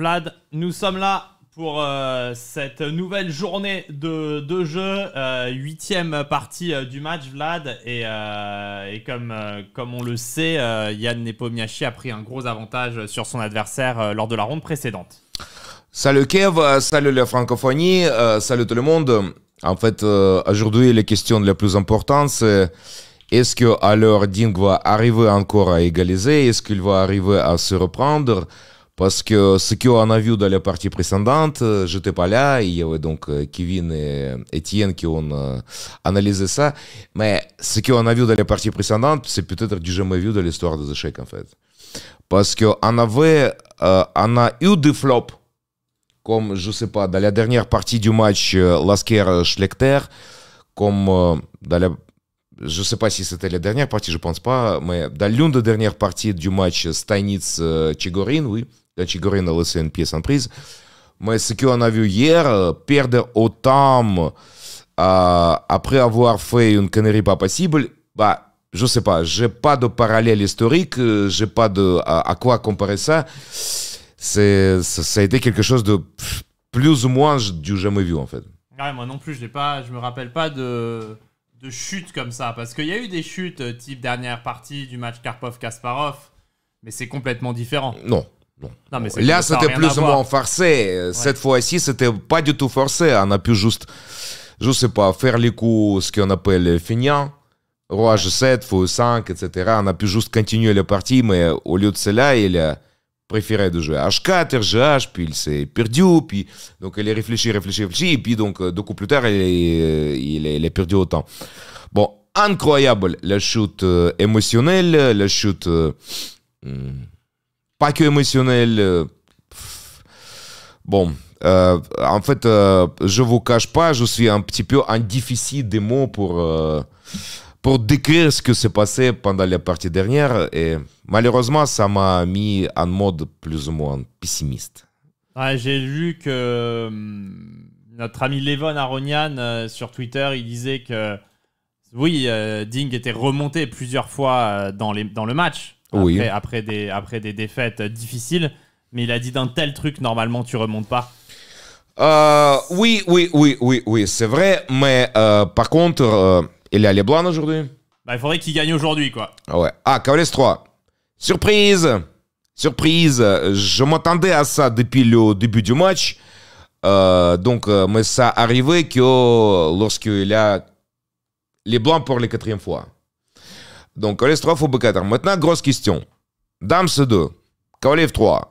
Vlad, nous sommes là pour euh, cette nouvelle journée de, de jeu, euh, huitième partie euh, du match, Vlad. Et, comme, comme on le sait, Yann Nepomiachi a pris un gros avantage sur son adversaire lors de la ronde précédente. Salut Kev, salut la francophonie, salut tout le monde. En fait, aujourd'hui, la question la plus importante, c'est est-ce que alors Ding va arriver encore à égaliser Est-ce qu'il va arriver à se reprendre parce que ce qu'on a vu dans la partie précédente, euh, j'étais pas là, il y avait donc euh, Kevin et euh, Etienne qui ont analysé ça. Mais ce qu'on a vu dans la partie précédente, c'est peut-être du jamais vu dans l'histoire des échecs, en fait. Parce qu'on avait, euh, on a eu des flops. Comme, je sais pas, dans la dernière partie du match Lasker-Schlechter, comme la je ne sais pas si c'était la dernière partie, je ne pense pas, mais dans l'une des dernières parties du match Steinitz-Chigorin, oui, Deci a laissé une pièce en prise. Mais ce qu'on a vu hier, perdre autant après avoir fait une connerie pas possible, bah, je sais pas, j'ai pas de parallèle historique, j'ai pas de à, quoi comparer ça. C'est ça, a été quelque chose de plus ou moins du jamais vu en fait. moi non plus, je ne pas, je me rappelle pas de de chute comme ça parce qu'il y a eu des chutes euh, type dernière partie du match Karpov-Kasparov, mais c'est complètement différent. Non, Là, c'était plus ou moins forcé. Cette fois-ci, c'était pas du tout forcé. On a pu juste, je sais pas, faire les coups, ce qu'on appelle finiant Roi G7, f 5, etc. On a pu juste continuer la partie, mais au lieu de cela, il a préféré de jouer H4, RGH, puis il s'est perdu, puis donc il a réfléchi, réfléchi, réfléchi, et puis donc euh, deux coups plus tard, il, euh, il, a perdu autant. Bon, incroyable la chute euh, émotionnelle, la chute. Hmm, pas que émotionnel. Euh, bon, euh, en fait, je euh, je vous cache pas, je suis un petit peu en déficit des mots pour, pour décrire ce que s'est passé pendant la partie dernière. Et malheureusement, ça m'a mis en mode plus ou moins pessimiste. J'ai vu que hum, notre ami Levon Aronian sur Twitter, il disait que oui, Ding était remonté plusieurs fois dans, les, dans le match. Après, oui. après, des, après des défaites difficiles. Mais il a dit d'un tel truc, normalement, tu remontes pas. Euh, oui, oui, oui, oui, oui, c'est vrai. Mais euh, par contre, il euh, il est les Blancs aujourd'hui. Bah, il faudrait qu'il gagne aujourd'hui, quoi. Ah ouais. Ah, Cavaliers 3. Surprise Surprise Je m'attendais à ça depuis le début du match. donc, mais ça arrivait que lorsqu'il a les blancs pour la quatrième fois. Donc, Colet 3 faut Maintenant, grosse question. Dame C2, Cavalier F3,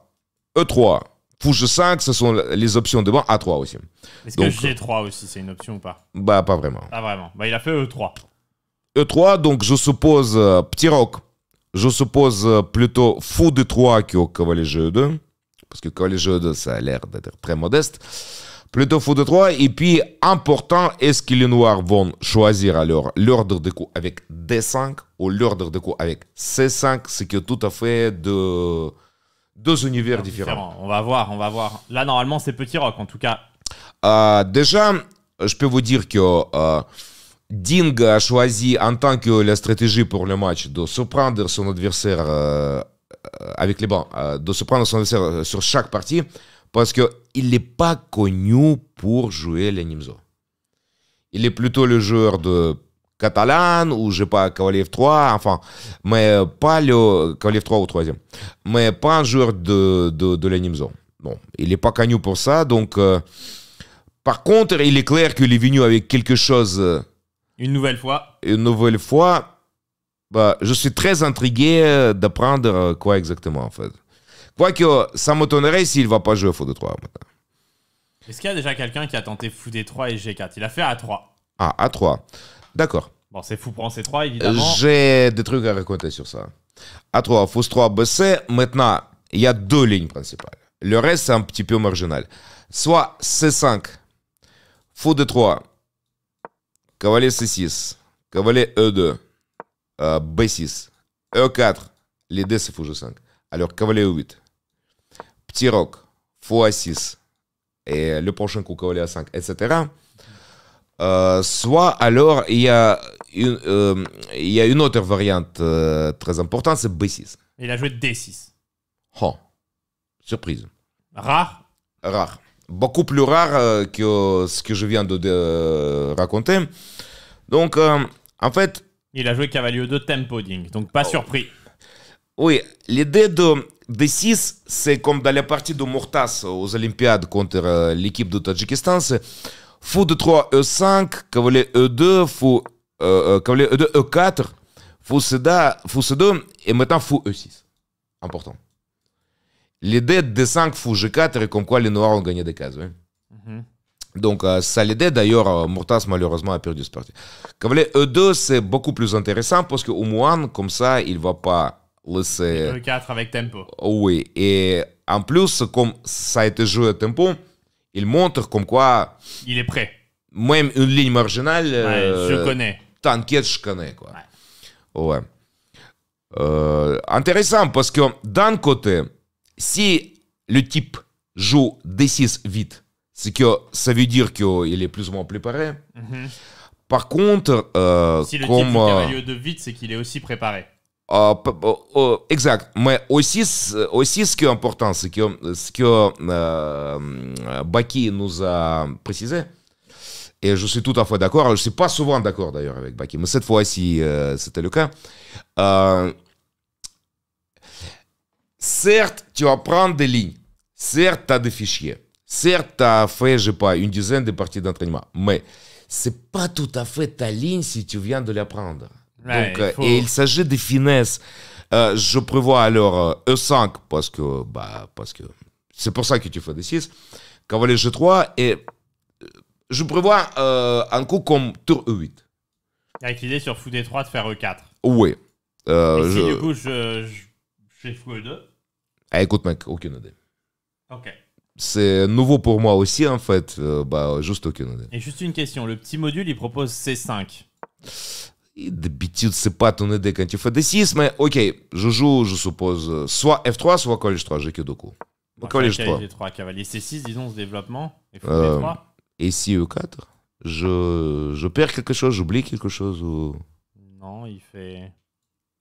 E3, Fou G5, ce sont les options devant A3 aussi. Est-ce que G3 aussi, c'est une option ou pas Bah, pas vraiment. Pas ah, vraiment. Bah, il a fait E3. E3, donc je suppose euh, petit Rock, Je suppose euh, plutôt fou de 3 que cavalier G2. Parce que cavalier G2, ça a l'air d'être très modeste. Plutôt fou de 3. Et puis, important, est-ce que les Noirs vont choisir alors l'ordre de coup avec D5 ou l'ordre de coup avec C5 Ce qui est tout à fait de deux univers différents. On va voir, on va voir. Là, normalement, c'est petit rock, en tout cas. Euh, déjà, je peux vous dire que euh, Ding a choisi, en tant que la stratégie pour le match, de surprendre son adversaire euh, avec les bancs, de surprendre son adversaire sur chaque partie. Parce qu'il n'est pas connu pour jouer les Il est plutôt le joueur de Catalan ou, je sais pas, cavalier 3, enfin, mais pas le. cavalier 3 ou troisième. Mais pas un joueur de, de, il n'est pas connu pour ça, donc. Euh, par contre, il est clair qu'il est venu avec quelque chose. Euh, une nouvelle fois. Une nouvelle fois. Bah, je suis très intrigué euh, d'apprendre quoi exactement, en fait. Quoique, ça m'étonnerait s'il va pas jouer Fou de 3 Est-ce qu'il y a déjà quelqu'un qui a tenté Fou 3 et G4 Il a fait A3. Ah, A3. D'accord. Bon, c'est fou pour en C3, évidemment. J'ai des trucs à raconter sur ça. A3, Fou 3, BC. Maintenant, il y a deux lignes principales. Le reste, c'est un petit peu marginal. Soit C5, Fou 3, Cavalier C6, Cavalier E2, B6, E4, les deux, c'est Fou G5. Alors, cavalier E8. Petit Rock, 6, et le prochain à 5, etc. Euh, soit alors il y a une, euh, autre variante euh, très importante, c'est B6. Il a joué D6. Oh, surprise. Rare Rare. Beaucoup plus rare que ce que je viens de, raconter. Donc, en fait... Il a joué cavalier de tempo, ding. Donc, pas oh. surpris. Oui, l'idée de D6, c'est comme dans la partie de Mortas aux Olympiades contre euh, l'équipe de Tadjikistan. E c'est fou de 3, E5, cavalier E2, fou, cavalier e E4, fou C2, et maintenant fou E6. Important. L'idée D5, fou G4, et comme quoi les Noirs ont gagné des cases. Mhm. Donc euh, ça l'idée, D'ailleurs, euh, Mortas malheureusement a perdu ce parti. Cavalier E2, c'est beaucoup plus intéressant parce que au moins, comme ça, il va pas le 4 avec tempo. Oh oui. Et en plus, comme ça a été joué à tempo, il montre comme quoi. Il est prêt. Même une ligne marginale. je euh, connais. T'inquiète, je connais. Quoi. Ouais. Oh, euh, intéressant parce que d'un côté, si le type joue D6 vite, que ça veut dire qu'il est plus ou moins préparé. Mhm. Par contre, euh, si le joue de vite, c'est qu'il est aussi préparé exact. Mais aussi, euh, aussi ce qui est important, ce que, ce que euh, Baki nous a précisé, et je suis tout à fait d'accord, je ne suis pas souvent d'accord d'ailleurs avec Baki, mais cette fois-ci, euh, c'était le cas. certes, tu vas prendre des lignes, certes, tu as des fichiers, certes, tu as fait, je pas, une dizaine de parties d'entraînement, mais c'est pas tout à fait ta ligne si tu viens de l'apprendre. Euh, et il s'agit des finesses. Euh, je prévois alors E5 euh, e parce que bah, c'est pour ça que tu fais des 6 Cavalier G3 et je prévois un coup comme tour E8. Avec l'idée sur fou D3 de faire E4. Oui. Euh, si du coup je, fais fou E2. Ah, écoute mec, aucune idée. Ok. C'est nouveau pour moi aussi en fait, bah, juste aucune idée. Et juste une question, le petit module il propose C5 pas ton idée quand tu fais des 6 Mais ok, je joue, je suppose, soit F3, soit Collège 3, j'ai que Doku. Bon, collège 3. 3 cavalier C6, disons, ce développement. Et si ici E4. Je, je perds quelque chose, j'oublie quelque chose ou... Non, il fait,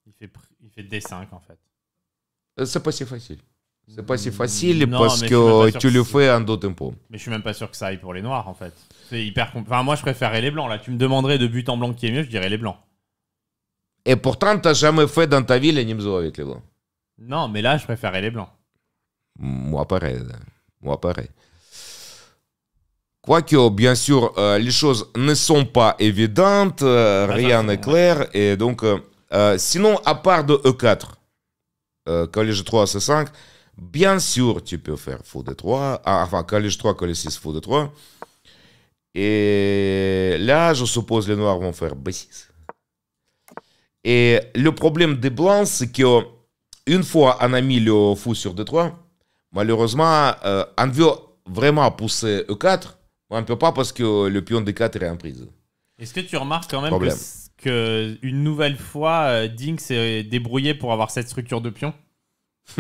il fait, il fait D5 en fait. C'est pas si facile. C'est pas si mm, facile parce que, tu le fais en deux temps Mais je suis même pas sûr que ça aille pour les noirs en fait. C'est hyper. Enfin, moi je préférerais les blancs. Là, tu me demanderais de but en blanc qui est mieux, je dirais les blancs. Et pourtant, n'as jamais fait dans ta ville les Nimzo avec les Blancs. Non, mais là, je préférais les Blancs. Moi, pareil. Moi, pareil. Quoique, oh, bien sûr, euh, les choses ne sont pas évidentes, euh, ah, rien n'est clair. Et donc, euh, sinon, à part de E4, Collège 3, C5, bien sûr, tu peux faire Fou de 3, ah, enfin, Collège 3, Collège 6, Fou de 3. Et là, je suppose, les Noirs vont faire B6. Et le problème des Blancs, c'est qu'une fois on a mis le fou sur D3, malheureusement, euh, on veut vraiment pousser E4, mais on ne peut pas parce que le pion D4 est en prise. Est-ce que tu remarques quand même qu'une que, une nouvelle fois, euh, Ding s'est débrouillé pour avoir cette structure de pion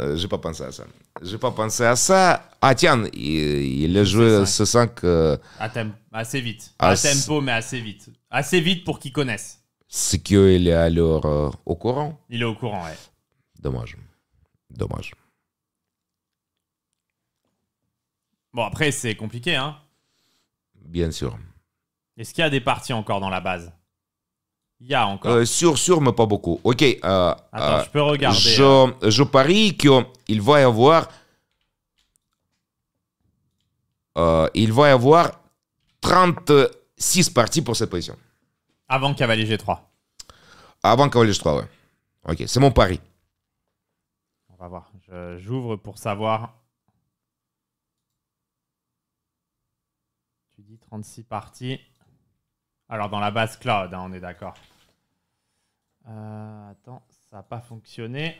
euh, J'ai pas pensé à ça. J'ai pas pensé à ça. Ah tiens, il, a joué ce 5 euh, tempo, assez vite. à ah, tempo, mais assez vite. Assez vite pour qu'ils connaissent. Ce qu'il est alors euh, au courant. Il est au courant, ouais. Dommage. Dommage. Bon, après, c'est compliqué, hein Bien sûr. Est-ce qu'il y a des parties encore dans la base Il y a encore. Euh, sur sûr, mais pas beaucoup. Ok. Euh, Attends, je peux regarder. Je, hein. parie qu'il va y avoir. il va y avoir 36 parties pour cette position. Avant cavalier G3. Avant cavalier G3, oui. Ok, c'est mon pari. On va voir. J'ouvre pour savoir. Tu dis 36 parties. Alors, dans la base cloud, hein, on est d'accord. Euh, attends, ça n'a pas fonctionné.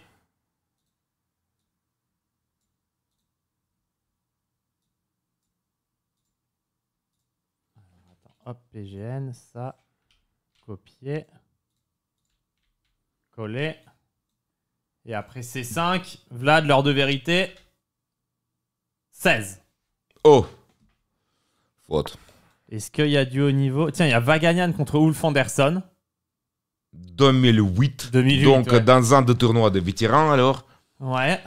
attends, hop, PGN, ça copier, coller. Et après C5, Vlad, l'heure de vérité, 16. Oh Faute. Est-ce qu'il y a du haut niveau Tiens, il y a Vaganian contre Ulf Anderson. 2008. Donc, dans un de tournois de vétérans, alors. Ouais.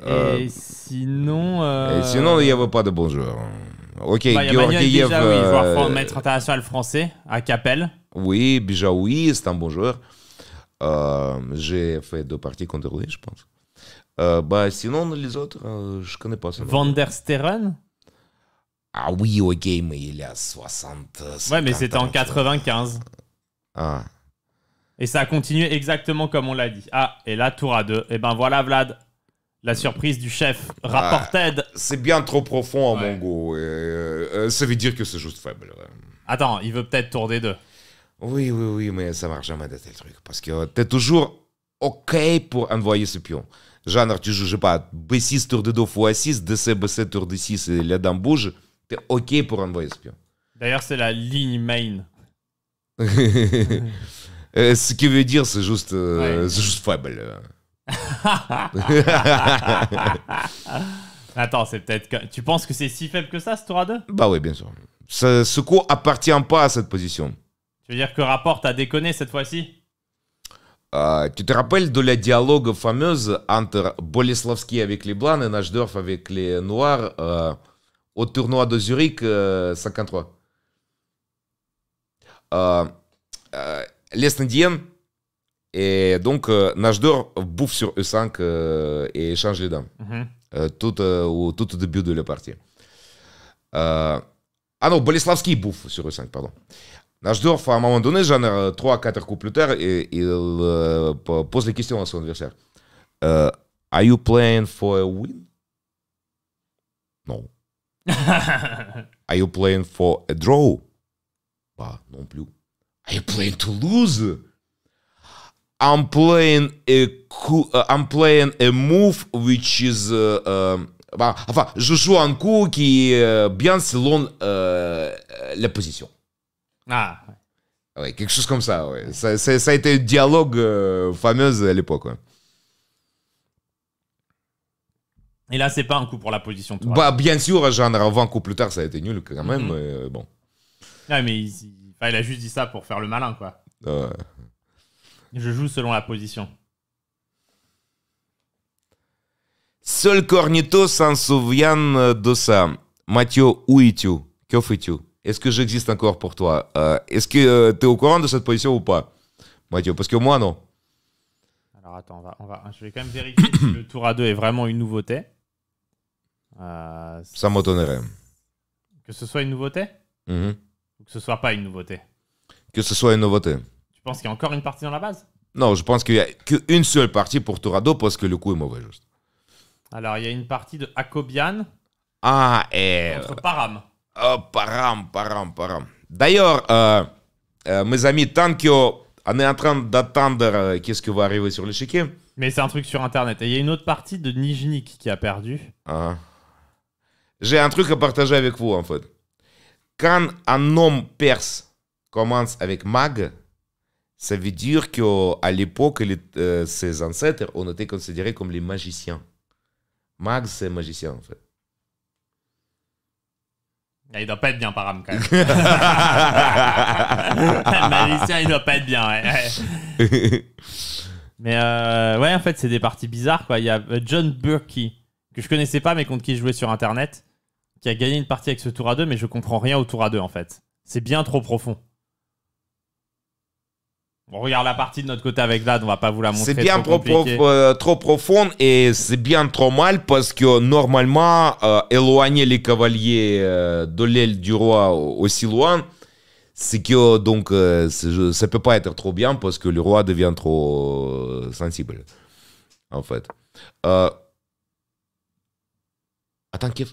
Et euh, sinon. Euh, et sinon, il n'y avait pas de bon joueurs. OK, Georgiev. Bah, déjà, oui, joueur maître international français à Capelle. Oui, Bijaoui, c'est un bon joueur. Euh, j'ai fait deux parties contre lui, je pense. Euh, bah, sinon, les autres, euh, je ne connais pas. Van der Steren Ah oui, OK, mais il a 60. ouais, mais c'était en 95. Ah. Et ça a continué exactement comme on l'a dit. Ah, et là, tour à deux. Et eh ben voilà, Vlad, la surprise du chef ah, rapport c'est bien trop profond à mon goût. Euh, euh, ça veut dire que c'est juste faible. Attends, il veut peut-être tourner deux. Oui, oui, oui, mais ça marche jamais de tel truc. Parce que euh, t'es toujours OK pour envoyer ce pion. Genre, tu joues, je pas, B6 tour de 2 fois 6, DC, B7 tour de 6 et la dame bouge. T'es OK pour envoyer ce pion. D'ailleurs, c'est la ligne main. ce qui veut dire, c'est juste, juste faible. Attends, c'est peut-être. Tu penses que c'est si faible que ça, ce tour à 2 Bah oui, bien sûr. Ce, coup appartient pas à cette position. Tu veux dire que Rapport a déconné cette fois-ci euh, tu te rappelles de la dialogue fameuse entre Boleslavski avec les Blancs et Nashdorf avec les Noirs euh, au tournoi de Zurich 53 euh, Les Indiens et donc, euh, Najdor bouffe sur E5 euh, et change les dames. Mhm. Euh, tout, au, tout au début de la partie. ah non, Boleslavski bouffe sur E5, pardon. Najdorf, à un moment donné, genre 3-4 coups plus tard, il, il pose les questions à son adversaire. are you playing for a win? Non. are you playing for a draw? Bah, non plus. Are you playing to lose? Uh, playing a move which is uh, uh, enfin je joue un coup qui est euh, bien selon euh, la position. Ah. Ouais, quelque chose comme ça, ça, ça, a été un dialogue euh, fameux à l'époque. Et là, c'est pas un coup pour la position. bah, bien sûr, genre un coup plus tard, ça a été nul quand même. Mm-hmm. bon. Ouais, mais il, il, a juste dit ça pour faire le malin, quoi. Ouais. Je joue selon la position. Seul Cornito s'en souvient de ça. Mathieu, où es-tu Que fais-tu Est-ce que j'existe encore pour toi euh, Est-ce que euh, tu es au courant de cette position ou pas Mathieu, parce que moi, non. Alors attends, on va, je vais quand même vérifier si le tour à deux est vraiment une nouveauté. Euh, ça m'étonnerait. Que ce soit une nouveauté mhm. Ou que ce soit pas une nouveauté Que ce soit une nouveauté penses qu'il y a encore une partie dans la base Non, je pense qu'il n'y a qu'une seule partie pour Torado parce que le coup est mauvais, juste. Alors, il y a une partie de Akobian. Ah, Contre Param. Euh, oh, Param, Param, Param. D'ailleurs, euh, euh, mes amis, tant qu'on est en train d'attendre qu'est-ce qui va arriver sur l'échiquier. Mais c'est un truc sur internet. Et il y a une autre partie de Nijnik qui a perdu. Ah. J'ai un truc à partager avec vous en fait. Quand un homme perse commence avec mag, ça veut dire qu'à l'époque, euh, ses ancêtres, ont été considérés comme les magiciens. Max c'est magicien, en fait. Il doit pas être bien Param quand même. magicien, il doit pas être bien. mais euh, ouais, en fait, c'est des parties bizarres. Quoi. Il y a euh, John Burkey, que je connaissais pas, mais contre qui je jouais sur Internet, qui a gagné une partie avec ce tour à deux, mais je comprends rien au tour à deux en fait. C'est bien trop profond. On regarde la partie de notre côté avec Vlad, on va pas vous la montrer. C'est bien trop, euh, trop, trop profond et c'est bien trop mal parce que normalement, euh, éloigner les cavaliers euh, de l'aile du roi aussi loin, c'est que donc ça peut pas être trop bien parce que le roi devient trop sensible. En fait. Attends, Kev.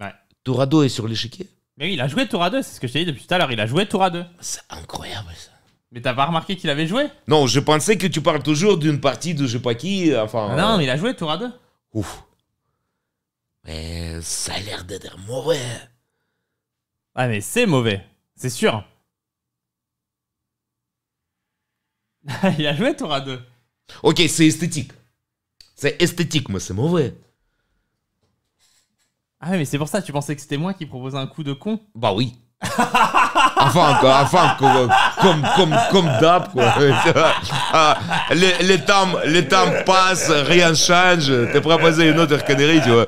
Ouais. Tourado est sur l'échiquier Mais oui, il a joué Tourado, c'est ce que je t'ai dit depuis tout à l'heure, il a joué Tourado. C'est incroyable ça. Mais t'as pas remarqué qu'il avait joué Non, je pensais que tu parles toujours d'une partie de je sais pas qui, enfin... non, euh, mais il a joué tour à deux. Ouf. Mais ça a l'air d'être mauvais. Ah mais c'est mauvais, c'est sûr. il a joué tour à deux. Ok, c'est esthétique. C'est esthétique, mais c'est mauvais. Ah mais c'est pour ça, tu pensais que c'était moi qui proposais un coup de con Bah oui enfin, comme, comme, comme, d'hab, quoi. Ah, les, temps, les temps passent, rien change. T'es proposé une autre connerie, tu vois.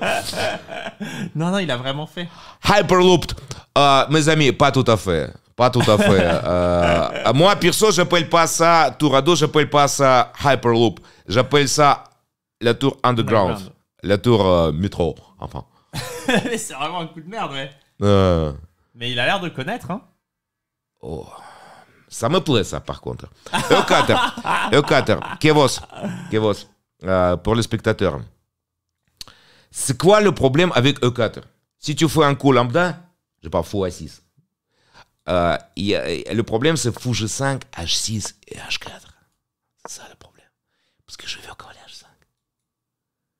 Non, non, il a vraiment fait. Hyperloop euh, mes amis, pas tout à fait. Pas tout à fait. Euh, moi, perso, j'appelle pas ça Tourado, j'appelle pas ça Hyperloop. J'appelle ça la tour underground. La tour euh, métro, enfin. c'est vraiment un coup de merde, ouais. Mais il a l'air de connaître, hein oh. Ça me plaît, ça, par contre. E4. E4. Kevos. Kevos. pour le spectateur. C'est quoi le problème avec E4 Si tu fais un coup lambda, je pas fou A6. Euh, le problème, c'est fou G5, H6 et H4. C'est ça le problème. Parce que je veux encore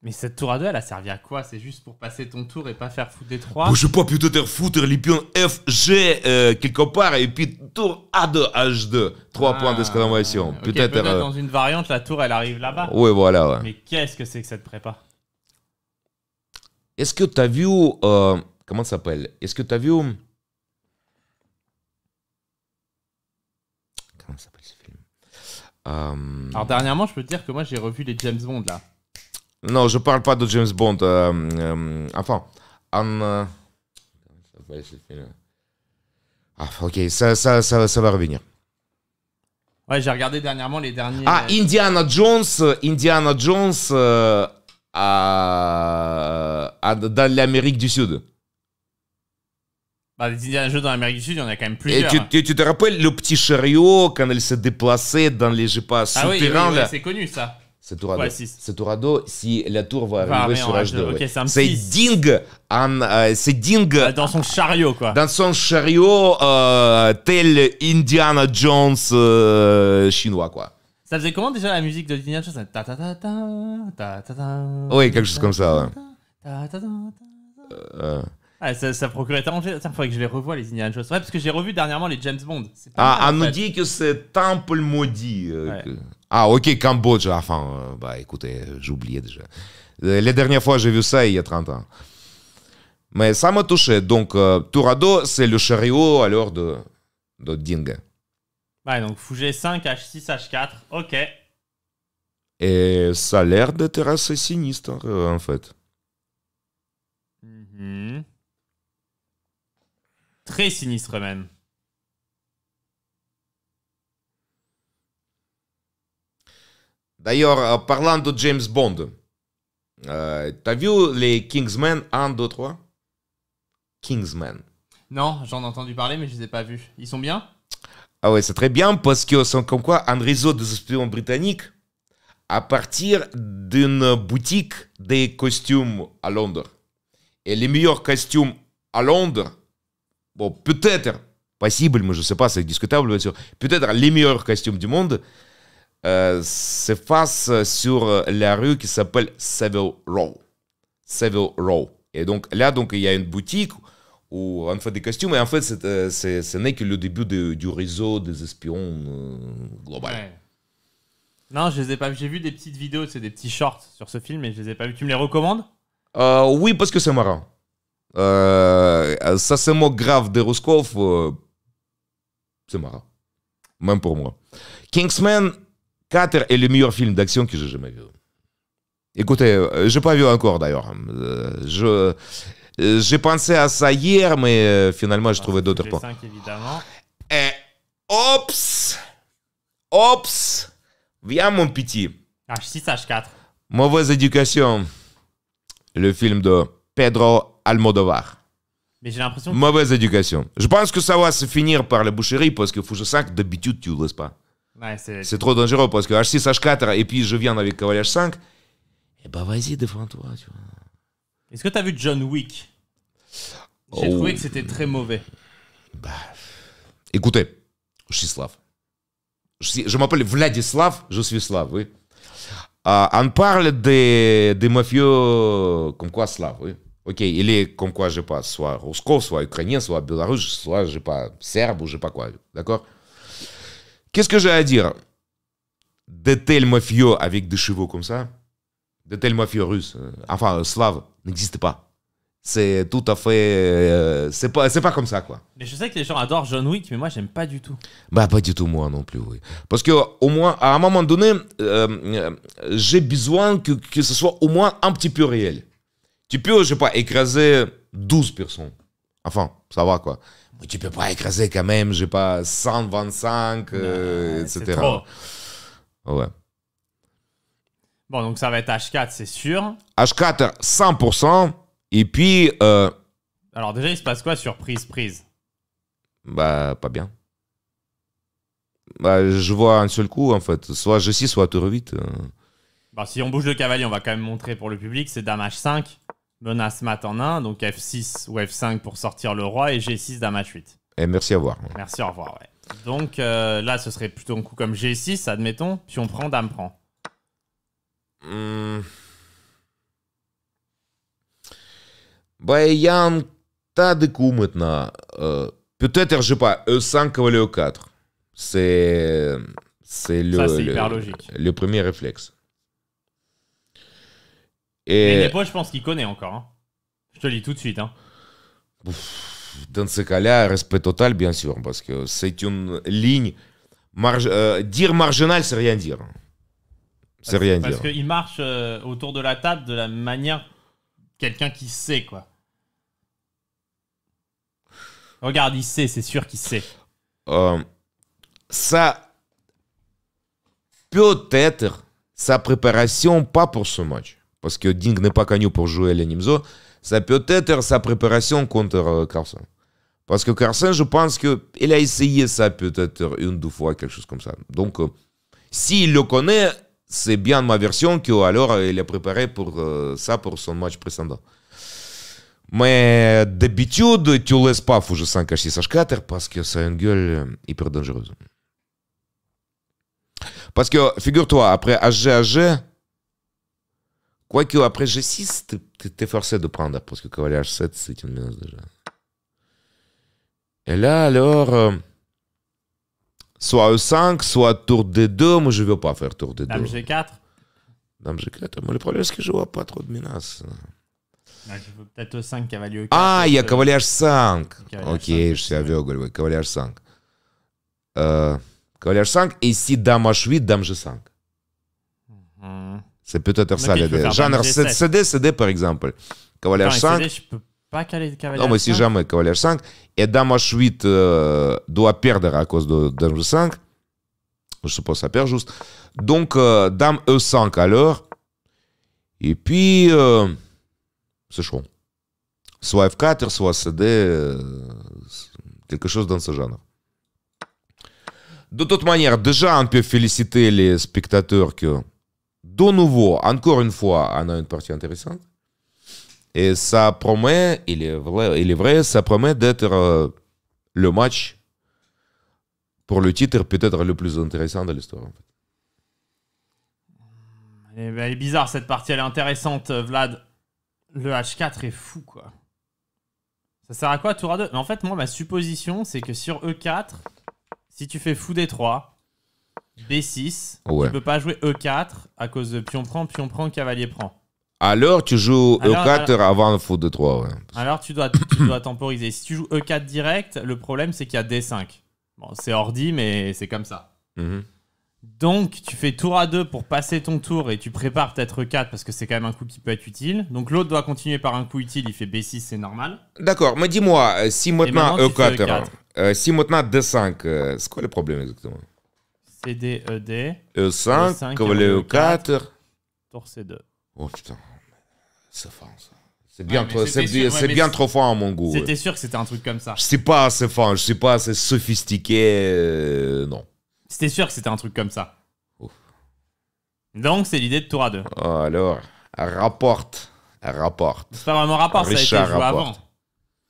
mais cette tour à 2, elle a servi à quoi C'est juste pour passer ton tour et pas faire foutre des 3 Je sais pas, plutôt te foutre les pions FG euh, quelque part et puis tour A2, H2. 3 points d'exclamation. peut-être euh, dans une variante, la tour elle arrive là-bas. Oui, voilà. Mais qu'est-ce que c'est que cette prépa Est-ce que tu as vu. Euh, comment ça s'appelle Est-ce que tu as vu. Comment ça s'appelle ce film Alors dernièrement, je peux te dire que moi j'ai revu les James Bond là. Non, je parle pas de James Bond. Euh, euh, enfin, en. Euh, ah, ok, ça, ça, ça, va revenir. Ouais, j'ai regardé dernièrement les derniers. Ah, Indiana Jones, Indiana Jones dans l'Amérique du Sud. Bah, les Indiana Jones dans l'Amérique du Sud, il y en a quand même plusieurs. Et tu, te rappelles le petit chariot quand il s'est déplaçait dans les, je sais pas, ah oui, c'est connu ça. C'est tour, ouais, dos, si la tour va arriver sur H2, h c'est dingue, c'est dingue dans son chariot quoi. Dans son chariot euh, tel Indiana Jones euh, chinois quoi. Ça faisait comment déjà la musique de Indiana Jones ta ta ta ta ta Oui, quelque chose comme ça. Ah, ça, ça procurait tellement. Il faudrait que je les revoie, les Indiana Jones. Ouais, parce que j'ai revu dernièrement les James Bond. Pas ah, on nous dit que c'est Temple Maudit. ouais. Ah, ok, Cambodge. Ah, enfin, euh, bah écoutez, j'oubliais déjà. Euh, La dernière fois, j'ai vu ça il y a 30 ans. Mais ça m'a touché. Donc, euh, Tourado, c'est le chariot alors de, de Ding. Ouais, donc Fougé 5, H6, H4. Ok. Et ça a l'air d'être assez sinistre, en fait. Mhm. Très sinistre, même. D'ailleurs, euh, parlant de James Bond, euh, t'as vu les Kingsmen 1, 2, 3 Kingsmen. Non, j'en ai entendu parler, mais je les ai pas vus. Ils sont bien Ah ouais, c'est très bien parce qu'ils sont comme quoi un réseau des espions britanniques à partir d'une boutique des costumes à Londres. Et les meilleurs costumes à Londres, bon, peut-être possible, mais je ne sais pas, c'est discutable, Peut-être les meilleurs costumes du monde, euh, se s'efface euh, sur euh, la rue qui s'appelle Savile Row. Savile Row. Et donc là, donc, il y a une boutique où on fait des costumes. Et en fait, ce n'est que le début du réseau des espions global. Non, je les ai pas J'ai vu des petites vidéos, c'est des petits shorts sur ce film, mais je les ai pas vu Tu me les recommandes Oui, parce que c'est marrant. ça c'est moi grave de Ruskov. c'est marrant. Même pour moi. Kingsman, 4 est le meilleur film d'action que j'ai jamais vu. Écoutez, euh, j'ai pas vu encore d'ailleurs. Euh, je euh, j'ai pensé à ça hier, mais finalement j'ai bah, trouvé d'autres points. évidemment. Et ops, ops, viens mon petit. h h Mauvaise éducation. Le film de Pedro Almodovar. Mais j'ai l'impression. Mauvaise éducation. Je pense que ça va se finir par la boucherie parce que Fouche 5, d'habitude, tu ne laisses pas c'est trop dangereux parce que H6, H4 et puis je viens avec cavalier H5. Eh ben vas-y, défends-toi. Est-ce que t'as vu John Wick J'ai oh. trouvé que c'était très mauvais. Bah, écoutez, je suis slave. Je, m'appelle Vladislav, je suis slave, oui. Euh, on parle des, mafieux comme quoi slave, oui. Ok, il est comme quoi, je sais pas, soit russe, soit ukrainien, soit Biélorusse soit, je sais pas, serbe ou je sais pas quoi, d'accord Qu'est-ce que j'ai à dire De tels mafieux avec des chevaux comme ça, de tels mafieux russes, euh, enfin euh, slaves, n'existent pas. C'est tout à fait. Euh, c'est pas, pas comme ça, quoi. Mais je sais que les gens adorent John Wick, mais moi, j'aime pas du tout. Bah, pas du tout, moi non plus, oui. Parce que, au moins, à un moment donné, j'ai besoin que, que ce soit au moins un petit peu réel. Tu peux, je sais pas, écraser 12 personnes. Enfin, ça va, quoi. Mais tu peux pas écraser quand même, j'ai pas 125, euh, etc. Ouais. Bon, donc ça va être H4, c'est sûr. H4, 100%. Et puis. Euh, Alors, déjà, il se passe quoi sur prise, prise Bah, pas bien. Bah, je vois un seul coup, en fait. Soit G6, soit Tour 8. Euh. Bah, si on bouge le cavalier, on va quand même montrer pour le public, c'est Dame H5 menace mat en 1, donc F6 ou F5 pour sortir le roi et G6 dame 8. Et merci, à voir. Merci, au revoir, Donc euh, là, ce serait plutôt un coup comme G6, admettons, puis on prend, dame prend. Bah, il y a un tas de coups maintenant. Euh, peut-être, je sais pas, E5, cavalier E4. C'est. Euh, c'est le, le premier réflexe. Et... n'est pas, je pense qu'il connaît encore. Hein. Je te lis tout de suite. Hein. Dans ce cas-là, respect total, bien sûr, parce que c'est une ligne. Euh, dire marginal, c'est rien dire. C'est rien dire. Parce qu'il marche euh, autour de la table de la manière quelqu'un qui sait, quoi. Regarde, il sait, c'est sûr qu'il sait. Euh, ça, peut-être sa préparation, pas pour ce match parce que Ding n'est pas connu pour jouer les ça peut être sa préparation contre euh, Carson. Parce que Carson, je pense qu'il a essayé ça peut-être une, deux fois, quelque chose comme ça. Donc, euh, s'il le connaît, c'est bien ma version qu'il alors euh, il est préparé pour ça, pour son match précédent. Mais d'habitude, tu laisses pas sans cacher sa 4 parce que c'est une gueule hyper dangereuse. Parce que, figure-toi, après HG, HG, Quoique après G6, t'es forcé de prendre, parce que cavalier H7, c'est une menace déjà. Et là, alors, euh, soit E5, soit tour D2, moi je ne veux pas faire tour D2. Dame G4 Dame G4, moi le problème c'est que je ne vois pas trop de menaces. Je veux peut-être E5, cavalier E4. Ah, il y a euh, cavalier H5. ok, je suis aveugle, oui, cavalier H5. Euh, cavalier H5, et si dame H8, dame G5. C'est peut-être ça l'idée. Genre, CD, CD, par exemple. Cavalier 5. CD, je peux pas caler Cavalier 5. Non, mais si jamais Cavalier 5. Et Dame H8 euh, doit perdre à cause de Dame 5. Je suppose ça perd juste. Donc, euh, Dame E5 alors. Et puis, euh, c'est chaud. Soit F4, soit CD, euh, quelque chose dans ce genre. De toute manière, déjà, on peut féliciter les spectateurs que de nouveau, encore une fois, on a une partie intéressante. Et ça promet, il est vrai, il ça promet d'être euh, le match pour le titre peut-être le plus intéressant de l'histoire. Eh ben, elle, est bizarre cette partie, elle est intéressante, euh, Vlad. Le H4 est fou, quoi. Ça sert à quoi, tour à 2 en fait, moi, ma supposition, c'est que sur E4, si tu fais fou des 3, B6. Tu peux pas jouer E4 à cause de pion prend, pion prend, cavalier prend. Alors tu joues E4 avant le fou de 3. Alors tu dois, temporiser. Si tu joues E4 direct, le problème c'est qu'il y a D5. Bon, c'est ordi, mais c'est comme ça. Mhm. Donc tu fais tour à 2 pour passer ton tour et tu prépares peut-être E4 parce que c'est quand même un coup qui peut être utile. Donc l'autre doit continuer par un coup utile, il fait B6, c'est normal. D'accord, mais dis-moi, euh, si maintenant, E4, e e euh, si maintenant D5, euh, c'est quoi le problème exactement ED, ED. E5, E5 E4. Torse 2. Oh putain, c'est fin ça. C'est bien, trop- c'est bien trop fort à mon goût. C'était sûr que c'était un truc comme ça. Je sais pas assez fin, je sais pas assez sophistiqué. Euh, non. C'était sûr que c'était un truc comme ça. Donc, c'est l'idée de tour à 2 alors, rapporte. Rapporte. C'est pas vraiment rapport, ça a été joué avant.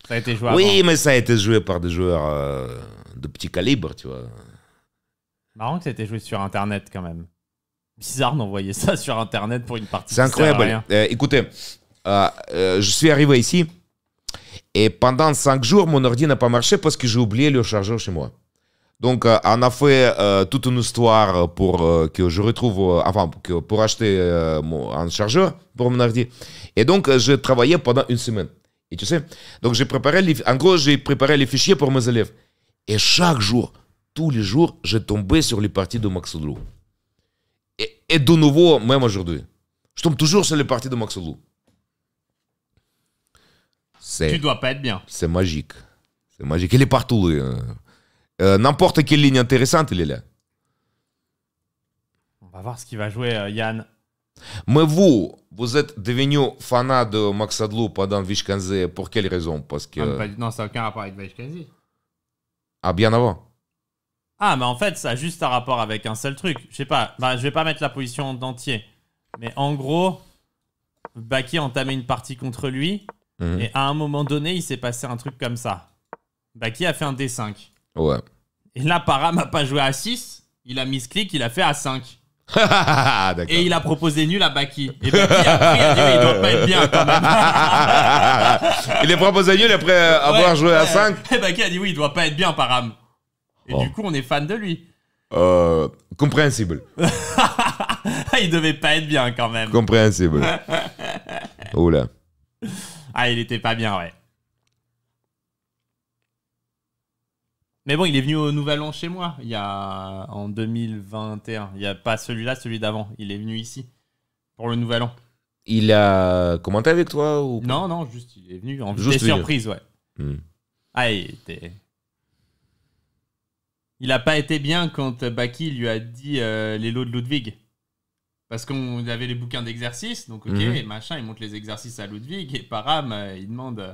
Ça a été joué Oui, mais ça a été joué par des joueurs euh, de petit calibre, tu vois. Marrant que c'était joué sur Internet quand même. Bizarre d'envoyer ça sur Internet pour une partie. C'est incroyable. Euh, écoutez, euh, euh, je suis arrivé ici et pendant cinq jours, mon ordi n'a pas marché parce que j'ai oublié le chargeur chez moi. Donc, on a fait toute une histoire pour que je retrouve, enfin, pour acheter mon, un chargeur pour mon ordi. Et donc, je travaillais pendant une semaine. Et tu sais, donc j'ai préparé, en gros, j'ai préparé les fichiers pour mes élèves. Et chaque jour, tous les jours, je tombais sur les parties de Max Et, de nouveau, même aujourd'hui, je tombe toujours sur les parties de Max c'est Tu dois pas être bien. C'est magique. C'est magique. Il est partout. Hein. Euh, n'importe quelle ligne intéressante, il est là. On va voir ce qu'il va jouer, euh, Yann. Mais vous, vous êtes devenu fanat de Max Adlou pendant Vishkanze. Pour quelle raison Parce que... Ah, non, ça n'a aucun rapport avec Vishkanze. Ah, bien avant ah, mais en fait, ça a juste un rapport avec un seul truc. Je sais pas, bah, je vais pas mettre la position entier Mais en gros, Baki a entamé une partie contre lui. Mhm. Et à un moment donné, il s'est passé un truc comme ça. Baki a fait un D5. Ouais. Et là, Param a pas joué à 6. Il a mis clic, il a fait à 5. et il a proposé nul à Baki. Et Baki il a dit, il doit pas être bien quand même. il a proposé nul après avoir joué à 5. Et Baki a dit oui, il doit pas être bien Param. Et du oh. coup, on est fan de lui. Euh, compréhensible. il devait pas être bien quand même. Compréhensible. Oula. Ah, il était pas bien, ouais. Mais bon, il est venu au Nouvel An chez moi, il y a en 2021. Il n'y a pas celui-là, celui, d'avant. Il est venu ici pour le Nouvel An. Il a commenté avec toi ou Non, non, juste il est venu en surprise, ouais. Hmm. Ah, il était il n'a pas été bien quand Baki lui a dit euh, les lots de Ludwig. Parce qu'on avait les bouquins d'exercices, donc ok, mhm. machin, il montre les exercices à Ludwig et Param, euh, il demande euh,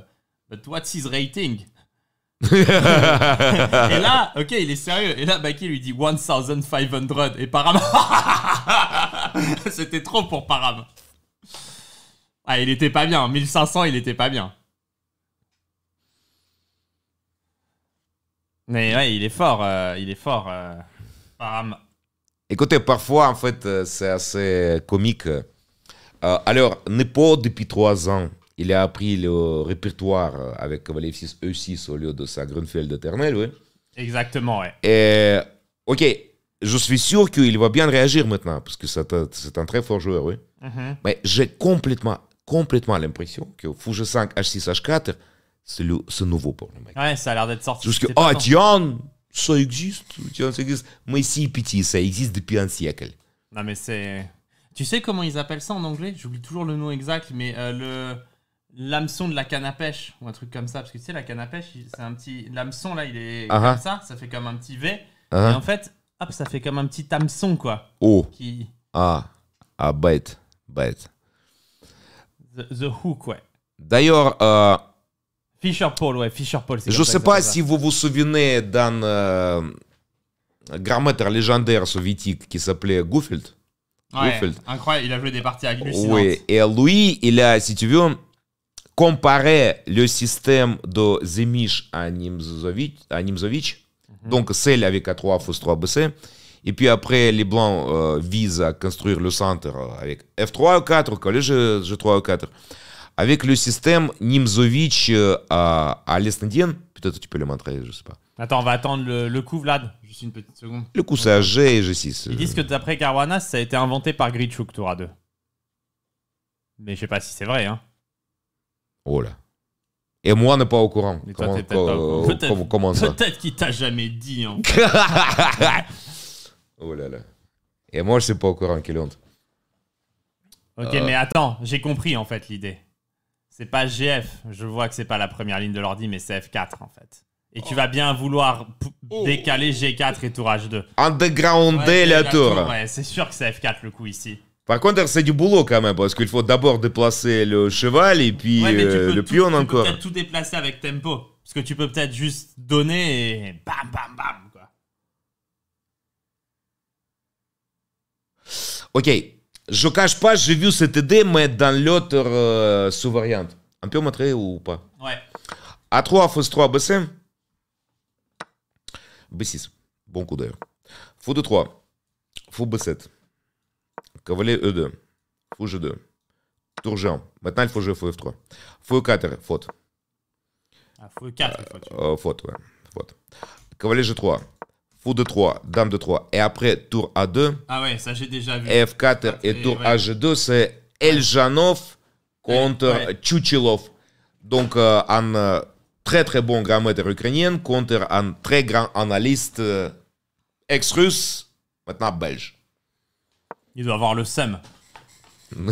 But what's his rating Et là, ok, il est sérieux. Et là, Baki lui dit 1500 et Param. C'était trop pour Param. Ah, il était pas bien. 1500, il était pas bien. Mais il est fort, euh, il est fort. Euh, Écoutez, parfois, en fait, euh, c'est assez comique. Euh, alors, Nepo, depuis trois ans, il a appris le répertoire avec Valéry 6 E6 au lieu de sa Grunfeld éternelle, oui. Exactement, ouais. Et, ok, je suis sûr qu'il va bien réagir maintenant, parce que c'est un très fort joueur, oui. Mhm. Mais j'ai complètement, complètement l'impression que Fouge 5 H6 H4 c'est nouveau pour le mec. Ouais, ça a l'air d'être sorti. Parce ah, Diane, ça existe, Diane, ça existe. Mais si, petit, ça existe depuis un siècle. Non, mais c'est. Tu sais comment ils appellent ça en anglais J'oublie toujours le nom exact, mais euh, le l'hameçon de la canne à pêche ou un truc comme ça parce que tu sais la canne à pêche c'est un petit l'hameçon là il est ah, comme ah. ça ça fait comme un petit V ah, et en fait hop ça fait comme un petit hameçon quoi oh qui... ah ah bête bête the, the hook ouais d'ailleurs euh, Fisher Paul, Je ne sais pas si vous vous souvenez d'un euh, grand légendaire soviétique qui s'appelait Goufeld. Ouais, incroyable, il a joué des parties hallucinantes. Oui, et lui, il a, si tu veux, comparé le système de Zemich à Nimzovich, mhm. donc celle avec A3 Fos 3 BC. Et puis après, les Blancs euh, visent à construire le centre avec F3 ou 4, collège G3 ou 4 avec le système Nimzovich euh, à, l'Estendien. Peut-être tu peux le montrer, je sais pas. Attends, on va attendre le, coup, Vlad. Juste une petite seconde. Le coup, c'est à et G6. Euh. Ils disent que d'après Caruana, ça a été inventé par Grichuk, Tour 2. Mais je sais pas si c'est vrai. Hein. Oh là. Et moi, n'est pas au courant. comment, pas au courant. Peut-être, comment ça peut-être qu'il t'a jamais dit. Hein. oh là là. Et moi, je suis pas au courant, quelle honte. Ok, euh. mais attends, j'ai compris en fait l'idée. C'est pas GF, je vois que c'est pas la première ligne de l'ordi, mais c'est F4 en fait. Et tu oh. vas bien vouloir oh. décaler G4 et tour H2. Underground ouais, la, tour. Ouais, c'est sûr que c'est F4 le coup ici. Par contre, c'est du boulot quand même, parce qu'il faut d'abord déplacer le cheval et puis euh, le pion encore. Tu peut tout déplacer avec tempo, parce que tu peux peut-être juste donner et bam bam bam. Quoi. Ok, je cache pas, j'ai vu cette idée, mais dans l'autre euh, sous-variante. On peut montrer ou pas Ouais. a 3 f 3, b B5. b 6 Bon coup d'ailleurs. F2, 3. Fou B7. Cavalier E2. Fou G2. Tour G1. Maintenant, il faut jouer F3. Fou E4, faute. Ah, fou E4, faute. Euh, faute, ouais. Faute. Cavalier G3. Fou de 3, Dame de 3. Et après, tour A2. Ah ouais, ça j'ai déjà vu. F4 et, tour ag 2 c'est Eljanov contre Chuchilov. Donc, euh, un euh, très très bon grammaire ukrainien contre un très grand analyste euh, ex-russe, maintenant belge. Il doit avoir le SEM.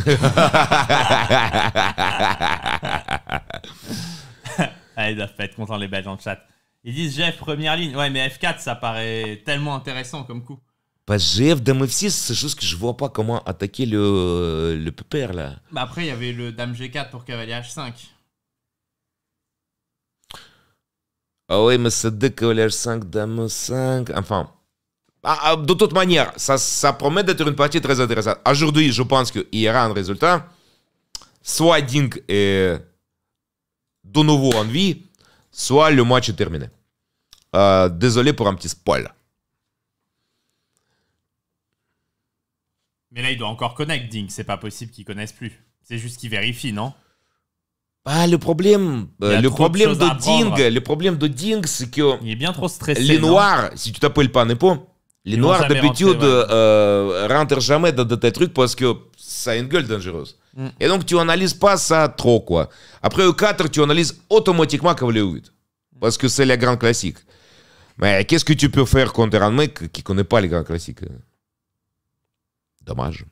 ah, il être content, les Belges en chat. Ils disent GF première ligne. Ouais, mais F4, ça paraît tellement intéressant comme coup. Pas GF, Dame F6, c'est juste que je vois pas comment attaquer le, le pépère là. Bah, après, il y avait le Dame G4 pour Cavalier H5. Ah ouais, mais c'est deux Cavalier H5, Dame 5. Enfin. Ah, ah, de toute manière, ça, ça promet d'être une partie très intéressante. Aujourd'hui, je pense qu'il y aura un résultat. Soit Ding est de nouveau en vie soit le match est terminé. Euh, désolé pour un petit spoil. Mais là, il doit encore connaître Ding. C'est pas possible qu'il connaisse plus. C'est juste qu'il vérifie, non ah, le problème, euh, le problème, de, Ding, le problème de Ding, c'est que il est bien trop stressé. Les noirs, si tu t'appelles pas Nepo, les noirs d'habitude ouais. Euh, rentrent jamais dans, tes trucs parce que ça a une gueule dangereuse. Et donc, tu analyses pas ça trop, quoi. Après, le 4 tu analyses automatiquement Cavalier Parce que c'est le grand classique. Mais qu'est-ce que tu peux faire contre un mec qui connaît pas les grands classiques Dommage.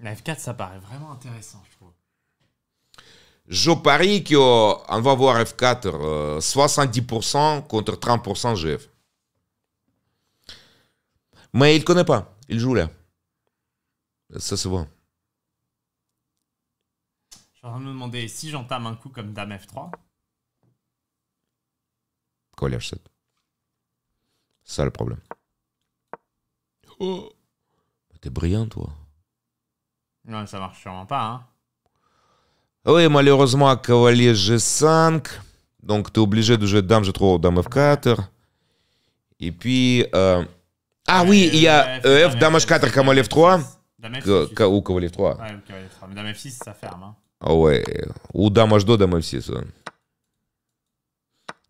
La F4, ça paraît vraiment intéressant, je trouve. Je parie qu'on euh, va voir F4 70% euh, contre 30% GF. Mais il connaît pas il joue là. Ça se voit. Je vais me demander si j'entame un coup comme Dame F3. h 7. Ça le problème. Oh. Bah, t'es brillant, toi. Non, ça marche sûrement pas. Hein. Oui, malheureusement, cavalier G5. Donc, t'es obligé de jouer dame G3 dame F4. Et puis, euh, ah oui, il y a EF, Dame H4 et 3. F3. Ou Kama F3. Ouais, Mais Dame F6, ça ferme. Hein. Ah ouais. Ou Dame 2 Dame F6.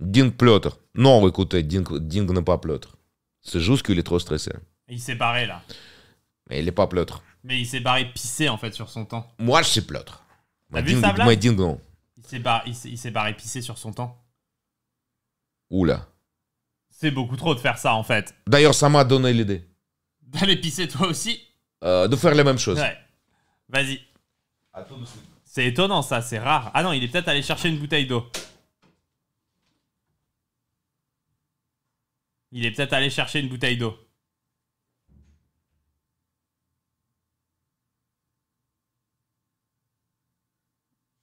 Ding pleutre. Non, écoutez, ding n'est pas Pleutre. C'est juste qu'il est trop stressé. Il s'est barré là. Mais il n'est pas Pleutre. Mais il s'est barré pissé en fait sur son temps. Moi je suis Pleutre. T'as Moi Ding non. Il s'est barré, pissé sur son temps. Oula. C'est beaucoup trop de faire ça en fait. D'ailleurs, ça m'a donné l'idée. D'aller pisser toi aussi euh, De faire les mêmes choses. Ouais. Vas-y. C'est étonnant ça, c'est rare. Ah non, il est peut-être allé chercher une bouteille d'eau. Il est peut-être allé chercher une bouteille d'eau.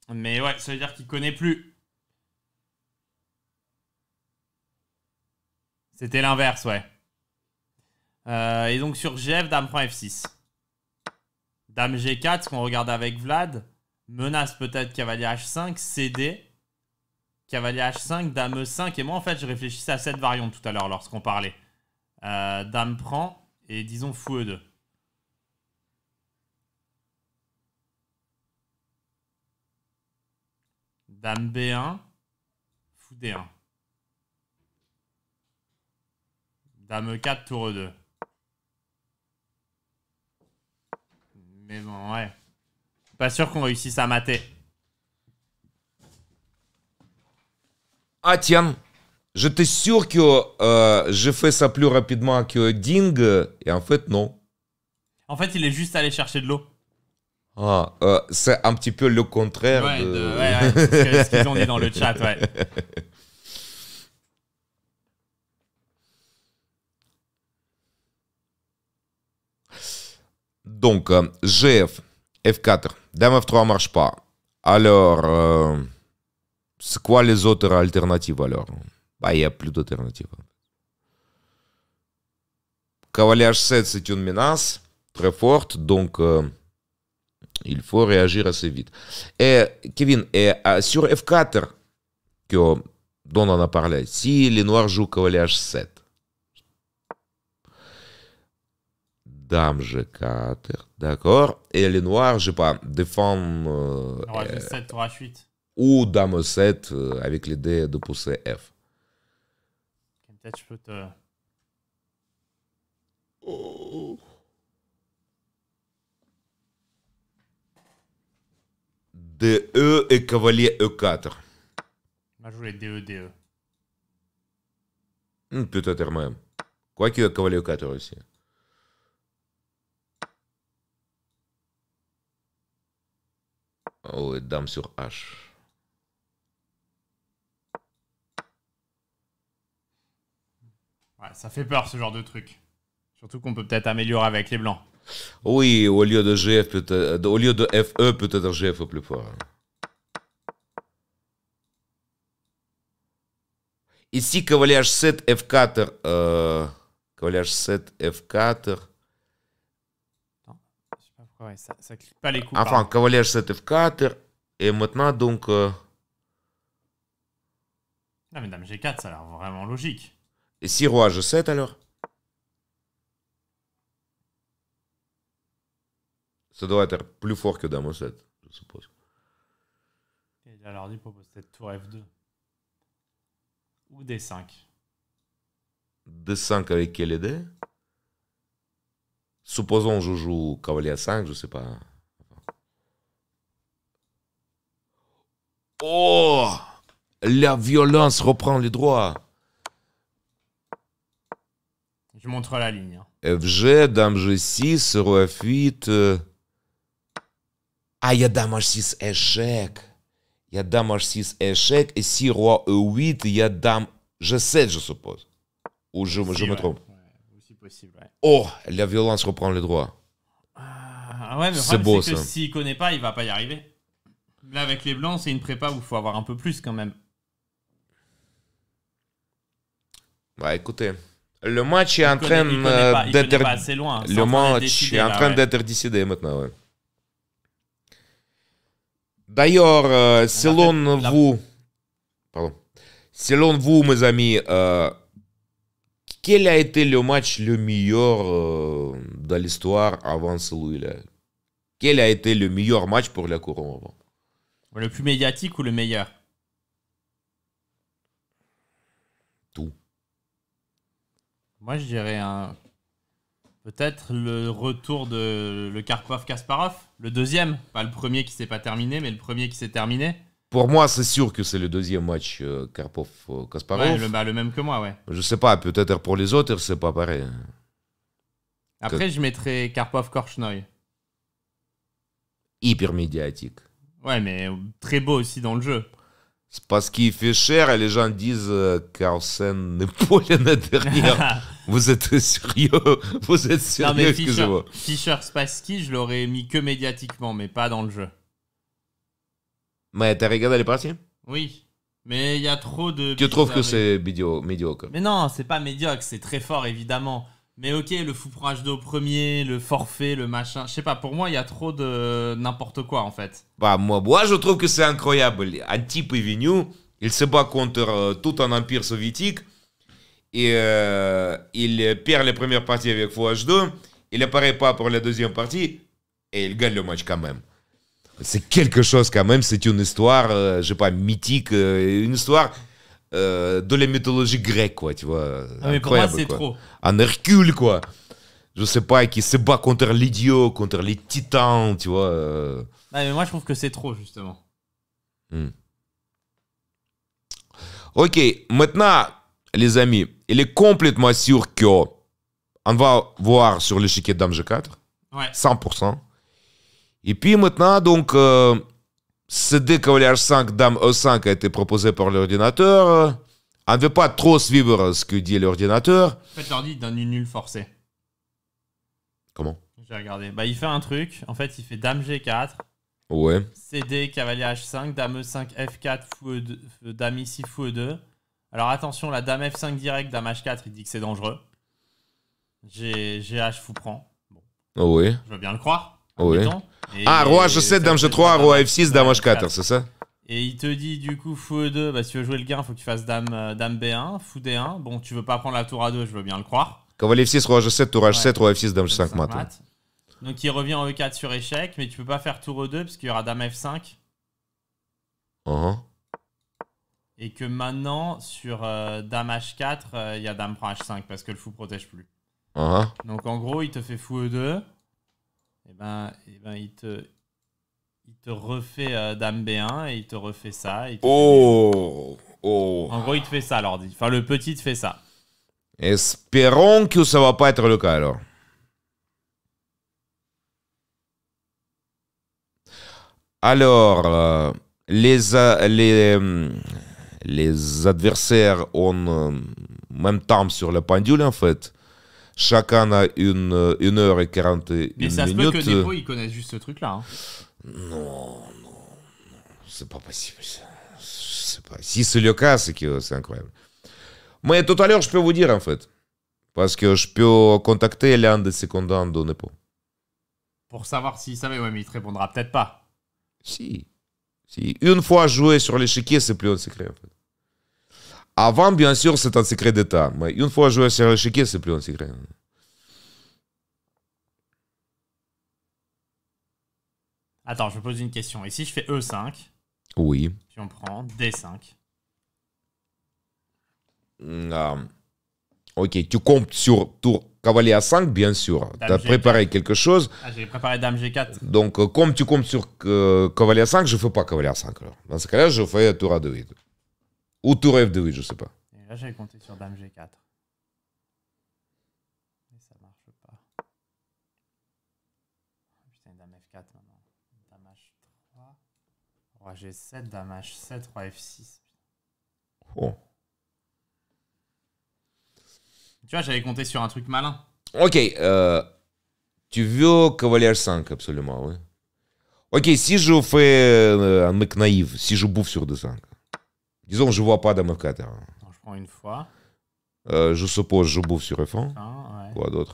Mais ouais, ça veut dire qu'il connaît plus. C'était l'inverse, ouais. Euh, et donc sur GF, Dame prend F6. Dame G4, ce qu'on regarde avec Vlad, menace peut-être Cavalier H5, CD, Cavalier H5, Dame E5. Et moi, en fait, je réfléchissais à cette variante tout à l'heure lorsqu'on parlait. Euh, dame prend et disons fou E2. Dame B1, fou D1. Dame 4, tour 2. Mais bon, ouais. Pas sûr qu'on réussisse à mater. Ah tiens, j'étais sûr que euh, je fais ça plus rapidement que Ding, et en fait non. En fait, il est juste allé chercher de l'eau. Ah, euh, c'est un petit peu le contraire. de... ce qu'ils ont dit dans le chat, ouais. donc, euh, GF, F4, Dame F3 marche pas. Alors, quelles euh, c'est quoi les autres alternatives alors il bah, n'y a plus d'alternatives. Cavalier H7, c'est une menace très forte, donc euh, il faut réagir assez vite. Et Kevin, sur F4, que dont on a parlé, si les noirs jouent cavalier H7, Dame G4, d'accord Et les noirs, je sais pas, défendent... Roi G7, Roi 8 Ou Dame 7 euh, avec l'idée de pousser F. Peut-être je peux te... Oh. DE et cavalier E4. Moi, je voulais DE, DE. Hmm, peut-être même. Quoique cavalier E4 aussi. Oh, et dame sur H. Ouais, ça fait peur ce genre de truc. Surtout qu'on peut peut-être améliorer avec les blancs. Oui, au lieu de GF, peut-être, euh, au lieu de FE, peut-être GF au e plus fort. Ici, cavalier H7, F4. Euh, cavalier H7, F4. Ouais, ça, ça clique pas les coups. Enfin, cavalier H7, f 4 Et maintenant, donc. Non, euh, ah, mais dame g4, ça a l'air vraiment logique. Et si roi g7 alors Ça doit être plus fort que dame g 7 je suppose. Et il propose peut-être tour f2. Ou d5. D5 avec quelle idée Supposons que je joue cavalier 5, je sais pas. Oh La violence reprend les droits. Je montre la ligne. Hein. FG, dame G6, roi f 8 euh. Ah, il y a dame H6 échec. Il y a dame H6 échec. Et si roi E8, il y a dame G7, je suppose. Ou je me trompe possible. Oh, la violence reprend le droit. Ah ouais, mais c'est beau ça. S'il connaît pas, il va pas y arriver. Là, avec les blancs, c'est une prépa où il faut avoir un peu plus quand même. Bah écoutez, le match est en train d'être loin. Le match est en train d'être décidé maintenant. D'ailleurs, euh, selon vous, pardon, selon vous, mes amis, euh, quel a été le match le meilleur euh, dans l'histoire avant celui-là Quel a été le meilleur match pour la couronne avant Le plus médiatique ou le meilleur Tout. Moi, je dirais un... peut-être le retour de le Karpov-Kasparov, le deuxième, pas le premier qui s'est pas terminé, mais le premier qui s'est terminé. Pour moi, c'est sûr que c'est le deuxième match euh, Karpov-Kasparov. Euh, le, bah, le, même que moi, ouais. Je sais pas, peut-être pour les autres, c'est pas pareil. Après, je mettrais karpov Korchnoi. Hyper médiatique. Ouais, mais euh, très beau aussi dans le jeu. C'est parce qu'il fait cher et les gens disent Carlsen n'est pas l'année dernière. vous êtes sérieux Vous êtes sérieux Fischer, Fischer Spassky, je l'aurais mis que médiatiquement, mais pas dans le jeu. Mais t'as regardé les parties hein Oui. Mais il y a trop de. Tu trouves que c'est médiocre Mais non, c'est pas médiocre, c'est très fort évidemment. Mais ok, le fou pour au premier, le forfait, le machin. Je sais pas, pour moi, il y a trop de n'importe quoi en fait. Bah, moi, moi je trouve que c'est incroyable. Un type est venu, il se bat contre euh, tout un empire soviétique et euh, il perd la première partie avec Fou h 2 il apparaît pas pour la deuxième partie et il gagne le match quand même. C'est quelque chose quand même, c'est une histoire, euh, je sais pas, mythique, euh, une histoire euh, de la mythologie grecque, quoi, tu vois. Ah mais pour c'est trop. Un Hercule, quoi. Je sais pas, qui se bat contre l'idiot, contre les titans, tu vois. mais moi, je trouve que c'est trop, justement. Hmm. Ok, maintenant, les amis, il est complètement sûr que on va voir sur l'échiquier Dame G4. 100%. Et puis maintenant, donc, CD cavalier h 5, Dame E5 a été proposé par l'ordinateur. Euh, on ne veut pas trop suivre ce que dit l'ordinateur. En l'ordi donne une nulle Comment J'ai regardé. Bah, il fait un truc. En fait, il fait Dame G4. Ouais. CD, cavalier H5, Dame E5, F4, fou E2, euh, Dame ici, fou E2. Alors attention, la Dame F5 direct, Dame H4, il dit que c'est dangereux. G, GH fou prend. Bon. Oh oui. Je veux bien le croire. Oh oui ah, roi h 7 dame G3, roi F6, dame H4, c'est ça et il te dit du coup fou E2, bah, si tu veux jouer le gain, il faut que tu fasses dame, euh, dame B1, fou D1. Bon, tu veux pas prendre la tour A2, je veux bien le croire. Cavalier F6, roi G7, tour H7, roi F6, dame G5 mat. Donc il revient en E4 sur échec, mais tu peux pas faire tour E2 parce qu'il y aura dame F5. Uh-huh. Et que maintenant, sur euh, dame H4, euh, il y a dame prend H5 parce que le fou protège plus. Uh-huh. Donc en gros, il te fait fou E2 et eh ben, et eh ben il, te, il te refait euh, Dame B1 et il te refait ça. oh, oh En gros, il te fait ça, alors. Enfin, le petit te fait ça. Espérons que ça va pas être le cas alors. Alors, euh, les, euh, les, les adversaires ont même temps sur la pendule en fait. Chacun a une, euh, une heure et quarante minutes. Mais ça se peut que Nepo, ils connaissent juste ce truc-là. Hein. Non, non, C'est pas possible, Pas. Si c'est le cas, c'est que c'est incroyable. Mais tout à l'heure, je peux vous dire, en fait. Parce que je peux contacter l'un de secondaires de Nepo. Pour savoir s'il savait, ouais, mais il te répondra peut-être pas. Si. si. Une fois joué sur l'échiquier, c'est plus un secret, en fait. Avant, bien sûr, c'est un secret d'État. Mais une fois joué sur l'échiquier, c'est plus un secret. Attends, je pose une question. Ici, je fais E5. Oui. Puis on prend D5. Mm, ah. ok, tu comptes sur tour cavalier à 5, bien sûr. Tu as préparé quelque chose. Ah, j'ai préparé dame G4. Donc, euh, comme tu comptes sur euh, cavalier à 5, je ne fais pas cavalier à 5. Dans ce cas-là, je fais tour a 2. Ou tour f2, oui je sais pas. Et là, j'avais compté sur Dame G4. Mais ça marche pas. Oh, putain, Dame F4 maintenant. Dame H3. Roi G7, Dame H7, Roi F6. Oh. Tu vois, j'avais compté sur un truc malin. Ok. Euh, tu veux cavalier 5, absolument, oui. Ok, si je fais euh, un mec naïf, si je bouffe sur D5. Disons je ne vois pas Dame 4 hein. je prends une fois. Euh, je suppose, je bouffe sur F1. Quoi d'autre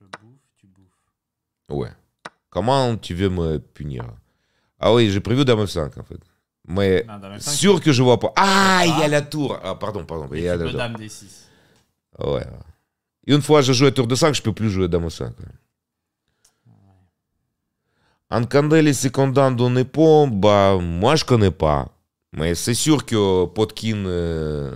Je bouffe, tu bouffes. Ouais. Comment tu veux me punir Ah oui, j'ai prévu Dame 5 en fait. Mais sûr que je ne vois pas. Ah, il y a la tour. Ah, pardon, pardon. Il y a la tour. Dame D6. Ah ouais. Une fois je joue à tour de 5, je ne peux plus jouer Dame 5. Ankandel les Secondan, on n'est bah, moi je connais pas. Mais c'est sûr que Potkin euh,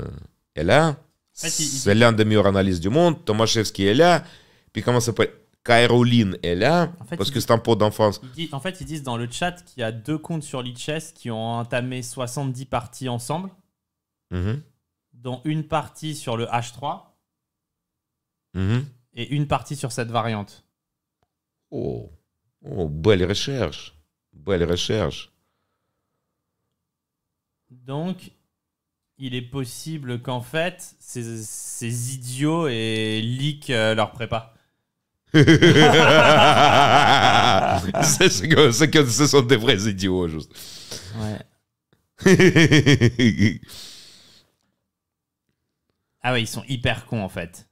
est là. C'est l'un des meilleurs analystes du monde. Tomaszewski est là. Puis comment ça s'appelle Caroline est là, parce que c'est un pot d'enfance. En fait, ils disent dans le chat qu'il y a deux comptes sur l'HS e qui ont entamé 70 parties ensemble, mhm. dont une partie sur le H3 mhm. et une partie sur cette variante. oh, oh belle recherche, belle recherche. Donc, il est possible qu'en fait, ces, idiots et leak euh, leur prépa. c'est que, ce sont des vrais idiots, Ouais. ah ouais, ils sont hyper cons en fait.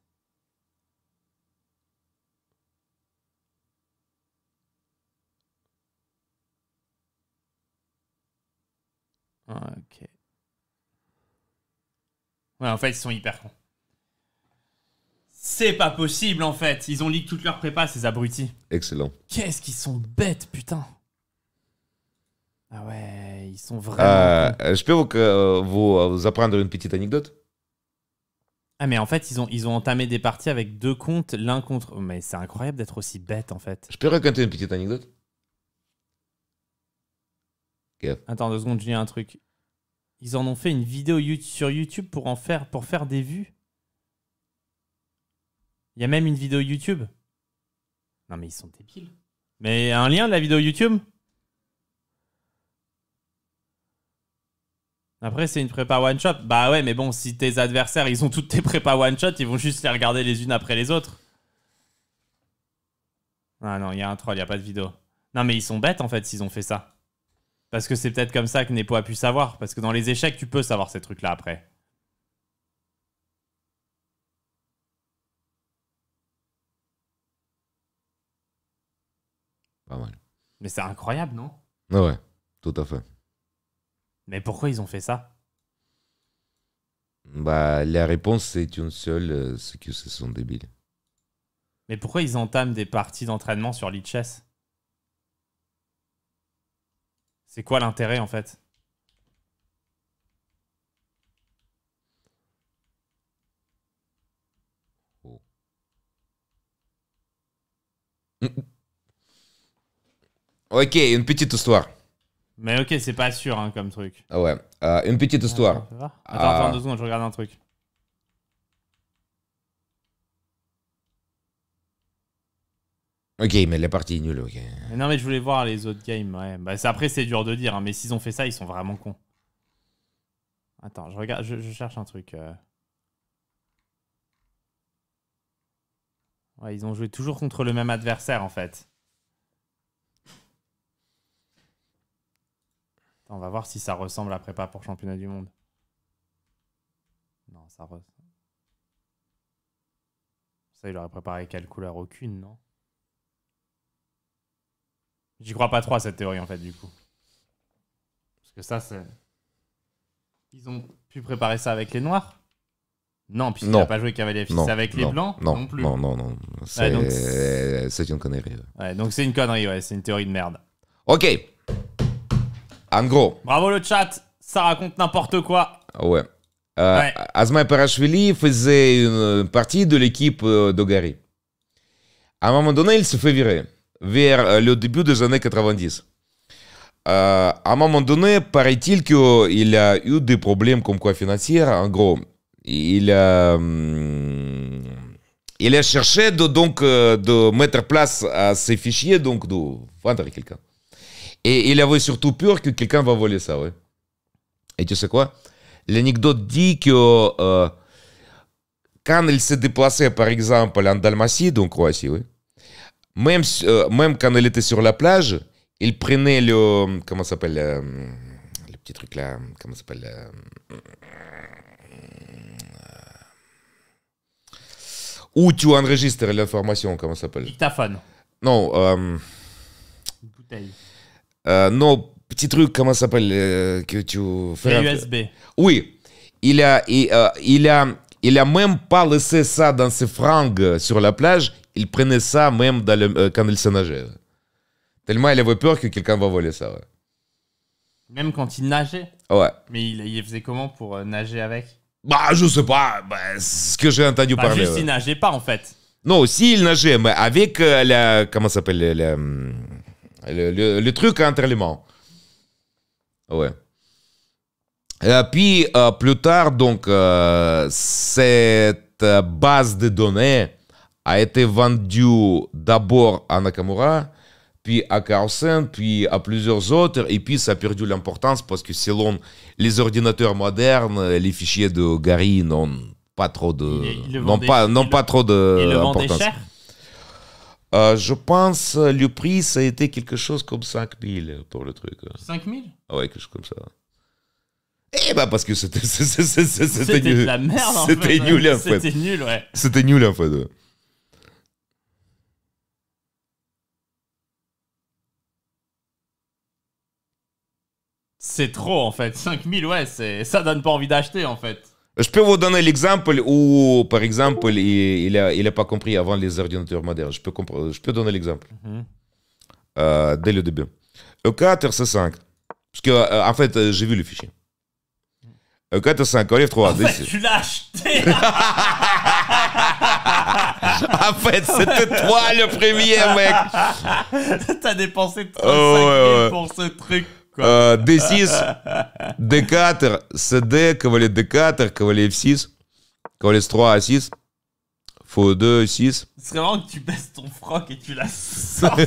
Ah, ok. Ouais, en fait, ils sont hyper cons. C'est pas possible, en fait. Ils ont leak toute leur prépa, ces abrutis. Excellent. Qu'est-ce qu'ils sont bêtes, putain. Ah ouais, ils sont euh, vraiment... Euh, je peux vous, euh, vous apprendre une petite anecdote ah mais en fait ils ont ils ont entamé des parties avec deux comptes l'un contre mais c'est incroyable d'être aussi bête en fait. Je peux raconter une petite anecdote Attends deux secondes, je un truc. Ils en ont fait une vidéo sur YouTube pour en faire, pour faire des vues. Il y a même une vidéo YouTube. Non mais ils sont débiles. Mais un lien de la vidéo YouTube Après, c'est une prépa one shot. Bah ouais, mais bon, si tes adversaires, ils ont toutes tes prépa one shot, ils vont juste les regarder les unes après les autres. Ah non, il y a un troll, il n'y a pas de vidéo. Non, mais ils sont bêtes en fait s'ils ont fait ça. Parce que c'est peut-être comme ça que Nepo a pu savoir. Parce que dans les échecs, tu peux savoir ces trucs-là après. Pas mal. Mais c'est incroyable, non ah Ouais, tout à fait. Mais pourquoi ils ont fait ça Bah, la réponse c'est une seule, euh, c'est que ce sont débiles. Mais pourquoi ils entament des parties d'entraînement sur le c'est quoi l'intérêt en fait oh. Ok, une petite histoire. Mais ok, c'est pas sûr hein, comme truc. Ah ouais, euh, une petite histoire. Attends, attends, euh, deux secondes, je regarde un truc. Ok, mais la partie est nulle, non, mais je voulais voir les autres games. Bah, après, c'est dur de dire, hein, mais s'ils ont fait ça, ils sont vraiment cons. Attends, je regarde, je, cherche un truc. Euh. Ouais, ils ont joué toujours contre le même adversaire en fait. on va voir si ça ressemble à prépa pour championnat du monde. Non, ça ressemble. Ça, il aurait préparé quelle couleur Aucune, non J'y crois pas trop à cette théorie, en fait, du coup. Parce que ça, c'est. Ils ont pu préparer ça avec les Noirs Non, puisqu'il n'a pas joué Cavalier Fils avec les Blancs non, non, plus. Non, non, non. C'est une connerie. Ouais, donc c'est une connerie, ouais. C'est une théorie de merde. Ok. En gros. Bravo le chat. Ça raconte n'importe quoi. Ah ouais. Euh, Parashvili faisait une partie de l'équipe euh, d'Ogari. À un moment donné, il se fait virer vers euh, le début des années 90. Euh, à un moment donné, paraît-il qu'il a eu des problèmes comme quoi financiers. En gros, euh, il a, cherché de, donc, de mettre place à ses fichiers, donc de vendre quelqu'un. Et il avait surtout peur que quelqu'un va voler ça, oui. Et tu sais quoi L'anecdote dit que quand il s'est déplacé, par exemple, en Dalmatie, donc Croatie, oui, même, même э, quand elle était sur la plage, il prenait le. Comment s'appelle euh, Le petit truc là. Comment s'appelle euh, Où tu enregistres l'information, comment s'appelle Dictaphone. Non. Euh, Une bouteille. non, petit truc, comment s'appelle que tu USB. Oui, il a, il, a, il a même pas laissé ça dans ses frangues sur la plage il prenait ça même euh, quand il se nageait. Tellement il avait peur que quelqu'un va voler ça. Même quand il nageait Ouais. Mais il, faisait comment pour euh, nager avec Bah, je sais pas. Bah, ce que j'ai entendu bah, parler. juste, ouais. il nageait pas, en fait. Non, si il nageait, mais avec euh, la. Comment s'appelle le, le- truc entre les mains. Ouais. puis, plus tard, donc, cette base de données a été vendu d'abord à Nakamura, puis à Carlsen, puis à plusieurs autres, et puis ça a perdu l'importance parce que selon les ordinateurs modernes, les fichiers de Gary n'ont pas trop de... n'ont pas, non pas trop de... Euh, je pense le prix, ça a été quelque chose comme 5000 pour le truc. 5000 ah Ouais, quelque chose comme ça. Eh bah parce que c'était... C'était de la merde, en fait. C'était nul, en fait. C'était nul, ouais. C'était nul, en fait. c'est trop en fait. 5000, ouais, c'est, ça donne pas envie d'acheter en fait. Je peux vous donner l'exemple où, par exemple, il n'a pas compris avant les ordinateurs modernes. Je peux, je peux donner l'exemple. Mhm. Euh, dès le début. E4, RC5. Parce que, euh, en fait, euh, j'ai vu le fichier. E4, RC5, OLF3. fait, tu l'as acheté en fait, c'était toi le premier, mec. T'as dépensé 35 000 pour ce truc D6, D4, CD, cavalier D4, cavalier F6, cavalier 3 A6, f 2, 6. C'est vraiment que tu baisses ton froc et tu la sors, ouais,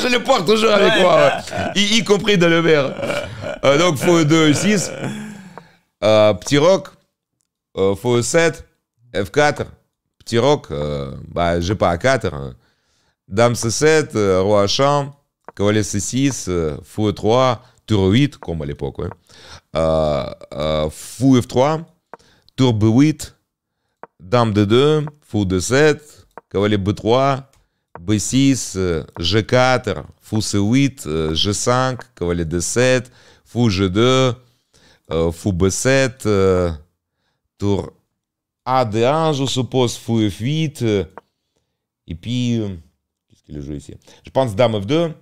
je le porte toujours avec moi, Y, compris dans le verre. Euh, donc, faut 2, 6. Euh, petit roc, euh, f 7, F4, petit rock bah, j'ai pas A4. Hein. Dame C7, roi champ Cavalier C6, Fou 3 Tour 8, comme à l'époque, Fou F3, Tour B8, Dame de 2 Fou de 7 Cavalier B3, B6, G4, Fou C8, G5, Cavalier D7, Fou G2, Fou 7 Tour AD1, je suppose, Fou F8, et puis, qu'est-ce qu'il a ici Je pense Dame F2,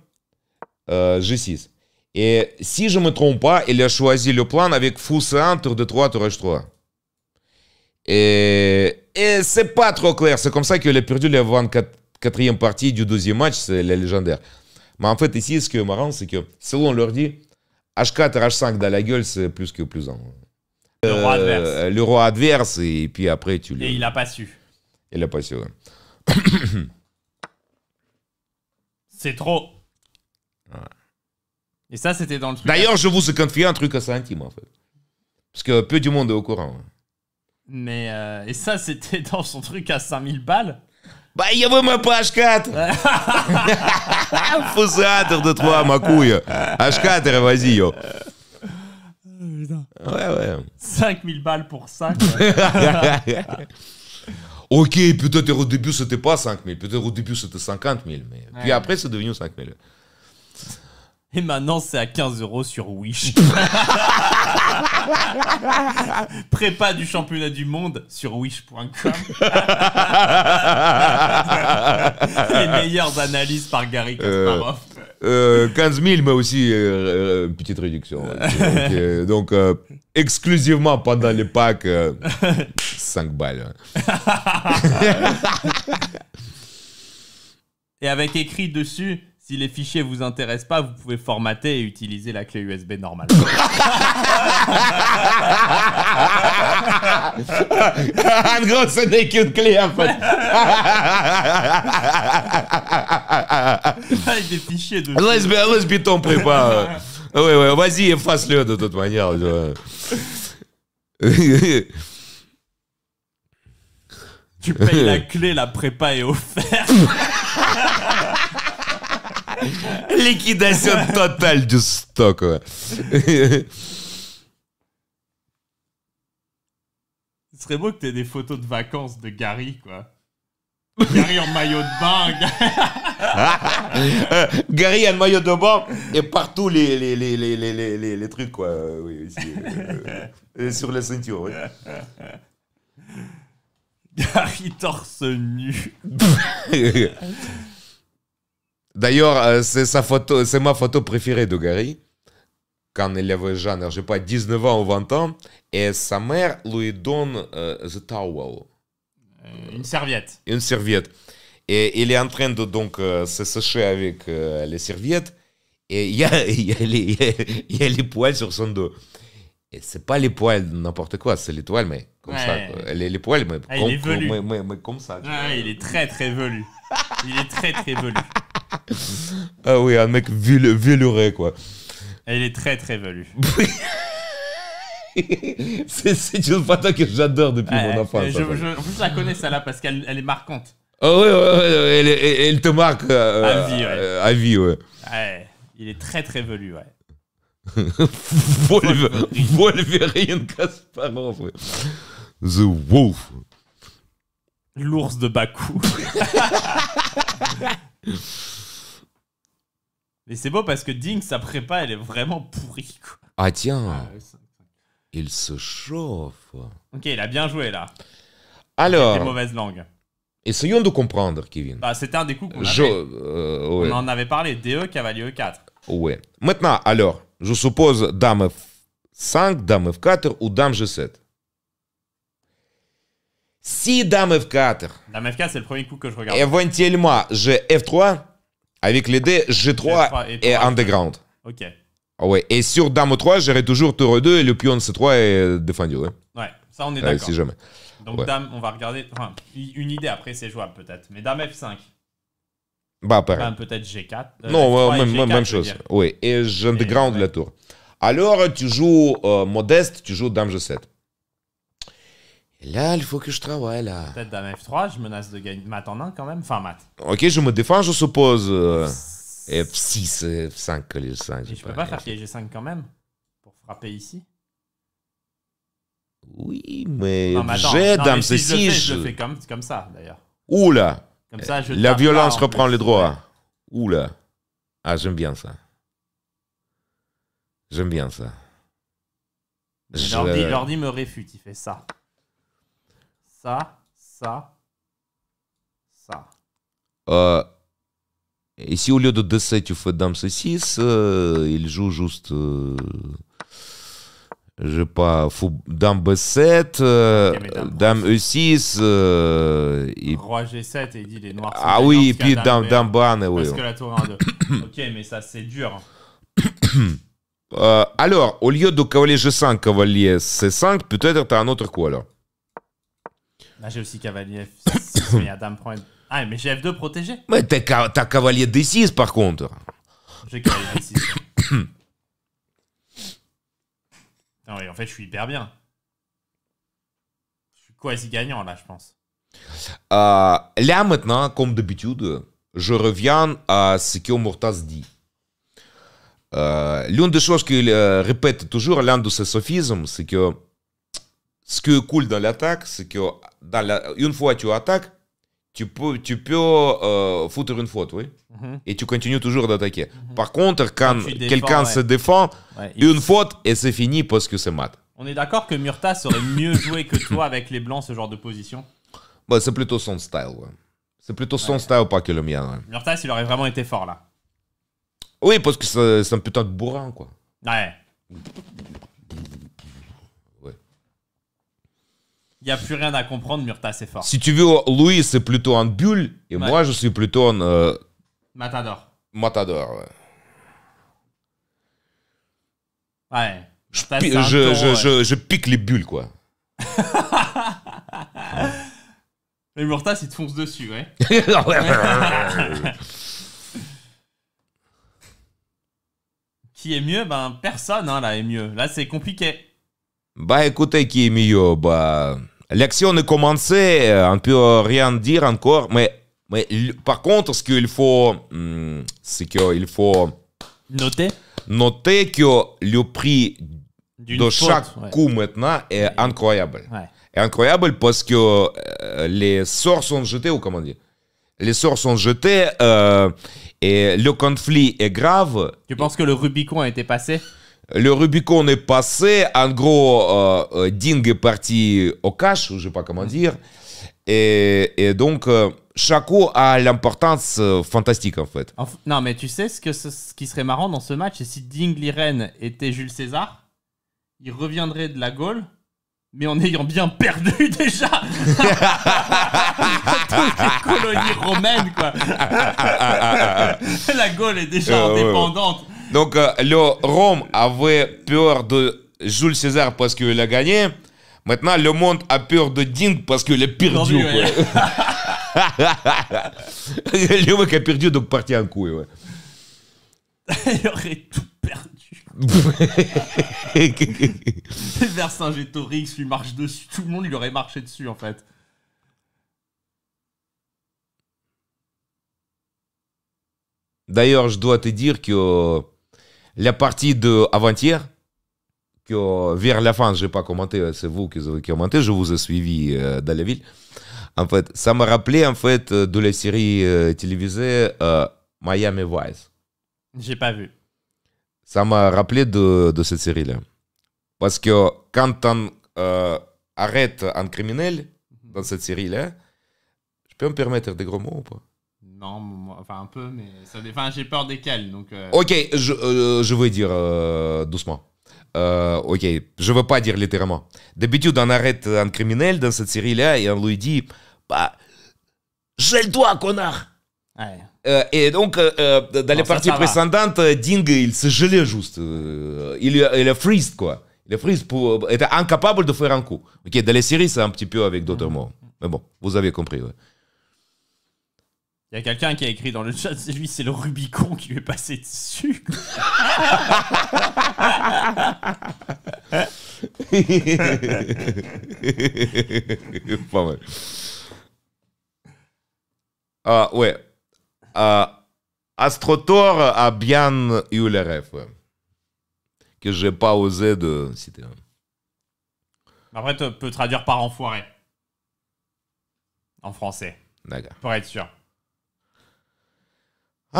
6 Et si je me trompe pas, il a choisi le plan avec fou tour de 3, tour H3. Et, et c'est pas trop clair. C'est comme ça qu'il a perdu la 24e partie du deuxième match, c'est la légendaire. Mais en fait, ici, ce qui est marrant, c'est que selon leur dit, H4 H5 dans la gueule, c'est plus que plus Le roi adverse. le roi adverse, et puis après, tu le. Et il a pas su. Il a pas su, ouais. C'est trop. Et ça, c'était dans le truc. D'ailleurs, je vous ai confié un truc assez intime, en fait. Parce que peu du monde est au courant. Mais. Euh, et ça, c'était dans son truc à 5000 balles Bah, il y même pas H4 hâter de toi, ma couille H4, eh, vas-y, yo Ouais, ouais. 5000 balles pour ça, Ok, peut-être au début c'était pas 5000, peut-être au début c'était 50 000, mais puis après c'est devenu 5000. Et maintenant, c'est à 15 euros sur Wish. Prépa du championnat du monde sur wish.com. Les meilleures analyses par Gary euh, Kasparov. 15 euh, 000, mais aussi euh, une petite réduction. Donc, exclusivement pendant les packs, 5 balles. Hein. Et avec écrit dessus si les fichiers vous intéressent pas, vous pouvez formater et utiliser la clé USB normale. en ah, gros, ce n'est qu'une clé en fait. Avec ah, des fichiers de. USB, laisse béton prépa. Oui, ouais, vas-y, efface-le de toute manière. tu payes la clé, la prépa est offerte. Liquidation totale du stock. Ce serait beau que t'aies des photos de vacances de Gary, quoi. Gary en maillot de bain. Gary en maillot de bain et partout les, les, les, les, trucs, quoi. Oui, euh, euh, sur la ceinture, Gary torse nu. D'ailleurs, euh, c'est sa photo, c'est ma photo préférée de Gary. Quand il avait genre, je sais pas, 19 ans ou 20 ans, et sa mère lui donne euh, the towel. Euh, une serviette. Une serviette. Et il est en train de donc se sécher avec les serviettes. Et il y, a, les poils sur son dos. Et c'est pas les poils n'importe quoi, c'est les toiles, mais comme ça. Les, poils, ah, mais, comme, ça. Ah, il est très très velu. il est très très velu ah oui, un mec velu, quoi. Elle est très, très velue. c'est une photo que j'adore depuis mon enfance. en plus, je la connais, celle-là, parce qu'elle elle est marquante. oh, ouais, ouais, elle, elle, te marque euh, à vie, euh, ouais. À ouais. ouais. Il est très, très velu, ouais. Wolverine. Wolverine Kasparov. The Wolf. L'ours de Bakou. Mais c'est beau parce que Ding, sa prépa, elle est vraiment pourrie. Quoi. Ah tiens, ah, il se chauffe. Ok, il a bien joué là. Alors. des mauvaises langues. Essayons de comprendre, Kevin. Bah, c'était un des coups qu'on Je... Euh, On en avait parlé, DE, cavalier E4. Ouais. Maintenant, alors, je suppose dame F5, dame F4 ou dame G7. Si dame F4. Dame F4, c'est le premier coup que je regarde. Éventuellement, G F3. Avec les dés G3 et, underground. Ok. Ah ouais. Et sur Dame 3, j'aurai toujours Tour 2 et le pion C3 est euh, défendu. Ouais, ça on est d'accord. si jamais. Donc Dame, on va regarder. Enfin, une idée après, c'est jouable peut-être. Mais Dame F5. Bah, pareil. peut-être G4. Euh, non, même, même chose. Oui, et j'underground la tour. Alors, tu joues euh, modeste, tu joues Dame G7 là, il faut que je travaille, là. Peut-être dans F3, je menace de gagner. Mat en 1 quand même, enfin mat. Ok, je me défends, je suppose. F6, F5, les 5. Je peux pas, faire piège 5 quand même Pour frapper ici Oui, mais. j'ai d'un dame 6 je, fais, comme, ça, d'ailleurs. Oula Comme ça, eh, La violence reprend les droits. Oula Ah, j'aime bien ça. J'aime bien ça. l'ordi me réfute, il fait ça ça, ça, ça. Euh, et si au lieu de D7, tu fais Dame C6, euh, il joue juste. Euh, je ne sais pas, fou, Dame B7, dame, E6. Et... Roi G7, et il dit les noirs. Sont ah oui, et puis Dame, dame, ban, eh oui. que la tour 1-2. ok, mais ça, c'est dur. alors, au lieu de cavalier G5, cavalier C5, peut-être t'as un autre coup alors. Là, ah, j'ai aussi cavalier F6, mais Adam prend. Ah, mais j'ai F2 protégé. Mais t'as, cavalier D6 par contre. J'ai cavalier D6. non, et en fait, je suis hyper bien. Je suis quasi gagnant là, je pense. Euh, là maintenant, comme d'habitude, je reviens à ce que Mortaz dit. Euh, l'une des choses qu'il euh, répète toujours, l'un de ses sophismes, c'est que ce qui est cool dans l'attaque, c'est que une fois que tu attaques, tu peux, tu peux euh, foutre une faute, oui. Mhm. Et tu continues toujours d'attaquer. Mhm. Par contre, quand, quelqu'un se défend, une faute et c'est fini parce que c'est mat. On est d'accord que Murta aurait mieux joué que toi avec les Blancs ce genre de position bah, C'est plutôt son style, ouais. C'est plutôt son style, pas que le mien. Murtas, il aurait vraiment été fort là. Oui, parce que c'est un putain de bourrin, quoi. Ouais n'y a plus rien à comprendre, Murta, c'est fort. Si tu veux, Louis, c'est plutôt un bulle, et moi, je suis plutôt un... Euh, Matador. Matador, ouais. Ouais. Je, je, pique les bulles, quoi. Mais Murta, il te fonce dessus, ouais. qui est mieux Ben personne, hein, là, est mieux. Là, c'est compliqué. Bah écoutez, qui est mieux Bah l'action est commencée, euh, on ne peut rien dire encore, mais, mais par contre, ce qu'il faut, hmm, c'est qu'il faut noter. noter que le prix de chaque coup maintenant est incroyable. Ouais. incroyable parce que euh, les sorts sont jetés, ou comment dire les sorts sont jetés euh, et le conflit est grave. Tu penses que le Rubicon a été passé le Rubicon est passé. En gros, euh, euh, Ding est parti au cash, je ne sais pas comment mhm. dire. Et, donc, euh, Chaco a l'importance fantastique, en fait. non, mais tu sais ce, qui serait marrant dans ce match, c'est si Ding Liren était Jules César, il reviendrait de la Gaule mais en ayant bien perdu déjà toutes les colonies quoi. la Gaule est déjà indépendante. Donc, euh, le Rome avait peur de Jules César parce qu'il a gagné. Maintenant, le monde a peur de Ding parce qu'il a perdu. Non, ouais. le mec a perdu, donc parti en couille. Il aurait tout perdu. Vers Saint-Gétorix, lui marche dessus. Tout le monde, il aurait marché dessus, en fait. D'ailleurs, je dois te dire que euh, la partie avant hier que euh, vers la fin, je n'ai pas commenté, euh, c'est vous qui avez commenté, je vous ai suivi euh, dans la ville. En fait, ça m'a rappelé en fait de la série télévisée Miami Vice. J'ai pas vu. Ça m'a rappelé de, de cette série-là. Parce que quand on arrête un criminel dans cette série-là, je peux me permettre des gros mots ou pas non, enfin un peu, mais ça dépend. J'ai peur desquels. Donc, euh. Ok, je, euh, je, veux dire euh, doucement. ok, je veux pas dire littéralement. D'habitude, on arrête un criminel dans cette série-là et on lui dit bah, J'ai le doigt, connard Et donc, dans les parties précédentes, Ding, il se gelait juste. il, il a freeze, quoi. Il a freeze pour. être incapable de faire un coup. Ok, dans les séries, c'est un petit peu avec d'autres mhm. mots. Mais bon, vous avez compris, ouais. Il y a quelqu'un qui a écrit dans le chat, c'est lui, c'est le Rubicon qui lui est passé dessus. Ah, ouais. Ah, Astrotor a bien eu le Que j'ai pas osé de citer. Après, tu peux traduire par enfoiré. En français. D'accord. Pour être sûr.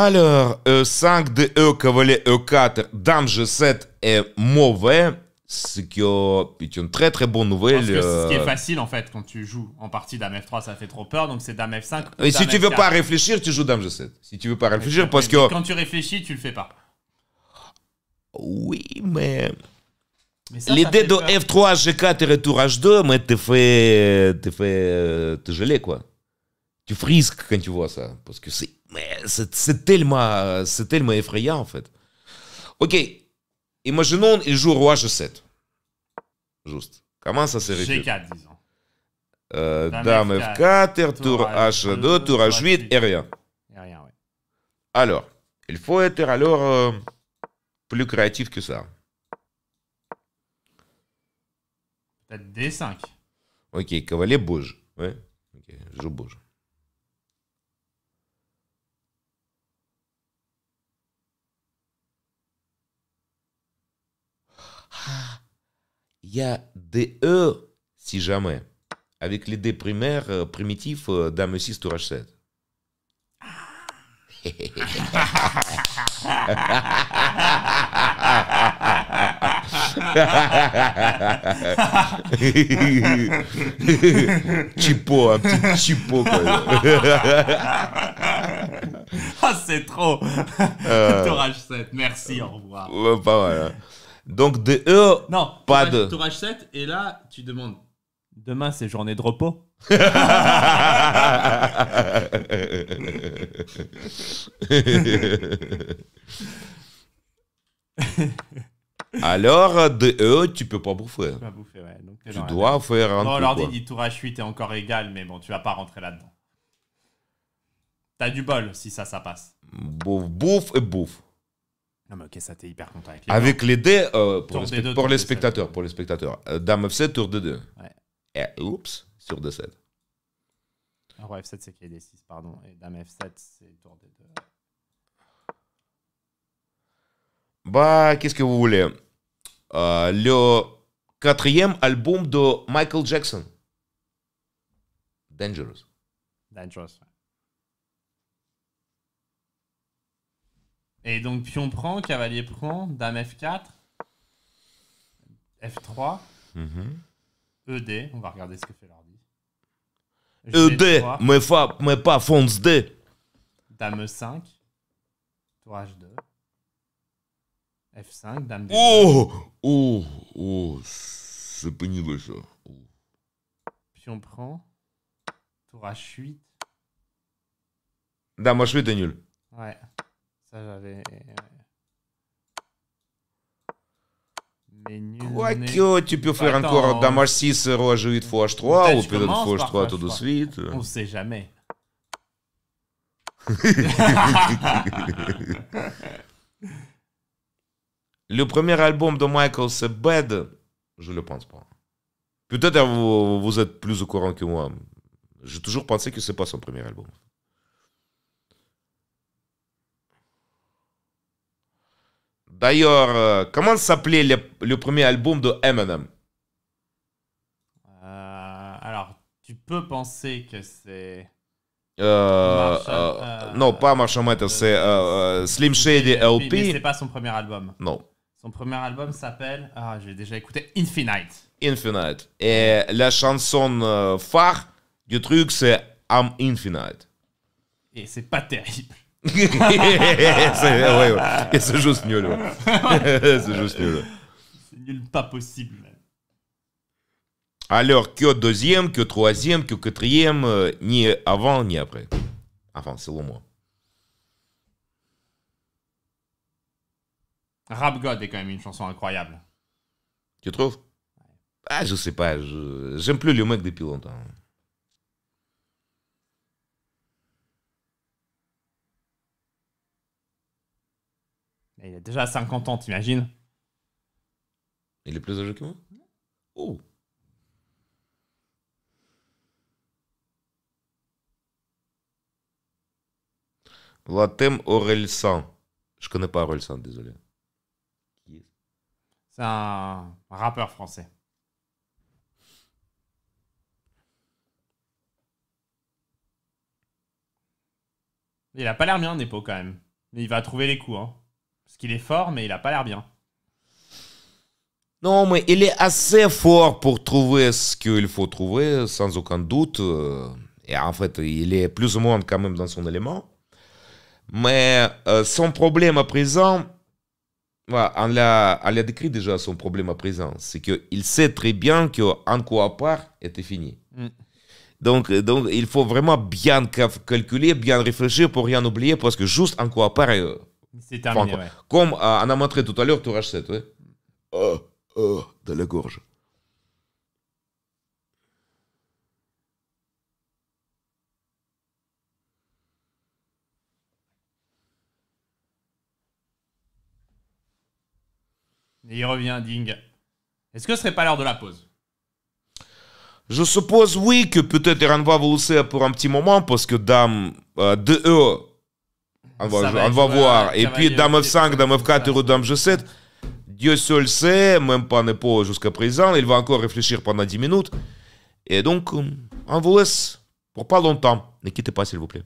Alors, E5 euh, de E, cavalier E4, dame G7 est mauvais, ce qui est une très très bonne nouvelle. Parce que c'est ce qui est euh. facile en fait quand tu joues en partie dame F3, ça fait trop peur, donc c'est dame F5. Et si tu veux pas réfléchir, tu joues dame G7. Si tu veux pas réfléchir, parce que. Quand tu réfléchis, tu le fais pas. Oui, mais. L'idée de F3, G4 et retour H2, mais t'es fait. T'es fait. Euh, t'es geler quoi. Tu frisques quand tu vois ça, parce que c'est mais c'est tellement, euh, tellement effrayant, en fait. Ok, imaginons, il joue roi G7. Juste. Comment ça se réduit G4, disons. Euh, dame F4, tour, H2, tour H8, et rien. Et rien, oui. Alors, il faut être alors euh, plus créatif que ça. Peut-être D5. Ok, cavalier bouge. Ouais. Ok, je bouge. Ah, il y a des E, si jamais, avec les D primaires primitifs euh, 6 tour 7 chipo, un petit chipo. Oh, c'est trop! 7 euh. merci, au revoir. pas mal. Hein. Donc de e, non, pas de. h 7 et là, tu demandes. Demain, c'est journée de repos. Alors, de E, tu peux pas bouffer. Tu, bouffer, dois faire un Non, l'ordi dit tour H8 est encore égal, mais bon, tu vas pas rentrer là-dedans. T'as du bol si ça, ça passe. Bouffe, bouffe et bouffe. Non mais ok, ça t'es hyper content avec les Avec les dés, euh, pour, les, pour les spectateurs, pour les spectateurs. Euh, Dame F7, tour de 2 eh, oups, sur D7. Roi F7 c'est qui est des D6, pardon. Et Dame F7, c'est tour D2. Bah, qu'est-ce que vous voulez euh, Le quatrième album de Michael Jackson. Dangerous. Dangerous, ouais. Et donc pion prend, cavalier prend, dame F4, F3, ED, on va regarder ce que fait l'ordi. ED, mais, pas fonce D. Dame 5, tour H2, F5, dame D. Oh, oh, oh, c'est pénible ça. Pion prend, tour H8. Dame H8 est nul. Ouais. Ça, j'avais. Quoique, tu peux faire encore Damas 6 h 8 fois H3 ou peut-être fois H3 tout de suite. On sait jamais. le premier album de Michael, c'est Bad. Je ne le pense pas. Peut-être que vous êtes plus au courant que moi. J'ai toujours pensé que ce c'est pas son premier album. D'ailleurs, euh, comment s'appelait le, premier album de Eminem euh, Alors, tu peux penser que c'est... Euh, non, pas Marshall Mathers, c'est Slim Shady LP. Mais c'est pas son premier album. Non. Son premier album s'appelle, ah, j'ai déjà écouté Infinite. Infinite. Et la chanson phare du truc, c'est I'm Infinite. Et c'est pas terrible. c'est C'est juste nul. c'est juste nul. C'est nul, pas possible. Alors que deuxième, que troisième, que quatrième, euh, ni avant ni après. Enfin, selon moi. Rap God est quand même une chanson incroyable. Tu trouves Ah, je sais pas. J'aime plus le mec depuis longtemps. Il a déjà 50 ans, t'imagines Il est plus âgé que moi Oh Latem Orelsan. Je connais pas Orelsan, désolé. C'est un rappeur français. Il a pas l'air bien, Nepo, quand même. Mais il va trouver les coups, hein. Parce qu'il est fort, mais il a pas l'air bien. Non, mais il est assez fort pour trouver ce qu'il faut trouver, sans aucun doute. Et en fait, il est plus ou moins quand même dans son élément. Mais euh, son problème à présent, voilà, on l'a décrit déjà son problème à présent, c'est qu'il sait très bien qu'un coup à part était fini. Mm. Donc, donc, il faut vraiment bien calculer, bien réfléchir pour rien oublier, parce que juste un coup à part, c'est terminé, Comme on a montré tout à l'heure, tour H7, ouais. Oh, oh, de la gorge. Et il revient, Ding. Est-ce que ce serait pas l'heure de la pause Je suppose oui que peut-être Eran va vous laisser pour un petit moment parce que Dame euh, de e on va, voir. Et puis Dame f 5, Dame f 4 dans Dame G7. Dieu seul sait, même pas Nepo jusqu'à présent. Il va encore réfléchir pendant 10 minutes. Et donc, on euh, vous laisse pour pas longtemps. Ne quittez pas, s'il vous plaît.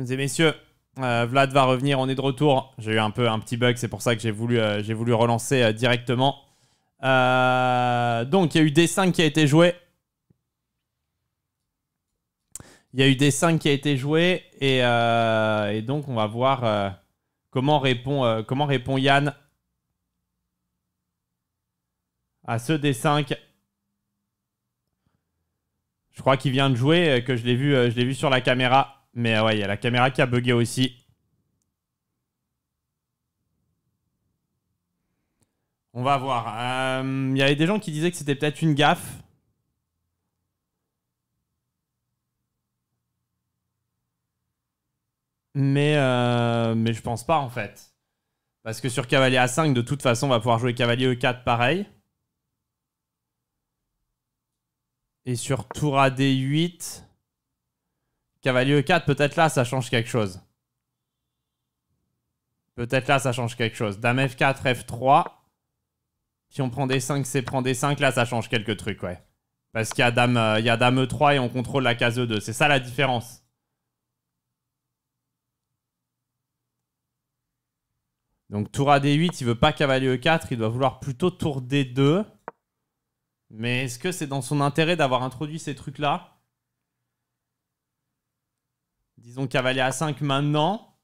mesdames et messieurs. Euh, Vlad va revenir, on est de retour. J'ai eu un peu un petit bug, c'est pour ça que j'ai voulu, euh, voulu relancer euh, directement. donc, il y a eu D5 qui a été joué. Il y a eu D5 qui a été joué. Et, donc, on va voir comment, répond, comment répond Yann à ce D5. Je crois qu'il vient de jouer, que je l'ai vu, je l'ai vu sur la caméra. Mais ah ouais, il y a la caméra qui a bugué aussi. On va voir. Il euh, y avait des gens qui disaient que c'était peut-être une gaffe. Mais, euh, mais je pense pas en fait. Parce que sur cavalier A5, de toute façon, on va pouvoir jouer cavalier E4 pareil. Et sur tour AD8. Cavalier e 4, peut-être là, ça change quelque chose. Peut-être là, ça change quelque chose. Dame F4, F3. Si on prend d 5, c'est prendre d 5. Là, ça change quelques trucs, ouais. Parce qu'il y, a dame, euh, y a dame E3 et on contrôle la case E2. C'est ça la différence. Donc tour à D8, il veut pas cavalier E4, il doit vouloir plutôt tour D2. Mais est-ce que c'est dans son intérêt d'avoir introduit ces trucs-là Disons cavalier à 5 maintenant.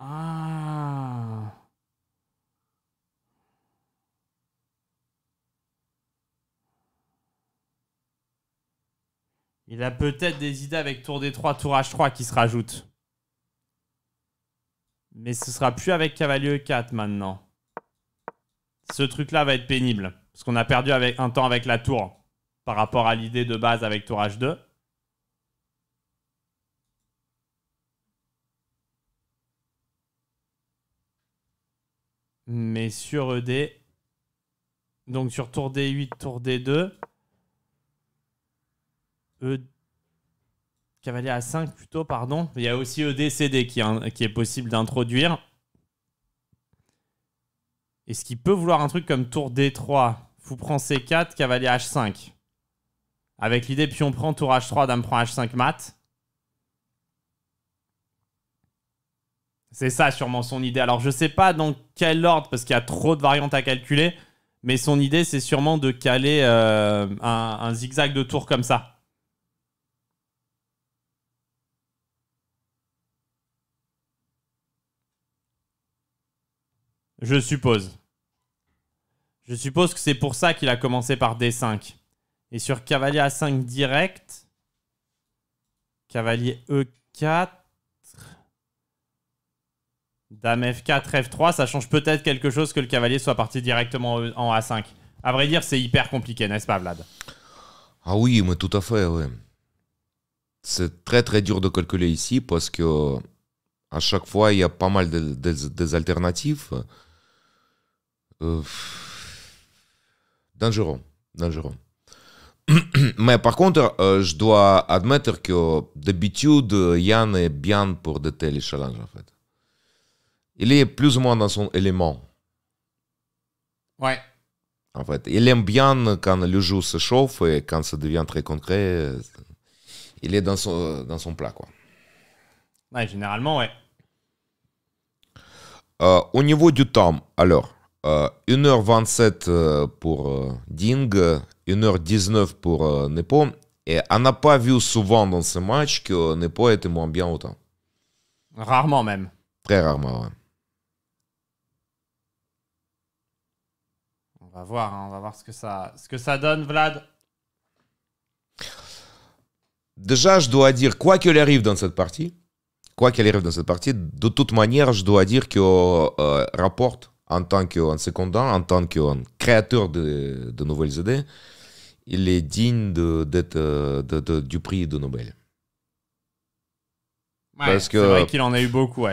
Ah. Il a peut-être des idées avec tour D3, tour H3 qui se rajoutent. Mais ce sera plus avec cavalier E4 maintenant. Ce truc-là va être pénible. Parce qu'on a perdu avec, un temps avec la tour par rapport à l'idée de base avec tour h 2. Mais sur ED, donc sur tour D8, tour D2, E... Cavalier A5 plutôt, pardon. Il y a aussi EDCD qui, qui est possible d'introduire. Est-ce qu'il peut vouloir un truc comme tour D3 vous prend C4, cavalier H5 avec l'idée on prend, tour H3, dame prend H5 mat. C'est ça sûrement son idée. Alors je sais pas dans quel ordre, parce qu'il y a trop de variantes à calculer, mais son idée c'est sûrement de caler euh, un, un, zigzag de tour comme ça. Je suppose. Je suppose que c'est pour ça qu'il a commencé par D5. Et sur cavalier a 5 direct, cavalier E4, dame F4, F3, ça change peut-être quelque chose que le cavalier soit parti directement e en A5. À vrai dire, c'est hyper compliqué, n'est-ce pas, Vlad Ah oui, mais tout à fait, oui. C'est très très dur de calculer ici parce que euh, à chaque fois, il y a pas mal des alternatives. Euh, dangereux, dangereux. Mais par contre, euh, je dois admettre que d'habitude, Yann est bien pour de tels challenges, en fait. Il est plus ou moins dans son élément. Ouais. En fait, il aime bien quand le jeu se chauffe et quand ça devient très concret, il est dans son, euh, dans son plat, quoi. Ouais, généralement, ouais. Euh, au niveau du temps, alors, 1h27 pour Ding 1h19 pour Nepo. Et on n'a pas vu souvent dans ce match que Nepo était moins bien autant. Rarement même. Très rarement, oui. On va voir, hein, on va voir ce que ça, ce que ça donne, Vlad. Déjà, je dois dire, quoi qu'il arrive dans cette partie, quoi qu'il arrive dans cette partie, de toute manière, je dois dire que euh, Rapport, en tant qu'un secondant, en tant qu'un créateur de, de nouvelles idées, il est digne d'être, euh, du prix de Nobel. Parce qu'il en a eu beaucoup,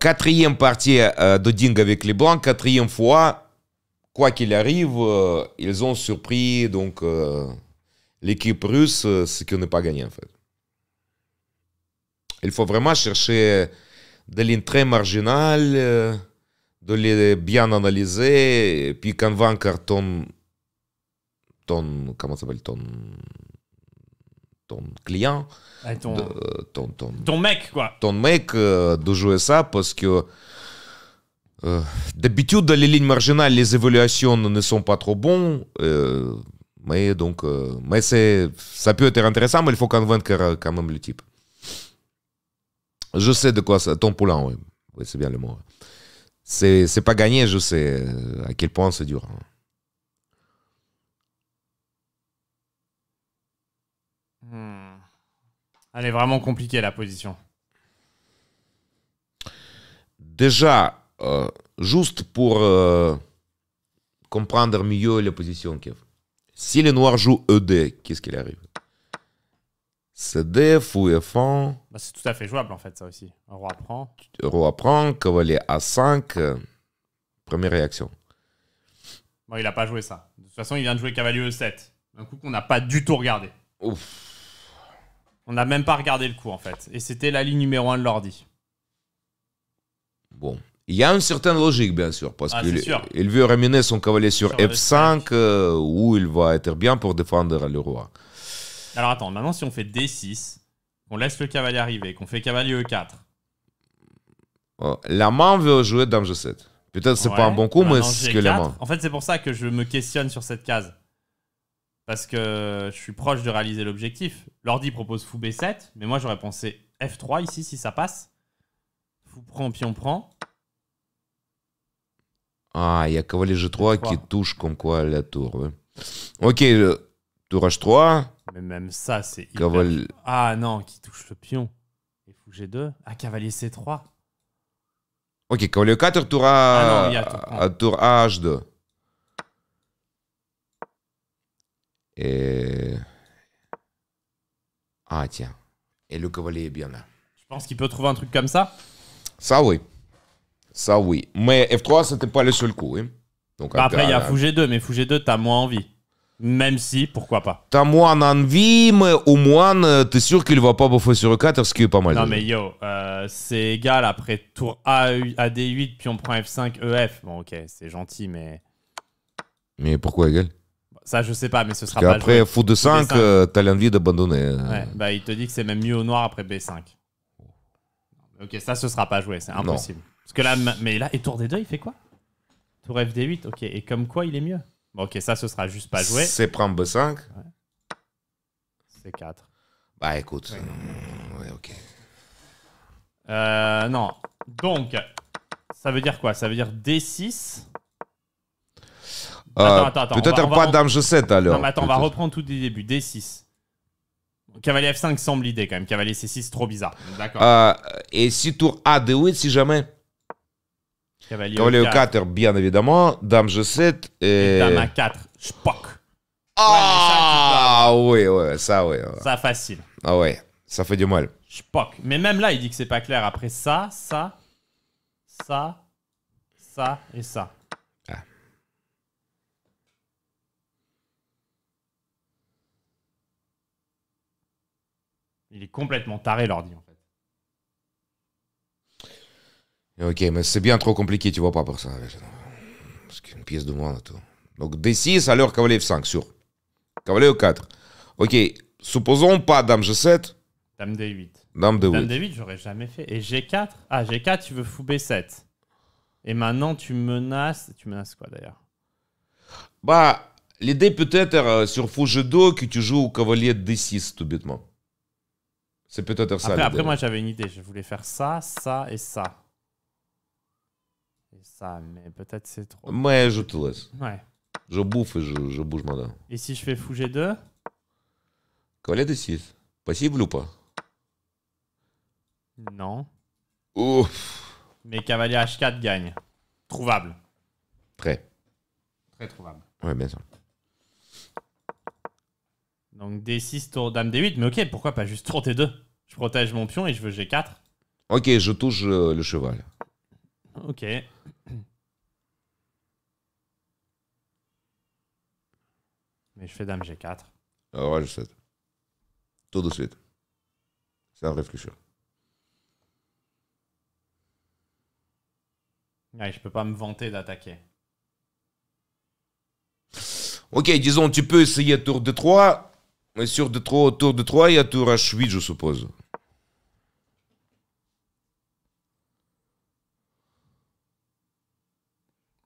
quatrième partie euh, de Ding avec les Blancs, quatrième fois, quoi qu'il arrive, euh, ils ont surpris donc l'équipe russe, ce qui n'est pas gagné en fait. Il faut vraiment chercher des lignes très marginales, de les bien analyser, et puis convaincre ton ton, comment s'appelle, ton, ton client, ton... ton, ton, mec, quoi. Ton mec euh, de jouer ça parce que euh, d'habitude, les lignes marginales, les évaluations ne sont pas trop bonnes. Euh, mais donc, euh, mais c'est, ça peut être intéressant, mais il faut convaincre quand même le type. Je sais de quoi ça. Ton poulain, oui. c'est bien le mot. C'est, c'est pas gagné, je sais à quel point c'est dur. Hein. Hmm. Elle est vraiment compliquée, la position. Déjà, euh, juste pour euh, comprendre mieux la position, Kev. Si les noirs jouent ED, qu'est-ce qu'il arrive CD, ou F1 C'est tout à fait jouable en fait, ça aussi. roi prend. Roi prend, cavalier A5. Euh, première réaction. il n'a pas joué ça. De toute façon, il vient de jouer cavalier E7. Un coup qu'on n'a pas du tout regardé. Ouf. On n'a même pas regardé le coup, en fait. Et c'était la ligne numéro 1 de l'ordi. Bon. Il y a une certaine logique, bien sûr, parce ah, que qu'il il veut ramener son cavalier sur, F5, euh, où il va être bien pour défendre le roi. Alors attends, maintenant, si on fait D6, on laisse le cavalier arriver, qu'on fait cavalier E4. Euh, la main veut jouer Dame G7. Peut-être c'est n'est pas un bon coup, mais c'est ce que la main. En fait, c'est pour ça que je me questionne sur cette case parce que je suis proche de réaliser l'objectif. L'ordi propose fou B7, mais moi j'aurais pensé F3 ici si ça passe. Fou prend, pion prend. Ah, il y a cavalier G3 qui touche comme quoi la tour. Ok, tour H3. Mais même ça, c'est. Ah non, qui touche le pion. Et fou G2. Ah, cavalier C3. Ok, cavalier 4, tour A. Ah il y tour, a, tour A H2. Et... Ah tiens. Et le cavalier est bien là. Je pense qu'il peut trouver un truc comme ça Ça oui. Ça oui. Mais F3, c'était pas le seul coup. Hein. Donc, bah, après, il y a Fou G2, mais Fou G2, t'as moins envie. Même si, pourquoi pas. T'as moins envie, mais au moins, euh, t'es sûr qu'il va pas bouffer sur E4, ce qui est pas mal. Non, mais yo, euh, c'est égal après tour A, D8, puis on prend F5, EF. Bon, ok, c'est gentil, mais. Mais pourquoi égal ça, je sais pas, mais ce sera pas. Après, fou de 5, tu euh, t'as l'envie d'abandonner. Ouais, bah, il te dit que c'est même mieux au noir après B5. Ok, ça, ce sera pas joué, c'est impossible. Parce que là, mais là, et tour d deux, il fait quoi Tour FD8, ok. Et comme quoi, il est mieux Ok, ça, ce sera juste pas joué. C'est prendre B5. C4. Bah, écoute. Euh, ouais ok. Euh, non. Donc, ça veut dire quoi Ça veut dire D6. Ah, peut-être pas dame, je 7 alors. Non, mais attends, on va reprendre tout du début. D6. Cavalier F5 semble l'idée quand même. Cavalier C6, trop bizarre. D'accord. Euh, et si tour A, D8, si jamais Cavalier, Cavalier E4. bien évidemment. Dame G7. Et... dame A4, Spock. Ah, ah oui, ça, oui. Ouais. Ça, facile. Ah ouais, ça fait du mal. Spock. Mais même là, il dit que c'est pas clair. Après ça, ça, ça, ça et ça. Il est complètement taré l'ordi en fait. Ok, mais c'est bien trop compliqué, tu vois pas pour ça. Parce une pièce de moins, tout. Donc D6, alors cavalier F5, sûr. Cavalier 4 e Ok, supposons pas dame G7. Dame D8. Dame D8. Dame D8, j'aurais jamais fait. Et G4 Ah, G4, tu veux fou B7. Et maintenant, tu menaces. Tu menaces quoi d'ailleurs Bah, l'idée peut-être euh, sur fou G2 que tu joues au cavalier D6, tout bêtement. C'est peut-être ça. Après, après moi, j'avais une idée. Je voulais faire ça, ça et ça. Et ça, mais peut-être c'est trop. Ouais, je te Ouais. Je bouffe et je, bouge mon Et si je fais fouger G2 est de 6. Possible ou pas Non. Ouf. Mais cavalier H4 gagne. Trouvable. Très. Très trouvable. Ouais, bien sûr. Donc D6, tour dame D8, mais ok, pourquoi pas juste tour 2 je protège mon pion et je veux G4. Ok, je touche euh, le cheval. Ok. Mais je fais dame G4. Ah ouais, je sais. Tout de suite. C'est un réfléchir. Je je peux pas me vanter d'attaquer. Ok, disons, tu peux essayer tour de 3. Mais sur de tour de 3, il y a tour H8, je suppose.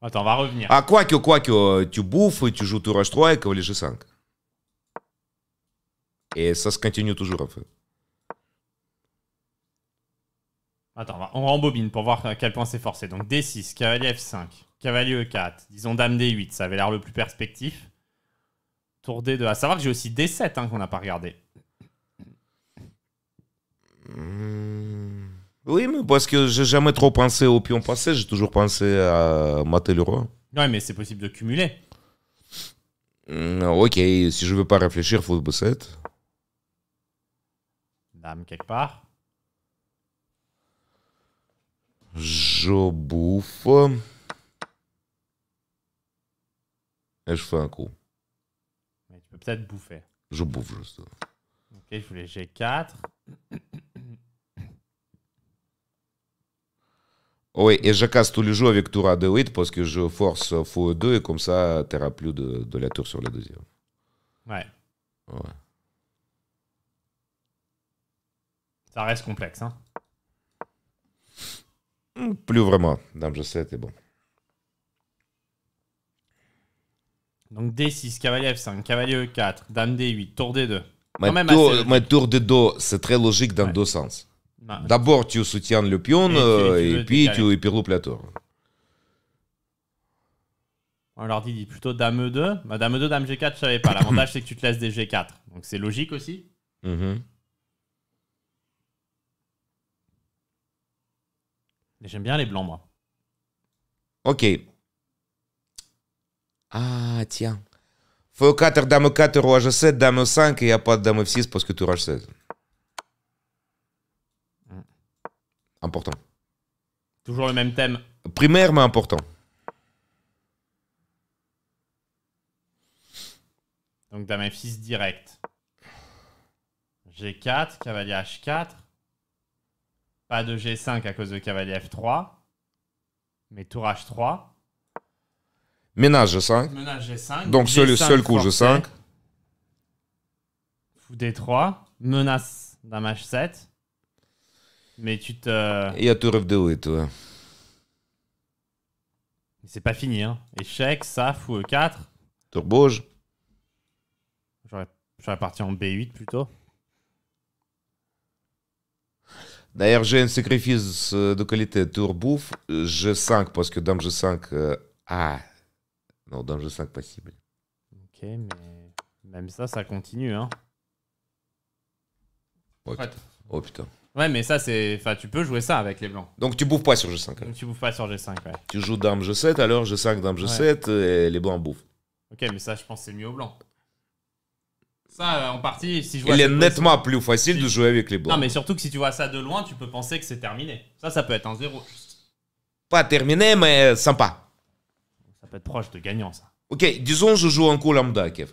Attends, on va revenir. Ah, quoi que, quoi que, euh, tu bouffes, tu joues tour H3 Et G5. Et ça se continue toujours en fait. Attends, on rembobine pour voir à quel point c'est forcé. Donc D6, cavalier F5, cavalier E4, disons dame D8, ça avait l'air le plus perspectif. Tour D2, à savoir que j'ai aussi D7 hein, qu'on n'a pas regardé. Hmm. Oui, mais parce que j'ai jamais trop pensé au pion passé, j'ai toujours pensé à mater le roi. mais c'est possible de cumuler. Mm, ok, si je veux pas réfléchir, faut le Dame quelque part. Je bouffe. Et je fais un coup. tu peux peut-être bouffer. Je bouffe juste. Ok, je voulais G4. Oui, et je casse tous les jours avec tour à 2-8 parce que je force fou e 2 et comme ça, tu n'auras plus de, la tour sur le deuxième. Ouais. Ouais. Ça reste complexe, hein hmm, Plus vraiment. Dame G7 est bon. Donc D6, cavalier F5, cavalier E4, dame D8, tour D2. même tour, mais tour de 2 c'est très logique dans deux sens. Bah. D'abord, tu soutiens le pion et, euh, puis tu perds le plateau. Alors, leur dit plutôt dame 2 bah, dame 2 dame G4, je savais pas. L'avantage, c'est que tu te laisses des G4. Donc c'est logique aussi. Mhm. Mais J'aime bien les blancs, moi. Ok. Ah, tiens. Feu 4, dame 4, roi G7, dame 5, et il n'y a pas de dame F6 parce que tu rois G7. Important. Toujours le même thème. Primaire, mais important. Donc dame f6 direct. G4, cavalier H4. Pas de G5 à cause de cavalier F3. Mais tour H3. Ménage G5. Ménage G5. Donc seul, seul coup G5. Fou D3. Menace dame H7. Mais tu te. Euh, Il y a Tour de toi. Hein. C'est pas fini, hein. Échec, ça, ou E4. Tour bouge. J'aurais parti en B8 plutôt. D'ailleurs, j'ai un sacrifice euh, de qualité tour bouffe, G5, euh, parce que dame G5. ah Non, dame G5 possible. Ok, mais même ça, ça continue, hein. Oh, putain. Ouais, mais ça, c'est. Enfin, tu peux jouer ça avec les blancs. Donc tu bouffes pas sur G5. Donc, tu bouffes pas sur G5, ouais. Tu joues dame G7, alors G5, dame G7, et les blancs bouffent. Ok, mais ça, je pense c'est mieux aux blancs. Ça, euh, en partie, si je vois. Il est nettement plus facile de jouer avec les blancs. Non, mais surtout que si tu vois ça de loin, tu peux penser que c'est terminé. Ça, ça peut être un zéro. Pas terminé, mais euh, sympa. Ça peut être proche de gagnant, ça. Ok, disons je joue un coup lambda, Kev.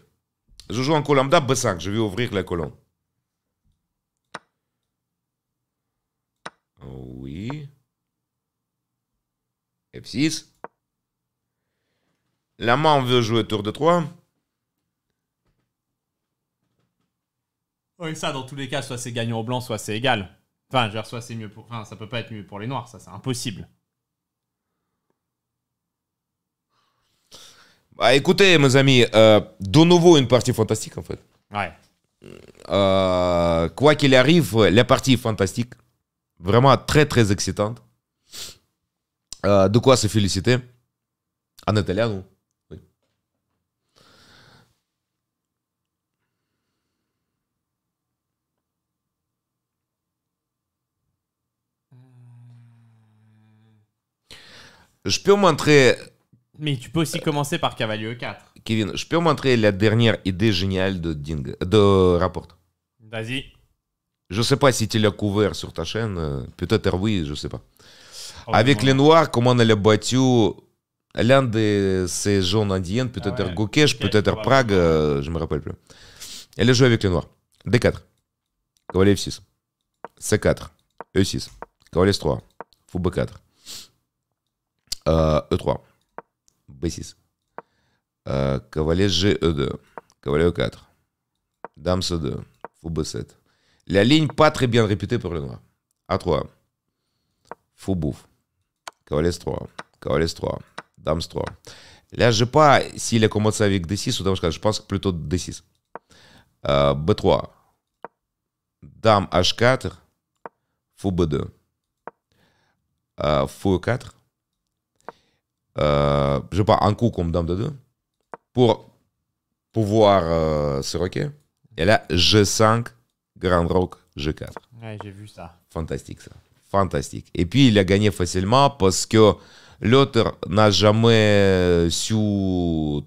Je joue un coup lambda B5, je vais ouvrir la colonne. F6. La main veut jouer tour de 3. Oui, ça, dans tous les cas, soit c'est gagnant au blanc, soit c'est égal. Enfin, genre, soit c'est mieux pour. Enfin, ça peut pas être mieux pour les noirs, ça, c'est impossible. Bah écoutez, mes amis, euh, de nouveau une partie fantastique en fait. Ouais. Euh, quoi qu'il arrive, la partie est fantastique. Vraiment très très excitante. Euh, de quoi se féliciter En italien, oui. Euh. Je peux montrer. Mais tu peux aussi commencer par Cavalier 4. E Kevin, je peux montrer la dernière idée géniale de, Ding, de rapport. Vas-y. Je sais pas si tu l'as couvert sur ta chaîne. Euh, peut-être oui, je sais pas. Avec les Noirs, comment on a battu l'un de ces jeunes indiens, peut-être ah Gokesh, peut-être Prague, je euh, je me rappelle plus. Elle a joué avec les Noirs. D4. Cavalier F6. C4. E6. Cavalier S3. Fou 4 E3. B6. Euh, cavalier GE2. Cavalier E4. Dame C2. Fou B7. La ligne pas très bien réputée pour les Noirs. A3. Fou Кавалец 3, Кавалец 3, Dame 3. Là, je sais pas, s'il a commencé avec D6 ou QS4, je pense plutôt D6. B3, Dame H4, Fou B2, euh, Fou E4. Euh, je pas un coup comme Dame 2 pour pouvoir se roquer. Et là, G5, Grand Rock, G4. Ouais, j'ai vu ça. Fantastique ça fantastique. Et puis, il a gagné facilement parce que l'autre n'a jamais euh, su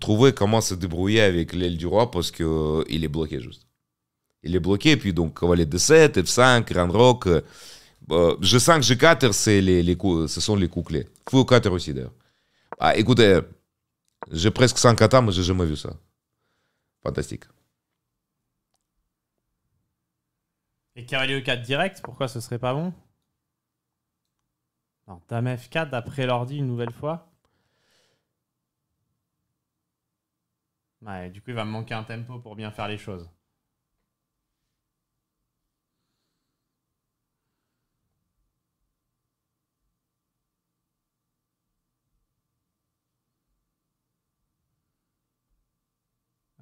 trouver comment se débrouiller avec l'aile du roi parce qu'il euh, est bloqué juste. Il est bloqué, puis donc cavalier d7, f5, Grand rock. g5, euh, g4, c'est les, ce sont les coups clés. Fou 4 aussi d'ailleurs. Ah, écoutez, j'ai presque 5 katas, mais n'ai jamais vu ça. Fantastique. Et cavalier e4 direct, pourquoi ce serait pas bon non, Dame 4 d'après l'ordi une nouvelle fois. du coup, il va me manquer un tempo pour bien faire les choses.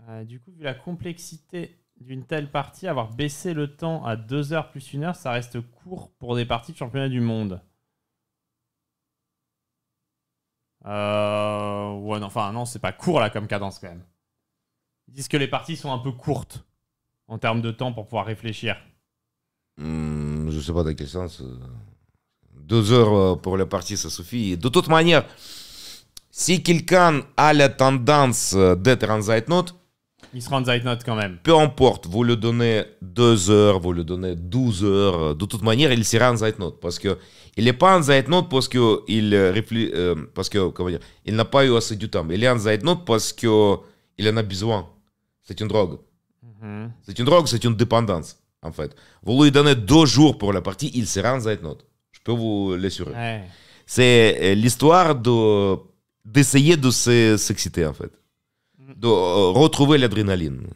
Euh, du coup, vu la complexité d'une telle partie, avoir baissé le temps à 2 heures plus 1 heure, ça reste court pour des parties de championnat du monde. Euh, ouais, non, enfin, non, c'est pas court là comme cadence quand même. Ils disent que les parties sont un peu courtes en termes de temps pour pouvoir réfléchir. Hmm, je sais pas dans quel sens. Euh, deux heures euh, pour les parties, ça suffit. De toute manière, si quelqu'un a la tendance euh, d'être en Zeitnote, il se rend note quand même. Peu importe, vous le donnez deux heures, vous le donnez 12 heures, de toute manière, il sera en note parce que il n'est pas en note parce que il euh, euh, parce que il n'a pas eu assez de temps. Il est en note parce que il en a besoin. C'est une drogue. Mhm. C'est une drogue, c'est une dépendance en fait. Vous lui donnez deux jours pour la partie, il sera en note. Je peux vous l'assurer. C'est euh, l'histoire de d'essayer de s'exciter en fait de euh, retrouver l'adrénaline.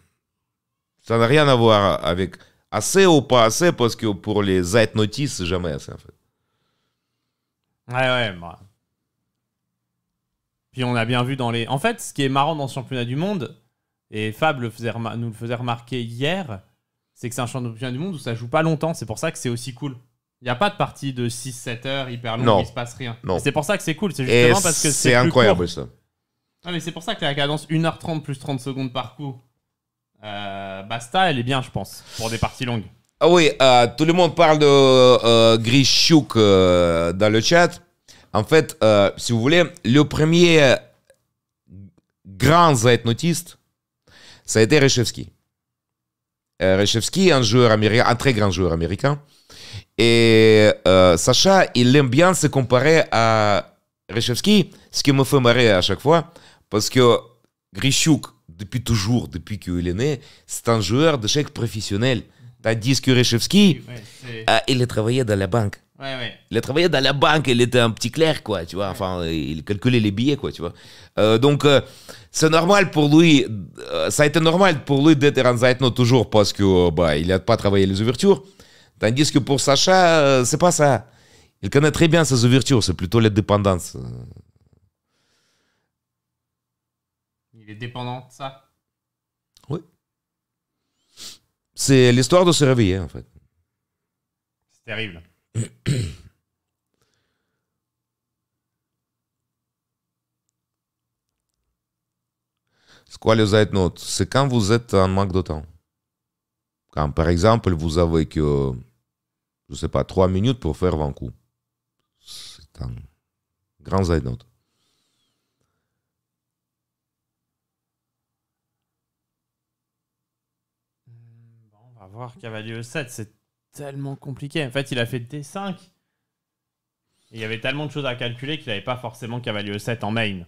Ça n'a rien à voir avec assez ou pas assez, parce que pour les notice c'est jamais assez, en fait. Ouais, ouais, bah. Puis on a bien vu dans les. En fait, ce qui est marrant dans ce championnat du monde, et Fab nous le faisait remarquer hier, c'est que c'est un championnat du monde où ça joue pas longtemps. C'est pour ça que c'est aussi cool. Il n'y a pas de partie de 6-7 heures hyper longue, où il se passe rien. C'est pour ça que c'est cool. C'est justement parce que c'est incroyable ça. Non, mais c'est pour ça que la cadence 1h30 plus 30 secondes par coup, euh, basta, elle est bien, je pense, pour des parties longues. Ah oui, euh, tout le monde parle de euh, Grishuk euh, dans le chat. En fait, si vous voulez, le premier grand zaitnotiste, ça a été Reshevski. Reshevski, un, joueur américain, un très grand joueur américain. Et Sacha, il aime bien se comparer à Reshevski, ce qui me fait marrer à chaque fois, parce que Grishuk, depuis toujours, depuis qu'il est né, c'est un joueur chèque professionnel. Mhm. Tandis que Rechevski ah, il a travaillé dans la banque. Il a travaillé dans la banque, il était un petit clerc, quoi, tu vois. Enfin, il calculait les billets, quoi, tu vois. Euh, donc, euh, c'est normal pour lui, euh, ça a été normal pour lui d'être en Zaitno toujours parce que, bah, il n'a pas travaillé les ouvertures. Tandis que pour Sacha, c'est pas ça. Il connaît très bien ses ouvertures, c'est plutôt la dépendance. Dépendante, ça. Oui. C'est l'histoire de se réveiller, en fait. C'est terrible. C'est quoi les aides-notes C'est quand vous êtes en manque de temps. Quand, par exemple, vous avez que, je sais pas, trois minutes pour faire Vancouver. coup. C'est un grand note Cavalier E7, c'est tellement compliqué. En fait, il a fait D5. Il y avait tellement de choses à calculer qu'il n'avait pas forcément Cavalier E7 en main.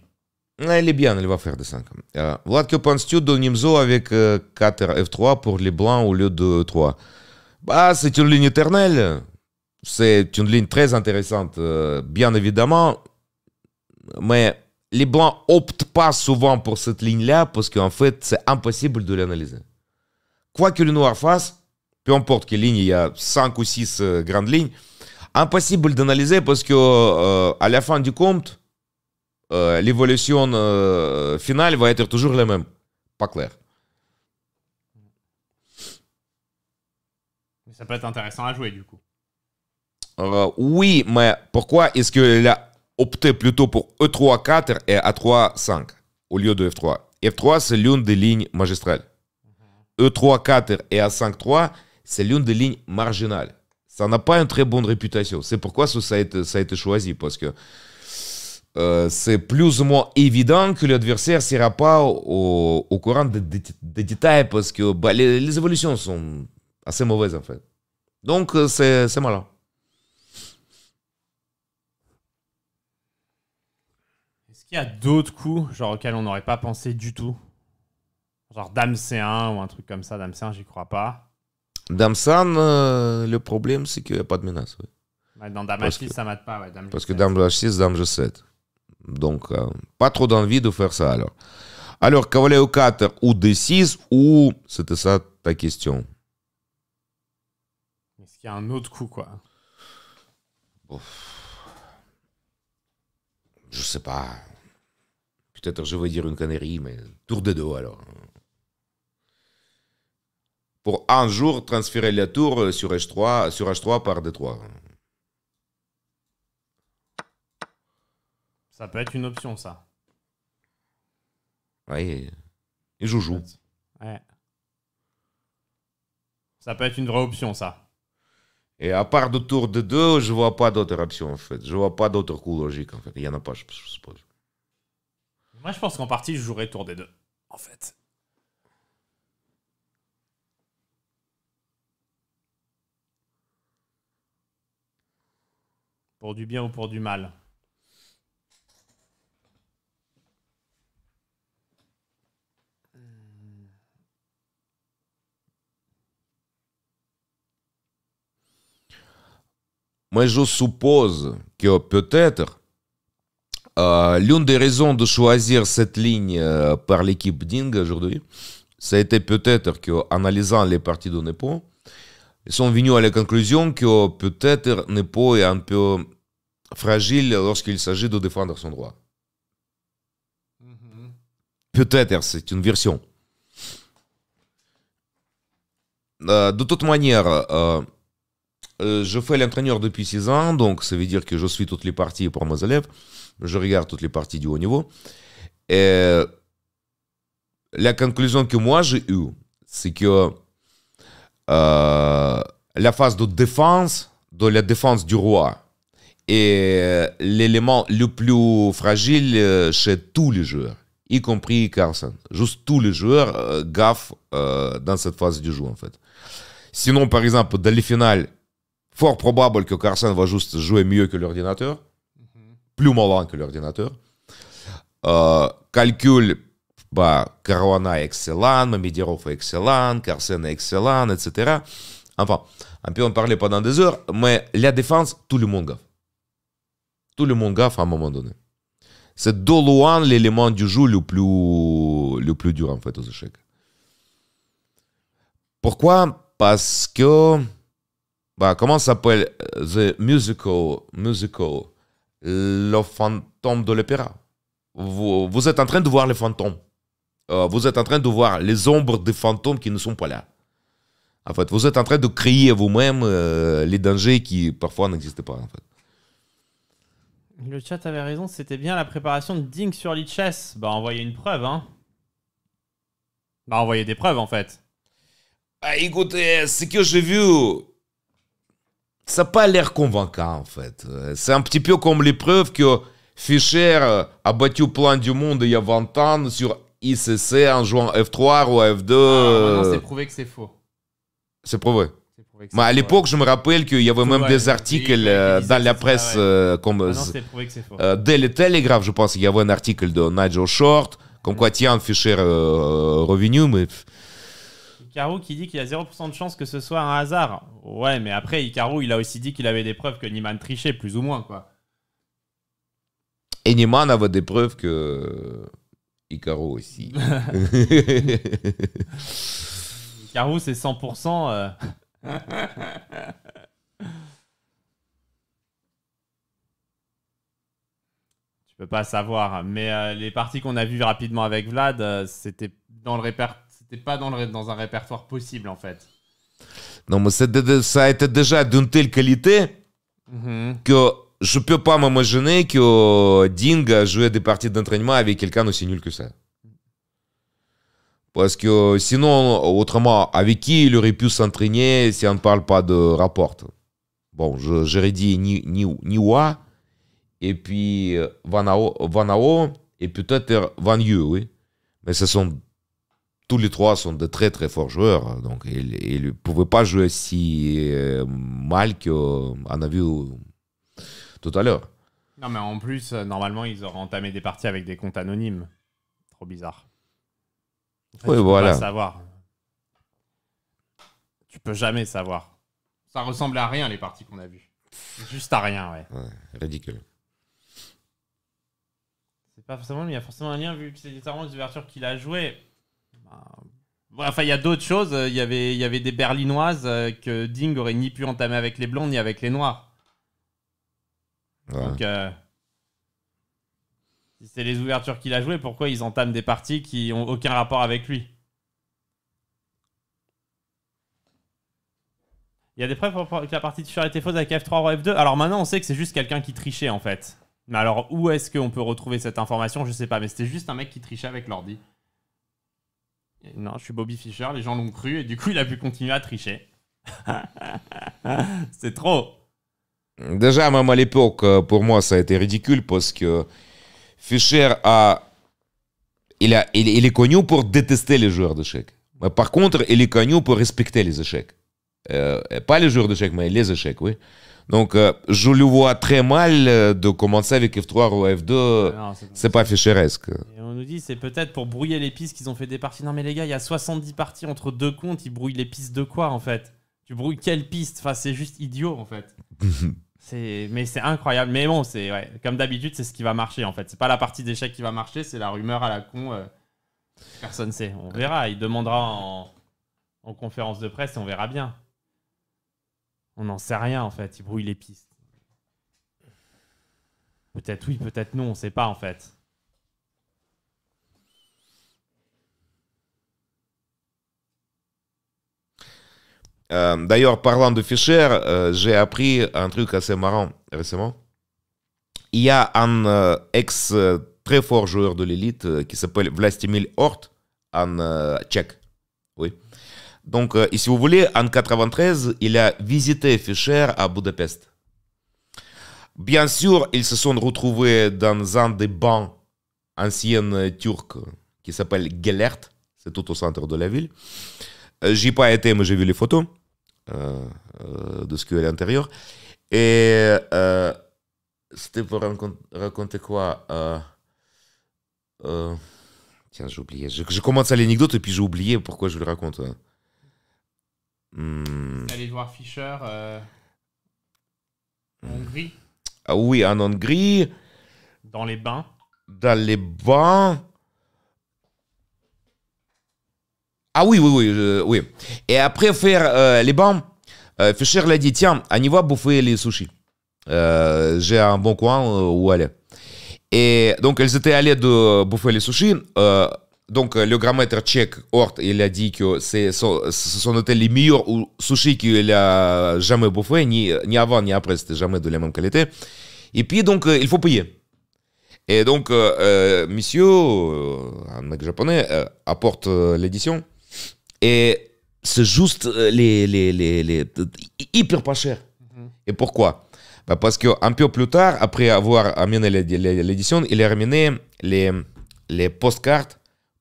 Elle est bien, elle va faire D5. voilà Vlad, que penses-tu de Nimzo avec 4 euh, F3 pour les blancs au lieu de 3 e bah, C'est une ligne éternelle. C'est une ligne très intéressante, euh, bien évidemment. Mais les blancs optent pas souvent pour cette ligne-là parce qu'en fait, c'est impossible de l'analyser. Quoi que le noir fasse, peu importe quelle ligne, il y a 5 ou 6 euh, grandes lignes, impossible d'analyser parce que euh, à la fin du compte, euh, l'évolution finale va être toujours la même. Pas clair. Mais ça peut être intéressant à jouer du coup. oui, mais pourquoi est-ce qu'il a opté plutôt pour E3-4 et A3-5 au lieu de F3 F3, c'est l'une des lignes magistrales. Mhm. E3-4 et A5-3, c'est l'une des lignes marginales. Ça n'a pas une très bonne réputation. C'est pourquoi ça a, été, ça a été choisi, parce que euh, c'est plus ou moins évident que l'adversaire ne sera pas au, courant des, détails, parce que bah, les, évolutions sont assez mauvaises, en fait. Donc, euh, c'est malin. Est-ce qu'il y a d'autres coups genre auxquels on n'aurait pas pensé du tout Genre Dame C1 ou un truc comme ça, Dame C1, j'y crois pas. Damsan, euh, le problème, c'est qu'il n'y a pas de menace. Ouais. dans Dame H6, que... ça mate pas. Ouais, Dame parce que Dame H6, Dame G7. Donc, euh, pas trop d'envie de faire ça alors. Alors, cavalier au 4 ou D6 ou. C'était ça ta question. Est-ce qu'il y a un autre coup, quoi Ouf. Je sais pas. Peut-être que je vais dire une connerie, mais tour de dos alors pour un jour transférer la tour euh, sur H3, sur H3 par D3. Ça peut être une option, ça. Oui. Et je joue. Ça peut être une vraie option, ça. Et à part de tour de 2, je vois pas d'autres options, en fait. Je vois pas d'autres coups logiques, en fait. Il y en a pas, je, suppose. Moi, je pense qu'en partie, je jouerai tour des deux, en fait. Pour du bien ou pour du mal Mais je suppose que peut-être euh, l'une des raisons de choisir cette ligne euh, par l'équipe Ding aujourd'hui, ça a été peut-être analysant les parties de Nepo, ils sont venus à la conclusion que peut-être Nepo est un peu fragile lorsqu'il s'agit de défendre son droit. Mhm. Peut-être, hein, c'est une version. Euh, de toute manière, euh, euh, je fais l'entraîneur depuis 6 ans, donc ça veut dire que je suis toutes les parties pour mes élèves. Je regarde toutes les parties du haut niveau. Et la conclusion que moi j'ai eue, c'est que la phase de défense, de la défense du roi, et euh, l'élément le plus fragile euh, chez tous les joueurs, y compris Carson. Juste tous les joueurs euh, gaffent dans cette phase du jeu, en fait. Sinon, par exemple, dans les finales, fort probable que Carson va juste jouer mieux que l'ordinateur, mhm. plus malin que l'ordinateur. calcul, bah, Caruana est excellent, Medirov est excellent, Carson est excellent, etc. Enfin, on peut en parler pendant des heures, mais la défense, tout le monde gaffe. Tout le monde gaffe à un moment donné. C'est de loin l'élément du jeu le plus, le plus dur en fait aux échecs. Pourquoi Parce que. Bah, comment s'appelle le Musical, musical Le fantôme de l'opéra. Vous, êtes en train de voir les fantômes. Euh, vous êtes en train de voir les ombres des fantômes qui ne sont pas là. En fait, vous êtes en train de créer vous-même euh, les dangers qui parfois n'existent pas. En fait. Le chat avait raison, c'était bien la préparation de Ding sur Lichess. Bah envoyez une preuve, hein. Bah envoyez des preuves en fait. Ah, écoutez, ce que j'ai vu, ça n'a pas l'air convaincant en fait. C'est un petit peu comme les preuves que Fischer a battu plein du monde il y a 20 ans sur ICC en jouant F3 ou F2. Ah, c'est prouvé que c'est faux. C'est prouvé. Mais à l'époque, je me rappelle qu'il y avait même des euh, articles dans la presse euh, comme dès ah euh, le Telegraph, je pense qu'il y avait un article de Nigel Short, comme quoi tiens, Fischer revenu, mais Icaro qui dit qu'il y a 0% de chance que ce soit un hasard. Ouais, mais après, Icaro, il a aussi dit qu'il avait des preuves que Niman trichait, plus ou moins, quoi. Et Niman avait des preuves que Icaro aussi. Icaro, c'est 100%. tu peux pas savoir. Mais euh, les parties qu'on a vues rapidement avec Vlad, euh, c'était dans le répertoire. c'était pas dans, le... dans un répertoire possible en fait. Non, mais ça a été déjà d'une telle qualité mm-hmm. que je peux pas m'imaginer que Ding jouait des parties d'entraînement avec quelqu'un aussi nul que ça. Parce que sinon, autrement, avec qui il aurait pu s'entraîner si on ne parle pas de rapport Bon, j'aurais dit Ni, Ni, Niwa, et puis euh, Van Vanao et peut-être Van Yu, oui. Mais ce sont tous les trois sont de très très forts joueurs. Donc ils ne pouvaient pas jouer si euh, mal qu'on euh, a vu tout à l'heure. Non, mais en plus, normalement, ils auraient entamé des parties avec des comptes anonymes. Trop bizarre tu voilà. Peux savoir. Tu peux jamais savoir. Ça ressemble à rien les parties qu'on a vues. Juste à rien, ouais. ridicule. C'est pas forcément, mais il y a forcément un lien vu que c'est littéralement les ouvertures qu'il a joué. Ben, enfin, il y a d'autres choses. Euh, il y avait, y avait des berlinoises euh, que Ding aurait ni pu entamer avec les blancs, ni avec les noirs. Donc, euh, si c'est les ouvertures qu'il a jouées, pourquoi ils entament des parties qui n'ont aucun rapport avec lui Il y a des preuves que la partie de était fausse avec F3 ou F2. Alors maintenant, on sait que c'est juste quelqu'un qui trichait en fait. Mais alors, où est-ce qu'on peut retrouver cette information Je sais pas, mais c'était juste un mec qui trichait avec l'ordi. Non, je suis Bobby Fischer, les gens l'ont cru et du coup, il a pu continuer à tricher. c'est trop Déjà, à l'époque, euh, pour moi, ça a été ridicule parce que Fischer a, il, est connu pour détester les joueurs d'échecs. Mais par contre, il est connu pour respecter les échecs. Euh, pas les joueurs d'échecs, mais les échecs, oui. Donc, euh, je le vois très mal euh, de commencer avec F3 ou F2. C'est pas fichéresque. Et on nous dit, c'est peut-être pour brouiller les pistes qu'ils ont fait des parties. Non, mais les gars, il y a 70 parties entre deux comptes. Ils brouillent les pistes de quoi, en fait Tu brouilles quelle piste Enfin, c'est juste idiot, en fait. mais c'est incroyable. Mais bon, c'est comme d'habitude, c'est ce qui va marcher en fait. C'est pas la partie d'échec qui va marcher, c'est la rumeur à la con. Euh, personne sait. On verra. Il demandera en, conférence de presse et on verra bien. On n'en sait rien en fait. Il brouille les pistes. Peut-être oui, peut-être non. On sait pas en fait. Euh, d'ailleurs, parlant de Fischer, euh, j'ai appris un truc assez marrant récemment. Il y a un euh, ex très fort joueur de l'élite qui s'appelle Vlastimil Hort, un tchèque. Oui. Donc, si vous voulez, en 93, il a visité Fischer à Budapest. Bien sûr, ils se sont retrouvés dans un des bancs anciens turcs qui s'appelle Gelert, c'est tout au centre de la ville. Euh, J'y ai pas été, mais j'ai vu les photos euh, euh, de ce qu'il y a à l'intérieur. Et c'était pour raconter quoi Tiens, j'ai oublié. Je, commence à l'anecdote et puis j'ai oublié pourquoi je le raconte. Hein. Hmm. Allez voir Fischer en Hongrie. Hmm. Ah oui, en Hongrie. Dans les bains. Dans les bains. « Ah oui, oui, oui, oui. Et après faire euh, les bains, euh, Fischer l'a dit, tiens, on y va bouffer les sushis. Euh, j'ai un bon coin où aller. Et donc, elles étaient allées bouffer les sushis. donc, le grand maître tchèque, Hort, il a dit que ce sont les meilleurs sushis qu'il a jamais bouffé, ni, ni avant ni après, c'était jamais de la même qualité. Et puis, donc, il faut payer. Et donc, monsieur, un mec japonais, apporte l'édition. Et c'est juste euh, les, les, les, hyper pas cher. Mhm. Et pourquoi bah Parce qu'un peu plus tard, après avoir amené l'édition, il a ramené les, les postcards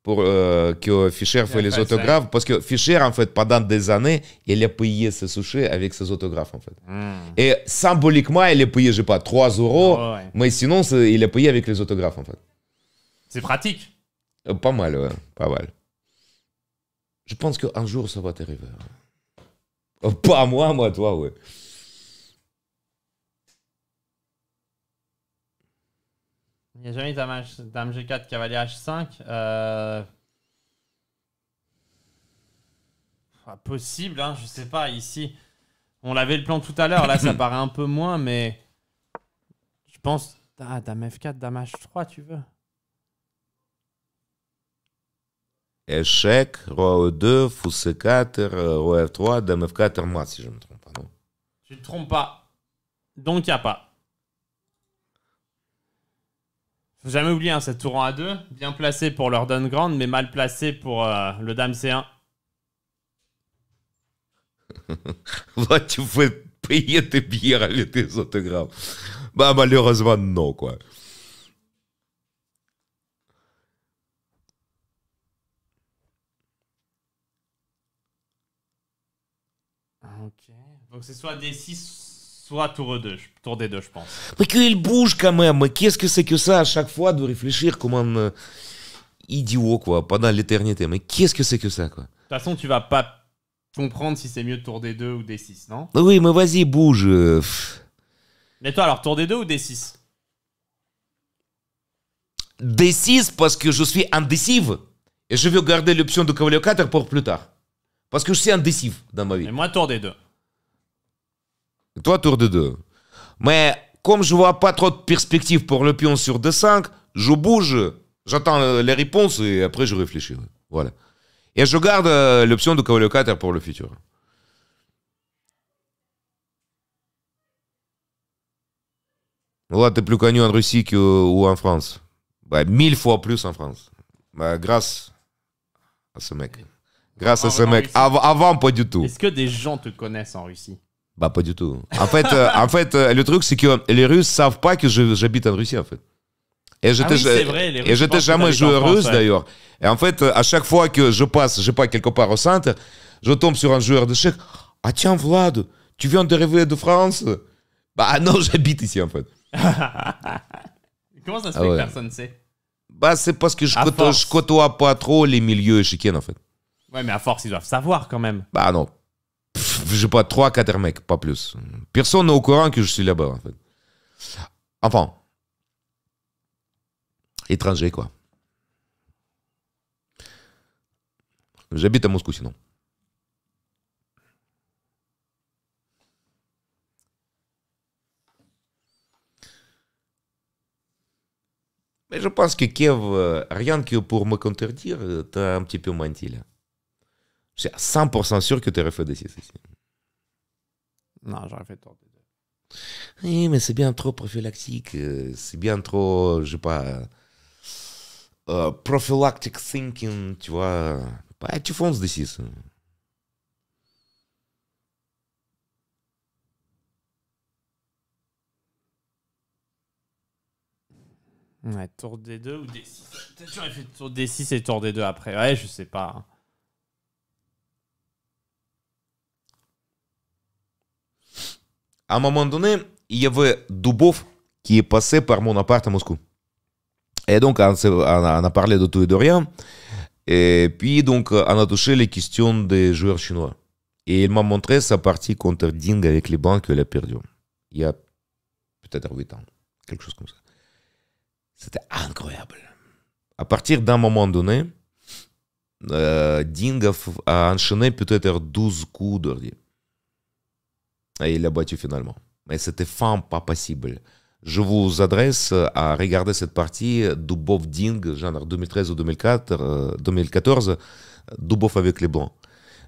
pour euh, que Fischer fait les autographes. Parce que Fischer, en fait, pendant des années, il a payé ses sushis avec ses autographes, en fait. Hmm. Et symboliquement, il a payé, je sais pas, 3 euros. Ah Mais sinon, il a payé avec les autographes, en fait. C'est pratique. Euh, pas mal, ouais. Pas mal. Je pense qu'un jour, ça va t'arriver. Hein. Oh, pas moi, moi, toi, ouais. Il n'y a jamais dame, G4, cavalier H5. Euh... Ah, possible, hein, je sais pas, ici. On l'avait le plan tout à l'heure, là ça paraît un peu moins, mais. Je pense. Ah, dame F4, dame H3, tu veux échec, roi E2, fou C4, roi F3, dame F4, moi si je ne me trompe pas. Non tu ne te trompes pas. Donc, il n'y a pas. Faut jamais oublier hein, cette tour en A2, bien placé pour leur donne grande, mais mal placé pour euh, le dame C1. tu fais payer tes billets avec tes autographes. Bah malheureusement non quoi. Donc c'est soit D6, soit tour, 2, tour des deux, je pense. Mais qu'il bouge quand même Mais Qu'est-ce que c'est que ça à chaque fois de réfléchir comme un euh, idiot, quoi, pendant l'éternité Mais qu'est-ce que c'est que ça, quoi De toute façon, tu vas pas comprendre si c'est mieux tour des deux ou des 6, non bah Oui, mais vas-y, bouge euh, Mais toi, alors, tour des deux ou des 6 D6 parce que je suis indécis et je veux garder l'option de cavalier 4 pour plus tard. Parce que je suis indécis dans ma vie. Et moi, tour des deux. Toi, tour de deux. Mais comme je vois pas trop de perspectives pour le pion sur D5, je bouge, j'attends euh, les réponses et après je réfléchis. Voilà. Et je garde euh, l'option de cavalier 4 pour le futur. Tu es plus connu en Russie qu'en en France. Bah, mille fois plus en France. Bah, grâce à ce mec. Grâce à ce mec. avant, pas du tout. Est-ce que des gens te connaissent en Russie bah, pas du tout. En fait, euh, en fait euh, le truc, c'est que les Russes savent pas que j'habite en Russie, en fait. Et ah j'étais ah jamais joué russe, d'ailleurs. Et en fait, à chaque fois que je passe, je pas quelque part au centre, je tombe sur un joueur de chèque. Ah tiens, Vlad, tu viens de rêver de France Bah non, j'habite ici, en fait. Comment ça se ah fait que personne ne sait Bah, c'est parce que je côtoie, côtoie pas trop les milieux chicken, en fait. Ouais, mais à force, ils doivent savoir quand même. Bah non j'ai pas, 3-4 mecs, pas plus. Personne n'est au courant que je suis là-bas, en fait. Enfin, étranger, quoi. J'habite à Moscou, sinon. Mais je pense que Kiev, euh, rien que pour me contredire, euh, t'as un petit peu menti, là. Je suis à 100% sûr que tu aurais fait des ici. Non, j'aurais fait tort. Oui, mais c'est bien trop prophylactique. Euh, c'est bien trop, je sais pas. Euh, prophylactic thinking, tu vois. Bah, tu fonces des 6. Ouais, tour D2 ou D6. Peut-être j'aurais fait tour D6 et tour D2 après. Ouais, je sais pas. À un moment donné, il y avait Dubov qui est passé par mon appart à Moscou. Et donc, on, a parlé de tout et de rien. Et puis, donc, on a touché les questions des joueurs chinois. Et il m'a montré sa partie contre Ding avec les banques qu'elle a perdu. Il y a peut-être 8 ans, quelque chose comme ça. C'était incroyable. À partir d'un moment donné, Ding a, enchaîné peut-être 12 coups d'ordi. Et il a battu finalement. Mais c'était fin pas possible. Je vous adresse à regarder cette partie Dubov Ding, genre 2013 ou 2004, 2014, euh, Dubov avec les Blancs.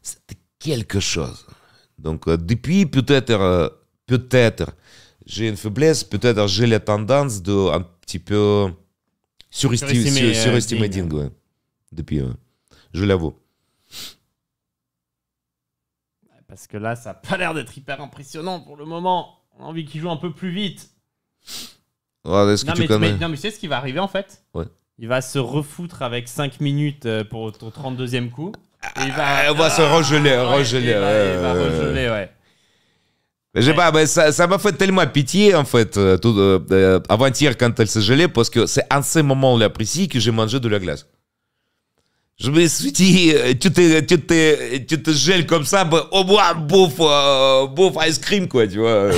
C'était quelque chose. Donc, euh, depuis, peut-être, euh, peut-être, j'ai une faiblesse, peut-être j'ai la tendance de un petit peu surestimer, surestimer, surestimer Ding. Depuis, je l'avoue. Parce que là, ça n'a pas l'air d'être hyper impressionnant pour le moment. On a envie qu'il joue un peu plus vite. ce non, mais, tu sais ce qui va arriver en fait Il va se refoutre avec 5 minutes euh, pour ton 32e coup. il va... Ah, va se ah, regeler, Il va, ouais. pas, ça, m'a fait tellement pitié, en fait, euh, euh, avant-hier quand elle se gelait, parce que c'est en ce moment-là précis que j'ai mangé de la glace. Je me suis dit, euh, tu te, tu te, tu gèles comme ça, bah, au moins, bouffe, euh, ice cream, quoi, tu vois.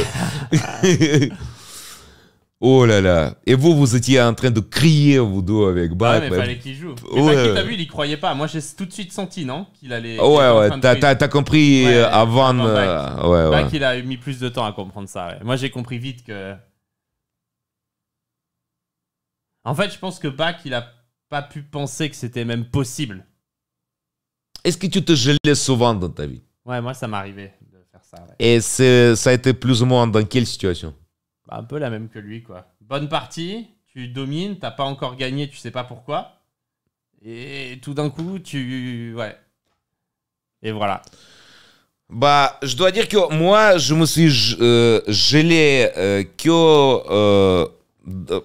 oh là là. Et vous, vous étiez en train de crier, vous deux, avec ah Bach. mais bah, fallait qu'il joue. Mais Tu t'as vu, il y croyait pas. Moi, j'ai tout de suite senti, non Qu'il allait. Ouais, ouais, t'as compris euh, avant. avant ouais, Bach, il a mis plus de temps à comprendre ça. Moi, j'ai compris vite que. En fait, je pense que Bach, il a pas pu penser que c'était même possible. Est-ce que tu te gelais souvent dans ta vie Ouais, moi, ça m'arrivait de faire ça. Et ça a été plus ou moins dans quelle situation bah, Un peu la même que lui, quoi. Bonne partie, tu domines, t'as pas encore gagné, tu sais pas pourquoi. Et tout d'un coup, tu... Ouais. Et voilà. Bah, je dois dire que moi, je me suis euh, gelé euh, que... Euh,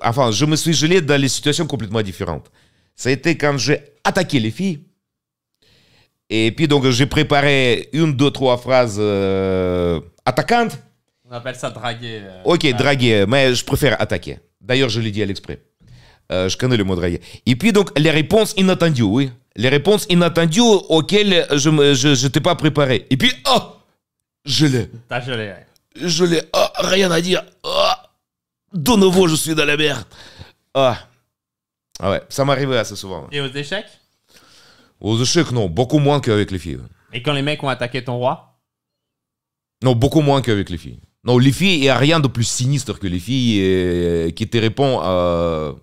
enfin, je me suis gelé dans les situations complètement différentes ça a été quand j'ai attaqué les filles. Et puis, donc, j'ai préparé une, deux, trois phrases euh, attaquantes. On appelle ça draguer. Euh, ok, draguer, mais je préfère attaquer. D'ailleurs, je l'ai dit à l'exprès. Euh, je connais le mot draguer. Et puis, donc, les réponses inattendues, oui. Les réponses inattendues auxquelles je n'étais pas préparé. Et puis, oh Je l'ai. T'as gelé, Je l'ai. Oh, rien à dire. Oh, de nouveau, je suis dans la merde. Ah. Ah ouais, ça m'arrivait assez souvent. Et aux échecs Aux échecs, non, beaucoup moins qu'avec les filles. Et quand les mecs ont attaqué ton roi Non, beaucoup moins qu'avec les filles. Non, les filles, il n'y a rien de plus sinistre que les filles euh, qui te répond à...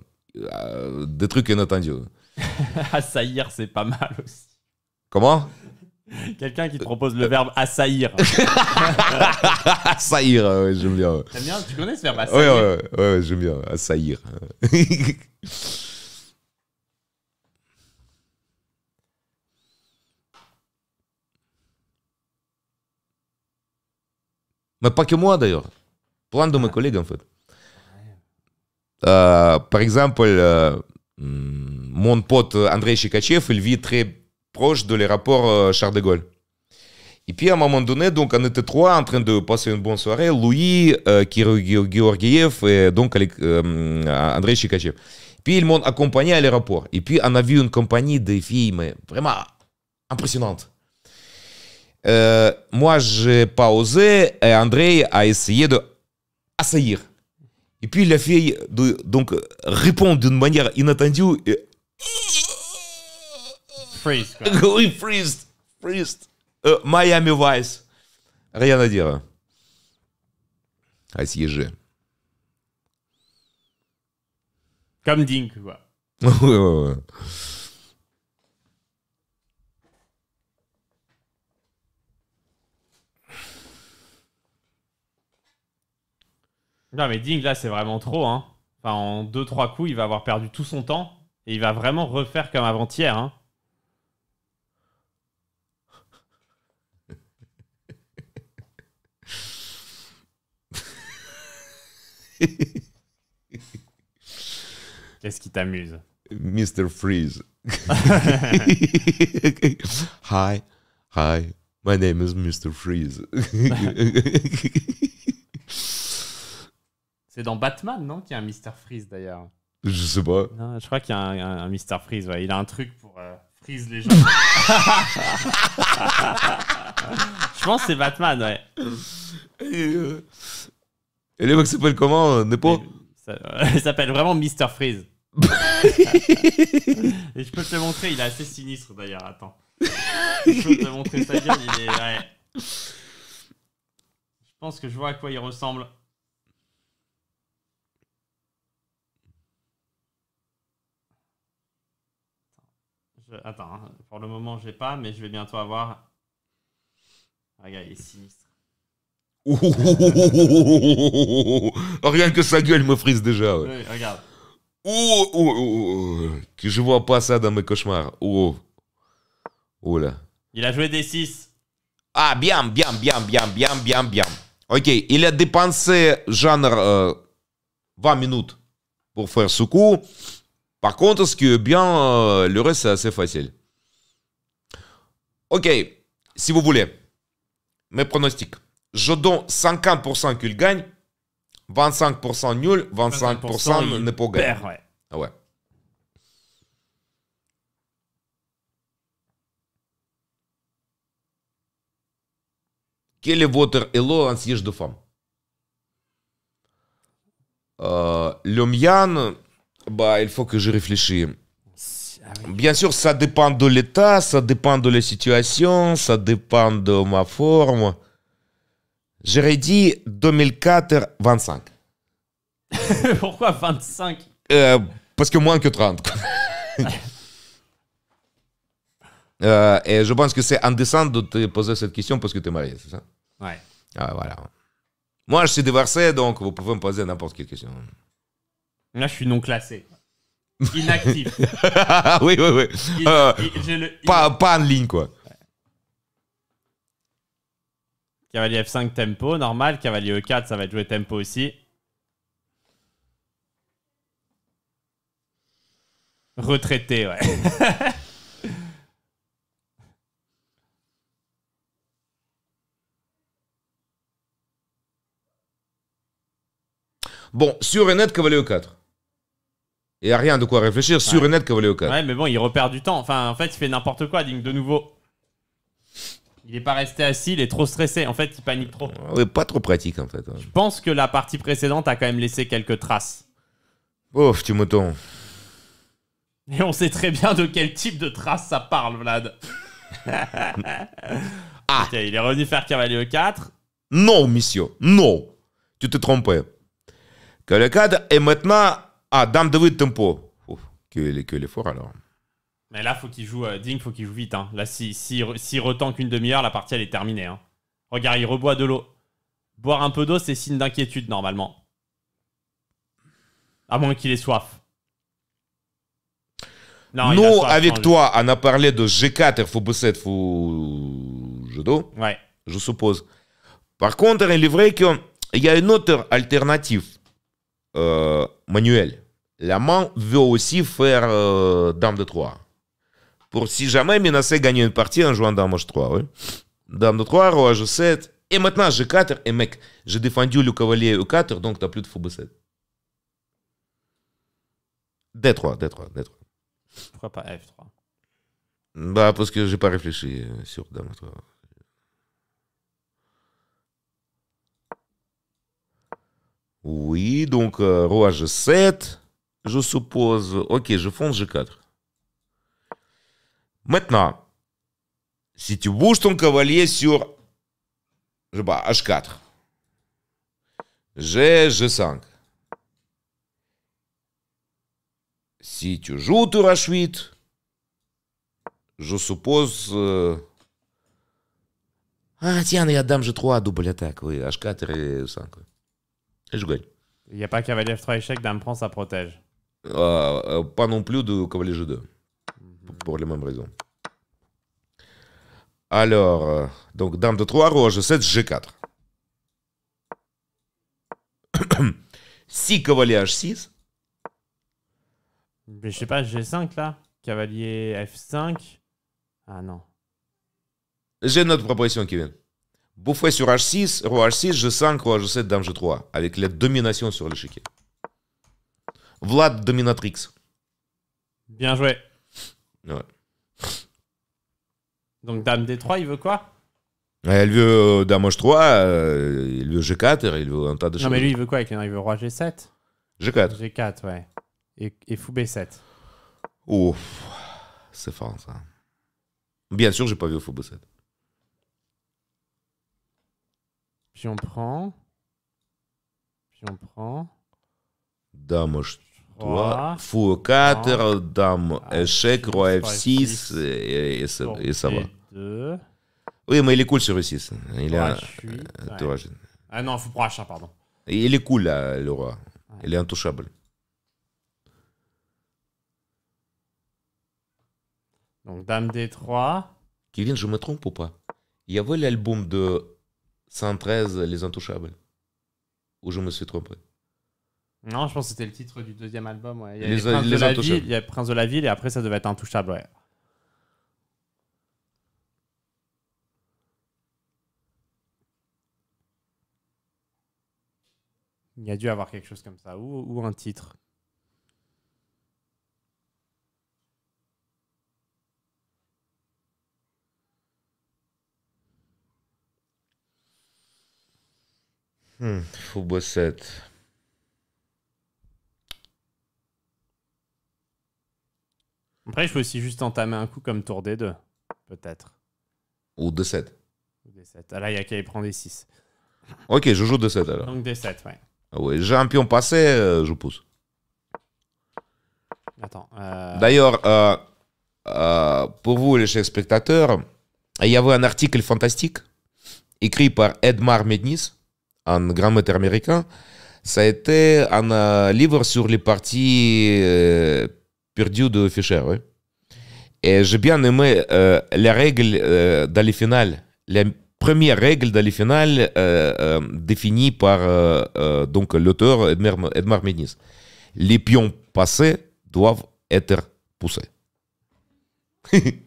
des trucs inattendus. assaillir, c'est pas mal aussi. Comment Quelqu'un qui te propose le verbe assaillir. assaillir, ouais, j'aime bien. T'aimes bien Tu connais ce verbe assaillir ouais, j'aime bien. Assaillir. Mais pas que moi d'ailleurs. Plein de mes ah. collègues en fait. Euh, par exemple, euh, hmm, mon pote André Chikachev, il vit très proche de l'aéroport euh, Charles de Gaulle. Et puis à un moment donné, donc on était trois en train de passer une bonne soirée, Louis, Kirill Georgiev et donc hmm, André Chikachev. Puis ils m'ont accompagné à l'aéroport. Et puis on a vu une compagnie de filles vraiment impressionnante. euh, moi, j'ai pausé et André a essayé de assaillir. Et puis la fille de, donc répond d'une manière inattendue. Et... Freeze. Quoi. oui, freeze, freeze. Euh, Miami Vice. Rien à dire. À siéger. Comme Dink, quoi. ouais, ouais, ouais. Non, mais Ding, là, c'est vraiment trop. Hein. Enfin, en 2-3 coups, il va avoir perdu tout son temps. Et il va vraiment refaire comme avant-hier. Hein. Qu'est-ce qui t'amuse Mr. Freeze. hi, hi, my name is Mr. Freeze. C'est dans Batman, non Qu'il y a un Mr. Freeze d'ailleurs. Je sais pas. je crois qu'il y a un, Mister Mr. Freeze, Il a un truc pour euh, freeze les gens. je pense que c'est Batman, ouais. Et, euh, les mecs s'appellent comment euh, N'est pas ça, s'appelle vraiment Mr. Freeze. Et je peux te le montrer, il est assez sinistre d'ailleurs. Attends. Je peux te montrer sa gueule, il est. Ouais. Je pense que je vois à quoi il ressemble. Euh, attends, hein. pour le moment, j'ai pas, mais je vais bientôt avoir. Regarde, il est sinistre. Regarde Rien que sa gueule me frise déjà. Oui, regarde. Oh, que je vois pas ça dans mes cauchemars. là. Il a joué des 6. Ah, bien, bien, bien, bien, bien, bien, bien. Ok, il a dépensé genre 20 euh, minutes pour faire ce coup. Par contre, ce qui est bien, euh, le reste, c'est assez facile. Ok, si vous voulez, mes pronostics. Je donne 50% qu'il gagne, 25% nul, 25%, ne pas gagner. Ouais. Ah ouais. Quel est votre elo en siège de femme euh, Le bah, il faut que je réfléchisse. Ah Bien sûr, ça dépend de l'état, ça dépend de la situation, ça dépend de ma forme. J'aurais dit 2004-25. Pourquoi 25 euh, Parce que moins que 30. Euh, et je pense que c'est indécent de te poser cette question parce que tu es marié, c'est ça Ouais. Ah, voilà. Moi, je suis divorcé, donc vous pouvez me poser n'importe quelle question. Là, je suis non classé. Inactif. oui, oui, oui. Euh, pas, pas, en ligne, quoi. Cavalier F5, tempo, normal. Cavalier E4, ça va être joué tempo aussi. Retraité, ouais. bon, sur Renette, cavalier E4. Et n'y a rien de quoi réfléchir. sur Sur et net, Cavalier Ouais, mais bon, il repère du temps. Enfin, en fait, il fait n'importe quoi, Digne, de nouveau. Il n'est pas resté assis, il est trop stressé. En fait, il panique trop. Euh, ouais, pas trop pratique, en fait. Hein. Je pense que la partie précédente a quand même laissé quelques traces. Ouf, mouton. Et on sait très bien de quel type de traces ça parle, Vlad. ah. il est revenu faire cavalier 4. Non, monsieur, non. Tu te que Cavalier 4 est maintenant ah, Dame de tempo. Ouf, que, l'effort alors. Mais là, faut qu'il joue, euh, Ding, faut qu'il joue vite. Hein. Là, s'il si, si, si qu'une demi-heure, la partie, elle est terminée. Hein. Regarde, il reboit de l'eau. Boire un peu d'eau, c'est signe d'inquiétude, normalement. À moins qu'il ait soif. Non, Nous, avec toi, on a parlé de G4, faut je il faut Ouais. Je suppose. Par contre, il est vrai qu'il y a une autre alternative euh, manuelle. Laman veut aussi faire euh, Dame de 3. Pour si jamais Minassé gagner une partie en jouant Dame H3. Oui. Dame de 3, Roi G7. Et maintenant G4. Et mec, j'ai défendu le cavalier E4, donc t'as plus de fou B7. D3, D3, D3. Pourquoi pas F3 Bah, parce que j'ai pas réfléchi sur Dame de 3. Oui, donc euh, Roi G7 je suppose, ok, je fonce G4. Maintenant, si tu bouges ton cavalier sur je sais pas, H4, G, G5, si tu joues tour H8, je suppose... Euh, ah tiens, il y a Dame G3, double attaque, oui, H4 et G5. Et je gagne. Il n'y a pas cavalier F3 échec, dame prend, ça protège. Euh, euh, pas non plus de Cavalier G2. Pour les mêmes raisons. Alors, euh, donc Dame de 3, Roi G7, G4. si Cavalier H6. Mais je sais pas, G5 là. Cavalier F5. Ah non. J'ai une autre proposition, Kevin. Bouffer sur H6, Roi H6, G5, Roi G7, Dame G3. Avec la domination sur l'échiquier. Vlad Dominatrix. Bien joué. Ouais. Donc Dame D3, il veut quoi Elle veut euh, Dame H3, euh, il veut G4, il veut un tas de choses. Non mais lui, il veut quoi avec Il veut Roi G7 G4. G4, ouais. Et, et Fou B7. Ouf, c'est fort ça. Bien sûr, j'ai pas vu Fou B7. Puis on prend. Puis on prend. Dame H3. 3, fou 4, dame, échec, roi f6, et, ça, va. Oui, mais il est cool sur e6. Il a... Euh, ah non, fou proche pardon. Il est cool, là, le roi. Il est intouchable. Donc, dame d3. Kevin, je me trompe ou pas Il y avait l'album de 113, Les Intouchables Ou je me suis trompé non, je pense que c'était le titre du deuxième album. Ouais. Il, y a il y a Prince de la Ville et après ça devait être Intouchable. Il y a dû avoir quelque chose comme ça ou, un titre. Hmm, Après, je peux aussi juste entamer un coup comme tour des deux, peut-être. Ou de 7 Ah là, il y a qu'à y prendre des 6. Ok, je joue de 7 alors. Donc des 7, ah ouais. j'ai un pion passé, euh, je pousse. Attends. Euh, D'ailleurs, euh, pour vous, les chers spectateurs, il y avait un article fantastique écrit par Edmar Mednis, un grand maître américain. Ça a été un livre sur les parties de Fischer. Э, э, э, Et j'ai bien aimé euh, la règle euh, dans les finales. La première règle dans les finales définie par donc l'auteur Edmar, Edmar Ménis. Les pions passés doivent être poussés.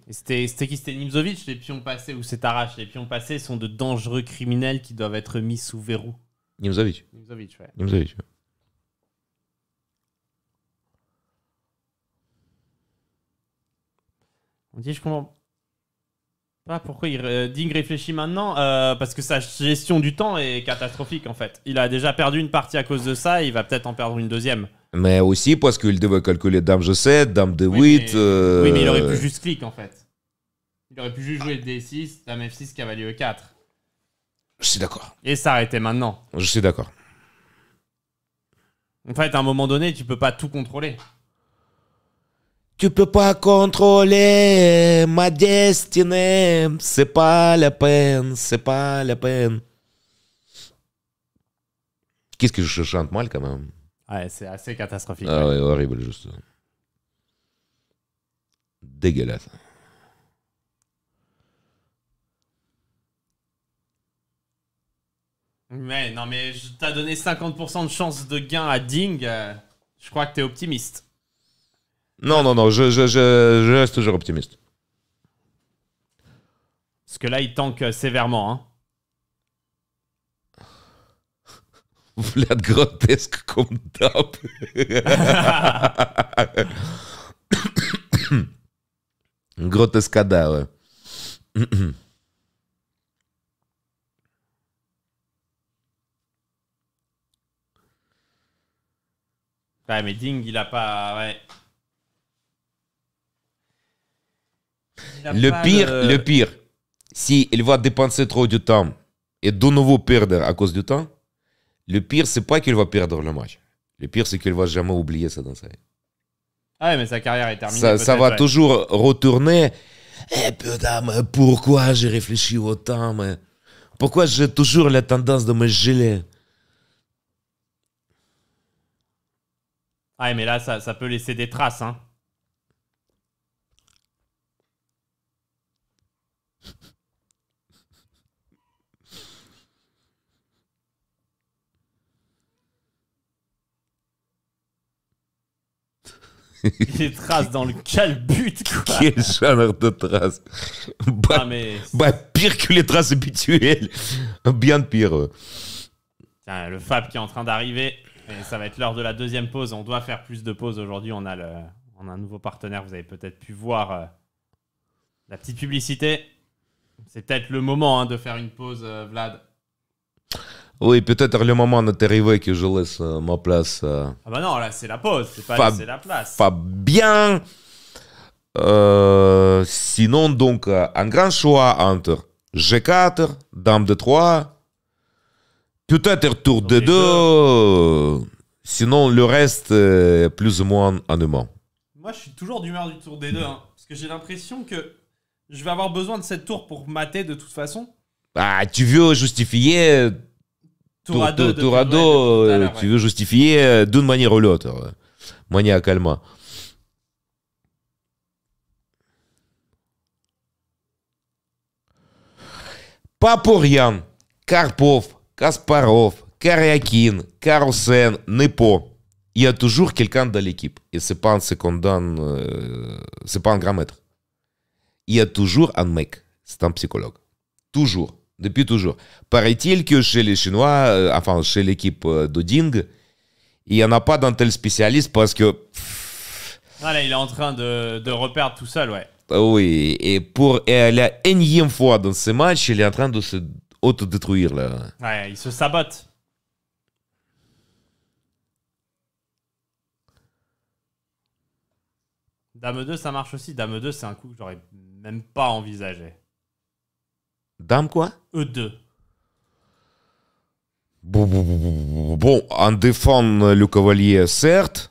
c'était qui C'était Nimzovic, les pions passés ou c'est Arrache Les pions passés sont de dangereux criminels qui doivent être mis sous verrou. Nimzovic. Nimzovic, On dit, je comprends pas pourquoi euh, Ding réfléchit maintenant, euh, parce que sa gestion du temps est catastrophique en fait. Il a déjà perdu une partie à cause de ça, et il va peut-être en perdre une deuxième. Mais aussi parce qu'il devait calculer Dame G7, Dame de 8 Oui mais, oui, il aurait pu euh, juste clic en fait. Il aurait pu juste jouer D6, Dame F6, Cavalier E4. Je suis d'accord. Et s'arrêter maintenant. Je suis d'accord. En fait, à un moment donné, tu peux pas tout contrôler. Tu peux pas contrôler ma destinée, c'est pas la peine, c'est pas la peine. Qu'est-ce que je chante mal quand même? Ouais, c'est assez catastrophique. Ah ouais, horrible, juste. Dégueulasse. Mais non, mais t'as donné 50% de chance de gain à Ding. Euh, je crois que t'es optimiste. Non, non, non, je, je, je, reste toujours optimiste. Parce que là, il tanque sévèrement. Hein. Vous l'êtes grotesque comme top. Grotescada, ouais. ouais, mais Ding, il a pas. Ouais. Le pire, le pire, si il va dépenser trop du temps et de nouveau perdre à cause du temps, le pire, c'est pas qu'il va perdre le match. Le pire, c'est qu'il va jamais oublier ça dans sa vie. Ah mais sa carrière est terminée. Ça, va toujours retourner. Eh putain, pourquoi j'ai réfléchi autant mais Pourquoi j'ai toujours la tendance de me geler Ah mais là, ça, ça peut laisser des traces. Hein. Les traces dans le calbut, quoi. Quel genre de traces. Bah, pire que les traces habituelles. Bien pire. Euh. Tiens, le Fab qui est en train d'arriver. ça va être l'heure de la deuxième pause. On doit faire plus de pauses aujourd'hui. On, a le... on a un nouveau partenaire. Vous avez peut-être pu voir euh, la petite publicité. C'est peut-être le moment hein, de faire une pause, euh, Vlad. Oui, peut-être le moment est arrivé que je laisse euh, ma place. Euh, ah bah non, là c'est la pause, c'est pas laisser la place. Pas bien. Euh, sinon, donc, un grand choix entre G4, Dame de 3, peut-être Tour de Deux. Sinon, le reste, plus ou moins mains. Moi, je suis toujours d'humeur du Tour des Deux. Hein, parce que j'ai l'impression que je vais avoir besoin de cette tour pour mater de toute façon. Ah, tu veux justifier Tourado, euh, tu veux justifier euh, d'une manière ou l'autre, euh, pour rien Karpov, Kasparov, Karyakin, Карусен, Nepo. Il y a toujours quelqu'un dans l'équipe. Et ce n'est pas un c'est pas un grand maître. Il y a toujours un mec. C'est un psychologue. Toujours depuis toujours. Paraît-il que chez les Chinois, euh, enfin chez l'équipe euh, d'Oding de Ding, il n'y en a pas d'un tel spécialiste parce que... là, il est en train de, de reperdre tout seul, ouais. Ah oui, et pour la énième fois dans ce match, il est en train de se autodétruire là. Ouais, il se sabote. Dame 2, ça marche aussi. Dame 2, c'est un coup que j'aurais même pas envisagé. Dame quoi E2. Bon, on défend le cavalier, certes.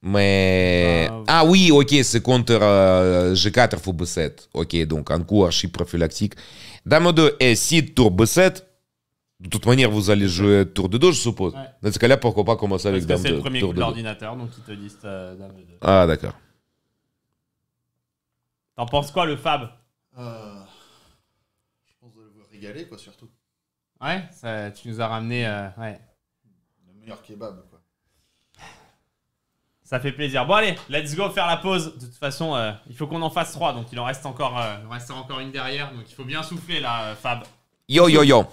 Mais... Ah, ah oui, ok, c'est contre G4 fou B7. Ok, donc un coup archi prophylactique. Dame 2 et si tour B7. De toute manière, vous allez jouer tour de 2, je suppose. Dans ce cas-là, pourquoi pas commencer avec Dame 2 C'est le premier coup de l'ordinateur, donc ils te disent euh, Dame 2. Ah, d'accord. T'en penses quoi, le Fab euh, je pense de vous régaler, quoi, surtout. Ouais, tu nous as ramené. Euh, le meilleur kebab, quoi. Ça fait plaisir. Bon, allez, let's go faire la pause. De toute façon, euh, il faut qu'on en fasse trois. Donc, il en reste encore, il reste encore une derrière. Donc, il faut bien souffler là, Fab. Yo, yo, yo.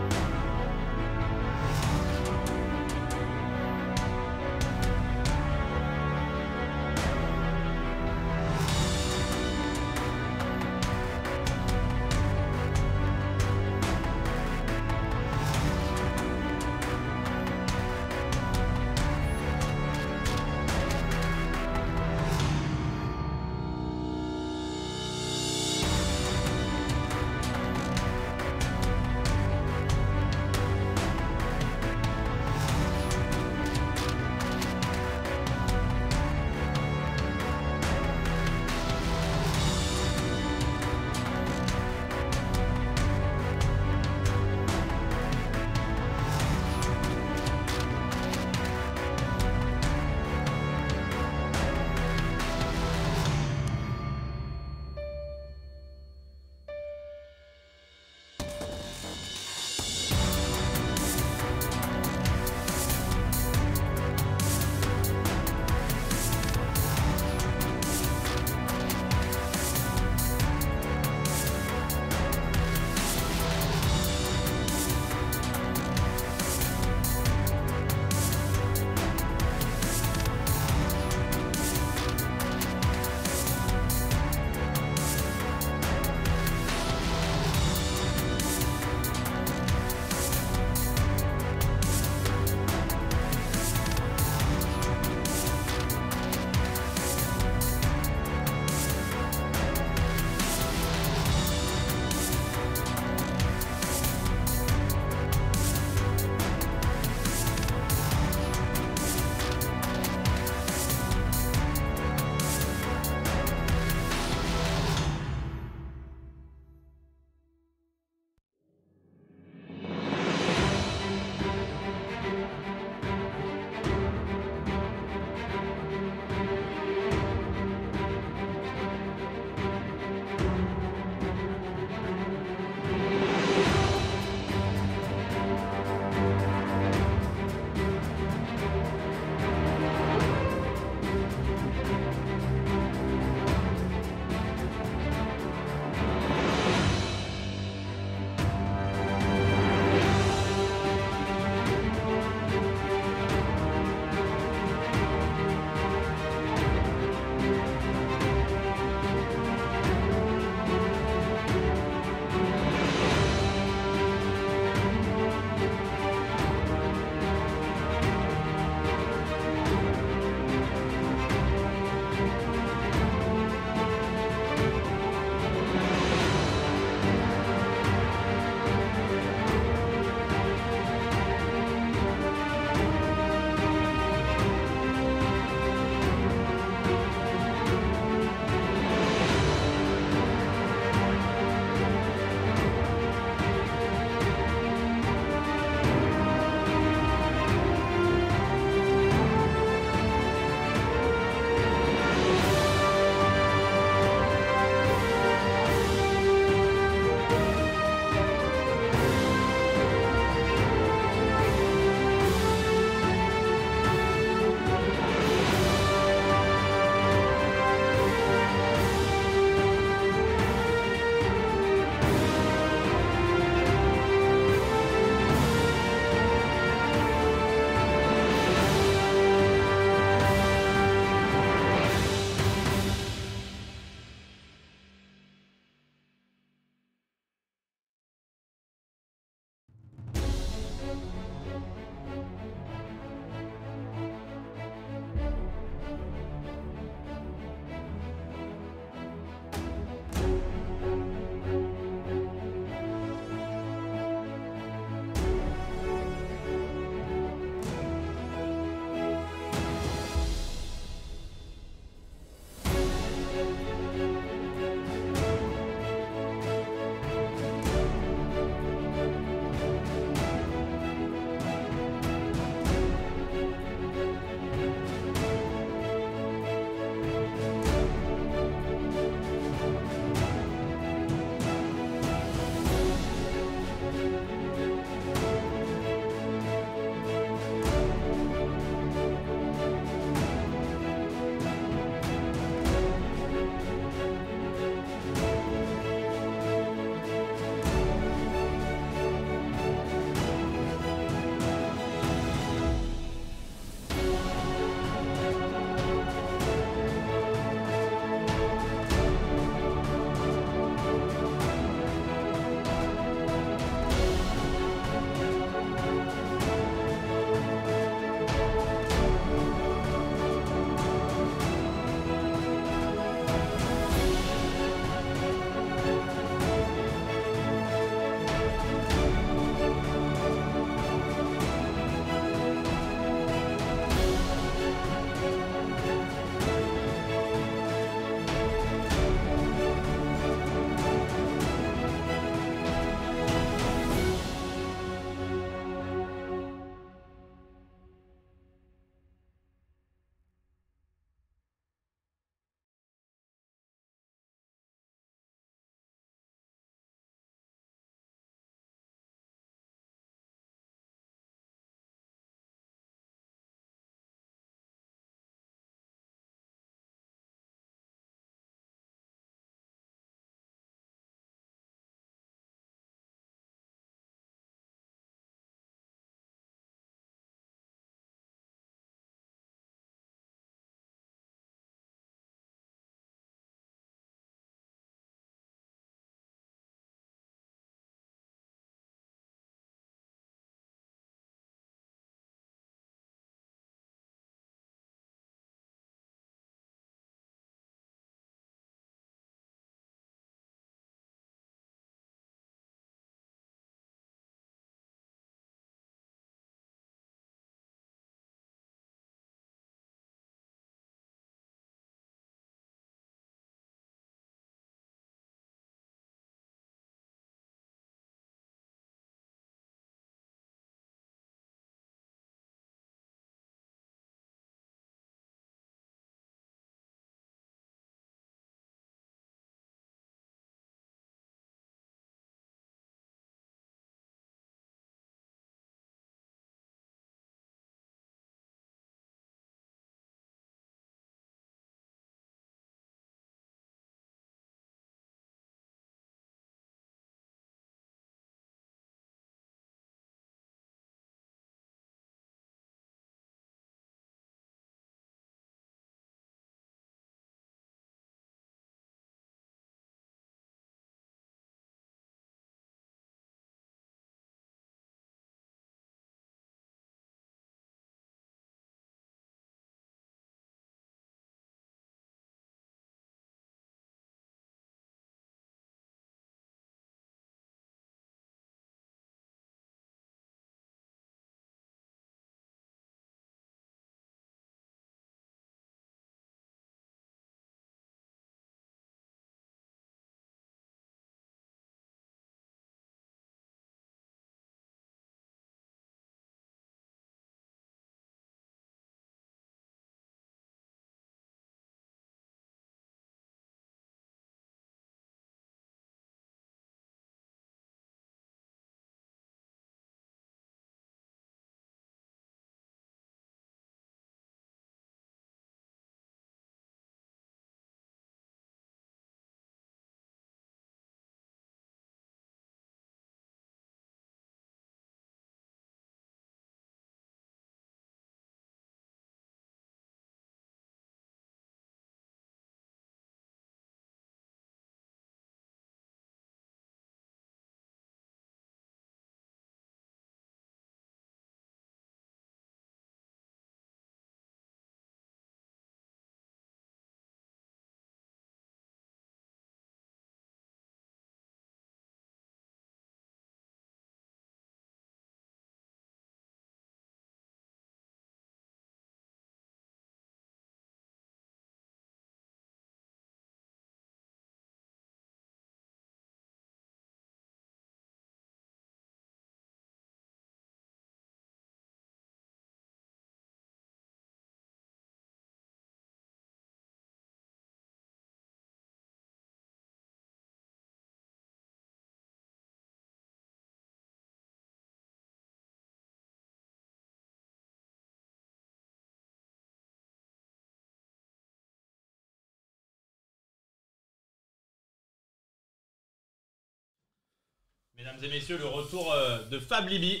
Mesdames et messieurs, le retour euh, de Fab Libi.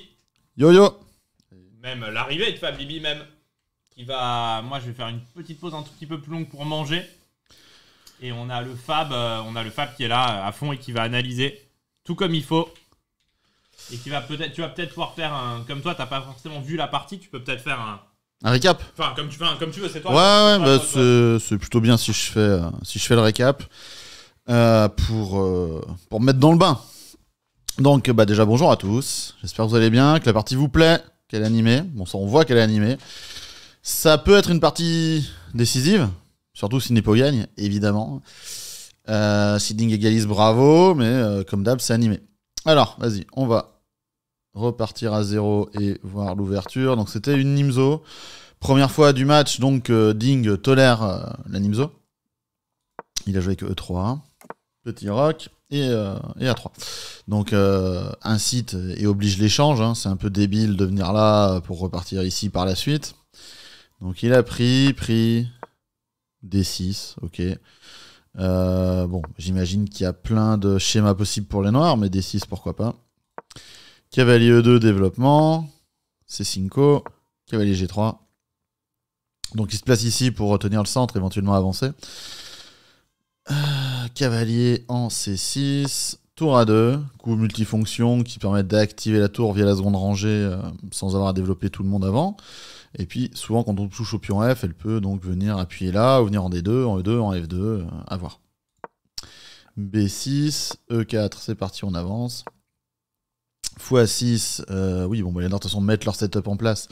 Yo yo Même l'arrivée de Fab même. Qui va. Moi, je vais faire une petite pause un tout petit peu plus longue pour manger. Et on a le Fab, euh, on a le Fab qui est là euh, à fond et qui va analyser tout comme il faut. Et qui va peut-être, tu vas peut-être pouvoir faire un. Comme toi, t'as pas forcément vu la partie, tu peux peut-être faire un. Un récap Enfin, comme tu, comme veux, c'est toi. Ouais, bah, c'est, plutôt bien si je fais, si je fais le récap. pour, pour me mettre dans le bain. Donc, bah, déjà, bonjour à tous. J'espère que vous allez bien, que la partie vous plaît, qu'elle est animée. Bon, ça, on voit qu'elle est animée. Ça peut être une partie décisive, surtout si Nepo gagne, évidemment. Euh, si Ding égalise, bravo, mais euh, comme d'hab, c'est animé. Alors, vas-y, on va repartir à zéro et voir l'ouverture. Donc, c'était une Nimzo. Première fois du match, donc euh, Ding tolère la Nimzo. Il a joué avec E3. Petit rock et, a euh, 3. Donc euh, incite et oblige l'échange. Hein. C'est un peu débile de venir là euh, pour repartir ici par la suite. Donc il a pris, pris D6, ok. bon, j'imagine qu'il y a plein de schémas possibles pour les noirs, mais D6 pourquoi pas. Cavalier E2, développement. C5, cavalier G3. Donc il se place ici pour retenir le centre, éventuellement avancer cavalier en C6. Tour à 2, coup multifonction qui permet d'activer la tour via la seconde rangée euh, sans avoir à développer tout le monde avant. Et puis souvent quand on touche au pion F, elle peut donc venir appuyer là, ou venir en D2, en E2, en F2, euh, à voir. B6, E4, c'est parti, on avance. x6, euh, oui, bon, bah, les y a de mettre leur setup en place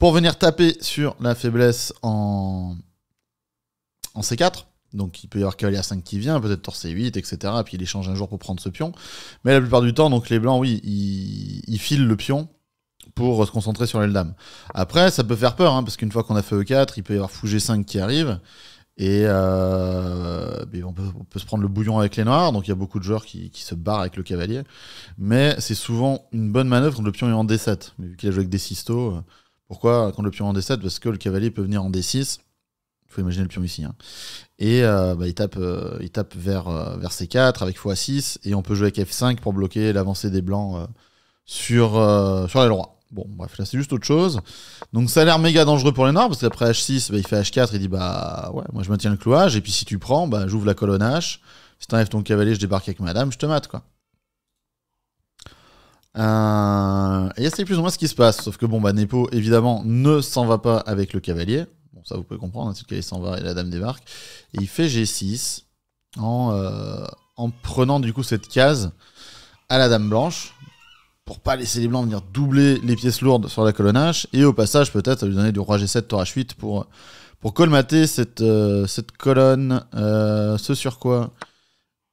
pour venir taper sur la faiblesse en, en C4. Donc il peut y avoir cavalier à 5 qui vient, peut-être torse 8, etc. Puis il échange un jour pour prendre ce pion. Mais la plupart du temps, donc les blancs, oui, ils, filent le pion pour se concentrer sur dame Après, ça peut faire peur, hein, parce qu'une fois qu'on a fait E4, il peut y avoir fou G5 qui arrive. Et euh, on, peut, se prendre le bouillon avec les noirs, donc il y a beaucoup de joueurs qui, se barrent avec le cavalier. Mais c'est souvent une bonne manœuvre quand le pion est en D7. Mais vu qu'il a joué avec des 6 euh, pourquoi quand le pion est en D7 Parce que le cavalier peut venir en D6 il faut imaginer le pion hein. ici. Et euh, bah, il, tape, euh, tape vers, euh, vers C4 avec x6, et on peut jouer avec F5 pour bloquer l'avancée des blancs sur, sur les rois. Bon, bref, là c'est juste autre chose. Donc ça a l'air méga dangereux pour les noirs, parce qu'après H6, bah, il fait H4, il dit bah ouais, moi je maintiens le clouage, et puis si tu prends, bah, j'ouvre la colonne H. Si t'enlèves ton cavalier, je débarque avec madame, je te mate quoi. et c'est plus ou moins ce qui se passe, sauf que bon, bah Nepo évidemment ne s'en va pas avec le cavalier ça vous pouvez comprendre, c'est le cas, s'en va et la dame débarque. Et il fait G6 euh, en, prenant du coup cette case à la dame blanche pour pas laisser les blancs venir doubler les pièces lourdes sur la colonne H et au passage peut-être lui donner du roi G7, roi H8 pour, pour colmater cette, euh, cette colonne, euh, ce sur quoi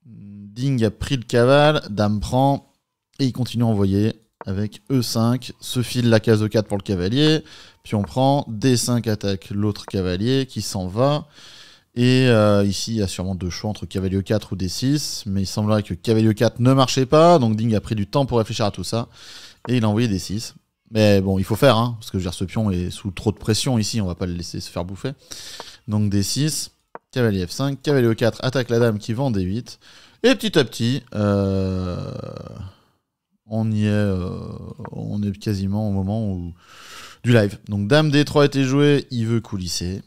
Ding a pris le cavale, dame prend et il continue à envoyer avec E5, se file la case E4 pour le cavalier, puis on prend D5 attaque l'autre cavalier qui s'en va. Et euh, ici, il y a sûrement deux choix entre cavalier 4 ou D6. Mais il semblerait que cavalier 4 ne marchait pas. Donc Ding a pris du temps pour réfléchir à tout ça. Et il a envoyé D6. Mais bon, il faut faire, hein, parce que dire, ce pion est sous trop de pression ici, on va pas le laisser se faire bouffer. Donc D6, cavalier F5, cavalier E4 attaque la dame qui vend D8. Et petit à petit, euh, on y est, euh, on est quasiment au moment où, du live. Donc Dame D3 était jouée, il veut coulisser.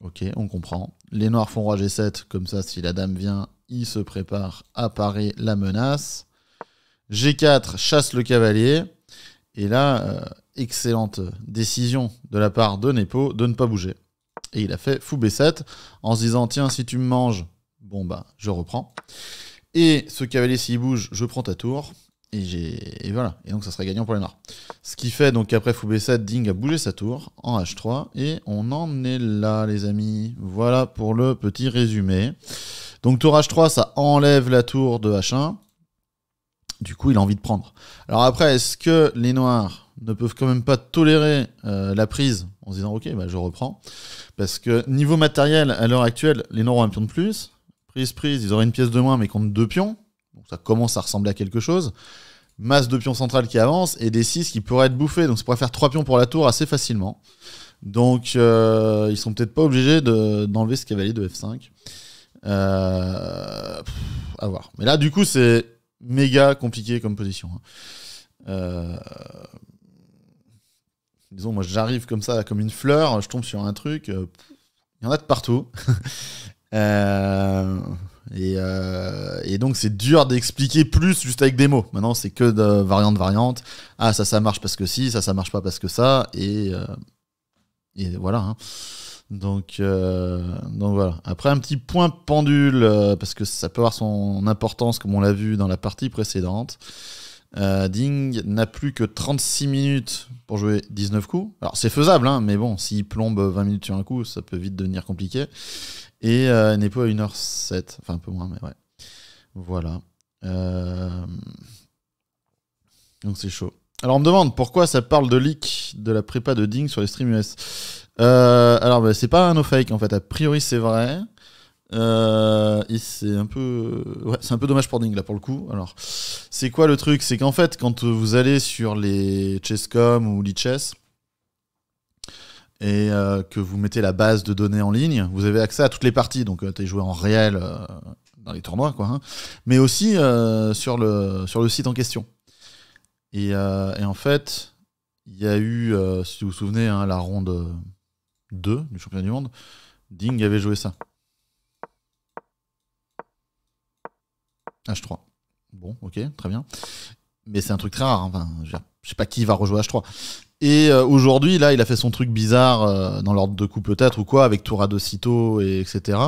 Ok, on comprend. Les noirs font roi G7, comme ça, si la dame vient, il se prépare à parer la menace. G4 chasse le cavalier. Et là, euh, excellente décision de la part de Nepo de ne pas bouger. Et il a fait fou B7 en se disant Tiens, si tu me manges, bon bah, je reprends. Et ce cavalier, s'il bouge, je prends ta tour. Et, voilà. Et donc ça serait gagnant pour les Noirs. Ce qui fait donc qu'après Foubessa, Ding a bougé sa tour en H3. Et on en est là, les amis. Voilà pour le petit résumé. Donc tour H3, ça enlève la tour de H1. Du coup, il a envie de prendre. Alors après, est-ce que les Noirs ne peuvent quand même pas tolérer euh, la prise en se disant ok, bah, je reprends Parce que niveau matériel, à l'heure actuelle, les Noirs ont un pion de plus. Prise, prise, ils auraient une pièce de moins, mais contre deux pions ça commence à ressembler à quelque chose. Masse de pions centrales qui avance et des 6 qui pourraient être bouffés. Donc ça pourrait faire 3 pions pour la tour assez facilement. Donc ils euh, ils sont peut-être pas obligés d'enlever ce cavalier de F5. Euh, à voir. Mais là, du coup, c'est méga compliqué comme position. Hein. Euh, disons, moi j'arrive comme ça, comme une fleur, je tombe sur un truc. Euh, il y en a de partout. euh, euh, et, donc c'est dur d'expliquer plus juste avec des mots. Maintenant c'est que de variante variante. Ah ça ça marche parce que si, ça ça marche pas parce que ça. Et, euh, voilà. Hein. Donc, euh, donc voilà. Après un petit point pendule parce que ça peut avoir son importance comme on l'a vu dans la partie précédente. Ding n'a plus que 36 minutes pour jouer 19 coups. Alors c'est faisable, hein, mais bon, s'il plombe 20 minutes sur un coup, ça peut vite devenir compliqué. Et euh, Nepo à 1h07, enfin un peu moins, mais ouais. Voilà. Euh, donc c'est chaud. Alors on me demande pourquoi ça parle de leak de la prépa de Ding sur les streams US. Euh, alors bah, c'est pas un no fake en fait, a priori c'est vrai. et c'est un peu, c'est un peu dommage pour Ding là pour le coup. Alors, c'est quoi le truc C'est qu'en fait, quand vous allez sur les Chesscom ou l'eChess, et euh, que vous mettez la base de données en ligne, vous avez accès à toutes les parties. Donc, euh, tu es joué en réel euh, dans les tournois, quoi. Hein. mais aussi sur, le, sur le site en question. Et, en fait, il y a eu, si vous vous souvenez, hein, la ronde 2 du championnat du monde. Ding avait joué ça. H3. Bon, ok, très bien. Mais c'est un truc très rare. Hein. Je Enfin, je sais pas qui va rejouer H3. Et euh, aujourd'hui, là, il a fait son truc bizarre euh, dans l'ordre de coup peut-être ou quoi, avec Tourade Cito et etc.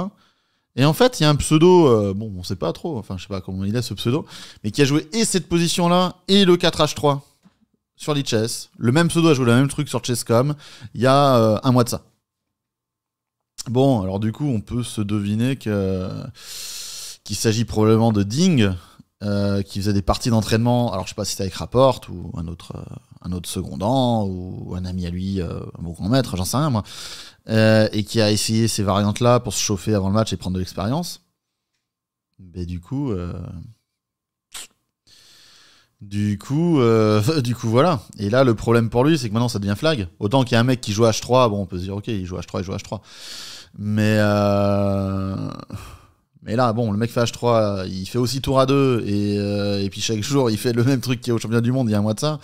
Et en fait, il y a un pseudo, euh, bon, on sait pas trop, enfin, je sais pas comment il est ce pseudo, mais qui a joué et cette position-là et le 4H3 sur lichess. Le même pseudo a joué le même truc sur Chesscom il y a un mois de ça. Bon, alors du coup, on peut se deviner que qu'il s'agit probablement de Ding, qui faisait des parties d'entraînement, alors je sais pas si c'était avec Rapport ou un autre, un autre secondant ou un ami à lui, euh, un beau grand maître, j'en sais rien moi, euh, et qui a essayé ces variantes-là pour se chauffer avant le match et prendre de l'expérience, ben du coup, euh, du coup, du coup voilà. Et là, le problème pour lui, c'est que maintenant ça devient flag. Autant qu'il y a un mec qui joue H3, bon, on peut se dire ok, il joue H3, il joue H3, mais mais là, bon, le mec fait H3, il fait aussi tour à deux, et, et puis chaque jour, il fait le même truc qu'il y a au championnat du monde il y a un mois de ça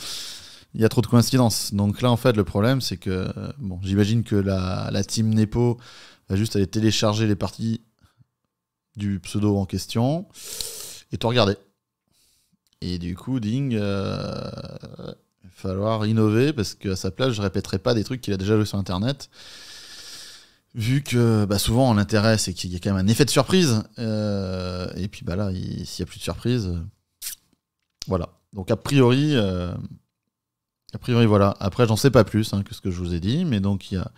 il y a trop de coïncidences. Donc là, en fait, le problème, c'est que euh, bon, j'imagine que la, team Nepo va juste aller télécharger les parties du pseudo en question et tout regarder. Et du coup, Ding, euh, il va falloir innover parce qu'à sa place, je répéterai pas des trucs qu'il a déjà le sur Internet. Vu que bah, souvent, l'intérêt, c'est qu'il y a quand même un effet de surprise. Euh, et puis bah là, s'il n'y a plus de surprise, voilà. Donc a priori, a priori, voilà. Après, j'en sais pas plus hein, que ce que je vous ai dit, mais donc il y a.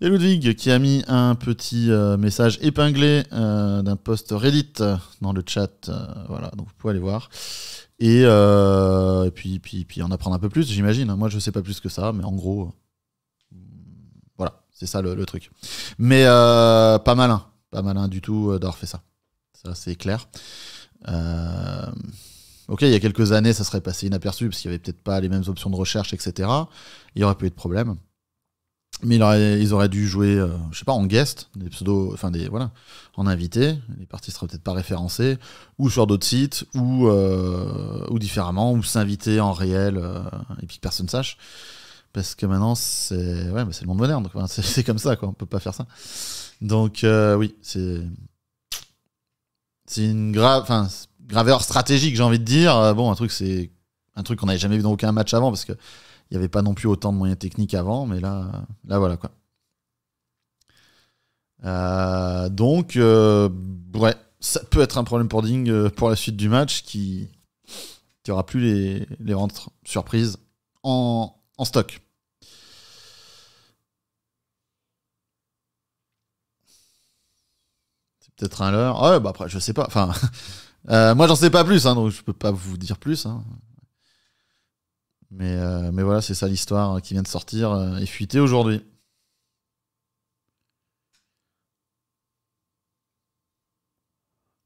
Ludwig qui a mis un petit euh, message épinglé euh, d'un post Reddit euh, dans le chat. voilà, donc vous pouvez aller voir. Et, puis, puis, puis en apprendre un peu plus, j'imagine. Hein. Moi, je sais pas plus que ça, mais en gros, voilà, c'est ça le, truc. Mais pas malin, pas malin du tout d'avoir fait ça. Ça, c'est clair. Euh. Ok, il y a quelques années, ça serait passé inaperçu parce qu'il n'y avait peut-être pas les mêmes options de recherche, etc. Il y aurait pas eu de problème. Mais ils auraient dû jouer, je euh, je sais pas, en guest, des pseudos, enfin des voilà, en invité. Les parties seraient peut-être pas référencées, ou sur d'autres sites, ou euh, ou différemment, ou s'inviter en réel euh, et puis que personne sache, parce que maintenant c'est ouais, c'est le monde moderne, c'est comme ça quoi, on peut pas faire ça. Donc euh, oui, c'est c'est une grave, enfin graveur stratégique, j'ai envie de dire. Euh, bon, un truc, c'est un truc qu'on n'avait jamais vu dans aucun match avant parce qu'il n'y avait pas non plus autant de moyens techniques avant, mais là, là voilà quoi. Euh, donc, euh, ouais, ça peut être un problème pour Ding pour la suite du match qui n'aura plus les, les surprises en, en stock. C'est peut-être un leurre. Ouais, bah après, je sais pas. Enfin, Euh, moi, j'en sais pas plus, hein, donc je peux pas vous dire plus. Hein. Mais, euh, mais voilà, c'est ça l'histoire hein, qui vient de sortir euh, et fuiter aujourd'hui.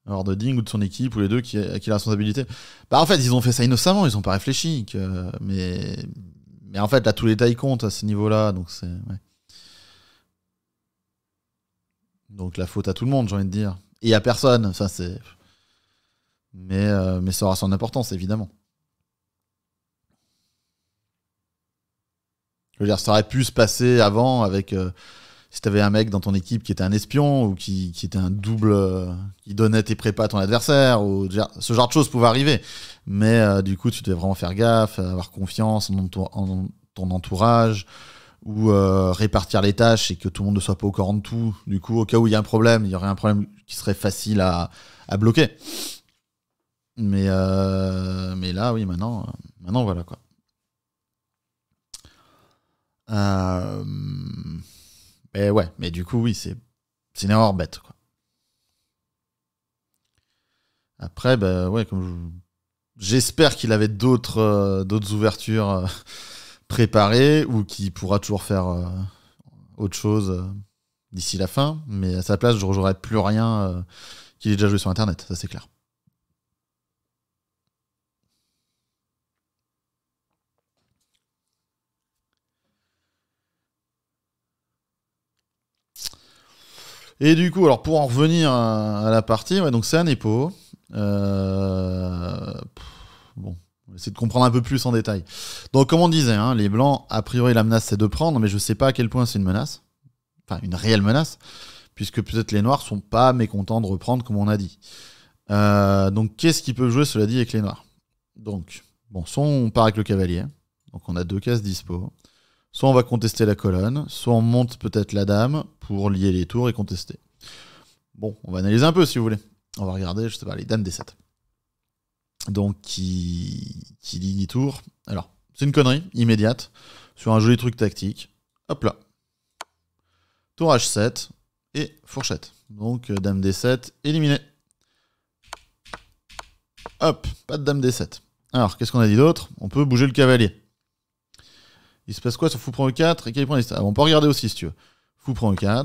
Alors de Ding ou de son équipe ou les deux qui, a la responsabilité. Bah en fait ils ont fait ça innocemment, ils n'ont pas réfléchi. mais, mais en fait là tous les tailles comptent à ce niveau-là, donc Donc la faute à tout le monde, j'ai envie de dire. Et à personne, ça c'est. Mais, euh, mais ça aura son importance, évidemment. Je ça aurait pu se passer avant avec. si euh, si t'avais un mec dans ton équipe qui était un espion ou qui, était un double. Euh, qui donnait tes prépas à ton adversaire, ou ce genre de choses pouvait arriver. Mais du coup, tu devais vraiment faire gaffe, avoir confiance en ton, entourage ou répartir les tâches et que tout le monde ne soit pas au courant de tout. Du coup, au cas où il y a un problème, il y aurait un problème qui serait facile à bloquer. Mais, euh, mais là, oui, maintenant, euh, maintenant voilà quoi. Euh, mais ouais, mais du coup, oui, c'est une erreur bête quoi. Après, bah, ouais, j'espère qu'il avait d'autres d'autres ouvertures préparées ou qu'il pourra toujours faire autre chose d'ici la fin. Mais à sa place, je ne rejouerai plus rien qu'il ait déjà joué sur Internet, ça c'est clair. Et du coup, alors pour en revenir à, la partie, donc c'est un EPO. Euh, bon, on va essayer de comprendre un peu plus en détail. Donc, comme on disait, hein, les Blancs, a priori, la menace c'est de prendre, mais je ne sais pas à quel point c'est une menace, enfin une réelle menace, puisque peut-être les Noirs sont pas mécontents de reprendre, comme on a dit. Euh, donc, qu'est-ce qu'ils peuvent jouer, cela dit, avec les Noirs Donc, bon, soit on part avec le cavalier, donc on a deux cases dispo. Soit on va contester la colonne, soit on monte peut-être la dame pour lier les tours et contester. Bon, on va analyser un peu si vous voulez. On va regarder, je sais pas, les dames des 7. Donc qui, qui lie les tours. Alors, c'est une connerie immédiate sur un joli truc tactique. Hop là. Tour H7 et fourchette. Donc euh, dame des 7 éliminée. Hop, pas de dame des 7 Alors, qu'est-ce qu'on a dit d'autre On peut bouger le cavalier. Il se passe quoi sur fou prend E4 et Kay prend des 6 ah, On peut regarder aussi si tu veux. Fou prend E4.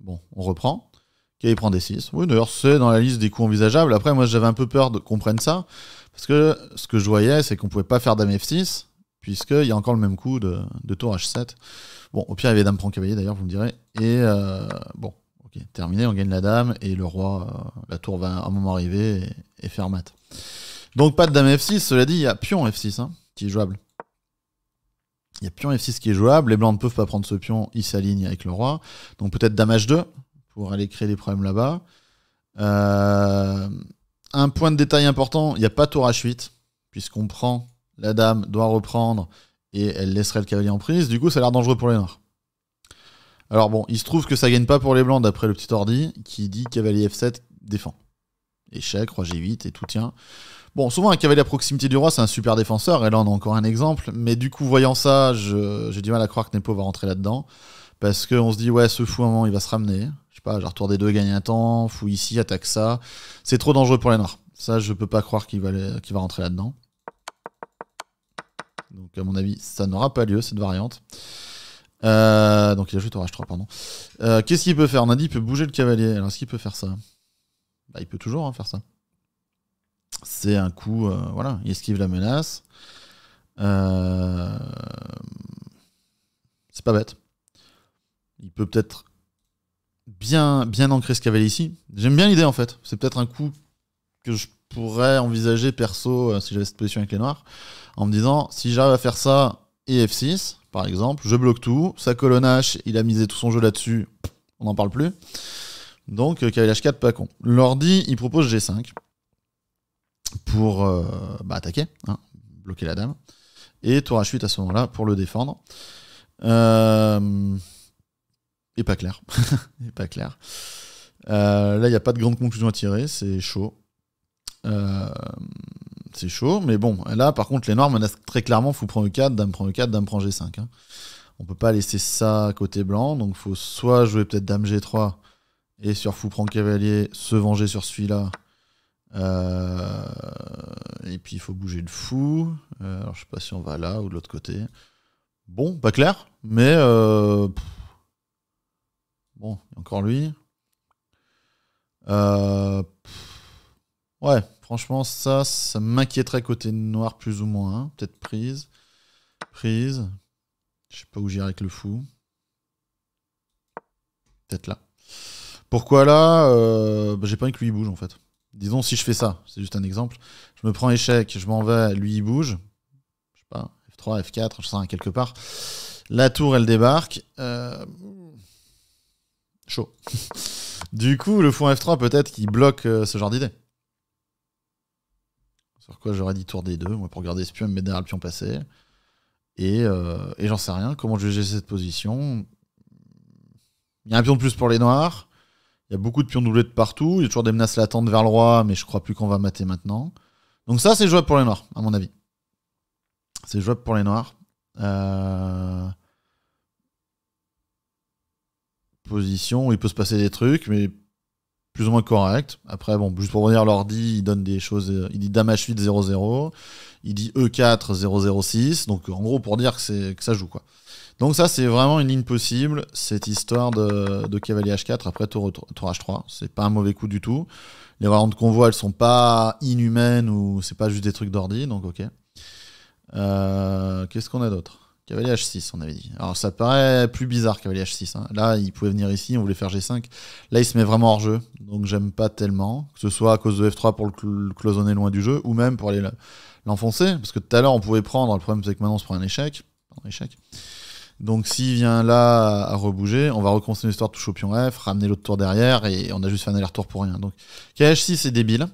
Bon, on reprend. Kay prend des 6 Oui, d'ailleurs, c'est dans la liste des coups envisageables. Après, moi, j'avais un peu peur qu'on prenne ça. Parce que ce que je voyais, c'est qu'on pouvait pas faire dame F6, puisqu'il y a encore le même coup de, tour H7. Bon, au pire, il y avait dame prend cavalier d'ailleurs, vous me direz. Et euh, bon, ok, terminé, on gagne la dame, et le roi, euh, la tour va à un moment arriver et, faire mat. Donc pas de dame F6, cela dit, il y a pion F6 hein, qui est jouable. Il y a pion F6 qui est jouable. Les blancs ne peuvent pas prendre ce pion. Ils s'alignent avec le roi. Donc peut-être dame 2 pour aller créer des problèmes là-bas. Euh, un point de détail important, il n'y a pas tour H8, puisqu'on prend, la dame doit reprendre, et elle laisserait le cavalier en prise. Du coup, ça a l'air dangereux pour les noirs. Alors bon, il se trouve que ça gagne pas pour les blancs, d'après le petit ordi, qui dit cavalier F7 défend. Échec, roi G8, et tout tient. Bon, souvent un cavalier à proximité du roi, c'est un super défenseur, et là on a encore un exemple, mais du coup, voyant ça, j'ai du mal à croire que Nepo va rentrer là-dedans, parce qu'on se dit, ouais, ce fou, un moment, il va se ramener. Je sais pas, genre retour des deux, gagne un temps, fou ici, attaque ça. C'est trop dangereux pour les noirs. Ça, je peux pas croire qu'il va, va rentrer là-dedans. Donc, à mon avis, ça n'aura pas lieu, cette variante. Euh, donc il a joué tour H3, pardon. Euh, qu'est-ce qu'il peut faire On a dit qu'il peut bouger le cavalier. Alors est-ce qu'il peut faire ça bah, Il peut toujours hein, faire ça c'est un coup, euh, voilà, il esquive la menace. Euh, c'est pas bête. Il peut peut-être bien, bien ancrer ce cavalier ici. J'aime bien l'idée en fait. C'est peut-être un coup que je pourrais envisager perso euh, si j'avais cette position avec les noirs, en me disant si j'arrive à faire ça et F6, par exemple, je bloque tout. Sa colonne H, il a misé tout son jeu là-dessus, on n'en parle plus. Donc, h 4 pas con. L'ordi, il propose G5 pour euh, bah, attaquer, hein, bloquer la dame. Et Torachute à ce moment-là pour le défendre. Euh, et pas clair. pas clair. Euh, là, il n'y a pas de grande conclusion à tirer, c'est chaud. c'est chaud, mais bon, là par contre, les noirs menacent très clairement fou prend E4, dame prend E4, dame prend G5. on hein. On peut pas laisser ça côté blanc, donc faut soit jouer peut-être dame G3 et sur fou prend cavalier, se venger sur celui-là euh, et puis il faut bouger le fou. Euh, alors je sais pas si on va là ou de l'autre côté. Bon, pas clair, mais euh, bon, encore lui. ouais, franchement, ça, ça m'inquiéterait côté noir plus ou moins. Hein. Peut-être prise, prise. Je sais pas où j'irai avec le fou. Peut-être là. Pourquoi là bah, J'ai pas envie que lui bouge en fait. Disons, si je fais ça, c'est juste un exemple, je me prends échec, je m'en vais, lui il bouge, je sais pas, F3, F4, je sais quelque part. La tour elle débarque. Euh, chaud. du coup, le fond F3 peut-être qui bloque euh, ce genre d'idée. Sur quoi j'aurais dit tour D2, moi pour garder ce pion et me mettre derrière le pion passé. Et, euh, et j'en sais rien, comment juger cette position. Il y a un pion de plus pour les noirs. Il y a beaucoup de pions doublés de partout. Il y a toujours des menaces latentes vers le roi, mais je crois plus qu'on va mater maintenant. Donc ça, c'est jouable pour les noirs, à mon avis. C'est jouable pour les noirs. Euh, position où il peut se passer des trucs, mais plus ou moins correct. Après, bon, juste pour revenir, l'ordi, il donne des choses. Il dit Dame 8 0-0. Il dit E4 0-0-6. Donc en gros, pour dire que, que ça joue, quoi. Donc ça, c'est vraiment une ligne possible, cette histoire de, cavalier H4 après tour, H3. C'est pas un mauvais coup du tout. Les variantes qu'on voit, elles sont pas inhumaines ou c'est pas juste des trucs d'ordi, donc ok. Euh, qu'est-ce qu'on a d'autre Cavalier H6, on avait dit. Alors ça paraît plus bizarre, Cavalier H6. Hein. Là, il pouvait venir ici, on voulait faire G5. Là, il se met vraiment hors jeu, donc j'aime pas tellement. Que ce soit à cause de F3 pour le, cloisonner loin du jeu, ou même pour aller l'enfoncer. Parce que tout à l'heure, on pouvait prendre, le problème c'est que maintenant on se prend un échec. Un échec. Donc s'il vient là à, rebouger, on va reconstruire l'histoire de au pion F, ramener l'autre tour derrière et on a juste fait un aller-retour pour rien. Donc KH6 est débile.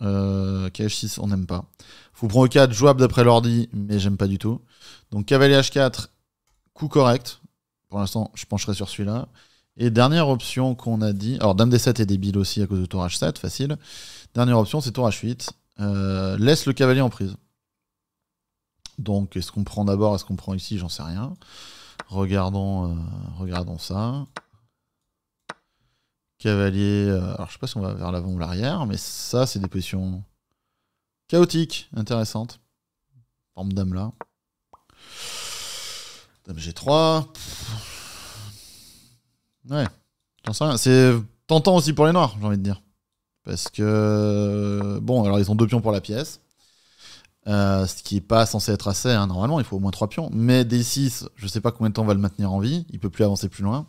Euh, KH6 on n'aime pas. Fou prend E4 jouable d'après l'ordi, mais j'aime pas du tout. Donc cavalier H4, coup correct. Pour l'instant, je pencherai sur celui-là. Et dernière option qu'on a dit, alors Dame D7 est débile aussi à cause de tour H7, facile. Dernière option, c'est tour H8. Euh, laisse le cavalier en prise. Donc, est-ce qu'on prend d'abord, est-ce qu'on prend ici J'en sais rien. Regardons, euh, regardons ça. Cavalier, euh, alors je sais pas si on va vers l'avant ou l'arrière, mais ça, c'est des positions chaotiques, intéressantes. Forme dame là. Dame G3. Ouais, j'en sais rien. C'est tentant aussi pour les noirs, j'ai envie de dire. Parce que. Bon, alors ils ont deux pions pour la pièce. Euh, ce qui est pas censé être assez, hein. normalement, il faut au moins 3 pions. Mais D6, je ne sais pas combien de temps on va le maintenir en vie, il peut plus avancer plus loin.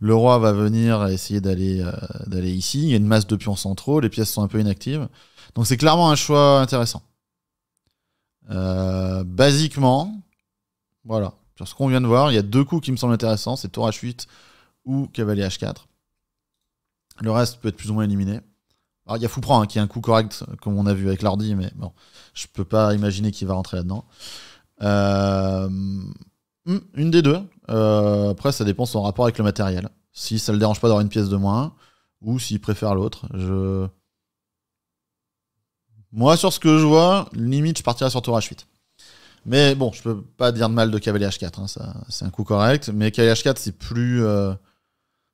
Le roi va venir essayer d'aller euh, d'aller ici, il y a une masse de pions centraux, les pièces sont un peu inactives. Donc c'est clairement un choix intéressant. Euh, basiquement, voilà, sur ce qu'on vient de voir, il y a deux coups qui me semblent intéressants, c'est tour H8 ou cavalier H4. Le reste peut être plus ou moins éliminé. Alors, il y a Foupran hein, qui a un coup correct, comme on a vu avec l'ordi mais bon, je peux pas imaginer qu'il va rentrer là-dedans. Euh, hmm, une des deux. Euh, après, ça dépend son rapport avec le matériel. Si ça le dérange pas d'avoir une pièce de moins, ou s'il préfère l'autre. Je... Moi, sur ce que je vois, limite, je partirais sur Tour H8. Mais bon, je peux pas dire de mal de Cavalier H4, hein, c'est un coup correct. Mais Cavalier H4, c'est plus. Euh,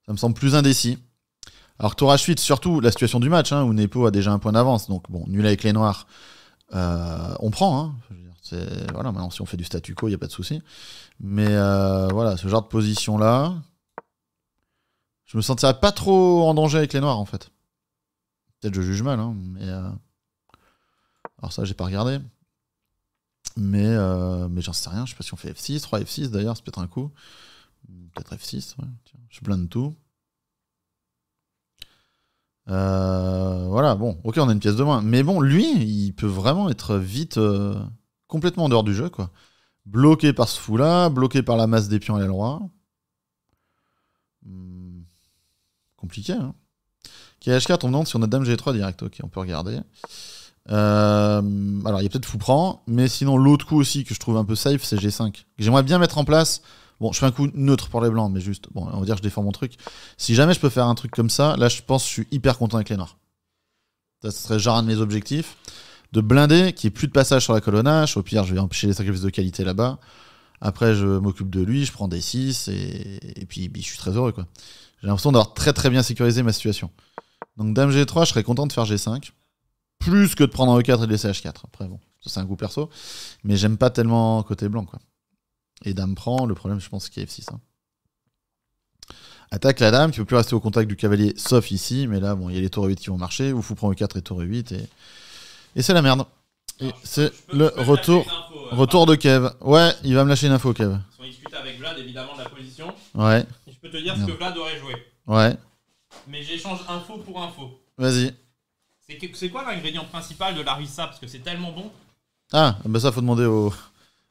ça me semble plus indécis. Alors, à suite. surtout la situation du match, hein, où Nepo a déjà un point d'avance. Donc, bon, nul avec les Noirs, euh, on prend. Hein, voilà, maintenant, si on fait du statu quo, il n'y a pas de souci. Mais euh, voilà, ce genre de position-là, je me sentirais pas trop en danger avec les Noirs, en fait. Peut-être que je juge mal, hein, mais. Euh, alors, ça, j'ai pas regardé. Mais, mais j'en sais rien, je sais pas si on fait F6, 3 F6 d'ailleurs, c'est peut-être un coup. peut F6, ouais. je de tout. Euh, voilà, bon, ok, on a une pièce de moins. Mais bon, lui, il peut vraiment être vite euh, complètement en dehors du jeu, quoi. Bloqué par ce fou-là, bloqué par la masse des pions à l'aile roi. Hmm, compliqué, hein. KHK, on me demande si on a Dame G3 direct. Ok, on peut regarder. Euh, alors, il y a peut-être fou prend, mais sinon, l'autre coup aussi que je trouve un peu safe, c'est G5. J'aimerais bien mettre en place Bon, je fais un coup neutre pour les blancs, mais juste, bon, on va dire, je défends mon truc. Si jamais je peux faire un truc comme ça, là, je pense que je suis hyper content avec les noirs. Ça serait genre un de mes objectifs. De blinder, qu'il n'y ait plus de passage sur la colonne Au pire, je vais empêcher les sacrifices de qualité là-bas. Après, je m'occupe de lui, je prends des 6 et, puis, puis, je suis très heureux. quoi. J'ai l'impression d'avoir très très bien sécurisé ma situation. Donc, dame G3, je serais content de faire G5. Plus que de prendre un E4 et de laisser H4. Après, bon, ça c'est un goût perso. Mais j'aime pas tellement côté blanc. quoi. Et dame prend. Le problème, je pense, c'est qu'il y F6. Hein. Attaque la dame, tu peux plus rester au contact du cavalier, sauf ici, mais là, bon, il y a les tours 8 qui vont marcher, ou fou prend E4 et tour 8 et, et c'est la merde. Et c'est le retour, euh, retour de Kev. Ouais, il va me lâcher une info, Kev. on discute avec Vlad, évidemment, de la position. Ouais. Et je peux te dire ce que Vlad aurait joué. Ouais. Mais j'échange info pour info. Vas-y. C'est quoi l'ingrédient principal de la rissa Parce que c'est tellement bon. Ah, bah ça, faut demander au,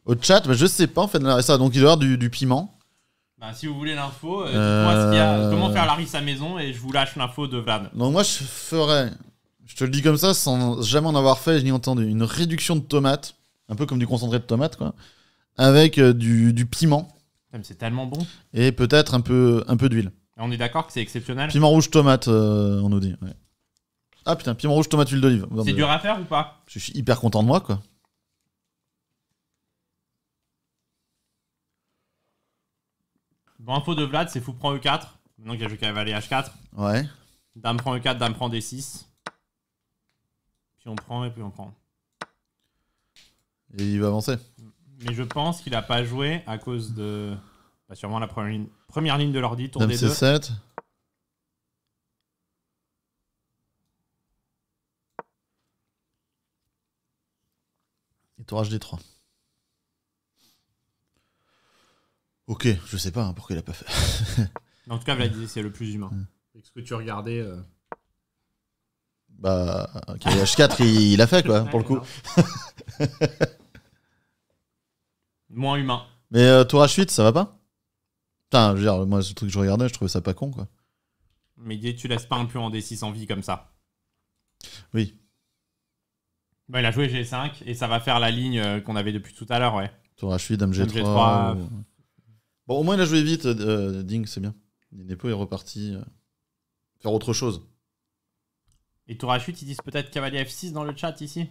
au chat, je sais pas en fait. Ça, donc il doit y avoir du, piment. Bah, si vous voulez l'info, euh, euh, dites-moi comment faire la riz maison et je vous lâche l'info de Vlad. Donc moi, je ferais, je te le dis comme ça, sans jamais en avoir fait ni entendu, une réduction de tomates, un peu comme du concentré de tomates, quoi, avec euh, du, piment C'est tellement bon. et peut-être un peu, un peu d'huile. on est d'accord que c'est exceptionnel. Piment rouge, tomate, on nous dit. Ah putain, piment rouge, tomate, huile d'olive. C'est dur à faire ou pas Je suis hyper content de moi, quoi. Bon, info de Vlad, c'est fou prend E4. Maintenant qu'il a joué cavalier H4. Ouais. Dame prend E4, dame prend D6. Puis on prend et puis on prend. Et il va avancer. Mais je pense qu'il a pas joué à cause de. Bah, sûrement la première ligne, première ligne de l'ordi, tour d C7. Et tour HD3. Ok, je sais pas hein, pourquoi il a pas fait. en tout cas, Vladis, c'est le plus humain. Hmm. ce que tu regardais. Euh... Bah, h 4 il, a fait quoi, pour le coup. Moins humain. Mais tour Tour 8 ça va pas Putain, je veux dire, moi, ce truc que je regardais, je trouvais ça pas con quoi. Mais tu laisses pas un pion en D6 en vie comme ça. Oui. Bah, il a joué G5 et ça va faire la ligne euh, qu'on avait depuis tout à l'heure, ouais. Tour H8, Dame 3 Bon, au moins, il a joué vite, euh, Ding, c'est bien. Nepo est reparti euh, faire autre chose. Et tour H8, ils disent peut-être cavalier F6 dans le chat ici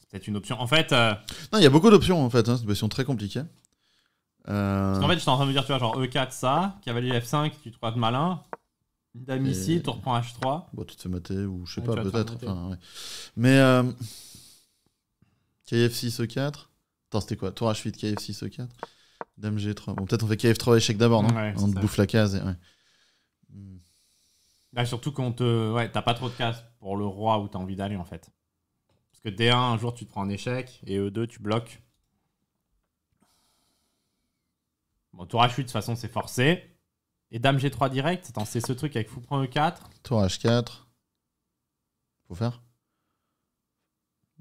C'est peut-être une option. En fait. Euh, non, il y a beaucoup d'options en fait, hein, c'est une question très compliquée. Parce qu'en fait, j'étais en train de me dire, tu vois, genre E4, ça, cavalier F5, tu te crois de malin. Dame ici, tu reprends H3. Bon, tu te fais mater, ou je sais pas, peut-être. Mais. KF6, E4. Attends, c'était quoi Tour H8, KF6, E4. Dame G3. Bon, peut-être on fait KF3 échec d'abord, non On te bouffe la case. Hmm. Là, surtout quand t'as pas trop de cases pour le roi où t'as envie d'aller en fait. Parce que D1, un jour tu te prends un échec et E2, tu bloques. Bon, tour H8, de toute façon, c'est forcé. Et Dame G3 direct, c'est ce truc avec fou prend E4. Tour H4. Faut faire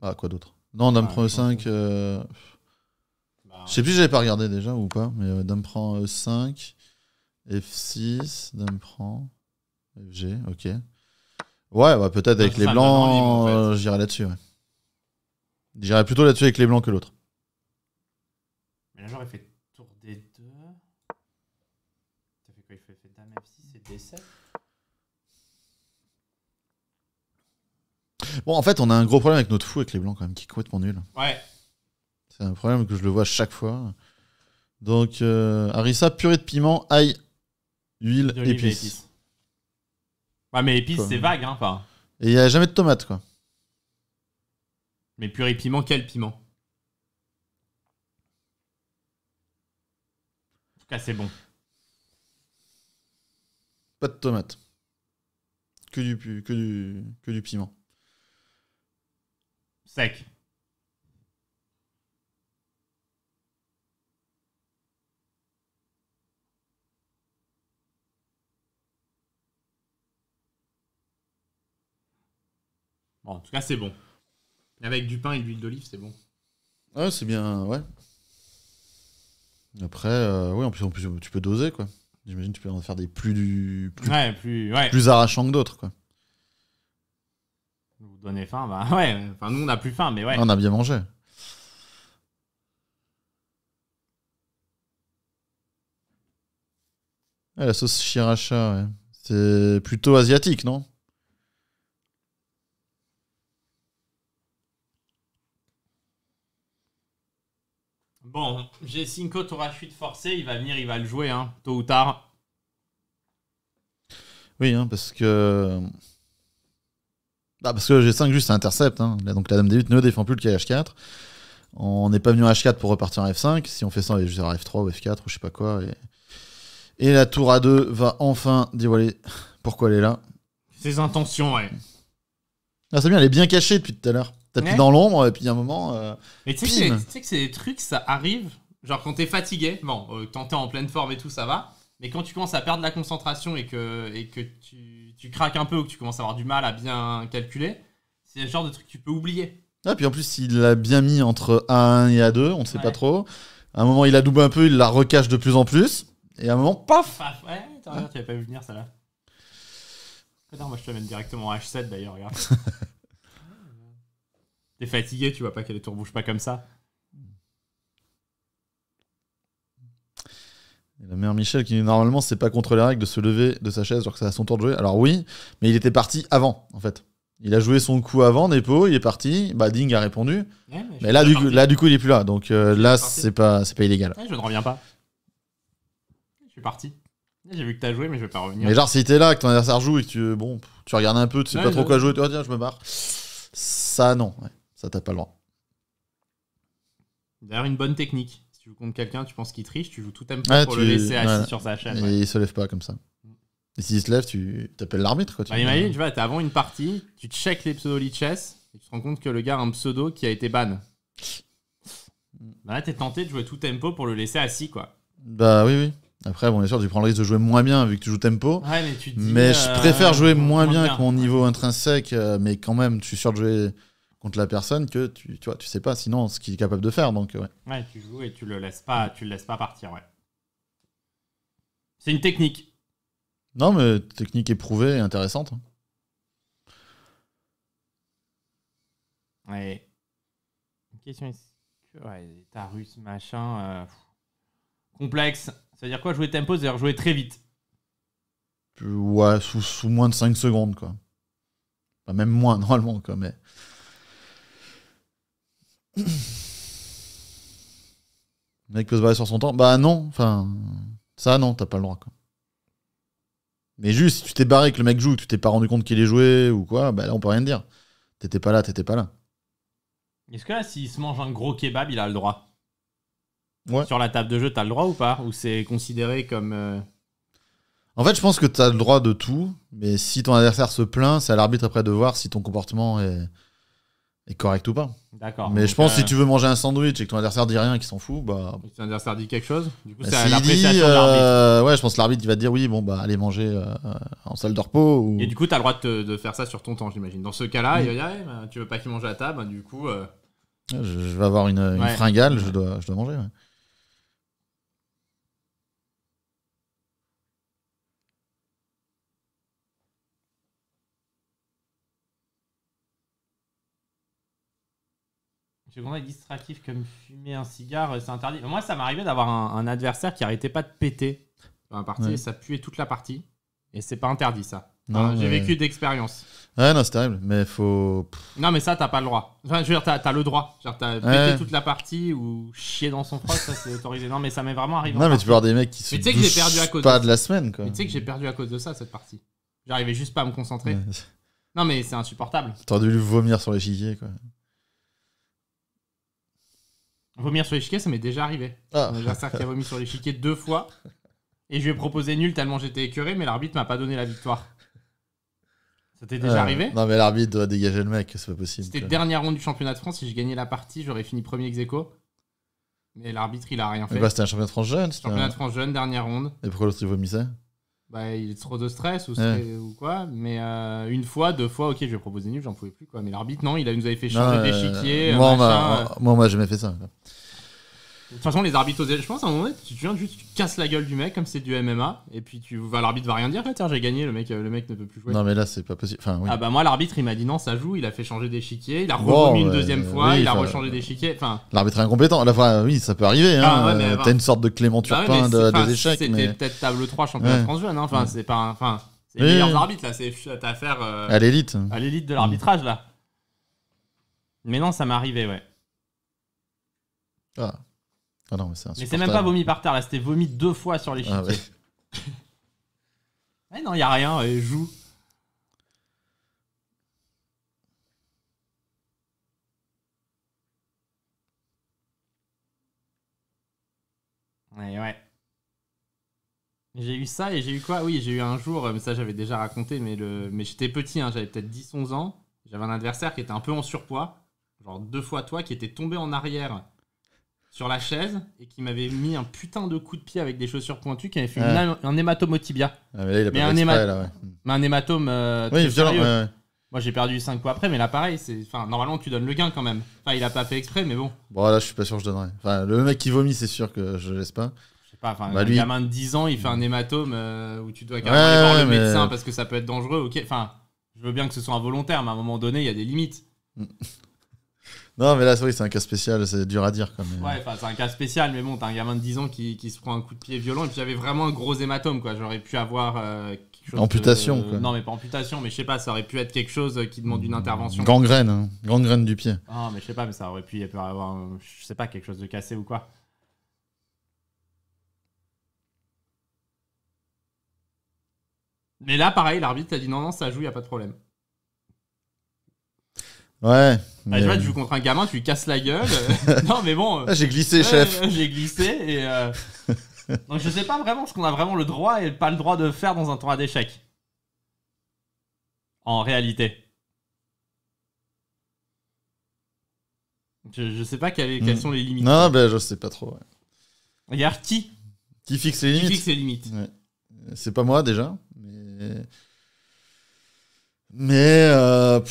Ah, quoi d'autre Non, Dame prend E5. Je sais plus, si je l'avais pas regardé déjà ou pas, mais euh, Dame prend E5, euh, F6, Dame prend FG, ok. Ouais, bah, peut-être avec les blancs, euh, j'irai là-dessus. Ouais. J'irai plutôt là-dessus avec les blancs que l'autre. Mais là, j'aurais fait tour D2. T'as fait quoi Il fait, fait Dame F6 et D7 Bon, en fait, on a un gros problème avec notre fou avec les blancs quand même, qui est complètement nul. Ouais. C'est un problème que je le vois chaque fois. Donc, euh, Arissa, purée de piment, ail, huile, épices. Ouais, mais épices, c'est vague, hein, pas. Et il n'y a jamais de tomates, quoi. Mais purée de piment, quel piment En tout cas, c'est bon. Pas de tomates. Que du, que que du piment. Sec. en tout cas, c'est bon. Avec du pain et de l'huile d'olive, c'est bon. Ouais, c'est bien, ouais. Après, euh, oui, en plus, en plus, tu peux doser, quoi. J'imagine que tu peux en faire des plus du plus, ouais, plus, arrachants que d'autres, quoi. Vous donnez faim, bah ouais. Enfin, nous, on a plus faim, mais ouais. On a bien mangé. Eh, la sauce shiracha, C'est plutôt asiatique, non Bon, j'ai tour a 8 forcé, il va venir, il va le jouer, hein, tôt ou tard. Oui, hein, parce que. Bah, parce que G5 juste intercepte. Hein. Donc la dame D8 ne défend plus le h 4 On n'est pas venu en H4 pour repartir en F5. Si on fait ça, on va juste faire F3 ou F4 ou je sais pas quoi. Et... la tour A2 va enfin dévoiler pourquoi elle est là. Ses intentions, ouais. Ah, c'est bien, elle est bien cachée depuis tout à l'heure. T'as dans l'ombre, et puis a un moment. Euh, mais tu sais que c'est trucs, ça arrive. Genre quand t'es fatigué, bon, euh, quand t'es en pleine forme et tout, ça va. Mais quand tu commences à perdre la concentration et que, et que tu, craques un peu ou que tu commences à avoir du mal à bien calculer, c'est le genre de truc que tu peux oublier. Ah, puis en plus, il l'a bien mis entre A1 et A2, on ne sait pas trop. À un moment, il a doublé un peu, il la recache de plus en plus. Et à un moment, paf, Ouais, t'as rien tu n'avais pas vu venir ça là. moi je te mène directement à H7 d'ailleurs, regarde. T'es fatigué, tu vois pas qu'elle les tours pas comme ça. La mère Michel qui normalement c'est pas contre les règles de se lever de sa chaise alors que c'est à son tour de jouer. Alors oui, mais il était parti avant en fait. Il a joué son coup avant Nepo, il est parti. Bah Ding a répondu. mais, là du, coup, il est plus là donc euh, là c'est pas c'est pas illégal. Eh, je ne reviens pas. Je suis parti. Eh, j'ai vu que t'as joué, mais je vais pas revenir. Mais genre, si t'es là, que ton adversaire joue et que tu, bon, tu regardes un peu, tu sais pas trop quoi jouer, tu vas tiens, je me barre. Ça, non. Ouais ça t'as pas le droit. D'ailleurs, une bonne technique. Si tu joues contre quelqu'un, tu penses qu'il triche, tu joues tout tempo pour le laisser assis sur sa chaîne. Et il se lève pas comme ça. Et s'il se lève, tu t'appelles l'arbitre. Quoi, bah, imagine, tu vois, t'es avant une partie, tu check les pseudo chess et tu te rends compte que le gars a un pseudo qui a été ban. Bah là, t'es tenté de jouer tout tempo pour le laisser assis, quoi. Bah oui, oui. Après, bon, est sûr, tu prends le risque de jouer moins bien vu que tu joues tempo. mais, je euh, préfère jouer moins bien, que mon niveau intrinsèque, euh, mais quand même, tu suis sûr de jouer contre la personne que tu, tu vois, tu sais pas sinon ce qu'il est capable de faire. Donc, euh, ouais. ouais, tu joues et tu le laisses pas, tu le laisses pas partir. Ouais. C'est une technique. Non, mais technique éprouvée et intéressante. Hein. Ouais. question est ouais, russe machin euh, complexe. Ça veut dire quoi jouer tempo, c'est-à-dire jouer très vite. Ouais, sous, sous, moins de 5 secondes quoi. même moins normalement quoi, mais le mec peut se barrer sur son temps. Bah non, enfin. Ça, non, t'as pas le droit. Mais juste, si tu t'es barré que le mec joue, tu t'es pas rendu compte qu'il est joué ou quoi, bah là, on peut rien dire. T'étais pas là, t'étais pas là. Est-ce que là, s'il se mange un gros kebab, il a le droit Sur la table de jeu, t'as le droit ou pas Ou c'est considéré comme. Euh, en fait, je pense que t'as le droit de tout, mais si ton adversaire se plaint, c'est à l'arbitre après de voir si ton comportement est est correct ou pas. D'accord. Mais je pense que si euh, tu veux manger un sandwich et que ton adversaire dit rien et qu'il s'en fout, bah. Si ton adversaire dit quelque chose, du coup, bah, c'est l'appréciation dit, euh, Ouais, je pense que l'arbitre il va te dire oui, bon, bah, allez manger euh, en salle de repos. Et du coup, as le droit de, faire ça sur ton temps, j'imagine. Dans ce cas-là, tu il bah, tu veux pas qu'il mange à table, du coup. Je, vais avoir une, fringale, je dois, je dois manger. secondaire est distractif comme fumer un cigare, c'est interdit. Moi, ça m'arrivait d'avoir un, adversaire qui arrêtait pas de péter dans la partie ça puait toute la partie. Et c'est pas interdit, ça. non J'ai vécu d'expérience. Ouais, non, c'est terrible, mais faut. Non, mais ça, t'as pas le droit. Enfin, je veux dire, t'as le droit. Genre, t'as pété toute la partie ou chier dans son froc, ça, c'est autorisé. Non, mais ça m'est vraiment arrivé. Non, mais tu peux avoir des mecs qui se. que j'ai perdu à cause. Pas de, la semaine, quoi. tu sais que j'ai perdu à cause de ça, cette partie. J'arrivais juste pas à me concentrer. Non, mais c'est insupportable. T'aurais dû lui vomir sur les l'échiquier, quoi. Vomir sur l'échiquier, ça m'est déjà arrivé. Ah. Mon qui a vomi sur l'échiquier deux fois. Et je lui ai proposé nul tellement j'étais écœuré, mais l'arbitre m'a pas donné la victoire. Ça t'est déjà arrivé Non, mais l'arbitre doit dégager le mec, c'est pas possible. C'était dernière ronde du championnat de France. Si je gagnais la partie, j'aurais fini premier ex aequo. Mais l'arbitre, il a rien fait. Bah, c'était un championnat de France jeune. Championnat un... de France jeune, dernière ronde. Et pourquoi l'autre, il vomissait bah, il est trop de stress ou, ou quoi. Mais euh, une fois, deux fois, ok, je vais proposer nul, j'en pouvais plus. quoi. Mais l'arbitre, non, il nous avait fait changer d'échiquier. Euh, moi, euh. moi, moi, j'ai jamais fait ça de toute façon les arbitres je pense à un moment donné tu viens juste, tu casses la gueule du mec comme c'est du MMA, et puis tu vas, l'arbitre va rien dire, ah, tiens, j'ai gagné, le mec, euh, le mec ne peut plus jouer. Non, mais là, c'est pas possible. Ah bah, moi, l'arbitre, il m'a dit non, ça joue, il a fait changer d'échiquier, il a remis une deuxième fois, il a rechangé d'échiquier. Enfin, l'arbitre est incompétent, la fois, oui, ça peut arriver. Hein, ah, euh, t'as une sorte de Clément bah Turpin de, des échecs. C'était peut-être table 3 championnat de France jeune, hein, enfin, c'est pas. Enfin, c'est les meilleurs arbitres, là, c'est affaire. Euh, à l'élite. À l'élite de l'arbitrage, là. Mm. Mais non, ça m'est arrivé, ouais. Ah. Ah mais c'est même pas vomi par terre, là, c'était vomi deux fois sur les ah, ouais. non, il a rien, elle joue. Ouais, ouais. J'ai eu ça et j'ai eu quoi Oui, j'ai eu un jour, mais euh, ça j'avais déjà raconté, mais, le... mais j'étais petit, hein, j'avais peut-être 10-11 ans. J'avais un adversaire qui était un peu en surpoids, genre deux fois toi, qui était tombé en arrière sur la chaise et qui m'avait mis un putain de coup de pied avec des chaussures pointues qui avait fait un hématome au tibia. mais, un hématome. Euh, Moi j'ai perdu 5 coups après, mais là pareil, c'est... Enfin, normalement tu donnes le gain quand même. Enfin, il a pas fait exprès, mais bon. Bon, là je suis pas sûr que je donnerais. le mec qui vomit, c'est sûr que je laisse pas. Je pas, enfin, bah, un gamin de 10 ans, il fait un hématome euh, où tu dois carrément aller voir le médecin parce que ça peut être dangereux, ok. Enfin, je veux bien que ce soit involontaire, mais à un moment donné, il y a des limites. Mm. Non, mais là, c'est un cas spécial, c'est dur à dire. Quand même. Ouais, c'est un cas spécial, mais bon, t'as un gamin de 10 ans qui, se prend un coup de pied violent, et puis j'avais vraiment un gros hématome, quoi. J'aurais pu avoir. Euh, amputation, quoi. Non, mais pas amputation, mais je sais pas, ça aurait pu être quelque chose qui demande une intervention. Gangrène, hein. gangrène du pied. Ah, mais je sais pas, mais ça aurait pu, avoir, je sais pas, quelque chose de cassé ou quoi. Mais là, pareil, l'arbitre a dit non, non, ça joue, il a pas de problème. Ouais. Ah, tu joues contre un gamin, tu lui casses la gueule. Euh, non, mais bon. Ah, j'ai euh, glissé, chef. Euh, j'ai glissé et. Donc je sais pas vraiment ce qu'on a vraiment le droit et pas le droit de faire dans un tournoi d'échecs. En réalité. Je, sais pas quelles, hmm. sont les limites. Non, ben je sais pas trop. Regarde qui Qui fixe les limites Qui fixe les limites. C'est pas moi déjà. Mais. Mais. Euh...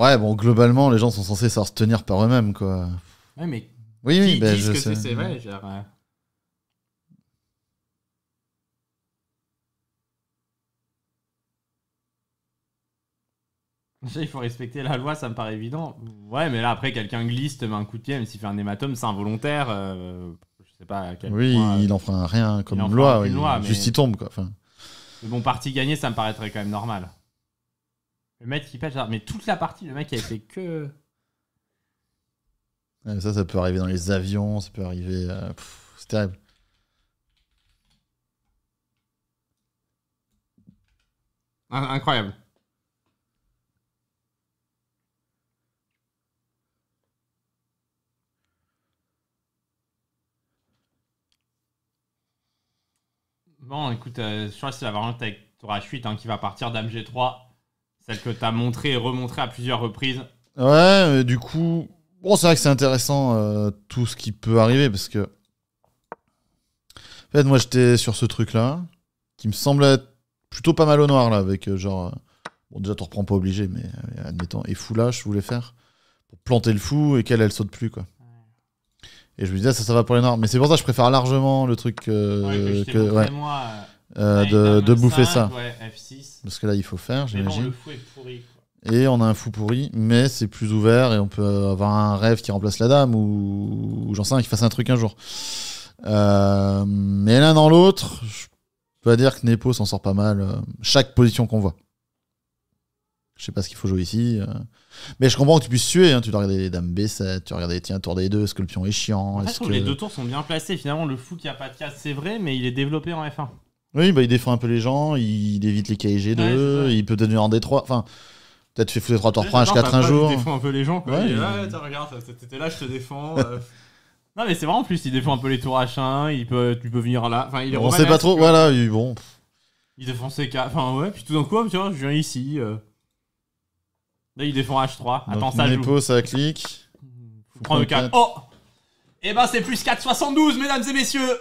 Ouais, bon, globalement, les gens sont censés savoir se tenir par eux-mêmes, quoi. Ouais, mais. Oui, oui, ben, je sais. C'est vrai, genre. Euh. Il faut respecter la loi, ça me paraît évident. Ouais, mais là, après, quelqu'un glisse, te met un coup de pied, même s'il fait un hématome, c'est involontaire. Euh, je sais pas à quel Oui, euh, il en fera rien comme loi. Juste, il tombe, quoi. bon partie gagnée ça me paraîtrait quand même normal. Le mec qui pète, mais toute la partie, le mec il a fait que. ça, ça peut arriver dans les avions, ça peut arriver. Euh, c'est terrible. Incroyable. Bon, écoute, euh, je crois que c'est la variante avec hein, Torah 8 qui va partir d'Amg 3 celle que tu as montré et remontré à plusieurs reprises. Ouais, du coup, bon, c'est vrai que c'est intéressant euh, tout ce qui peut arriver parce que. En fait, moi j'étais sur ce truc-là qui me semblait plutôt pas mal au noir là avec euh, genre. Euh, bon, déjà, t'en reprends pas obligé, mais admettons. Et fou là, je voulais faire pour planter le fou et qu'elle elle saute plus quoi. Et je me disais, ça, ça va pour les noirs. Mais c'est pour ça que je préfère largement le truc que. ouais. Euh, bah, de, bouffer ça. Parce que là, il faut faire, j'imagine. fou pourri. Et on a un fou pourri, mais c'est plus ouvert et on peut avoir un rêve qui remplace la dame ou, j'en sais rien qui fasse un truc un jour. Euh, mais l'un dans l'autre, je peux dire que Nepo s'en sort pas mal. Euh, chaque position qu'on voit. Je sais pas ce qu'il faut jouer ici. Mais je comprends que tu puisses tuer hein. Tu dois regarder les dames B7, tu regardes tiens, tour des deux, est-ce que le pion est chiant je que... Les deux tours sont bien placés. Finalement, le fou qui a pas de casse, c'est vrai, mais il est développé en F1. Oui, bah, il défend un peu les gens, il évite les K&G 2 il peut devenir en D3. Enfin, peut-être fait foutre 3 tours H4 un jour. Il défend un peu les gens, Ouais, ouais t'as, regarde, t'étais là, je te défends. Euh. Non, mais c'est vraiment plus, il défend un peu les tours H1, il peut, tu peux venir là. Enfin, il est On sait pas trop, voilà, il, bon. Il défend ses K, Enfin, ouais, puis tout d'un coup, tu vois, je viens ici. Euh. Là, il défend H3. Attends, ça joue. ça clique. Faut prendre oh le 4. Oh Et eh ben, c'est plus 4,72, mesdames et messieurs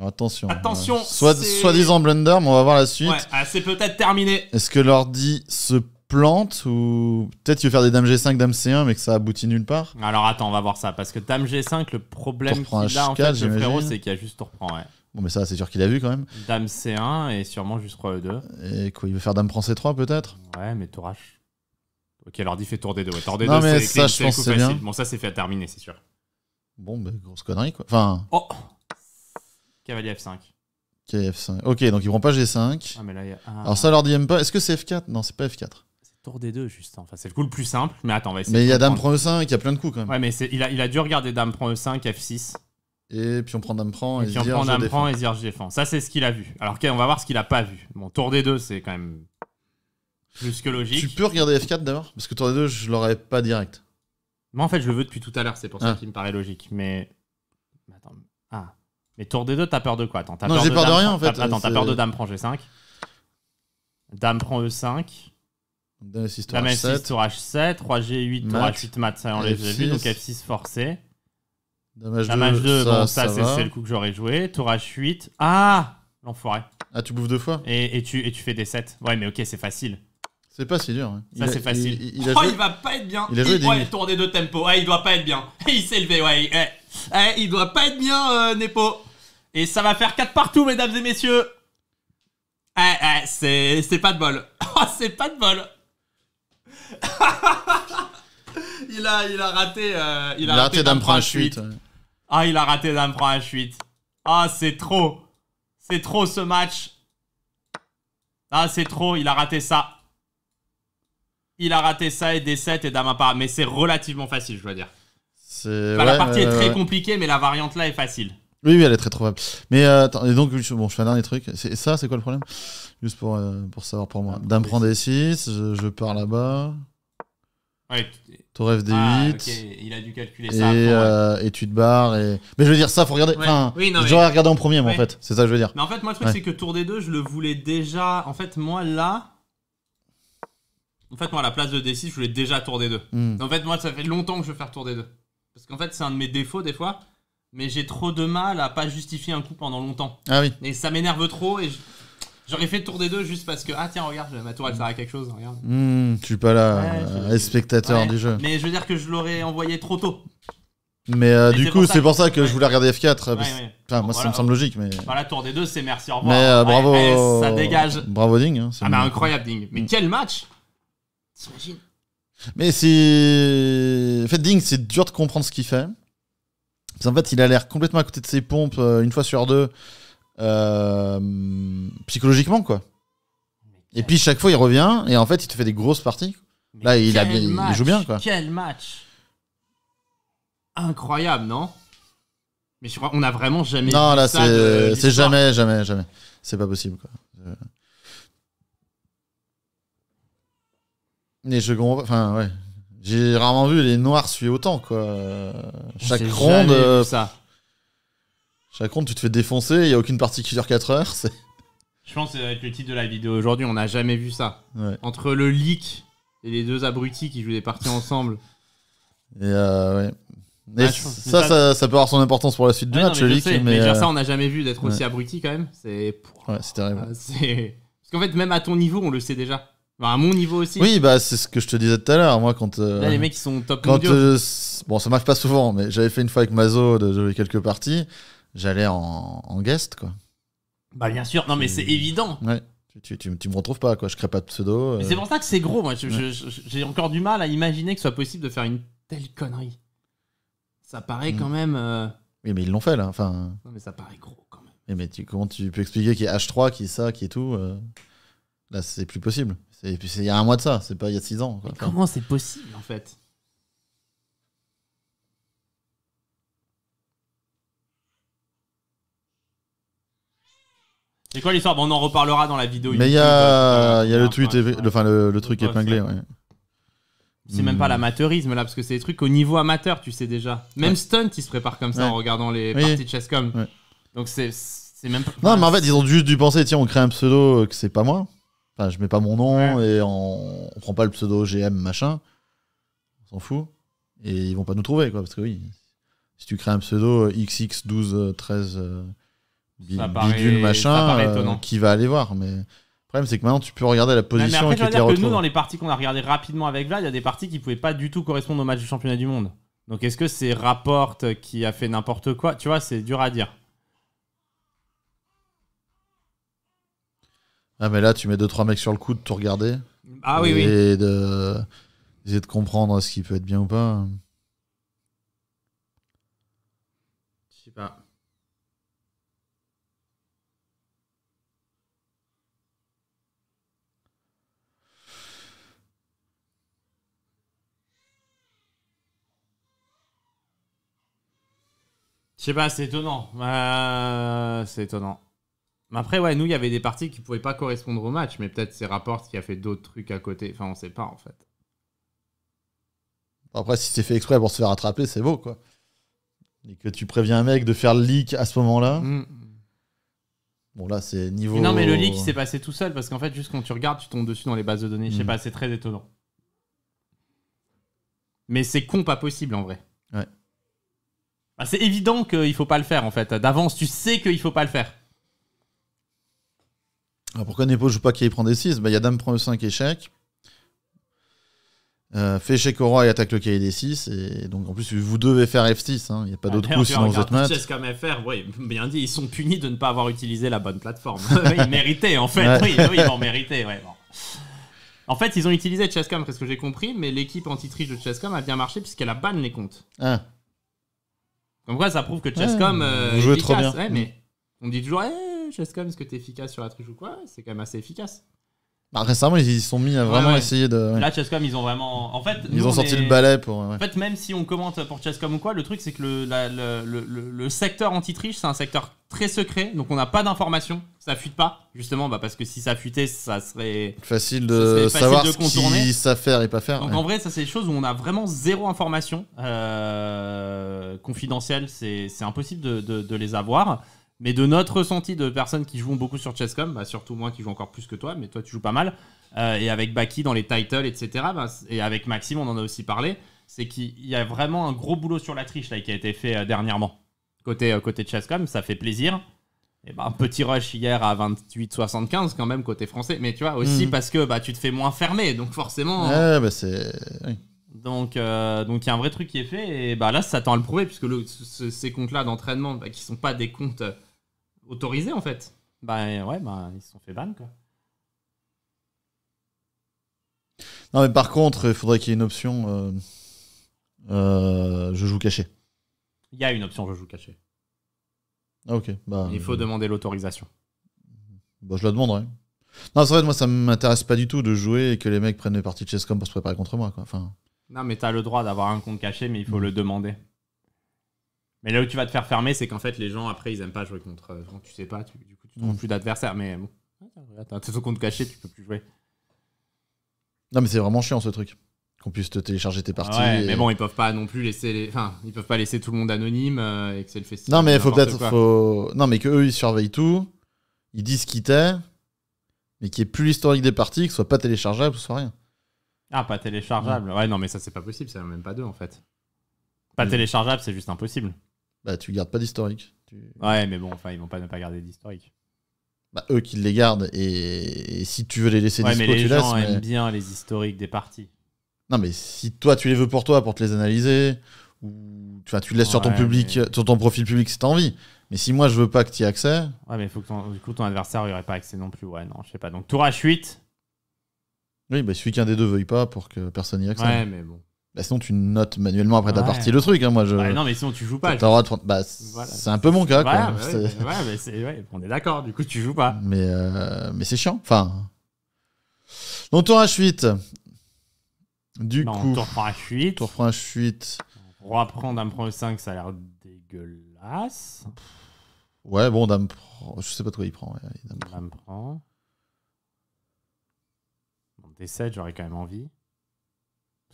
Attention. Attention. Euh, soit, disant Blender mais on va voir la suite. Ouais, ah, c'est peut-être terminé. Est-ce que l'ordi se plante ou peut-être il veut faire des dames G5, dame C1, mais que ça aboutit nulle part Alors attends, on va voir ça parce que dame G5, le problème qu'il a en fait, le frérot, c'est qu'il a juste reprend. Ouais. Bon, mais ça, c'est sûr qu'il a vu quand même. Dame C1 et sûrement juste roi E2. Et quoi, il veut faire dame prend C3 peut-être Ouais, mais tour H. Ok, l'ordi fait tour D2. Ouais, tour D2, non, mais ça, je Bon, ça, c'est fait à terminer, c'est sûr. Bon, bah, grosse connerie quoi. Enfin. Oh Cavalier F5. F5. Ok, donc ils prend pas G5. Ah, Alors ça leur dit pas. Est-ce que c'est F4 Non, c'est pas F4. C'est tour D2, juste. Enfin, c'est le coup le plus simple. Mais attends, va essayer. Mais il y a Dame prend E5, il y a plein de coups quand même. Ouais, mais il a, dû regarder Dame prend E5, F6. Et puis on prend Dame prend et, puis on prend Dame prend et je Ça c'est ce qu'il a vu. Alors ok, on va voir ce qu'il a pas vu. Bon, tour des deux c'est quand même plus que logique. Tu peux regarder F4 d'abord parce que tour des deux je l'aurais pas direct. Moi en fait je le veux depuis tout à l'heure, c'est pour ça ah. qu'il me paraît logique. Mais attends, ah mais tour des deux, t'as peur de quoi Attends, t'as Non, peur j'ai de peur de dame, rien, en fait. Attends, t'as peur de dame prend G5. Dame prend E5. Dame 6 e Dame 6, e e tour H7. 3 G8, tour H8, mat, ça enlève j'ai vu. Donc F6 forcé. Dame H2, 2 bon, ça, c'est- le coup que j'aurais joué. Tour H8. Ah L'enfoiré. Ah, tu bouffes deux fois Et, tu, et tu fais des 7. Ouais, mais ok, c'est facile. C'est pas si dur. Ouais. Hein. Ça, c'est facile. il- Il, oh, il va pas être bien. il a tour des deux tempo. Ouais, il doit pas être bien. Il s'est levé, ouais. Il, eh, eh. il doit pas être bien, euh, Nepo. Et ça va faire 4 partout, mesdames et messieurs. Eh, eh c'est, pas de bol. Oh, c'est pas de bol. il, a, raté. Euh, il, a raté, Dame prend un chute. Ah, il a raté Dame prend un Ah, c'est trop. C'est trop ce match. Ah, c'est trop. Il a raté ça. Il a raté ça et des 7 et Dame ma part. Mais c'est relativement facile, je dois dire. Bah, la partie est très compliquée, mais la variante là est facile. Oui, oui, elle est très trouvable. Mais euh, attends, et donc, bon, je fais un dernier truc. Et ça, c'est quoi le problème Juste pour, euh, pour savoir pour moi. Dame prend D6, je, pars là-bas. Ouais. F D8. Ah, il a dû calculer ça. Euh, et tu te barres. Et... Mais je veux dire, ça, faut regarder. oui, non, j'aurais regardé en premier, moi, en fait. C'est ça que je veux dire. Mais en fait, moi, le truc, c'est que tour D2, je le voulais déjà. En fait, moi, là. En fait, moi, à la place de D6, je voulais déjà tour des deux. Hmm. En fait, moi, ça fait longtemps que je veux faire tour des deux. Parce qu'en fait, c'est un de mes défauts, des fois mais j'ai trop de mal à pas justifier un coup pendant longtemps. Ah oui. Et ça m'énerve trop et j'aurais fait le tour des deux juste parce que ah tiens regarde ma tour elle mm. sert à quelque chose regarde. tu mm, suis pas là, euh, spectateur du jeu. Mais je veux dire que je l'aurais envoyé trop tôt. Mais, euh, du coup, c'est pour ça que, je voulais regarder F4. moi, ça me semble logique. Mais... Voilà, tour des deux, c'est merci, au revoir. Mais euh, bravo. Eh, ça dégage. Bravo Ding. Hein, ah, mais incroyable Ding. Mais mm. quel match T'imagines Mais c'est. En fait, Ding, c'est dur de comprendre ce qu'il fait. Parce en fait, il a l'air complètement à côté de ses pompes euh, une fois sur deux, euh, psychologiquement, quoi. Et puis chaque fois, il revient et en fait, il te fait des grosses parties. Là, il, a, joue bien, quoi. Quel match Incroyable, non mais je crois qu'on a vraiment jamais. Non, là, c'est jamais, jamais, jamais. C'est pas possible, quoi. Euh. Mais je comprends Enfin, ouais. J'ai rarement vu les noirs suivre autant, quoi. Chaque ronde. Euh, chaque ronde, tu te fais défoncer, il n'y a aucune partie qui dure 4 heures. Je pense que ça va être le titre de la vidéo aujourd'hui, on n'a jamais vu ça. Entre le leak et les deux abrutis qui jouent des parties ensemble. Et euh, ah, ça, ça, peut avoir son importance pour la suite du match, le leak. Euh, ça, on n'a jamais vu d'être aussi abruti quand même. c'est terrible. Ah, Parce qu'en fait, même à ton niveau, on le sait déjà. Bah, à mon niveau aussi. Oui, bah c'est ce que je te disais tout à l'heure. Moi, quand euh, les mecs ils sont top euh, bon, ça marche pas souvent, mais j'avais fait une fois avec Mazo de jouer quelques parties. J'allais en, guest, quoi. Bah bien sûr, non mais c'est évident. Ouais. Tu, tu, tu, me retrouves pas, quoi. Je crée pas de pseudo. Euh. c'est pour ça que c'est gros. Moi, j'ai encore du mal à imaginer que ce soit possible de faire une telle connerie. Ça paraît mm. quand même. Oui, mais ils l'ont fait là. Enfin. Non, mais ça paraît gros quand même. Et mais tu, comment tu peux expliquer qu'il y a H3, y ait ça, qu'il y est tout Là, c'est plus possible. Et puis, c'est il y a un mois de ça, c'est pas il y a six ans. comment c'est possible, en fait C'est quoi l'histoire On en reparlera dans la vidéo. Mais il y a, euh, le tweet, enfin, le, truc épinglé. Ouais. C'est même pas hmm. l'amateurisme là, parce que c'est des trucs au niveau amateur, tu sais déjà. Même Stunt, il se prépare comme ça en regardant les parties de Chesscom. Donc c'est même pas. Non, mais en fait, ils ont juste dû penser, tiens, on crée un pseudo euh, que c'est pas moi. Enfin, je mets pas mon nom et on, on prend pas le pseudo GM machin. On s'en fout. Et ils vont pas nous trouver, quoi. Parce que oui, si tu crées un pseudo XX1213 euh, bidule machin, euh, qui va aller voir. Mais le problème, c'est que maintenant, tu peux regarder la position mais après, et qui que nous, dans les parties qu'on a regardées rapidement avec Vlad, il y a des parties qui pouvaient pas du tout correspondre au match du championnat du monde. Donc est-ce que c'est Rapport qui a fait n'importe quoi Tu vois, c'est dur à dire. Ah, mais là, tu mets 2-3 mecs sur le coup de tout regarder. Ah oui, oui. Et de... essayer de comprendre ce qui peut être bien ou pas. Je sais pas. Je sais pas, c'est étonnant. Euh, c'est étonnant après, ouais, nous, il y avait des parties qui pouvaient pas correspondre au match, mais peut-être c'est Rapport qui a fait d'autres trucs à côté. Enfin, on sait pas, en fait. Après, si c'est fait exprès pour se faire attraper, c'est beau, quoi. Et que tu préviens un mec de faire le leak à ce moment-là. Mm. Bon, là, c'est niveau. Non, mais le leak, s'est passé tout seul, parce qu'en fait, juste quand tu regardes, tu tombes dessus dans les bases de données. Je sais mm. pas, c'est très étonnant. Mais c'est con, pas possible, en vrai. Ouais. Bah, c'est évident qu'il faut pas le faire, en fait. D'avance, tu sais qu'il faut pas le faire. Alors ah, pourquoi Nepo joue pas qu'il prend des 6 bah, Il y a Dame prend le 5 échec. Euh, fait échec au roi et attaque le cahier des 6. Et donc en plus, vous devez faire F6. Hein. Il y n'y a pas ah, d'autre coup sinon vous êtes match. FR, oui, bien dit, ils sont punis de ne pas avoir utilisé la bonne plateforme. ils méritaient en fait. Oui, ils en méritaient. Ouais, En fait, ils ont utilisé Chesscom, parce que j'ai compris, mais l'équipe anti-triche de Chesscom a bien marché puisqu'elle a ban les comptes. Ah. Comme quoi, ça prouve que Chesscom. Euh, ouais, trop bien. mais mm. on dit toujours, eh, Chesscom, est-ce que t'es efficace sur la triche ou quoi C'est quand même assez efficace. Bah, récemment, ils sont mis à vraiment essayer de. Là, Chesscom, ils ont vraiment. En fait, Ils ont sorti le balai pour. En fait, même si on commente pour Chesscom ou quoi, le truc, c'est que le, le- le- le- secteur anti-triche, c'est un secteur très secret, donc on n'a pas d'informations. Ça fuite pas, justement, bah, parce que si ça fuitait, ça serait. Facile de savoir de ce qu'ils savent faire et pas faire. Donc en vrai, ça, c'est des choses où on a vraiment zéro information euh, confidentielle. C'est impossible de, de- de les avoir. Mais de notre ressenti de personnes qui jouent beaucoup sur Chesscom, bah surtout moi qui joue encore plus que toi, mais toi tu joues pas mal, euh, et avec Baki dans les titles, etc., bah, et avec Maxime, on en a aussi parlé, c'est qu'il y a vraiment un gros boulot sur la triche là, qui a été fait euh, dernièrement. Côté, euh, côté Chesscom, ça fait plaisir. Et eh bah, ben, un petit rush hier à 28-75 quand même côté français, mais tu vois, aussi mm. parce que bah, tu te fais moins fermer, donc forcément... Hein. Ouais, bah c'est... Donc, donc il y a un vrai truc qui est fait. Et bah là, ça tend à le prouver puisque ces comptes-là d'entraînement, bah, qui sont pas des comptes autorisé en fait. Bah ouais, bah, ils se sont fait ban quoi. Non mais par contre, il faudrait qu'il y ait une option euh, euh, je joue caché. Il y a une option je joue caché. Ah, ok. Bah, il faut euh, demander l'autorisation. Bah, je la demanderai. Non, c'est vrai, moi ça m'intéresse pas du tout de jouer et que les mecs prennent des parties de chesscom pour se préparer contre moi. Quoi. Enfin... Non mais t'as le droit d'avoir un compte caché mais il faut mm. le demander. Mais là où tu vas te faire fermer, c'est qu'en fait, les gens, après, ils aiment pas jouer contre. Euh, tu sais pas, du coup, tu trouves mm. plus d'adversaires. Mais bon, ah, t'as ton compte caché, tu peux plus jouer. Non, mais c'est vraiment chiant ce truc. Qu'on puisse te télécharger tes parties. Mais bon, ils peuvent pas non plus laisser. Les... Enfin, ils peuvent pas laisser tout le monde anonyme euh, et que c'est le festival. Non, mais faut peut-être. Non, mais qu'eux, ils surveillent tout. Ils disent qui t'es. Mais qu'il n'y ait plus l'historique des parties, que ce soit pas téléchargeable, que soit rien. Ah, pas téléchargeable. Mm. Ouais, non, mais ça, c'est pas possible. C'est même pas deux, en fait. Pas mm. téléchargeable, c'est juste impossible. Bah, tu gardes pas d'historique. Ouais, mais bon, enfin, ils vont pas ne pas garder d'historique. Bah, eux qui les gardent, et, si tu veux les laisser ouais, mais les gens aiment bien les historiques des parties. Non, mais si toi, tu les veux pour toi, pour te les analyser, ou tu les laisses sur ton public, sur ton profil public si t'as envie. Mais si moi, je veux pas que tu aies accès. Ouais, mais faut que ton... du coup, ton adversaire, n'aurait aurait pas accès non plus. Ouais, non, je sais pas. Donc, tour H8. Oui, bah, celui qu'un des deux veuille pas pour que personne y accède. Ouais, mais bon. Bah, sinon tu notes manuellement après ta partie le truc. Hein, moi je. non mais sinon tu joues pas. Bah, c'est un peu mon cas. quoi. Ouais, Mais on est d'accord. Du coup tu joues pas. Mais euh, c'est chiant. Enfin. Donc tour H8. Du non, coup. Tour H8. Tour h Dame prend Dame prend 5 ça a l'air dégueulasse. Ouais bon Dame prend. je sais pas de quoi il prend. Dame, Dame prend. D7 j'aurais quand même envie.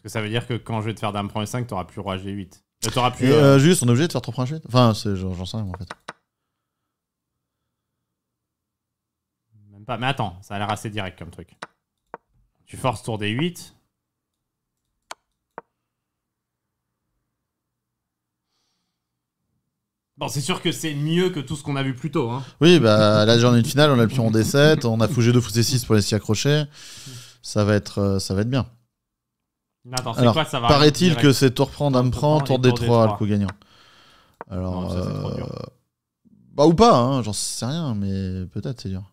Parce que ça veut dire que quand je vais te faire Dame prend 5, t'auras plus Roi G8. Euh, plus. Euh, euh, juste, on est obligé de faire 3 points G8. Enfin, j'en sais rien en fait. Même pas. Mais attends, ça a l'air assez direct comme truc. Tu forces tour D8. Bon, c'est sûr que c'est mieux que tout ce qu'on a vu plus tôt. Hein. Oui, bah, la journée de finale, on a le pion D7, on a fougé deux 2 fou C6 pour les s'y accrocher. Ça va être, ça va être bien. Non, paraît-il que c'est tour prend, dame prend, tour D3, le coup gagnant. Alors, euh, bah ou pas, hein, j'en sais rien, mais peut-être c'est dur.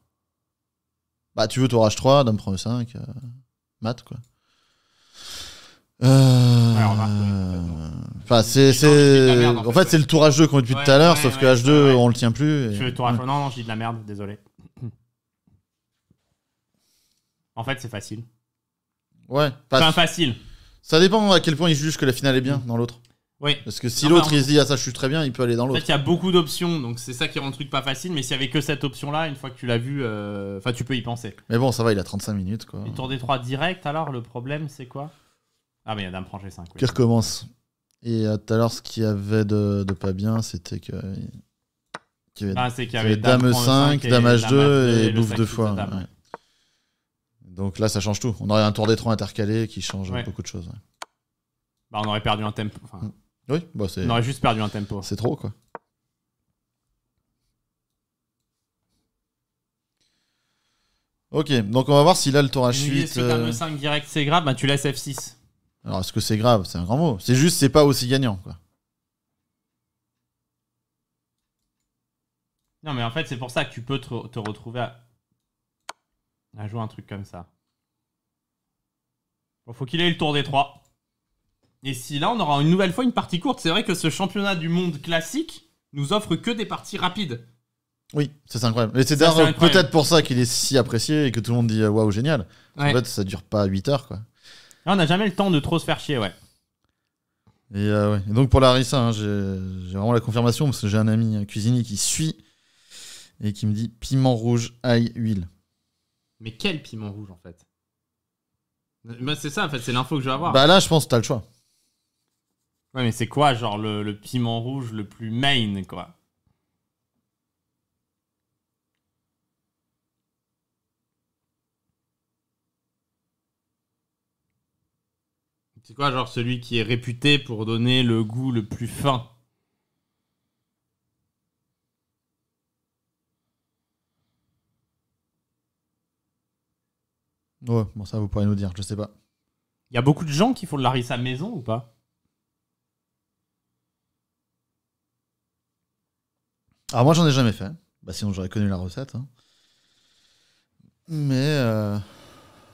Bah tu veux tour H3, dame prend E5, euh, mat quoi. Euh... c'est, en, fait, c'est le tour H2 qu'on a depuis tout à l'heure, sauf que H2 on le tient plus. Et... tour h non, non, je de la merde, désolé. En fait, c'est facile. Ouais. Pas enfin, facile. Ça dépend à quel point il juge que la finale est bien dans l'autre. Oui. Parce que si l'autre il se dit ah ça je suis très bien, il peut aller dans l'autre. En fait, il y a beaucoup d'options, donc c'est ça qui rend le truc pas facile. Mais s'il y avait que cette option-là, une fois que tu l'as vu, euh, enfin tu peux y penser. Mais bon, ça va, il a 35 minutes quoi. Et tour des 3 direct, alors le problème c'est quoi Ah mais il y a Dame franché 5. Oui. Qui recommence. Et tout à l'heure, ce qu'il y avait de, pas bien, c'était que. ah, c'est qu'il y avait Dame, 5, Dame H2 et, Bouffe deux fois. Donc là, ça change tout. On aurait un tour trois intercalé qui change beaucoup de choses. Bah, on aurait perdu un tempo. Mm. oui, bah, on aurait juste perdu un tempo. C'est trop, quoi. Ok, donc on va voir si là le tour à chute. tu le 5 euh, direct c'est grave bah, Tu laisses F6. Alors est-ce que c'est grave C'est un grand mot. C'est juste, c'est pas aussi gagnant. Quoi. Non, mais en fait, c'est pour ça que tu peux te retrouver à à jouer un truc comme ça. faut qu'il ait le tour des trois. Et si là, on aura une nouvelle fois une partie courte. C'est vrai que ce championnat du monde classique nous offre que des parties rapides. Oui, c'est incroyable. Et c'est peut-être pour ça qu'il est si apprécié et que tout le monde dit euh, waouh, génial. En fait, ça dure pas 8 heures. quoi. on n'a jamais le temps de trop se faire chier, ouais. Et, euh, donc pour Larissa, hein, j'ai vraiment la confirmation parce que j'ai un ami cuisinier qui suit et qui me dit piment rouge, ail, huile. Mais quel piment rouge en fait bah, C'est ça en fait, c'est l'info que je vais avoir. Bah là, je pense que t'as le choix. Ouais, mais c'est quoi, genre le, piment rouge le plus main, quoi C'est quoi, genre celui qui est réputé pour donner le goût le plus fin Ouais, bon, ça, vous pourrez nous dire, je sais pas. Il y a beaucoup de gens qui font de la à maison ou pas Alors, moi, j'en ai jamais fait. Bah, sinon, j'aurais connu la recette. Hein. Mais. euh,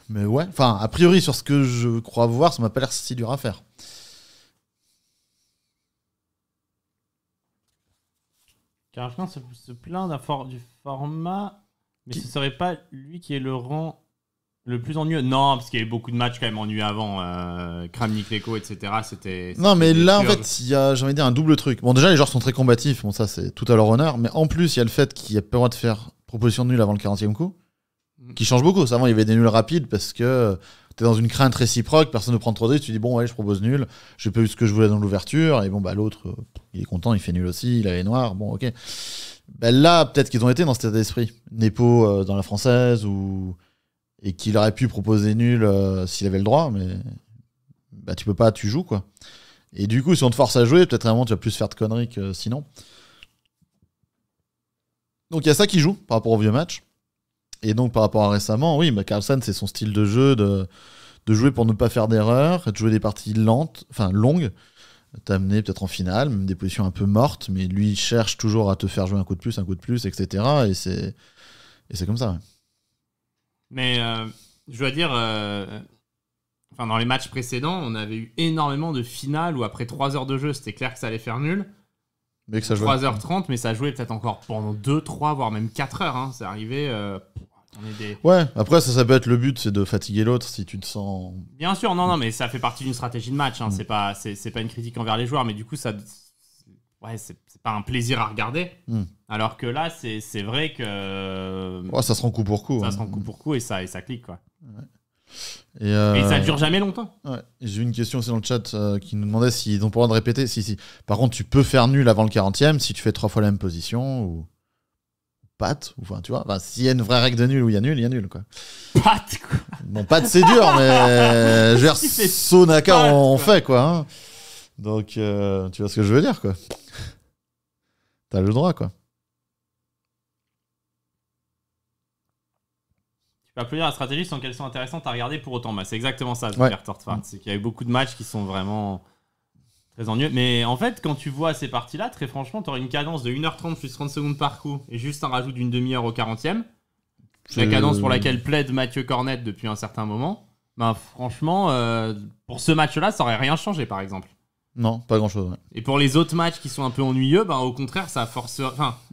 Mais ouais. Enfin, a priori, sur ce que je crois voir, ça m'a pas l'air si dur à faire. Car se, se plaint du format, mais ce serait pas lui qui est le rang le plus ennuyeux Non, parce qu'il y avait beaucoup de matchs quand même ennuyeux avant. Euh, Kramnik Leko, etc. C'était. Non, mais là, en fait, il y a, j'ai envie de dire, un double truc. Bon, déjà, les joueurs sont très combatifs. Bon, ça, c'est tout à leur honneur. Mais en plus, il y a le fait qu'il y a pas le droit de faire proposition de nul avant le 40e coup. Qui change beaucoup. avant, il y avait des nuls rapides parce que t'es dans une crainte réciproque. Personne ne prend trop risques. Tu dis, bon, ouais, je propose nul. je peux eu ce que je voulais dans l'ouverture. Et bon, bah, l'autre, il est content. Il fait nul aussi. Il avait noir. Bon, ok. Bah, là, peut-être qu'ils ont été dans cet état d'esprit. Nepo euh, dans la française ou et qu'il aurait pu proposer nul euh, s'il avait le droit, mais bah, tu peux pas, tu joues quoi. Et du coup, si on te force à jouer, peut-être à un moment tu vas plus faire de conneries que sinon. Donc il y a ça qui joue par rapport au vieux match. Et donc par rapport à récemment, oui, mais bah, Carlson, c'est son style de jeu de, jouer pour ne pas faire d'erreur, de jouer des parties lentes, enfin longues, t'amener peut-être en finale, même des positions un peu mortes, mais lui cherche toujours à te faire jouer un coup de plus, un coup de plus, etc. Et c'est, et c'est comme ça. Ouais. Mais euh, je dois dire, euh, dans les matchs précédents, on avait eu énormément de finales où après 3 heures de jeu, c'était clair que ça allait faire nul. Mais que ça 3h30, mais ça jouait peut-être encore pendant 2, 3, voire même 4 heures. Hein. C'est arrivé. Euh, ouais, après, ça, ça peut être le but, c'est de fatiguer l'autre si tu te sens. Bien sûr, non, non, mais ça fait partie d'une stratégie de match. Hein. C'est pas, c'est, pas une critique envers les joueurs, mais du coup, ça, ouais, c'est pas un plaisir à regarder. Hmm. Alors que là, c'est vrai que. Ouais, ça se rend coup pour coup. Ça se hein. rend coup pour coup et ça, et ça clique. Quoi. Euh, et, ça dure jamais longtemps. j'ai J'ai une question aussi dans le chat euh, qui nous demandait s'ils ont pas le droit de répéter. Si, si. Par contre, tu peux faire nul avant le 40e si tu fais trois fois la même position ou patte. Ou, enfin, tu vois, enfin, s'il y a une vraie règle de nul ou il y a nul, il y a nul. Quoi. Patte quoi Bon, patte c'est dur, mais. Euh, je veux dire, Sonaka, on, on, fait quoi. Hein. Donc, tu vois ce que je veux dire quoi. T'as le droit, quoi. Tu peux applaudir la stratégie sans qu'elle soit intéressante à regarder pour autant. Bah, c'est exactement ça, ouais. C'est qu'il y a eu beaucoup de matchs qui sont vraiment très ennuyeux. Mais en fait, quand tu vois ces parties-là, très franchement, tu aurais une cadence de 1h30 plus 30 secondes par coup et juste un rajout d'une demi-heure au 40e. La cadence pour laquelle plaide Mathieu Cornette depuis un certain moment. Bah, franchement, euh, pour ce match-là, ça aurait rien changé, par exemple. Non, pas grand chose. Et pour les autres matchs qui sont un peu ennuyeux, bah, au contraire, ça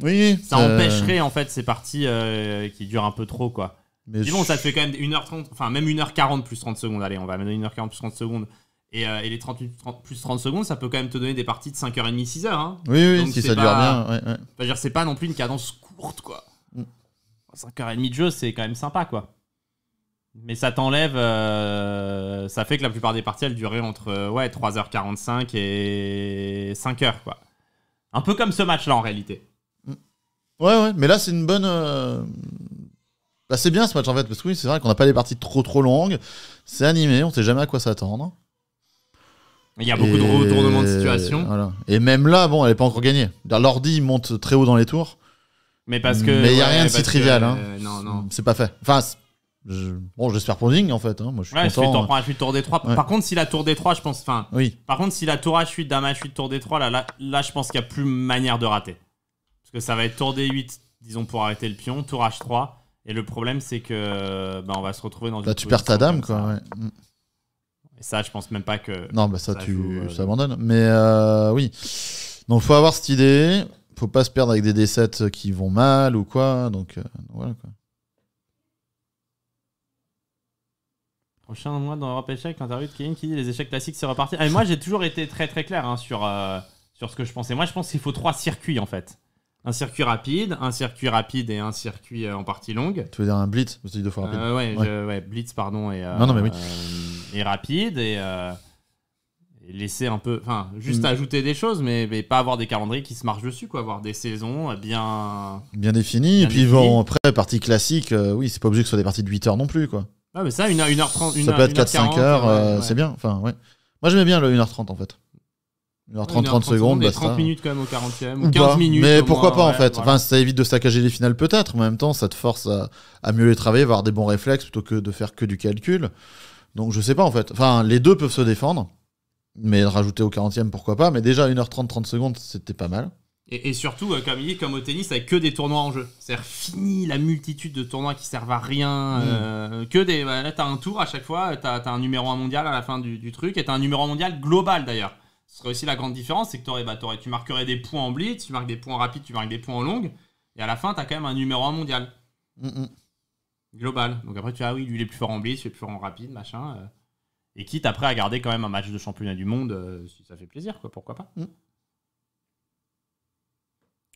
oui, ça euh, empêcherait en fait ces parties euh, qui durent un peu trop, quoi. Mais bon, ça te fait quand même 1h30, enfin même 1h40 plus 30 secondes. Allez, on va mettre 1h40 plus 30 secondes. Et, euh, et les 30, plus 30 secondes, ça peut quand même te donner des parties de 5h30, 6h. Hein. Oui, si ça dure bien. c'est pas non plus une cadence courte, quoi. 5h30 mm. de jeu, c'est quand même sympa, quoi. Mais ça t'enlève. Euh, ça fait que la plupart des parties, elles duraient entre euh, ouais, 3h45 et 5h, quoi. Un peu comme ce match-là, en réalité. Mm. Ouais, ouais, mais là, c'est une bonne. Euh, c'est bien ce match, en fait, parce que oui, c'est vrai qu'on n'a pas des parties trop trop longues. C'est animé, on sait jamais à quoi s'attendre. Il y a beaucoup de retournements de situation. Et même là, bon, elle n'est pas encore gagnée. L'ordi monte très haut dans les tours. Mais parce que. Mais il n'y a rien de si trivial. hein. non, non. C'est pas fait. Enfin, Bon, j'espère pour Zing en fait. Hein. Moi, je suis content. Hein. tour 3. Par contre, si la tour d 3, je pense. Enfin, oui. Par contre, si la tour H8, dame H8, tour d 3, là, là, je pense qu'il n'y a plus manière de rater. Parce que ça va être tour D8, disons, pour arrêter le pion, tour H3. Et le problème, c'est que bah, on va se retrouver dans une. Là, tu perds ta dame, quoi. Mm. Et ça, je pense même pas que. Non, bah, ça, tu euh, abandonnes. Mais euh, oui. Donc, faut avoir cette idée. Faut pas se perdre avec des D7 qui vont mal ou quoi. Donc, euh, voilà, quoi. Prochain mois dans Europe Échec, l'interview de Kevin qui dit les échecs classiques c'est reparti. Ah, moi j'ai toujours été très très clair hein, sur, euh, sur ce que je pensais. Moi je pense qu'il faut trois circuits en fait. Un circuit rapide, un circuit rapide et un circuit euh, en partie longue. Tu veux dire un blitz Je deux fois rapide. Euh, ouais, blitz pardon et, et rapide et, laisser un peu, enfin juste mm. ajouter des choses mais, mais, pas avoir des calendriers qui se marchent dessus quoi, avoir des saisons bien bien définies et puis vont Bon, après partie classique, oui c'est pas obligé que ce soit des parties de 8 heures non plus quoi. Ah, mais ça, 1h30. ça peut être 4-5 heures, euh, c'est bien. Enfin, Moi, j'aimais bien le 1h30 en fait. 1h30, 30 secondes. 30 bah, minutes quand même au 40e, ou, 15 minutes. Mais pourquoi pas en fait Enfin, ça évite de saccager les finales peut-être, mais en même temps, ça te force à, mieux les travailler, avoir des bons réflexes plutôt que de faire que du calcul. Donc je sais pas en fait. Enfin, les deux peuvent se défendre, mais rajouter au 40e, pourquoi pas. Mais déjà, 1h30, 30 secondes, c'était pas mal. Et, surtout, euh, comme il dit, comme au tennis, avec que des tournois en jeu. C'est-à-dire fini la multitude de tournois qui servent à rien. Mm. Euh, que des, bah, là, t'as un tour à chaque fois, t'as as un numéro 1 mondial à la fin du, truc, et t'as un numéro 1 mondial global d'ailleurs. Ce serait aussi la grande différence, c'est que bah, tu marquerais des points en blitz, tu marques des points rapides, tu marques des points en longue, et à la fin, as quand même un numéro 1 mondial. Mm, mm. Global. Donc après, tu as ah oui, lui, il est plus fort en blitz, il est plus fort en rapide, machin. Euh. et quitte après à garder quand même un match de championnat du monde, si ça fait plaisir, pourquoi pas.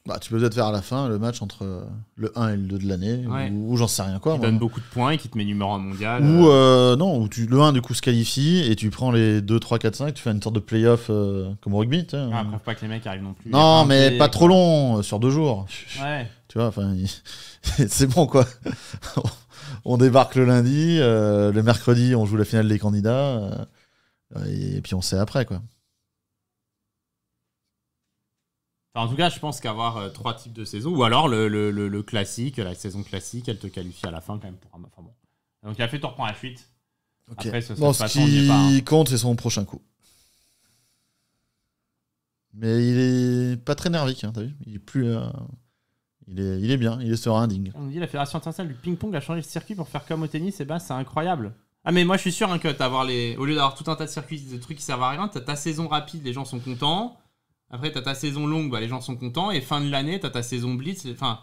Bah, tu peux peut-être faire à la fin le match entre euh, le 1 et le 2 de l'année, ou, j'en sais rien quoi. Qui donne beaucoup de points et qui te met numéro 1 mondial. Ou euh. Euh, non, où tu, le 1 du coup se qualifie et tu prends les 2, 3, 4, 5, tu fais une sorte de play-off comme au rugby. Tu sais, ah, hein. pas que les mecs arrivent non plus. Non, mais pas trop long, sur deux jours. Ouais. Tu vois, enfin, c'est bon quoi. on débarque le lundi, le mercredi on joue la finale des candidats, et puis on sait après quoi. en tout cas, je pense qu'avoir euh, trois types de saisons, ou alors le, classique, la saison classique, elle te qualifie à la fin quand même pour Enfin, Donc il a fait, tu reprends la fuite. ce, qui hein. compte, c'est son prochain coup. Mais il est pas très nervique, hein, vu Il est plus. Euh, il est, il est bien, il est serein, digne. On dit la Fédération internationale du ping-pong a changé le circuit pour faire comme au tennis, et eh ben c'est incroyable. Ah mais moi je suis sûr hein, que les... au lieu d'avoir tout un tas de circuits, de trucs qui servent à rien, t'as ta saison rapide, les gens sont contents. Après, t'as ta saison longue, bah, les gens sont contents. Et fin de l'année, t'as ta saison blitz. Enfin,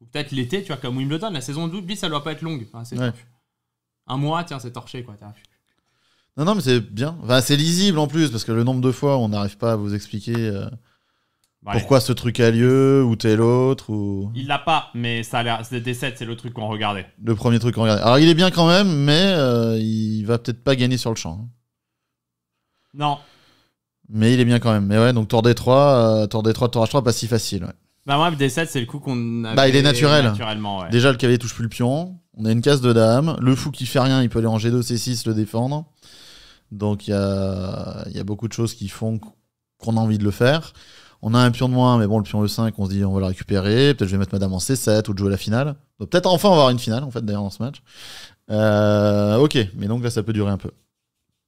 ou peut-être l'été, tu vois, comme Wimbledon, la saison de blitz, ça doit pas être longue. Un mois, tiens, c'est torché, quoi. Non, non, mais c'est bien. Enfin, c'est lisible en plus, parce que le nombre de fois, on n'arrive pas à vous expliquer euh, pourquoi ce truc a lieu, ou tel autre. Ou... Il l'a pas, mais ça a l'air. 7, c'est le truc qu'on regardait. Le premier truc qu'on regardait. Alors, il est bien quand même, mais euh, il va peut-être pas gagner sur le champ. Hein. Non, mais il est bien quand même. Mais ouais, donc tour D3, euh, tour D3, tour H3, pas si facile. Ouais. Bah bref, D7, c'est le coup qu'on a. Bah il est naturel. Naturellement, ouais. Déjà, le cavalier touche plus le pion. On a une case de dame. Le fou qui fait rien, il peut aller en G2, C6, le défendre. Donc il y a, y a beaucoup de choses qui font qu'on a envie de le faire. On a un pion de moins, mais bon, le pion E5, on se dit on va le récupérer. Peut-être je vais mettre ma dame en C7 ou de jouer la finale. Peut-être enfin on va avoir une finale, en fait, d'ailleurs, dans ce match. Euh, ok, mais donc là, ça peut durer un peu.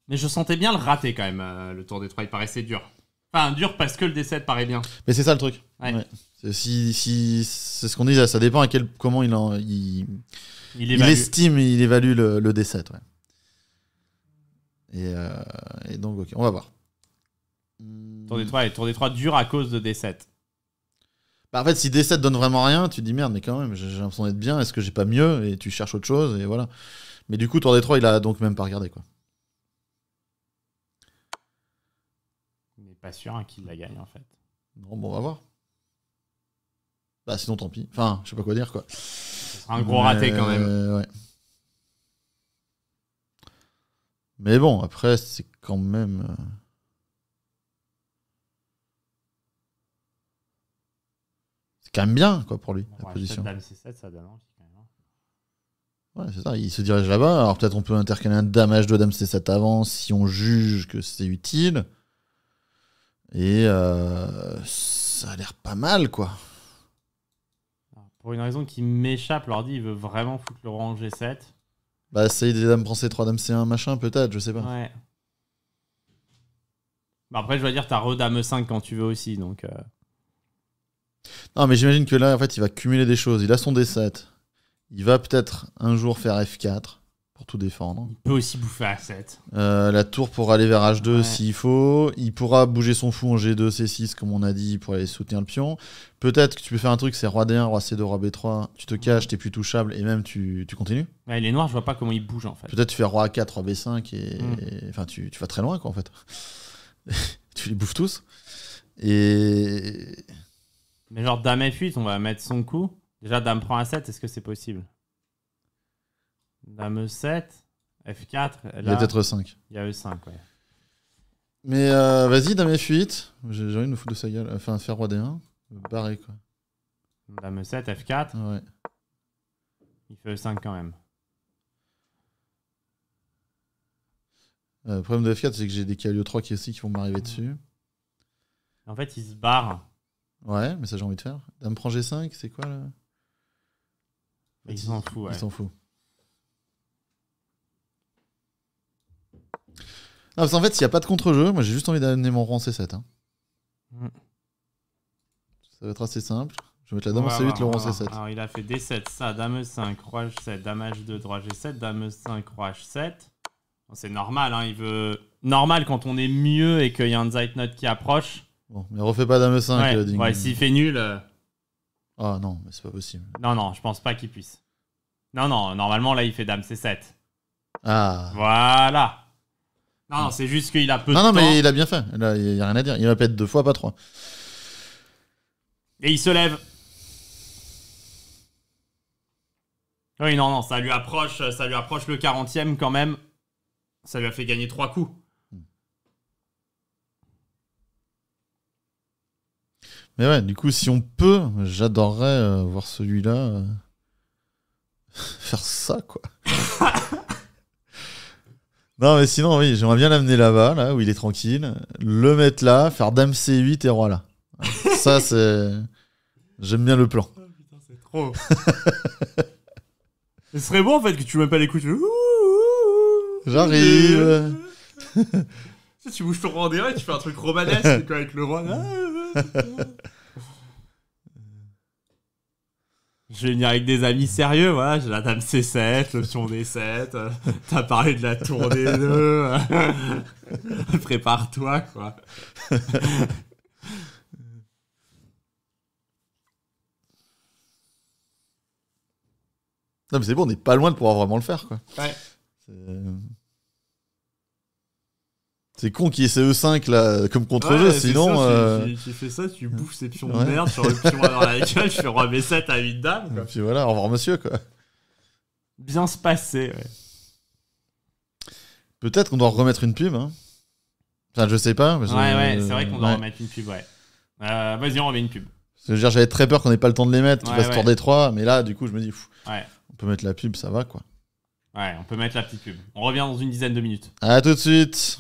Mais je sentais bien le rater quand même. Euh, le Tour des 3 il paraissait dur. Enfin, dur parce que le D7 paraît bien. Mais c'est ça le truc. C'est- Si, si, c'est ce qu'on dit, ça- dépend à quel, comment il, en, il, Il estime, il évalue le, D7. Euh, et, donc, ok, on va voir. Tour des Trois, Tour des Trois dur à cause de D7. Bah, en fait, si D7 donne vraiment rien, tu te dis merde, mais quand même, j'ai l'impression d'être bien, est-ce que j'ai pas mieux Et tu cherches autre chose, et voilà. Mais du coup, Tour des 3, il a donc même pas regardé, quoi. pas sûr hein, qu'il la gagne en fait. Non, bon, on va voir. Bah, sinon, tant pis. Enfin, je sais pas quoi dire quoi. Ce sera un gros raté quand même. Euh, Mais bon, après, c'est quand même. Euh, c'est quand même bien quoi pour lui, la position. Hein. Ouais, c'est ça. Il se dirige là-bas. Alors peut-être on peut intercaler un damage de dame C7 avant si on juge que c'est utile. Et euh, ça a l'air pas mal, quoi. Pour une raison qui m'échappe, l'ordi, il veut vraiment foutre le rang G7. Bah, essayer des dames françaises, 3 dames C1, machin, peut-être, je sais pas. Ouais. Bah après, je dois dire, t'as redame 5 quand tu veux aussi, donc. Euh. Non, mais j'imagine que là, en fait, il va cumuler des choses. Il a son D7. Il va peut-être un jour faire F4 tout défendre. Il peut aussi bouffer à 7. Euh, la tour pour aller vers H2 s'il faut. Il pourra bouger son fou en G2, C6, comme on a dit, pour aller soutenir le pion. Peut-être que tu peux faire un truc, c'est roi D1, roi C2, roi B3. Tu te caches, t'es plus touchable et même tu, tu continues. Il est noir, je vois pas comment il bouge, en fait. Peut-être tu fais roi A4, roi B5 et. Hmm. Enfin, tu, tu vas très loin quoi en fait. tu les bouffes tous. Et. Mais genre, dame F8, on va mettre son coup. Déjà, dame prend A7, est-ce que c'est possible Dame e 7 F4. Là, il y a peut-être 5. Il y a E5, ouais. Mais euh, vas-y, dame F8. J'ai envie de me foutre de sa gueule. Enfin, faire roi D1. Barré, quoi. Dame e 7, F4. Ouais. Il fait E5 quand même. Euh, le problème de F4, c'est que j'ai des Calio 3 qui aussi qui vont m'arriver dessus. En fait, il se barre. Ouais, mais ça, j'ai envie de faire. Dame prend G5, c'est quoi là Il s'en fout, ouais. Il s'en fout. En fait, s'il n'y a pas de contre-jeu, moi j'ai juste envie d'amener mon rang C7. Hein. Mm. Ça va être assez simple. Je vais mettre la dame en C8, le rang C7. Alors il a fait D7, ça, dame E5, roi H7, dame H2, roi G7, dame E5, roi H7. c'est normal, hein, il veut. Normal quand on est mieux et qu'il y a un Zeitnot qui approche. Bon, mais refais pas dame E5, Ouais, Ding. s'il fait nul. Oh Ah non, mais c'est pas possible. Non, non, je pense pas qu'il puisse. Non, non, normalement là il fait dame C7. Ah, Voilà. Non, c'est juste qu'il a peu de non, temps. Non, mais il a bien fait. Il n'y a, rien à dire. Il répète deux fois, pas trois. Et il se lève. Oui, non, non, ça lui approche, ça lui approche le 40e quand même. Ça lui a fait gagner trois coups. Mais ouais, du coup, si on peut, j'adorerais euh, voir celui-là euh, faire ça, quoi. Non, mais sinon, oui, j'aimerais bien l'amener là-bas, là, où il est tranquille, le mettre là, faire dame C8 et roi là. Ça, c'est. J'aime bien le plan. Ah, putain, c'est trop. Ce serait bon en fait que tu m'appelles couilles. J'arrive. tu bouges ton roi en et tu fais un truc romanesque avec le roi. Là. Je vais venir avec des amis sérieux, voilà. J'ai la dame C7, l'option D7. T'as parlé de la tour des nœuds. Prépare-toi, quoi. Non, mais c'est bon, on n'est pas loin de pouvoir vraiment le faire, quoi. Ouais. Euh, c'est con qui y ait CE5 e là, comme contre-jeu, ouais, sinon. Ça, euh, tu, fais ça, tu bouffes ces pions de merde sur le pion dans la gueule, je fais roi B7 à 8 dames. Et puis voilà, au revoir monsieur quoi. Bien se passer, ouais. Peut-être qu'on doit remettre une pub. Hein. Enfin, je sais pas. ouais, ouais, c'est vrai qu'on doit remettre une pub, ouais. Euh, vas-y, on remet une pub. J'avais très peur qu'on n'ait pas le temps de les mettre, qu'il tour des 3, mais là, du coup, je me dis, on peut mettre la pub, ça va quoi. Ouais, on peut mettre la petite pub. On revient dans une dizaine de minutes. À tout de suite.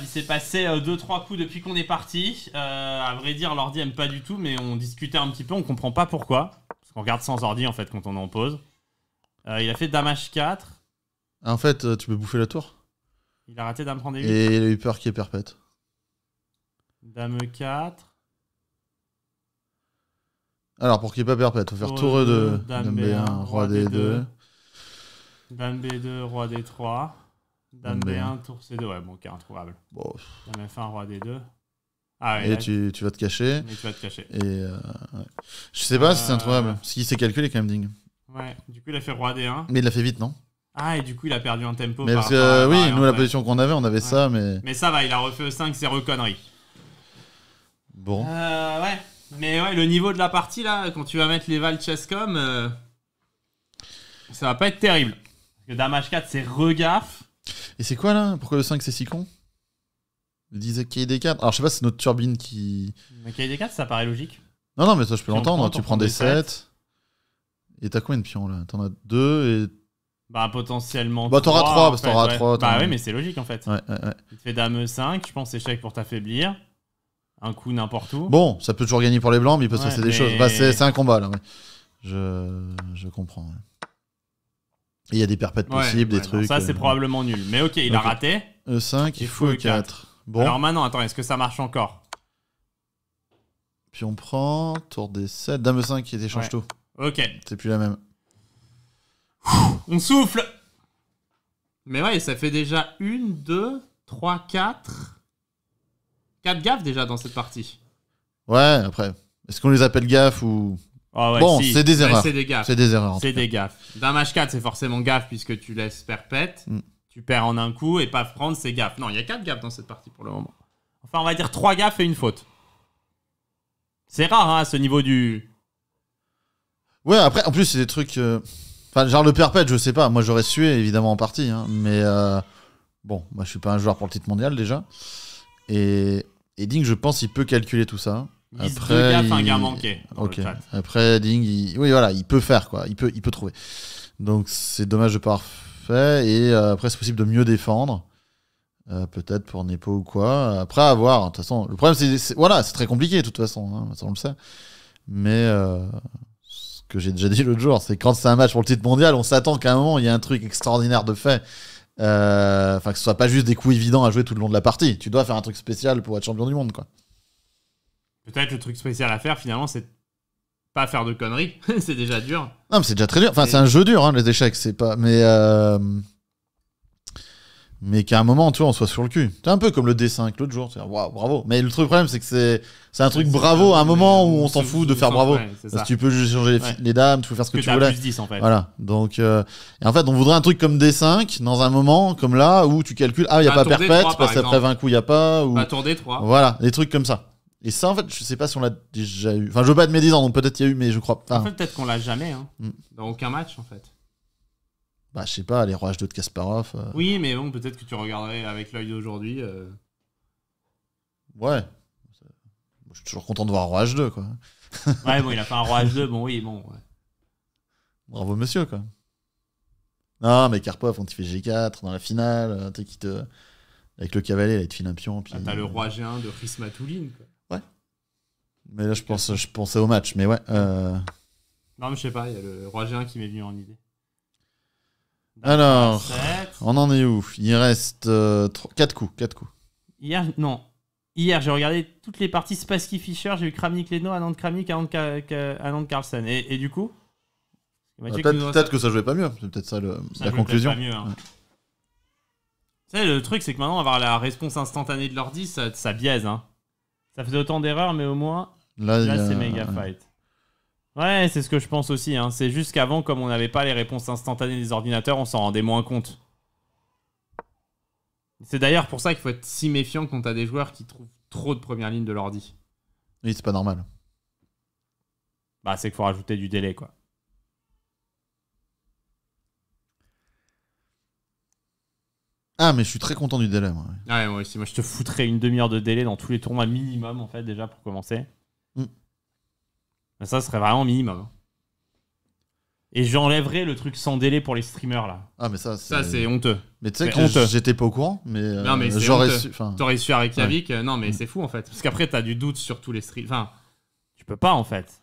il s'est passé 2-3 euh, coups depuis qu'on est parti. Euh, à vrai dire, l'ordi aime pas du tout, mais on discutait un petit peu, on comprend pas pourquoi. Parce qu'on regarde sans ordi en fait quand on est en pause. Euh, il a fait Dame H4. Ah, en fait, euh, tu peux bouffer la tour. Il a raté Dame D8. Et il a eu peur qu'il ait perpète. Dame 4. Alors, pour qu'il ait pas perpète, faut faire tour E2, e dame B1, roi D2. Dame B2, roi D3. Dame D1, tour C2, ouais, bon, qui introuvable. Bon. Dame F1, roi D2. Ah, et tu, vas te cacher. Et tu vas te cacher. Et euh, Je sais pas si c'est euh, introuvable. Parce qu'il s'est calculé quand même, Ding. Ouais, du coup, il a fait roi D1. Mais il l'a fait vite, non Ah, et du coup, il a perdu en tempo. Mais par parce que, oui, nous, la position qu'on avait, on avait ça, mais. Mais ça va, il a refait E5, c'est reconnerie. Bon. Euh, ouais. Mais ouais, le niveau de la partie, là, quand tu vas mettre les Val Chesscom, euh, ça va pas être terrible. Parce que Dame H4, c'est regaffe. Et c'est quoi là Pourquoi le 5 c'est si con Le 10 des 4 Alors je sais pas, c'est notre turbine qui. Mais des 4 ça paraît logique. Non, non, mais ça je peux l'entendre. Tu prends des 7. Et t'as combien de pions là T'en as 2 et. Bah potentiellement. Bah t'auras 3, 3 parce que t'auras 3. Bah oui, mais c'est logique en fait. Ouais, ouais, Il te fait dame 5, je pense échec pour t'affaiblir. Un coup n'importe où. Bon, ça peut toujours gagner pour les blancs, mais il peut se passer des choses. Bah c'est un combat là. Je, je comprends. Il y a des perpètes possibles, des trucs. Ça, c'est euh. probablement nul. Mais ok, il a raté. E5, euh, il faut E4. Bon. Alors maintenant, attends, est-ce que ça marche encore Puis on prend tour des 7 dame E5 qui échange tout. Ok. C'est plus la même. on souffle Mais ouais, ça fait déjà 1, 2, 3, 4. 4 gaffes déjà dans cette partie. Ouais, après. Est-ce qu'on les appelle gaffes ou. Ah bon, c'est des, erreurs. C'est des erreurs. C'est des gaffes. D'un 4, c'est forcément gaffe puisque tu laisses perpète. Mm. Tu perds en un coup et pas prendre, c'est gaffe. Non, il y a 4 gaffes dans cette partie pour le moment. Enfin, on va dire 3 gaffes et une faute. C'est rare hein, à ce niveau du. Ouais, après, en plus, c'est des trucs. Euh, enfin, genre le perpète, je sais pas. Moi, j'aurais sué évidemment en partie. Hein. mais euh, bon, moi, je suis pas un joueur pour le titre mondial déjà. Et, et Ding, je pense, il peut calculer tout ça. Après, il... un manqué. Après, Ding, oui, voilà, il peut faire quoi, il peut, il peut trouver. Donc c'est dommage de pas Et euh, après, c'est possible de mieux défendre. Euh, peut-être pour Nepo ou quoi. Après, à voir. Hein. De toute façon, le problème, c'est. Voilà, c'est très compliqué, de toute façon. Hein. ça, le sait. Mais euh, ce que j'ai déjà dit l'autre jour, c'est quand c'est un match pour le titre mondial, on s'attend qu'à un moment, il y ait un truc extraordinaire de fait. Enfin, que ce soit pas juste des coups évidents à jouer tout le long de la partie. Tu dois faire un truc spécial pour être champion du monde, quoi. Peut-être le truc spécial à faire finalement, c'est pas faire de conneries. c'est déjà dur. Non, mais c'est déjà très dur. Enfin, c'est un jeu dur, hein, les échecs. C'est pas. Mais. Euh, mais qu'à un moment, tu vois, on soit sur le cul. C'est un peu comme le D5 l'autre jour. Waouh, bravo. Mais le truc, problème, c'est que c'est, c'est un truc bravo à un moment où on s'en fout de faire bravo. Parce que tu peux juste changer les, dames, tu peux faire ce que, tu voulais. en fait. Voilà. Donc, euh, et en fait, on voudrait un truc comme D5 dans un moment comme là où tu calcules, ah, il n'y a pas perpète, parce qu'après 20 coups, il n'y a pas. Ou... 3 Voilà, des trucs comme ça. Et ça, en fait, je sais pas si on l'a déjà eu. Enfin, je veux pas être médisant, donc peut-être il y a eu, mais je crois pas. En fait, peut-être qu'on l'a jamais, hein. Mm. Dans aucun match, en fait. Bah, je sais pas, les rois H2 de Kasparov. Euh. Oui, mais bon, peut-être que tu regarderais avec l'œil d'aujourd'hui. Euh. Ouais. Je suis toujours content de voir roi H2, quoi. Ouais, bon, il a pas un roi H2, bon, oui, bon. Bravo, monsieur, quoi. Non, mais Karpov, on t'y fait G4 dans la finale, euh, qui te. Avec le cavalier, il te file un pion. Puis... Ah, t'as le roi G1 de Chris quoi. Mais là, je, pense, je pensais au match, mais ouais. Euh. Non, mais je sais pas, il y a le roi G1 qui m'est venu en idée. Alors, on en est où Il reste 4 euh, coups, 4 coups. Hier, non. Hier, j'ai regardé toutes les parties spassky fisher j'ai eu Kramnik-Leno, Anand-Kramnik, Anand-Carlsen. Et, du coup bah, Peut-être que ça jouait pas mieux, c'est peut-être ça, le, la conclusion. Pas mieux, hein. Tu sais, le truc, c'est que maintenant, avoir la réponse instantanée de l'ordi, ça, biaise. Hein. Ça faisait autant d'erreurs, mais au moins, Là, c'est méga fight. Ouais, c'est ce que je pense aussi. Hein. C'est juste qu'avant, comme on n'avait pas les réponses instantanées des ordinateurs, on s'en rendait moins compte. C'est d'ailleurs pour ça qu'il faut être si méfiant quand t'as des joueurs qui trouvent trop de premières lignes de l'ordi. Oui, c'est pas normal. Bah, c'est qu'il faut rajouter du délai, quoi. Ah, mais je suis très content du délai, moi. Ouais, moi aussi. Moi, je te foutrais une demi-heure de délai dans tous les tournois minimum, en fait, déjà, pour commencer ça serait vraiment minimum. Et j'enlèverais le truc sans délai pour les streamers là. Ah, mais ça, c'est. honteux. Mais tu sais que j'étais pas au courant, mais. Euh, j'aurais su. Fin... T'aurais su euh, non, mais mm. c'est fou en fait. Parce qu'après, t'as du doute sur tous les streamers. Enfin, tu peux pas en fait.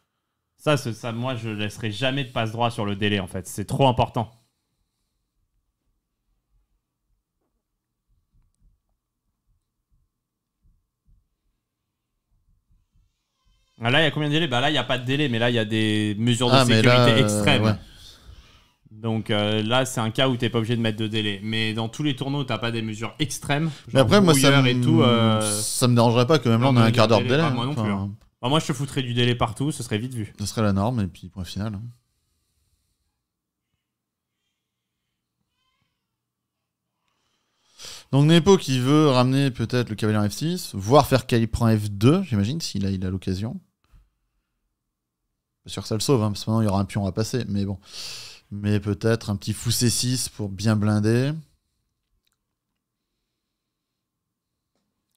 Ça, ça moi, je laisserai jamais de passe droit sur le délai en fait. C'est trop important. Ah, là, il y a combien de délais Bah là, il n'y a pas de délai, mais là, il y a des mesures de ah, sécurité euh, extrêmes. Donc euh, là, c'est un cas où tu n'es pas obligé de mettre de délai. Mais dans tous les tournois, Tu n'as pas des mesures extrêmes. après, moi, ça me... Euh, me dérangerait pas que même là, on ait un quart d'heure de délai, moi non hein, plus, hein. Bah, moi, je te foutrais du délai partout, ce serait vite vu. Ce serait la norme, et puis point final. Hein. Donc Nepo qui veut ramener peut-être le cavalier en F6, voire faire prend F2, j'imagine, s'il a l'occasion. Il a l'occasion. Pas sûr que ça le sauve, hein, parce que maintenant il y aura un pion à passer, mais bon. Mais peut-être un petit fou C6 pour bien blinder.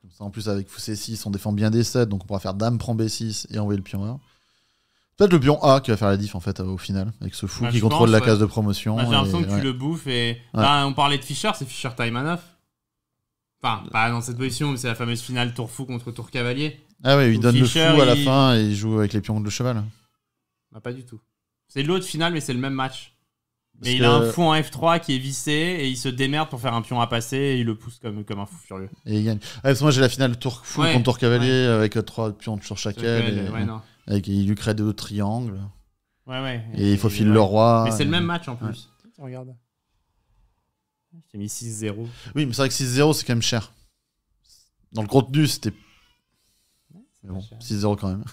Comme ça, en plus, avec fou C6, on défend bien des 7 donc on pourra faire dame prend B6 et envoyer le pion 1. Peut-être le pion A qui va faire la diff en fait euh, au final, avec ce fou bah, qui contrôle la case de promotion. Bah, j'ai l'impression que tu le bouffes et. Bah, on parlait de Fischer, c'est Fischer Time à Enfin, pas dans cette position, mais c'est la fameuse finale tour fou contre tour cavalier. Ah ouais, il donne le fou à la fin et il joue avec les pions de cheval. Bah, pas du tout. C'est l'autre finale, mais c'est le même match. Mais il a un fou en F3 qui est vissé et il se démerde pour faire un pion à passer et il le pousse comme, comme un fou furieux. Et il gagne. Ah, moi j'ai la finale tour fou contre tour cavalier avec trois pions sur chaque Et, il lui crée deux triangles. Ouais, ouais. Et, il faut filer le roi. Mais c'est le même match en plus. Regarde. J'ai mis 6-0. Oui, mais c'est vrai que 6-0, c'est quand même cher. Dans le contenu, c'était. mais bon, 6-0 quand même.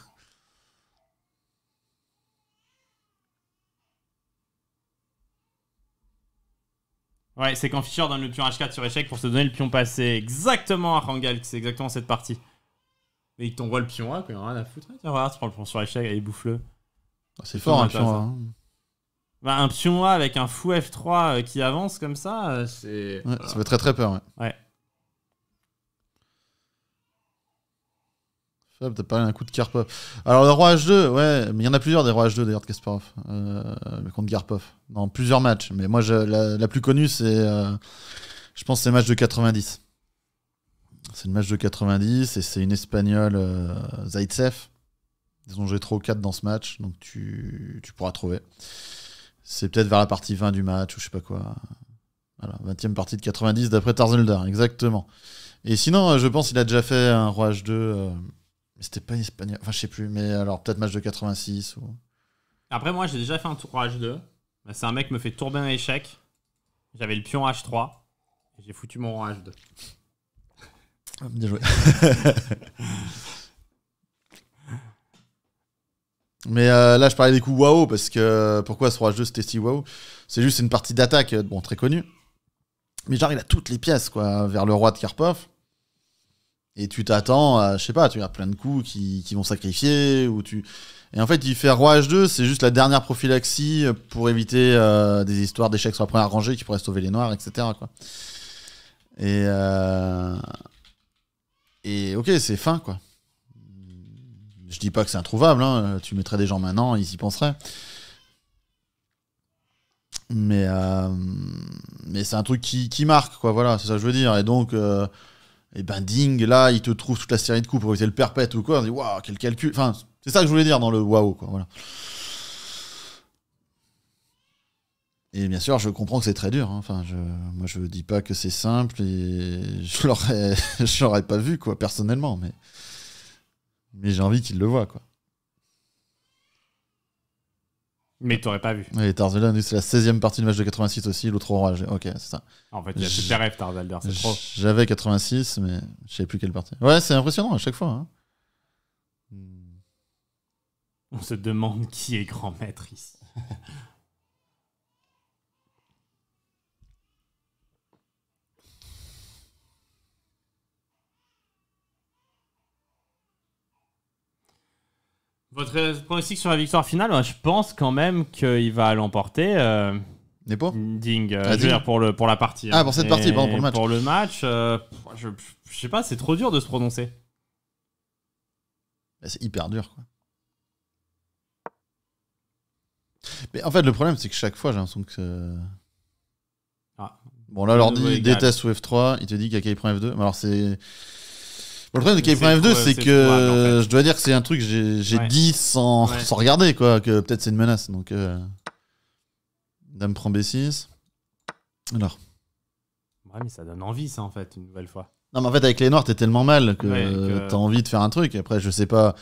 Ouais, c'est quand Fischer donne le pion H4 sur échec pour se donner le pion passé. Exactement à Rangal, c'est exactement cette partie. Mais il t'envoie le pion A, quoi, il a rien à foutre. Tu vois, tu prends le pion sur échec, et il bouffe-le. Ah, c'est fort un pion A. Bah, un pion A avec un fou F3 euh, qui avance comme ça, euh, c'est. ça fait très très peur, ouais. ouais. Fab, t'as parlé d'un coup de Karpov. Alors, le roi H2, ouais, mais il y en a plusieurs des rois H2 d'ailleurs de Kasparov, euh, contre Karpov, dans plusieurs matchs. Mais moi, je, la, plus connue, c'est. Euh, je pense c'est le match de 90. C'est le match de 90 et c'est une espagnole euh, Zaitsev. Ils ont joué trop 4 dans ce match, donc tu, tu pourras trouver. C'est peut-être vers la partie 20 du match ou je sais pas quoi. Voilà, 20e partie de 90 d'après Tarzeldar, exactement. Et sinon, euh, je pense qu'il a déjà fait un roi H2. Euh, mais c'était pas espagnol. Enfin, je sais plus. Mais alors, peut-être match de 86 ou. Après, moi, j'ai déjà fait un roi H2. C'est un mec qui me fait tourner un échec. J'avais le pion H3. J'ai foutu mon roi H2. Ah, bien joué. Mais euh, là, je parlais des coups waouh, parce que pourquoi ce roi H2, c'était si waouh C'est juste une partie d'attaque, euh, bon, très connue. Mais genre, il a toutes les pièces, quoi, vers le roi de Karpov. Et tu t'attends je sais pas, tu as plein de coups qui, vont sacrifier, ou tu. Et en fait, il fait roi H2, c'est juste la dernière prophylaxie pour éviter euh, des histoires d'échecs sur la première rangée qui pourraient sauver les noirs, etc. Quoi. Et. Et ok, c'est fin, quoi. Je dis pas que c'est introuvable, hein. tu mettrais des gens maintenant, ils y penseraient. Mais, euh, mais c'est un truc qui, marque, quoi, voilà, c'est ça que je veux dire. Et donc, euh, ben Ding, là, il te trouve toute la série de coups pour éviter le perpète ou quoi, on dit waouh, quel calcul. Enfin, c'est ça que je voulais dire dans le waouh, Et bien sûr, je comprends que c'est très dur. Hein. je, moi, je dis pas que c'est simple et je l'aurais, l'aurais pas vu, quoi, personnellement. Mais mais j'ai envie qu'il le voit, quoi. Mais t'aurais pas vu. Oui, c'est la 16e partie du match de 86 aussi, l'autre orage. Ok, c'est ça. En fait, il y a des rêves, c'est trop. J'avais 86, mais je sais plus quelle partie. Ouais, c'est impressionnant à chaque fois. Hein. On se demande qui est grand maître ici. Votre pronostic sur la victoire finale, je pense quand même qu'il va l'emporter. Euh, euh pour, le, la partie. Ah, pour cette hein. partie, pardon, pour le match. Pour le match, euh, je, sais pas, c'est trop dur de se prononcer. Bah, c'est hyper dur, quoi. Mais en fait, le problème, c'est que chaque fois, j'ai l'impression que. Ah. Bon, là, l'ordi déteste sous F3, il te dit qu'il prend f F2. Mais alors, c'est. Le problème de Cave 2 c'est que je dois dire que c'est un truc que j'ai dit sans, regarder, quoi, que peut-être c'est une menace. Donc, euh, Dame prend B6. Alors. Ouais, mais ça donne envie, ça, en fait, une nouvelle fois. Non, mais en fait, avec les noirs, t'es tellement mal que, t'as envie de faire un truc. Après, je sais pas.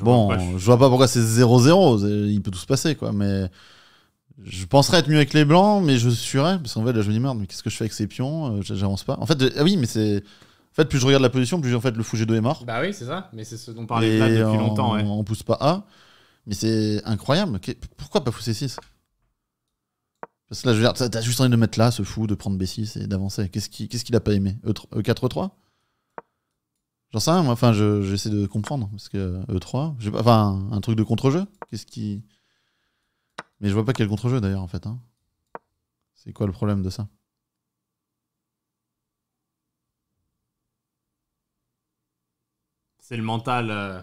bon, je... vois pas pourquoi c'est 0-0. Il peut tout se passer, quoi. Mais je penserais être mieux avec les blancs, mais je suis parce qu'en fait, là, je me dis merde, mais qu'est-ce que je fais avec ces pions euh, J'avance pas. En fait, euh, ah oui, mais c'est. En fait, plus je regarde la position, plus en fait le fougé 2 est mort. Bah oui, c'est ça. Mais c'est ce dont on parlait depuis longtemps. Ouais. On pousse pas A. Mais c'est incroyable. Pourquoi pas c 6 Parce que là, je veux t'as juste envie de mettre là, ce fou, de prendre B6 et d'avancer. Qu'est-ce qu'il ce a pas aimé e 4 E3 e J'en sais moi, enfin, j'essaie de comprendre. Parce que E3, pas, enfin, un truc de contre-jeu Qu'est-ce qui. Mais je vois pas quel contre-jeu d'ailleurs, en fait. Hein. C'est quoi le problème de ça C'est le mental. Euh,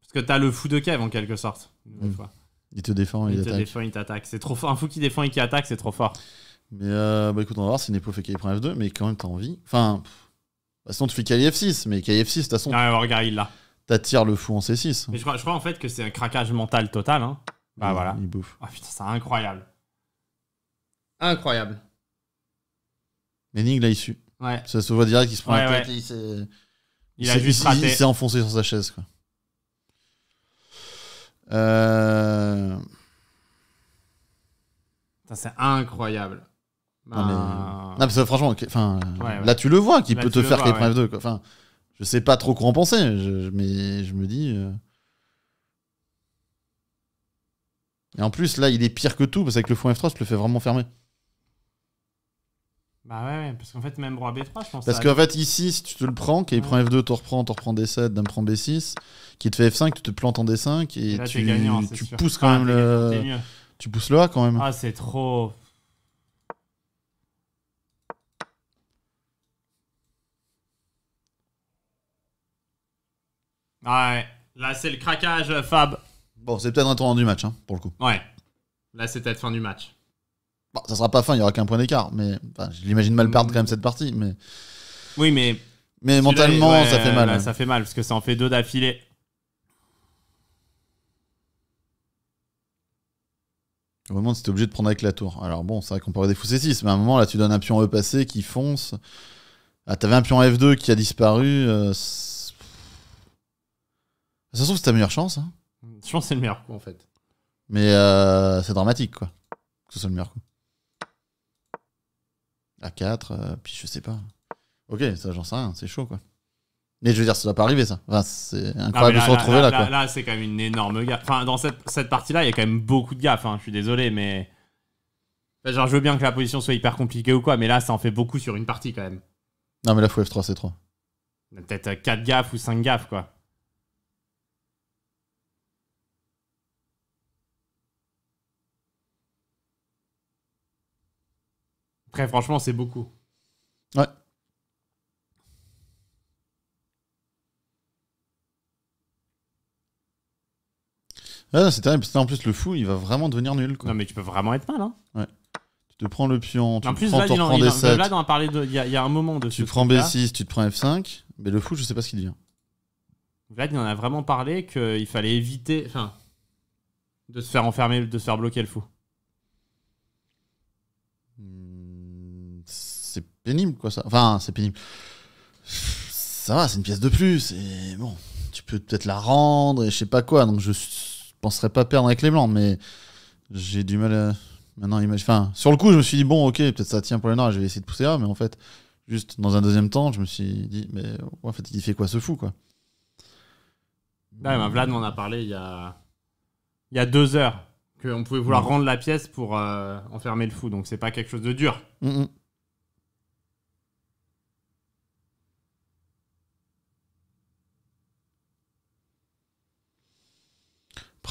parce que t'as le fou de Kev en quelque sorte. Une mm. fois. Il te défend, il, il te défend, il t'attaque. C'est trop Un fou qui défend et qui attaque, c'est trop fort. Mais euh, bah écoute, on va voir si Nepo fait KF prend F2, mais quand même, t'as envie. Enfin, pff, bah, sinon, tu fais KF6, mais KF6, de toute façon. Ah, regarde, il l'a. T'attires le fou en C6. Mais je crois, en fait que c'est un craquage mental total. Hein. Bah voilà. Il bouffe. Ah putain, c'est incroyable. Incroyable. L'énigme, l'a il Ouais. Ça se voit direct, qu'il se prend la tête. Et il il a juste Il s'est enfoncé sur sa chaise. Quoi. Euh. C'est incroyable. là tu le vois qu'il peut te faire les 2. Quoi. je sais pas trop quoi en penser, mais je me dis. Euh. Et en plus, là, il est pire que tout, parce que le fond F3, le fait vraiment fermer. Bah ouais, parce qu'en fait, même roi B3, je pense. Parce qu'en fait, ici, si tu te le prends, qu'il prend F2, tu reprends, tu reprends D7, d'un prend B6, qui te fait F5, tu te plantes en D5, et, tu, hein, pousses quand même le. Tu pousses le A quand même. Ah, c'est trop. Ah ouais, là c'est le craquage Fab. Bon, c'est peut-être un tournant du match, hein, pour le coup. Ouais, là c'est peut-être fin du match ça sera pas fin, il y aura qu'un point d'écart, mais je l'imagine mal perdre mm. quand même cette partie. Mais... Oui, mais. Mais mentalement, ça fait mal. Bah, hein. Ça fait mal, parce que ça en fait deux d'affilée. tu c'était obligé de prendre avec la tour. Alors bon, c'est vrai qu'on pourrait des 6, mais à un moment, là, tu donnes un pion E passé qui fonce. Ah, t'avais un pion F2 qui a disparu. Euh, ça se trouve, c'est ta meilleure chance. Hein. Je pense que c'est le meilleur coup, en fait. Mais euh, c'est dramatique, quoi. Que ce soit le meilleur coup à 4, euh, puis je sais pas. Ok, ça j'en sais rien, c'est chaud quoi. Mais je veux dire, ça doit pas arriver ça. c'est ah, incroyable de se retrouver là. Là, c'est quand même une énorme gaffe. Enfin, dans cette, partie-là, il y a quand même beaucoup de gaffes. Hein, je suis désolé, mais. genre, je veux bien que la position soit hyper compliquée ou quoi, mais là, ça en fait beaucoup sur une partie quand même. Non, mais là, faut F3, C3. Peut-être 4 euh, gaffes ou 5 gaffes quoi. franchement, c'est beaucoup. Ouais. c'est terrible. En plus, le fou, il va vraiment devenir nul. Non, mais tu peux vraiment être mal. Hein. Ouais. Tu te prends le pion, tu en plus, prends, Vlad, en, plus, il il y, a un moment de Tu prends B6, tu te prends F5, mais le fou, je sais pas ce qu'il devient. Vlad, il en a vraiment parlé qu'il fallait éviter. De se faire enfermer, de se faire bloquer le fou. pénible, quoi, ça. Enfin, c'est pénible. Ça va, c'est une pièce de plus, et bon, tu peux peut-être la rendre, et je sais pas quoi, donc je penserais pas perdre avec les Blancs, mais j'ai du mal à. Maintenant, enfin, sur le coup, je me suis dit, bon, ok, peut-être ça tient pour les Noirs, je vais essayer de pousser là, mais en fait, juste dans un deuxième temps, je me suis dit, mais en fait, il fait quoi ce fou, quoi Ouais, bah, Vlad m'en a parlé il y a, il y a deux heures, qu'on pouvait vouloir rendre la pièce pour euh, enfermer le fou, donc c'est pas quelque chose de dur. Mm, mm.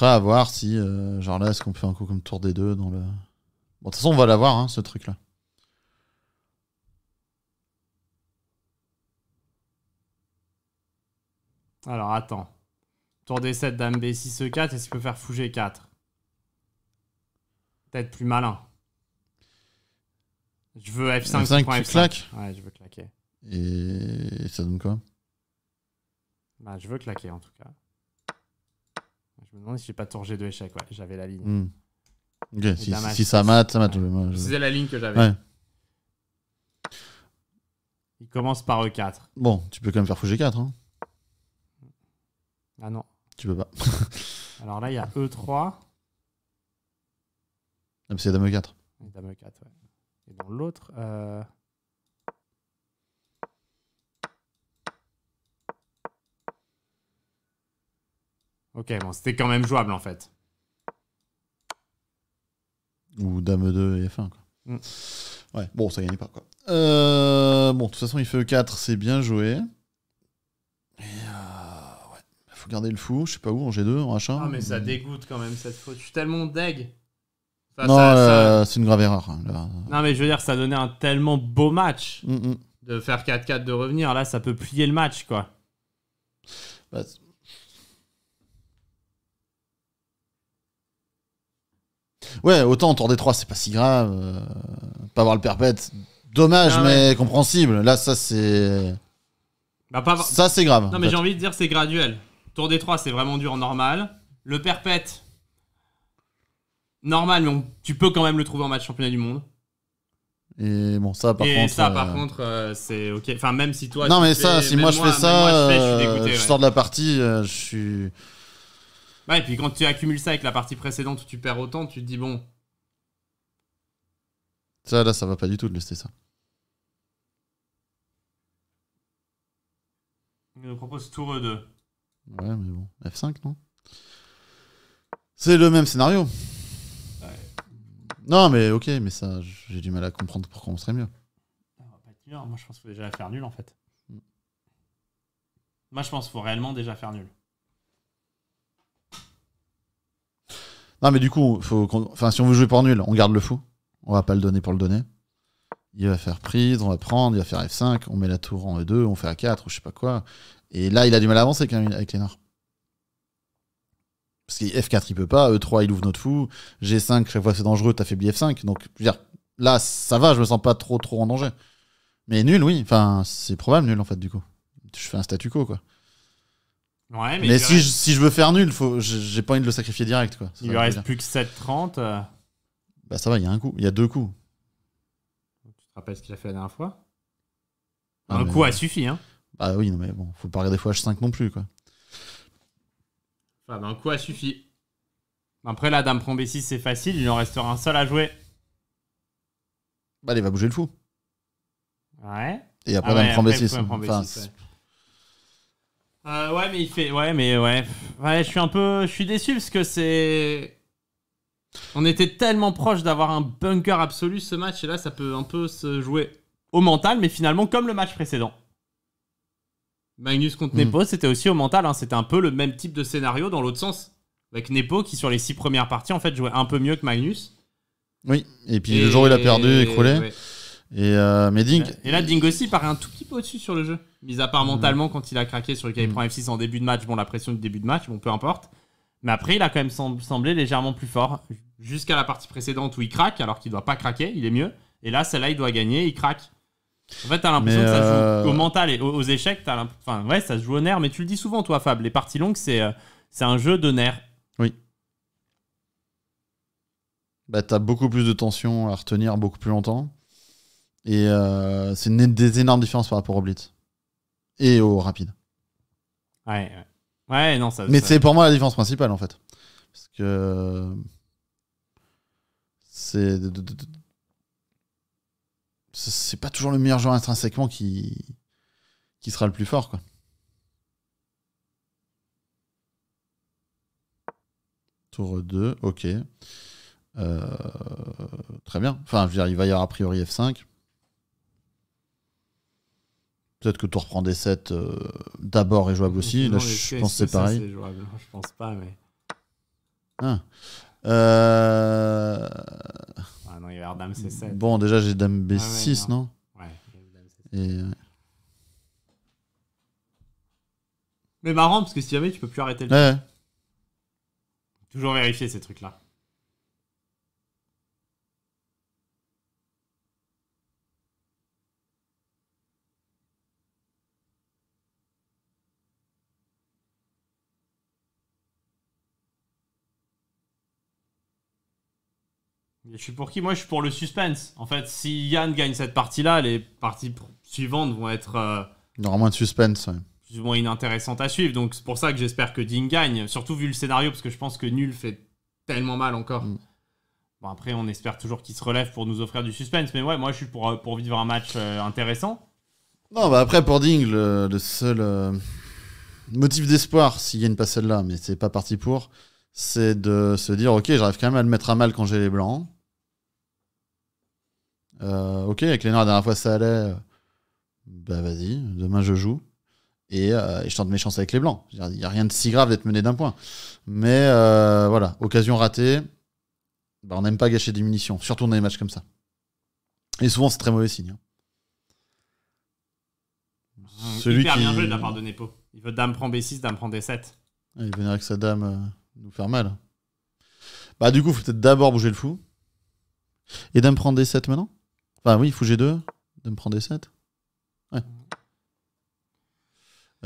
à voir si, euh, genre là, est-ce qu'on fait un coup comme tour des deux dans le. Bon, de toute façon, on va l'avoir, hein, ce truc-là. Alors, attends. Tour des 7 Dame B6, E4, est-ce qu'il peut faire Fou G4 Peut-être plus malin. Je veux F5. f Ouais, je veux claquer. Et ça donne quoi Bah, je veux claquer en tout cas. Je me demande si j'ai pas tourgé de échec. Ouais, j'avais la ligne. Hmm. Si, ça mate, ça mate. Ouais. Je... C'est la ligne que j'avais. Il commence par E4. Bon, tu peux quand même faire fou G4. E hein. Ah non. Tu peux pas. Alors là, il y a E3. Ah, c'est Dame E4. Dame E4, ouais. Et dans l'autre. Euh, Ok, bon, c'était quand même jouable en fait. Ou Dame 2 et F1, quoi. Mm. Ouais, bon, ça gagnait pas, quoi. Euh, bon, de toute façon, il fait E4, c'est bien joué. Et euh, ouais, faut garder le fou, je sais pas où, en G2, en H1. Ah, mais ça dégoûte quand même cette faute. Je suis tellement deg. non, euh, c'est une grave erreur. Hein, non, mais je veux dire, ça donnait un tellement beau match mm, mm. de faire 4-4, de revenir. Là, ça peut plier le match, quoi. Bah, Ouais, autant en tour des trois, c'est pas si grave. Euh, pas avoir le perpète, dommage, ah mais compréhensible. Là, ça, c'est. Bah, pas... Ça, c'est grave. Non, mais j'ai envie de dire c'est graduel. Tour des 3, c'est vraiment dur en normal. Le perpète, normal, mais tu peux quand même le trouver en match championnat du monde. Et bon, ça, par contre. ça, par euh, contre, euh, c'est ok. Enfin, même si toi. non, mais ça, si moi je fais ça, je, sors de la partie, je suis. Ouais bah, et puis quand tu accumules ça avec la partie précédente où tu perds autant, tu te dis bon. Ça, là, ça va pas du tout de laisser ça. Il nous propose tour E2. Ouais, mais bon. F5, non C'est le même scénario. Non, mais ok, mais ça, j'ai du mal à comprendre pourquoi on serait mieux. Ah, on va pas être mieux. Hein. Moi, je pense qu'il faut déjà faire nul, en fait. Mm. Moi, je pense qu'il faut réellement déjà faire nul. Non, mais du coup, faut enfin, si on veut jouer pour nul, on garde le fou. On va pas le donner pour le donner. Il va faire prise, on va prendre, il va faire F5, on met la tour en E2, on fait A4, je sais pas quoi. Et là, il a du mal à avancer quand avec les Noirs. Parce que F4, il peut pas, E3, il ouvre notre fou, G5, chaque fois c'est dangereux, t'as faibli F5. Donc, je veux dire, là, ça va, je me sens pas trop, trop en danger. Mais nul, oui. Enfin, c'est probable nul, en fait, du coup. Je fais un statu quo, quoi mais, si, je, veux faire nul, j'ai pas envie de le sacrifier direct. Quoi. il lui reste plus que 7-30. Euh. Bah ça va, il y a un coup, il y a deux coups. Tu te rappelles ce qu'il a fait la dernière fois ah, Un coup a suffi. Hein. Bah oui, non, mais bon, faut pas regarder fois H5 non plus. quoi. Enfin, bah, un coup a suffi. Après la Dame prend B6, c'est facile, il en restera un seul à jouer. Bah il va bouger le fou. Ouais. Et après, la Dame prend B6. prend euh, ouais, mais il fait. Ouais, mais ouais. Ouais, je suis un peu. Je suis déçu parce que c'est. On était tellement proche d'avoir un bunker absolu ce match et là, ça peut un peu se jouer au mental, mais finalement, comme le match précédent. Magnus contre Nepo, hmm. c'était aussi au mental. Hein. C'était un peu le même type de scénario dans l'autre sens. Avec Nepo qui, sur les six premières parties, en fait, jouait un peu mieux que Magnus. Oui, et puis le jour où il a perdu, écroulé. Et, euh, mais Ding. Et là, Ding aussi paraît un tout petit peu au-dessus sur le jeu mis à part mhm. mentalement quand il a craqué sur le kf mhm. F6 en début de match, bon la pression du début de match, bon peu importe. Mais après, il a quand même semblé légèrement plus fort jusqu'à la partie précédente où il craque alors qu'il doit pas craquer, il est mieux. Et là, celle-là, il doit gagner, il craque. En fait, t'as l'impression que ça se joue euh, au mental et aux, échecs, enfin, ouais, ça se joue au nerf. Mais tu le dis souvent, toi, Fab, les parties longues, c'est euh, un jeu de nerf. Oui. Bah, t'as beaucoup plus de tension à retenir beaucoup plus longtemps. Et euh, c'est des énormes différences par rapport au Blitz et au rapide. Ouais, ouais. non, Mais c'est pour moi la différence principale en fait. Parce que. C'est. C'est pas toujours le meilleur joueur intrinsèquement qui. qui sera le plus fort, quoi. Tour 2, ok. Euh, très bien. Enfin, il va y avoir a priori F5. Peut-être que tu reprends des 7 euh, d'abord et jouable aussi. Là, je pense que c'est pareil. Je pense pas, mais. Ah. Euh... Ah non, il y avait Dame C7. Bon, déjà, j'ai Dame B6, ah ouais, non, Ouais, Dame C7. Mais marrant, parce que si jamais tu peux plus arrêter le jeu. Toujours vérifier ces trucs-là. Je suis pour qui Moi, je suis pour le suspense. En fait, si Yann gagne cette partie-là, les parties suivantes vont être. Euh, Il y aura moins de suspense. oui. Plus ou moins inintéressantes à suivre. Donc, c'est pour ça que j'espère que Ding gagne. Surtout vu le scénario, parce que je pense que nul fait tellement mal encore. Mm. Bon, après, on espère toujours qu'il se relève pour nous offrir du suspense. Mais ouais, moi, je suis pour, euh, pour vivre un match euh, intéressant. Non, bah après, pour Ding, le, seul motif d'espoir, s'il gagne pas celle-là, mais c'est pas parti pour, c'est de se dire, ok, j'arrive quand même à le mettre à mal quand j'ai les blancs. Euh, ok, avec noirs la dernière fois ça allait. Bah vas-y, demain je joue. Et, euh, je tente mes chances avec les Blancs. Il n'y a rien de si grave d'être mené d'un point. Mais euh, voilà, occasion ratée, bah, on n'aime pas gâcher des munitions, surtout dans des matchs comme ça. Et souvent, c'est très mauvais signe. Hein. Mmh, Celui bien joué de la part de Nepo. Il veut dame prend B6, dame prend D7. Ah, il venir avec sa dame nous faire mal. Bah du coup, faut peut-être d'abord bouger le fou. Et dame prend D7 maintenant bah oui, il faut G2 de me prendre d 7. Ouais.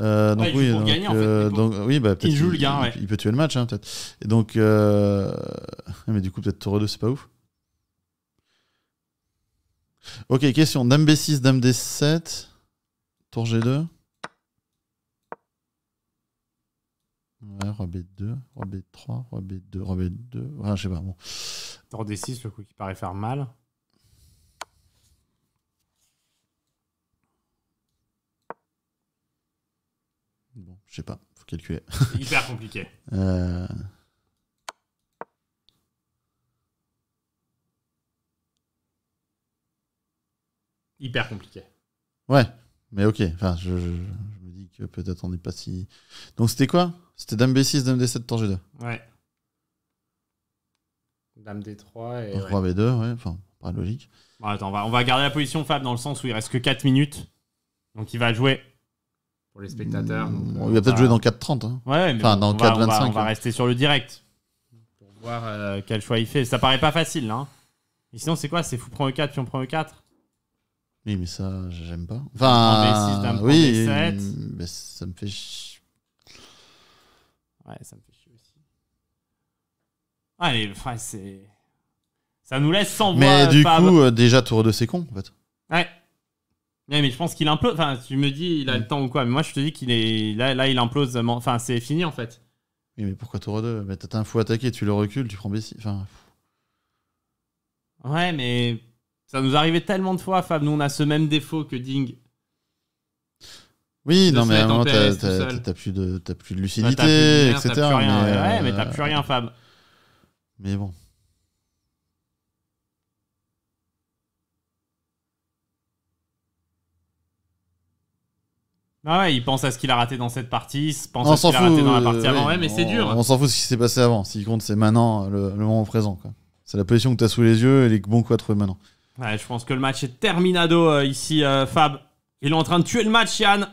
Euh, euh, donc, oui, donc, bah, gagner, il joue le peut tuer le match, hein, peut-être. donc, euh, mais du coup, peut-être tour 2, c'est pas ouf. Ok, question. Dame B6, Dame D7, Tour G2. Ouais, Roi B2, Roi B3, Roi B2, Roi B2. Ouais, je sais pas. Bon. Tour D6, le coup qui paraît faire mal. Je sais pas, faut calculer. hyper compliqué. Euh. Hyper compliqué. Ouais, mais ok. Enfin, je, me dis que peut-être on n'est pas si. Donc c'était quoi C'était Dame B6, Dame D7, Tour G2. Ouais. Dame D3 et. 3 B2, ouais. Enfin, pas logique. Bon, attends, on va, on va garder la position Fab dans le sens où il reste que 4 minutes. Donc il va jouer pour les spectateurs. Mmh, on, va euh, peut-être jouer dans 4.30. Hein. Ouais, enfin, dans 4.25. On, va, on va hein. rester sur le direct pour voir euh, quel choix il fait. Ça paraît pas facile. Hein. Et sinon, c'est quoi C'est fou prend E4, puis on prend E4 Oui, mais ça, j'aime pas. Enfin, oui, ça me fait chier. Ouais, ça me fait chier aussi. Allez, enfin, c'est. Ça nous laisse sans voix. Mais du coup, euh, déjà tour de c'est con, en fait. Ouais mais je pense qu'il implose. Enfin, tu me dis, il a le mm. temps ou quoi. Mais moi, je te dis qu'il est. Là, là il implose. Euh, enfin, c'est fini, en fait. mais pourquoi tour 2 Mais t'as un fou attaqué, tu le recules, tu prends BC. Enfin. Ouais, mais. Ça nous arrivait tellement de fois, Fab. Nous, on a ce même défaut que Ding. Oui, non, mais t'as plus, de, lucidité, etc. Ouais, mais t'as euh, plus rien, Fab. Mais bon. Ah ouais, il pense à ce qu'il a raté dans cette partie, il pense à ce qu'il a raté dans la partie euh, avant. mais c'est dur. On s'en fout de ce qui s'est passé avant. s'il compte, c'est maintenant, le, moment présent. C'est la position que tu as sous les yeux et les bons coups à trouver maintenant. Ouais, je pense que le match est terminado euh, ici, euh, Fab. Il est en train de tuer le match, Yann.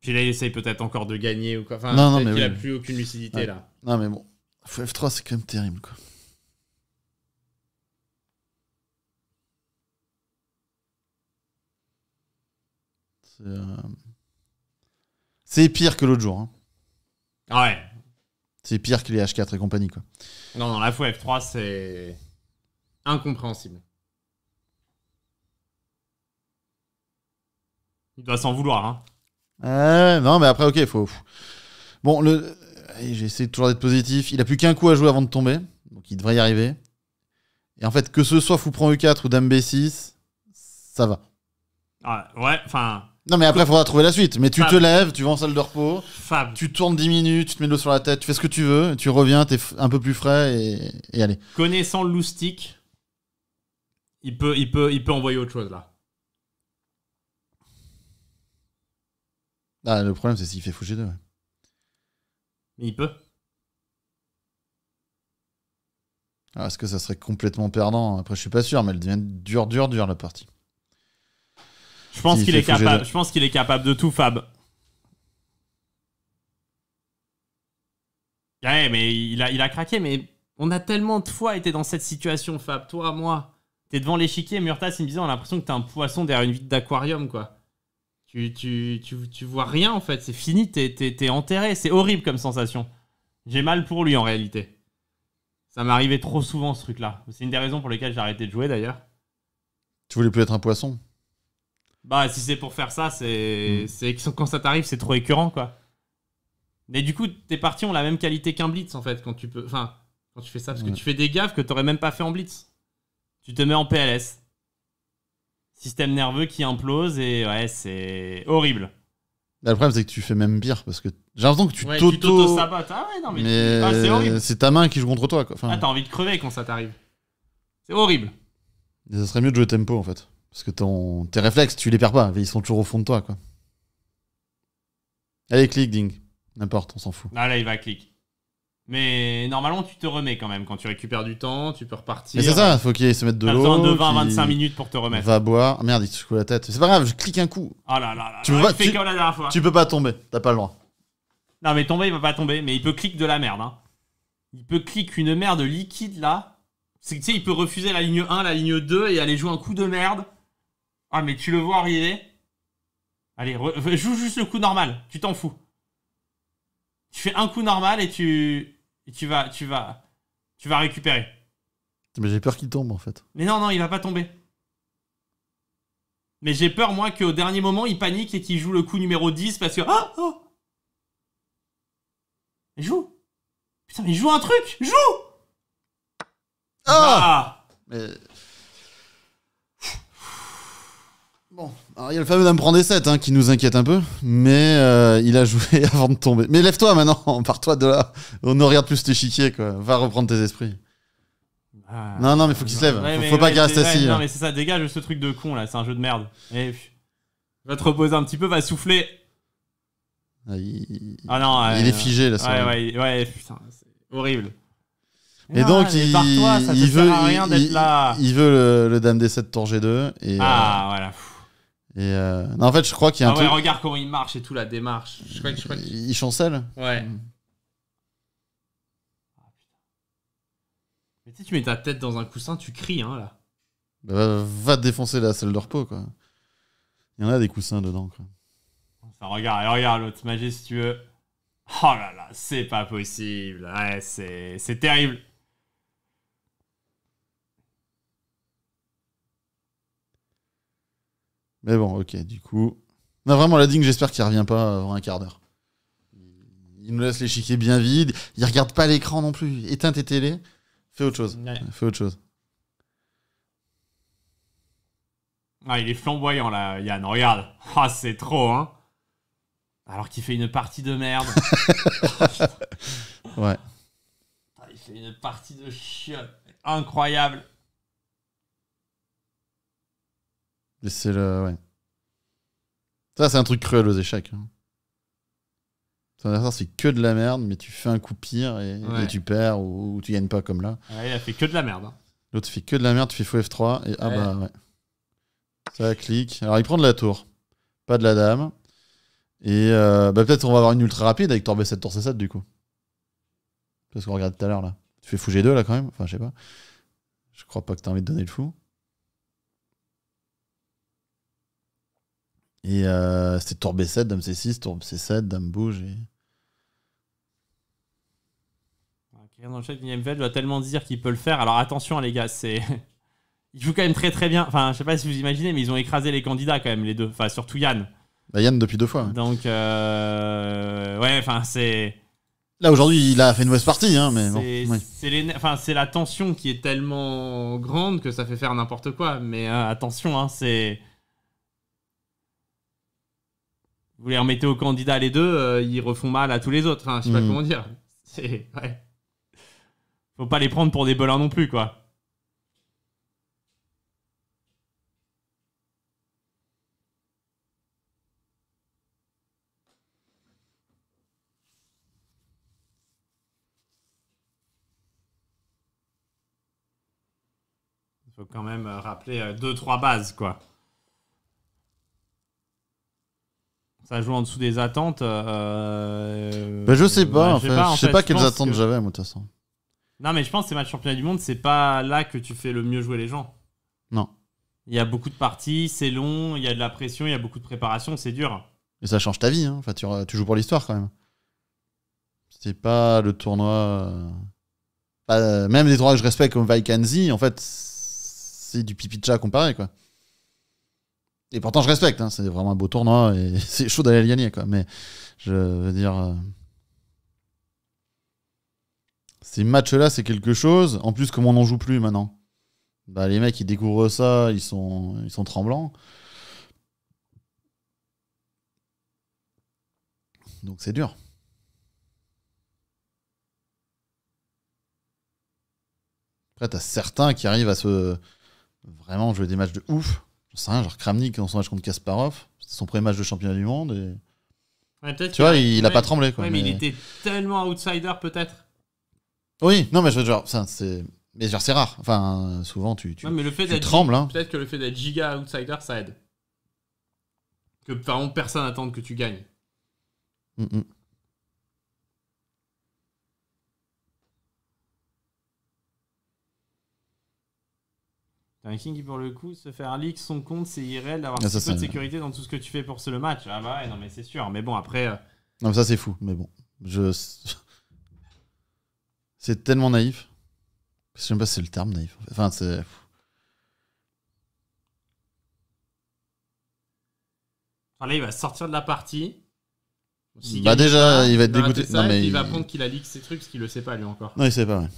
Puis là, il essaye peut-être encore de gagner ou quoi. non, non, mais il a plus aucune lucidité là. Non, mais bon, f 3 c'est quand même terrible quoi. Euh, c'est pire que l'autre jour. Hein. Ah ouais. C'est pire que les H4 et compagnie. Quoi. Non, non, la fois F3, c'est incompréhensible. Il doit s'en vouloir. Hein. Ah non, mais après, ok, faut. Bon, le... Eh, j'essaie toujours d'être positif. Il a plus qu'un coup à jouer avant de tomber. Donc il devrait y arriver. Et en fait, que ce soit Fou prend E4 ou Dame B6, ça va. Ah, ouais, enfin, non, mais après, il faudra trouver la suite. Mais tu te lèves, tu vas en salle de repos, tu tournes 10 minutes, tu te mets de l'eau sur la tête, tu fais ce que tu veux, tu reviens, t'es un peu plus frais et, allez. Connaissant le il peut, il, peut, il peut envoyer autre chose là. Ah, le problème, c'est s'il fait fouger deux. Mais il peut. Ah, est-ce que ça serait complètement perdant Après, je suis pas sûr, mais elle devient dur, dur, dur la partie. Je pense qu'il est capable. Je pense qu'il est capable de tout, Fab. Ouais, mais il a, il a craqué, mais on a tellement de fois été dans cette situation, Fab. Toi, moi, t'es devant l'échiquier, Murtas, il me disait, on a l'impression que t'es un poisson derrière une vitre d'aquarium, quoi. Tu, tu, tu, vois rien, en fait. C'est fini, t'es enterré. C'est horrible comme sensation. J'ai mal pour lui, en réalité. Ça m'arrivait trop souvent, ce truc-là. C'est une des raisons pour lesquelles j'ai arrêté de jouer, d'ailleurs. Tu voulais plus être un poisson bah, si c'est pour faire ça, c'est. Hmm. Quand ça t'arrive, c'est trop écœurant, quoi. Mais du coup, tes parties ont la même qualité qu'un blitz, en fait, quand tu peux. Enfin, quand tu fais ça, parce que hmm. tu fais des gaffes que t'aurais même pas fait en blitz. Tu te mets en PLS. Système nerveux qui implose et ouais, c'est horrible. la le problème, c'est que tu fais même pire parce que j'ai l'impression que tu tauto Ah ouais, non, mais, c'est horrible. C'est ta main qui joue contre toi. Quoi. Enfin... Ah, t'as envie de crever quand ça t'arrive. C'est horrible. Mais ça serait mieux de jouer tempo en fait. Parce que ton, tes réflexes, tu les perds pas, ils sont toujours au fond de toi, quoi. Allez, clique, ding. N'importe, on s'en fout. là ah, là, il va clic. Mais normalement, tu te remets quand même. Quand tu récupères du temps, tu peux repartir. Mais c'est ça, faut qu'il se mette de l'eau. besoin de 20-25 minutes pour te remettre. Va boire. Ah, merde, il te secoue la tête. C'est pas grave, je clique un coup. Ah là là Tu, peux, pas, tu peux pas tomber, t'as pas le droit. Non, mais tomber, il va pas tomber. Mais il peut cliquer de la merde. Hein. Il peut cliquer une merde liquide là. C'est tu sais, il peut refuser la ligne 1, la ligne 2 et aller jouer un coup de merde. Ah, mais tu le vois arriver Allez, joue juste le coup normal. Tu t'en fous. Tu fais un coup normal et tu, tu vas, tu vas, tu vas récupérer. Mais j'ai peur qu'il tombe en fait. Mais non, non, il va pas tomber. Mais j'ai peur, moi, qu'au dernier moment, il panique et qu'il joue le coup numéro 10 parce que. Ah oh il Joue Putain, mais joue un truc Joue Ah, ah Mais. Bon, alors il y a le fameux prend des 7 hein, qui nous inquiète un peu, mais euh, il a joué avant de tomber. Mais lève-toi maintenant, pars-toi de là. On oh, ne regarde plus chiquiers, quoi. Va reprendre tes esprits. Ah. non, non, mais faut qu'il se lève. faut, pas qu'il reste assis. non, hein. mais c'est ça, dégage ce truc de con là, c'est un jeu de merde. Eh, va te reposer un petit peu, va souffler. Ah, il... Ah, non, il est figé là, ça. Ouais, ouais, putain, c'est horrible. Et donc, il, veut, là. il, veut le, Dame des 7 tour G2. ah, euh, voilà. Et euh, en fait, je crois qu'il y a un ah truc- regarde comment il marche et tout, la démarche. Il chancelle. Ouais. Mm. Mais tu tu mets ta tête dans un coussin, tu cries, hein, là. Bah, va- te défoncer la salle de repos, quoi. Il y en a des coussins dedans, quoi. regarde, regarde l'autre majestueux. Oh là là, c'est pas possible. Ouais, c'est terrible. Mais bon, ok, du coup. a vraiment, la dingue, j'espère qu'il revient pas euh, avant un quart d'heure. Il nous laisse l'échiquier bien vide. Il regarde pas l'écran non plus. Éteins tes télé. Fais autre chose. autre chose. Ah, il est flamboyant là, Yann. Regarde. Ah, c'est trop, hein. Alors qu'il fait une partie de merde. ouais. Ah, il fait une partie de chiotte. Incroyable. c'est le. Ouais. Ça, c'est un truc cruel aux échecs. Hein. Ton adversaire, c'est que de la merde, mais tu fais un coup pire et, tu perds ou, tu gagnes pas comme là. Ouais, il a fait que de la merde. Hein. L'autre fait que de la merde, tu fais fou F3 et ah bah ouais. Ça clique. Alors il prend de la tour, pas de la dame. Et euh, bah, peut-être on va avoir une ultra rapide avec tour B7, tour C7 du coup. Parce qu'on regarde tout à l'heure là. Tu fais fou G2 là quand même Enfin, je sais pas. Je crois pas que t'as envie de donner le fou. Et c'était tour B7, dame C6, tour C7, dame bouge. Et... Ah, dans le chat, doit tellement dire qu'il peut le faire. Alors attention, les gars, c'est. il joue quand même très très bien. Enfin, je sais pas si vous imaginez, mais ils ont écrasé les candidats quand même, les deux. Enfin, surtout Yann. Bah, Yann depuis deux fois. Donc, euh, ouais, enfin, c'est. Là aujourd'hui, il a fait une mauvaise partie, hein, mais C'est la tension qui est tellement grande que ça fait faire n'importe quoi. Mais euh, attention, hein, c'est vous les remettez aux candidats les deux, euh, ils refont mal à tous les autres. Hein, je sais pas hmm. comment dire. Faut pas les prendre pour des bolins non plus, quoi. Faut quand même euh, rappeler euh, deux trois bases, quoi. ça joue en dessous des attentes. Euh, euh, ben, je sais pas, je sais pas, quelles attentes j'avais, moi, de toute façon. Non, mais je pense que ces matchs championnat du monde, c'est pas là que tu fais le mieux jouer les gens. Non. Il y a beaucoup de parties, c'est long, il y a de la pression, il y a beaucoup de préparation, c'est dur. mais ça change ta vie, hein. enfin, tu, joues pour l'histoire quand même. C'est pas le tournoi. Euh, même des tournois que je respecte comme Vikanzi, en fait, c'est du pipi de chat comparé, quoi. Et pourtant, je respecte. Hein, c'est vraiment un beau tournoi et c'est chaud d'aller le gagner. Quoi, mais je veux dire. Euh, ces matchs-là, c'est quelque chose. En plus, comme on n'en joue plus maintenant, bah, les mecs, ils découvrent ça, ils sont, ils sont tremblants. Donc, c'est dur. Après, t'as certains qui arrivent à se vraiment jouer des matchs de ouf sais genre Kramnik dans son match contre Kasparov, c'était son premier match de championnat du monde. Et... tu vois, il, a pas tremblé. Quoi, ouais, mais, il était tellement outsider, peut-être. Oui, non, mais je veux dire, ça, c'est. Mais genre, c'est rare. Enfin, souvent, tu, tu, mais le fait tu trembles. Hein. Peut-être que le fait d'être giga outsider, ça aide. Que vraiment personne n'attende que tu gagnes. Mm, mm. un king qui, pour le coup, se faire leak son compte, c'est irréel d'avoir un ah, peu de sécurité dans tout ce que tu fais pour ce, le match. Ah bah ouais, non, mais c'est sûr. Mais bon, après. Euh, non, mais ça, c'est fou. Mais bon, je. c'est tellement naïf. Je sais même pas si c'est le terme naïf. Enfin, c'est. Enfin, là, il va sortir de la partie. bah, déjà, il va être dégoûté. mais il... va prendre qu'il a leak ses trucs, parce qu'il le sait pas, lui, encore. Non, il sait pas, ouais.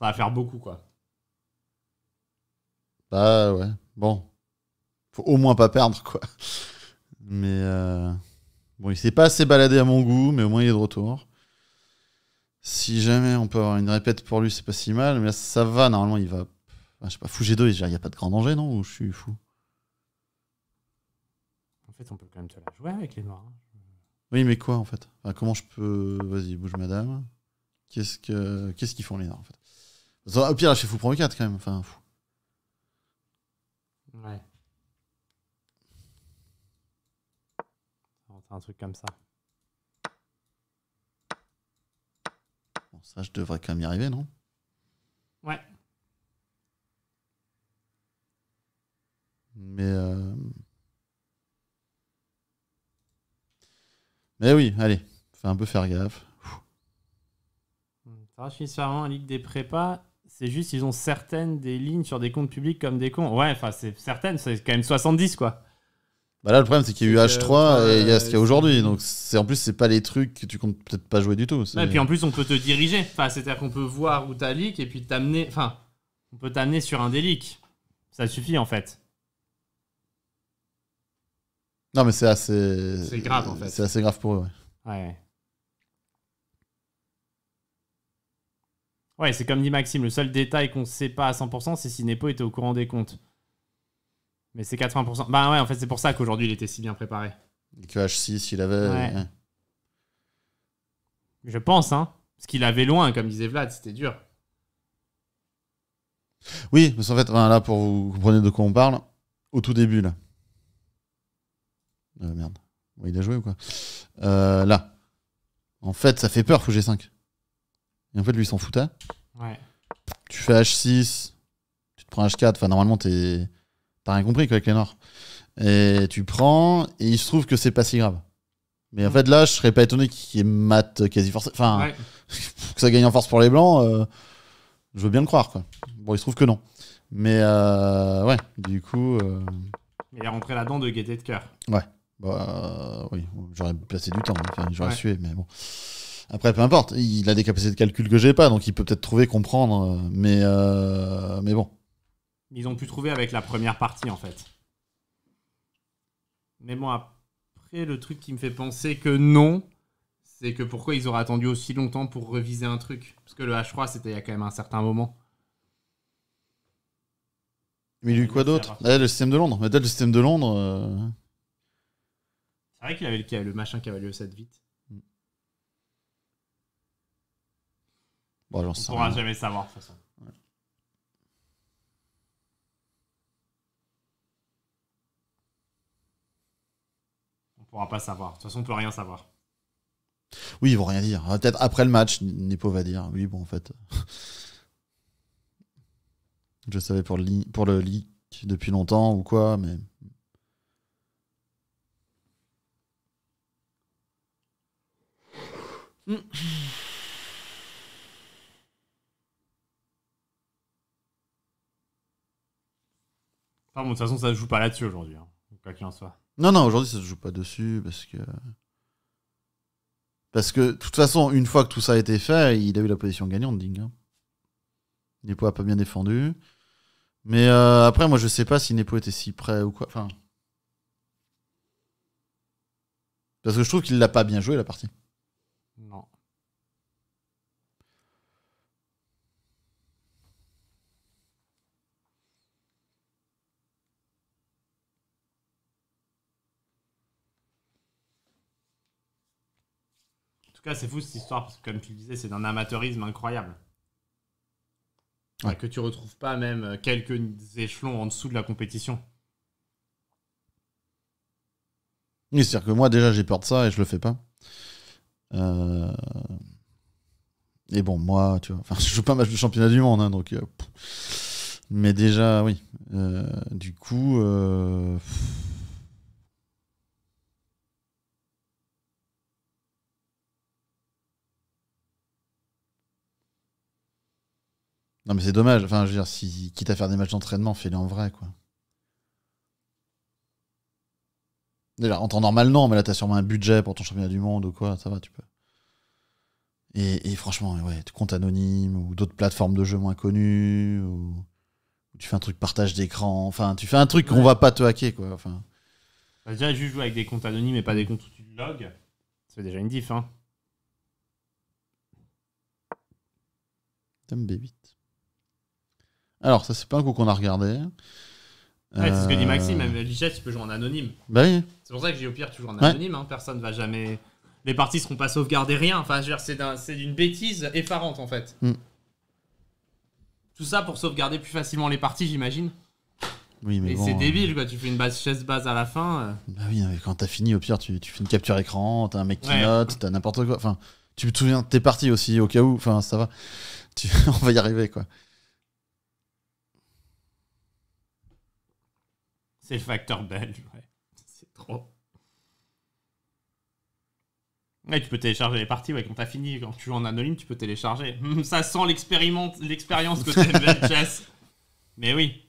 Ça va faire beaucoup, quoi. Bah ouais, bon. Faut au moins pas perdre, quoi. Mais euh, bon, il s'est pas assez baladé à mon goût, mais au moins il est de retour. Si jamais on peut avoir une répète pour lui, c'est pas si mal, mais là, ça va, normalement il va. Ah, je sais pas, fou G2, il y a pas de grand danger, non Ou je suis fou En fait, on peut quand même te la jouer avec les noirs. Hein. Oui, mais quoi en fait Comment je peux. Vas-y, bouge madame. quest que qu'est-ce qu'ils font les noirs en fait au pire, suis Fou prend 4 quand même. Enfin, fou. Ouais. un truc comme ça. Bon, ça, je devrais quand même y arriver, non Ouais. Mais. Euh, mais oui, allez, Faut un peu faire gaffe. Ça, je suis sûrement en Ligue des prépas. C'est juste, ils ont certaines des lignes sur des comptes publics comme des cons. Ouais, enfin, c'est certaines, c'est quand même 70, quoi. Bah là, le problème, c'est qu'il y a eu H3 et il y a ce qu'il y a aujourd'hui. Donc, en plus, c'est pas les trucs que tu comptes peut-être pas jouer du tout. Et puis en plus, on peut te diriger. Enfin, c'est-à-dire qu'on peut voir où t'as leak et puis t'amener. Enfin, on peut t'amener sur un délic. Ça suffit en fait. Non, mais c'est assez. C'est grave en fait. C'est assez grave pour eux, ouais. Ouais. Ouais, c'est comme dit Maxime, le seul détail qu'on ne sait pas à 100%, c'est si Nepo était au courant des comptes. Mais c'est 80%. Bah ouais, en fait, c'est pour ça qu'aujourd'hui, il était si bien préparé. que H6, il avait. Je pense, hein. Parce qu'il avait loin, comme disait Vlad, c'était dur. Oui, mais en fait, là, pour vous comprendre de quoi on parle, au tout début, là. Euh, merde. Il a joué ou quoi euh, Là. En fait, ça fait peur, que j'ai 5 et en fait, lui, s'en foutait. Ouais. Tu fais H6, tu te prends H4. Enfin, normalement, t'as rien compris quoi, avec les Noirs. Et tu prends, et il se trouve que c'est pas si grave. Mais en mm. fait, là, je serais pas étonné qu'il y ait mat quasi forcé. Enfin, que ça gagne en force pour les Blancs, euh, je veux bien le croire. Quoi. Bon, il se trouve que non. Mais euh, ouais, du coup. Euh, il est rentré là-dedans de gaieté de cœur. Ouais. Bah, oui, j'aurais passé du temps, hein. enfin, j'aurais sué, mais bon. Après, peu importe, il a des capacités de calcul que j'ai pas, donc il peut peut-être trouver, comprendre, euh, mais, euh, mais bon. Ils ont pu trouver avec la première partie, en fait. Mais bon, après, le truc qui me fait penser que non, c'est que pourquoi ils auraient attendu aussi longtemps pour reviser un truc Parce que le H3, c'était il y a quand même un certain moment. Mais il quoi d'autre eh, Le système de Londres. Mais le système de Londres. Euh, c'est vrai qu'il avait le, machin qui avait lieu cette vite. On ne pourra jamais savoir, de toute façon. On pourra pas savoir. De toute façon, on peut rien savoir. Oui, ils vont rien dire. Ah, peut-être après le match, Nepo va dire. Oui, bon, en fait. Je savais pour le, pour le leak depuis longtemps ou quoi, mais. de toute façon, ça se joue pas là-dessus aujourd'hui, hein, en soit. Non, non, aujourd'hui, ça se joue pas dessus parce que. Parce que, de toute façon, une fois que tout ça a été fait, il a eu la position gagnante, Ding. Nepo hein. a pas bien défendu. Mais euh, après, moi, je sais pas si Nepo était si prêt ou quoi. Enfin. Parce que je trouve qu'il l'a pas bien joué, la partie. Non. c'est fou cette histoire, parce que comme tu disais, c'est d'un amateurisme incroyable. Que tu retrouves pas même euh, quelques échelons en dessous de la compétition. Oui, c'est-à-dire que moi, déjà, j'ai peur de ça et je le fais pas. Euh, et bon, moi, tu vois, enfin, je joue pas match de championnat du monde, hein, donc. Euh, mais déjà, oui. du coup. Non, mais c'est dommage. Enfin, je veux dire, si, quitte à faire des matchs d'entraînement, fais-les en vrai, quoi. Déjà, en temps normal, non, mais là, tu as sûrement un budget pour ton championnat du monde ou quoi, ça va, tu peux. Et, franchement, ouais, tu comptes anonyme ou d'autres plateformes de jeux moins connues, ou, tu fais un truc partage d'écran, enfin, tu fais un truc qu'on va pas te hacker, quoi. Enfin. Bah, déjà, juste jouer avec des comptes anonymes et pas des comptes où tu logs, c'est déjà une diff, hein. Dame b alors, ça, c'est pas un coup qu'on a regardé. c'est ce que dit euh, Maxime, même Lichette, tu peux jouer en anonyme. Bah C'est pour ça que j'ai au pire, tu joues en anonyme, hein, va jamais. Les parties seront pas sauvegardées, rien. Enfin, c'est d'une bêtise effarante en fait. Mm. Tout ça pour sauvegarder plus facilement les parties, j'imagine. Oui, mais Et c'est euh, débile, quoi. Tu fais une base, chaise base à la fin. Euh. Bah oui, quand t'as fini, au pire, tu, fais une capture écran, t'as un mec qui note, t'as n'importe quoi. Enfin, tu te souviens tes parti aussi, au cas où. Enfin, ça va. Tu... On va y arriver, quoi. C'est le facteur belge, ouais. C'est trop. Ouais, tu peux télécharger les parties, ouais, quand t'as fini, quand tu joues en anonyme, tu peux télécharger. Hum, ça sent l'expérience que côté belge chess. Mais oui.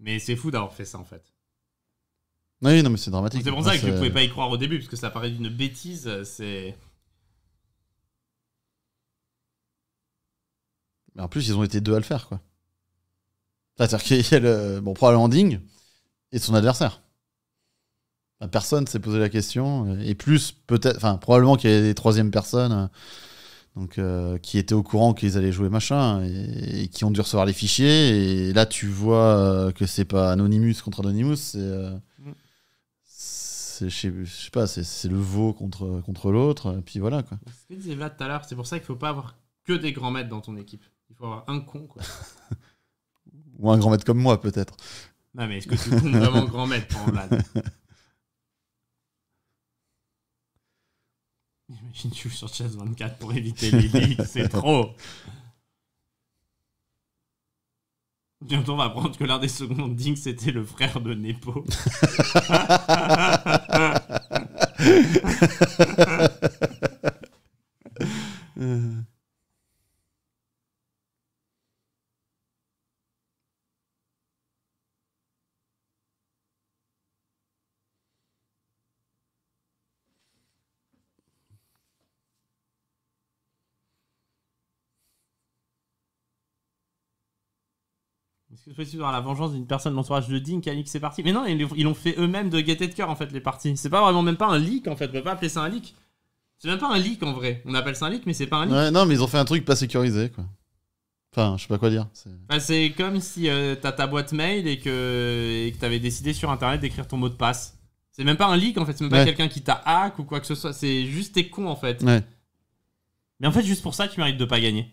Mais c'est fou d'avoir fait ça en fait. Oui, mais c'est dramatique. C'est pour ça que je ne pouvais pas y croire au début, parce que ça paraît d'une bêtise. C'est. Mais en plus, ils ont été deux à le faire, quoi. C'est-à-dire qu'il y a le. Bon, probablement Ding et son adversaire. Personne s'est posé la question. Et plus, peut-être. Enfin, probablement qu'il y avait des troisièmes personnes donc, euh, qui étaient au courant qu'ils allaient jouer machin et, qui ont dû recevoir les fichiers. Et là, tu vois euh, que c'est pas Anonymous contre Anonymous, c'est. Euh, c'est je sais pas c'est le veau contre contre l'autre et puis voilà quoi. Ce que disait Vlad tout à l'heure, c'est pour ça qu'il faut pas avoir que des grands maîtres dans ton équipe. Il faut avoir un con quoi. Ou un grand maître comme moi peut-être. Non mais est-ce que tu comptes vraiment grand maître pour Vlad Imagine tu joues sur Chess 24 pour éviter les leaks, c'est trop. Bientôt, on va apprendre que l'un des secondes Dings c'était le frère de Nepo. suis dans la vengeance d'une personne de l'entourage de Dean qui a parti. Mais non, ils l'ont fait eux-mêmes de gaieté de cœur en fait les parties. C'est pas vraiment même pas un leak en fait, on peut pas appeler ça un leak. C'est même pas un leak en vrai. On appelle ça un leak, mais c'est pas un leak. Ouais, non, mais ils ont fait un truc pas sécurisé quoi. Enfin, je sais pas quoi dire. C'est bah, comme si euh, t'as ta boîte mail et que t'avais décidé sur internet d'écrire ton mot de passe. C'est même pas un leak en fait, c'est même pas quelqu'un qui t'a hack ou quoi que ce soit. C'est juste t'es con en fait. Ouais. Mais en fait, juste pour ça, tu mérites de pas gagner.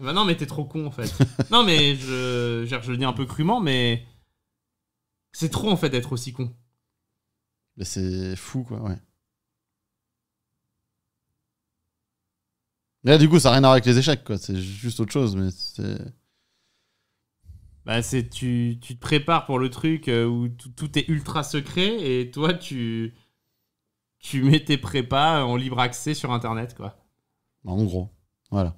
Bah non, mais t'es trop con en fait. non, mais je, je, le dis un peu crûment, mais c'est trop en fait d'être aussi con. Mais c'est fou quoi, ouais. Là, du coup, ça n'a rien à voir avec les échecs, quoi. C'est juste autre chose, mais c'est. Bah, c'est tu, tu te prépares pour le truc euh, où tout est ultra secret et toi, tu. Tu mets tes prépas en libre accès sur Internet, quoi. En gros, voilà.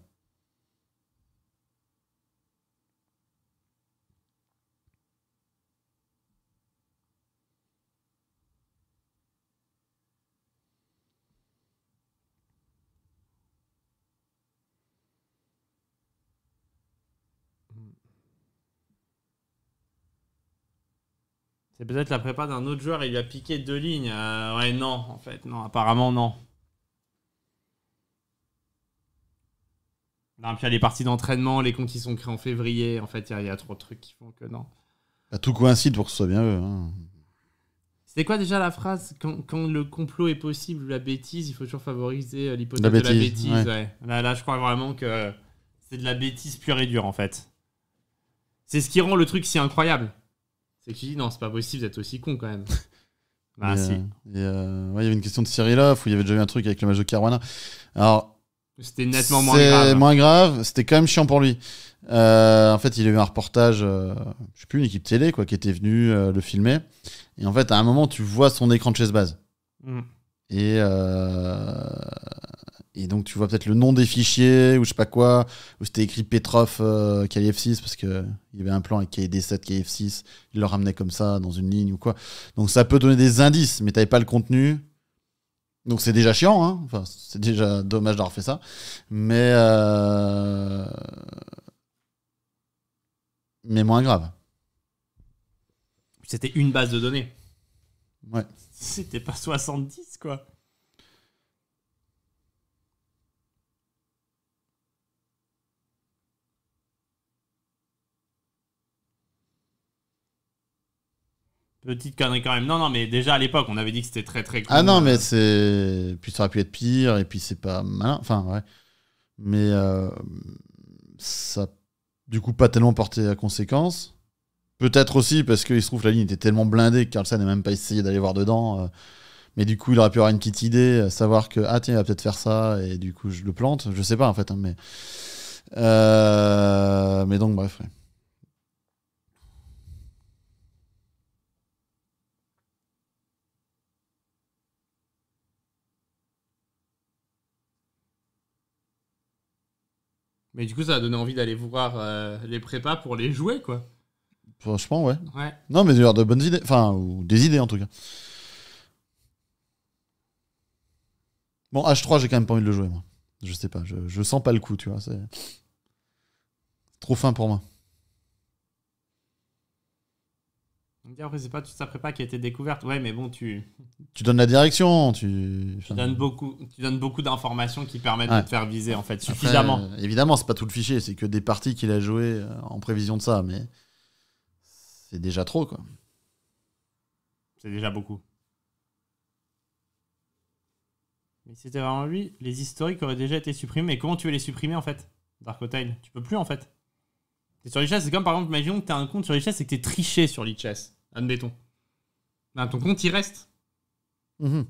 C'est peut-être la prépa d'un autre joueur, il a piqué deux lignes. Euh, ouais, non, en fait, non, apparemment, non. Non, puis il y a les parties d'entraînement, les comptes qui sont créés en février. En fait, il y, a trop de trucs qui font que non. Bah, tout coïncide pour que ce soit bien eux. Hein. C'était quoi déjà la phrase quand, le complot est possible ou la bêtise, il faut toujours favoriser euh, l'hypothèse de la bêtise. Là, là, je crois vraiment que c'est de la bêtise pure et dure en fait. C'est ce qui rend le truc si incroyable. C'est que tu dis, non, c'est pas possible, vous êtes aussi con quand même. bah, si. ouais, il y avait une question de Cyril Off où il y avait déjà eu un truc avec le match de Caruana. Alors. C'était nettement moins grave. moins grave, c'était quand même chiant pour lui. Euh, en fait, il y a eu un reportage, euh, je sais plus, une équipe télé quoi, qui était venue euh, le filmer. Et en fait, à un moment, tu vois son écran de chaise base. Mm. Et, et donc, tu vois peut-être le nom des fichiers ou je sais pas quoi, où c'était écrit Petrov euh, KF6 parce qu'il y avait un plan avec KD7, KF6, il le ramenait comme ça dans une ligne ou quoi. Donc, ça peut donner des indices, mais t'avais pas le contenu. Donc, c'est déjà chiant, hein. Enfin, c'est déjà dommage d'avoir fait ça. Mais. Euh, mais moins grave. C'était une base de données. Ouais. C'était pas 70, quoi. Petite connerie quand même. Non, non, mais déjà à l'époque, on avait dit que c'était très très ah cool. Ah non, mais euh. c'est. Puis ça aurait pu être pire, et puis c'est pas malin. Enfin, ouais. Mais euh, ça, du coup, pas tellement porté à conséquence. Peut-être aussi parce qu'il se trouve la ligne était tellement blindée que Carlsen n'a même pas essayé d'aller voir dedans. Euh. Mais du coup, il aurait pu avoir une petite idée, savoir que, ah tiens, il va peut-être faire ça, et du coup, je le plante. Je sais pas en fait, hein, mais. Mais donc, bref. Mais du coup, ça a donné envie d'aller voir euh, les prépas pour les jouer, quoi. Franchement, ouais. ouais. Non, mais avoir de bonnes idées. Enfin, ou des idées en tout cas. Bon, H3, j'ai quand même pas envie de le jouer, moi. Je sais pas, je, je sens pas le coup, tu vois. C'est trop fin pour moi. On dit après, c'est pas toute sa prépa qui a été découverte. Ouais, mais bon, tu. Tu donnes la direction. Tu, tu donnes beaucoup, tu donnes beaucoup d'informations qui permettent de te faire viser, en fait, suffisamment. évidemment, c'est pas tout le fichier, c'est que des parties qu'il a jouées euh, en prévision de ça, mais c'est déjà trop, quoi. C'est déjà beaucoup. Mais c'était vraiment lui, les historiques auraient déjà été supprimés. Mais comment tu veux les supprimer en fait Dark Hotel, tu peux plus en fait. sur c'est comme par exemple, imaginons que tu as un compte sur l'eChess et que tu es triché sur l'eChess admettons. Ben, ton compte, il reste. Mhm.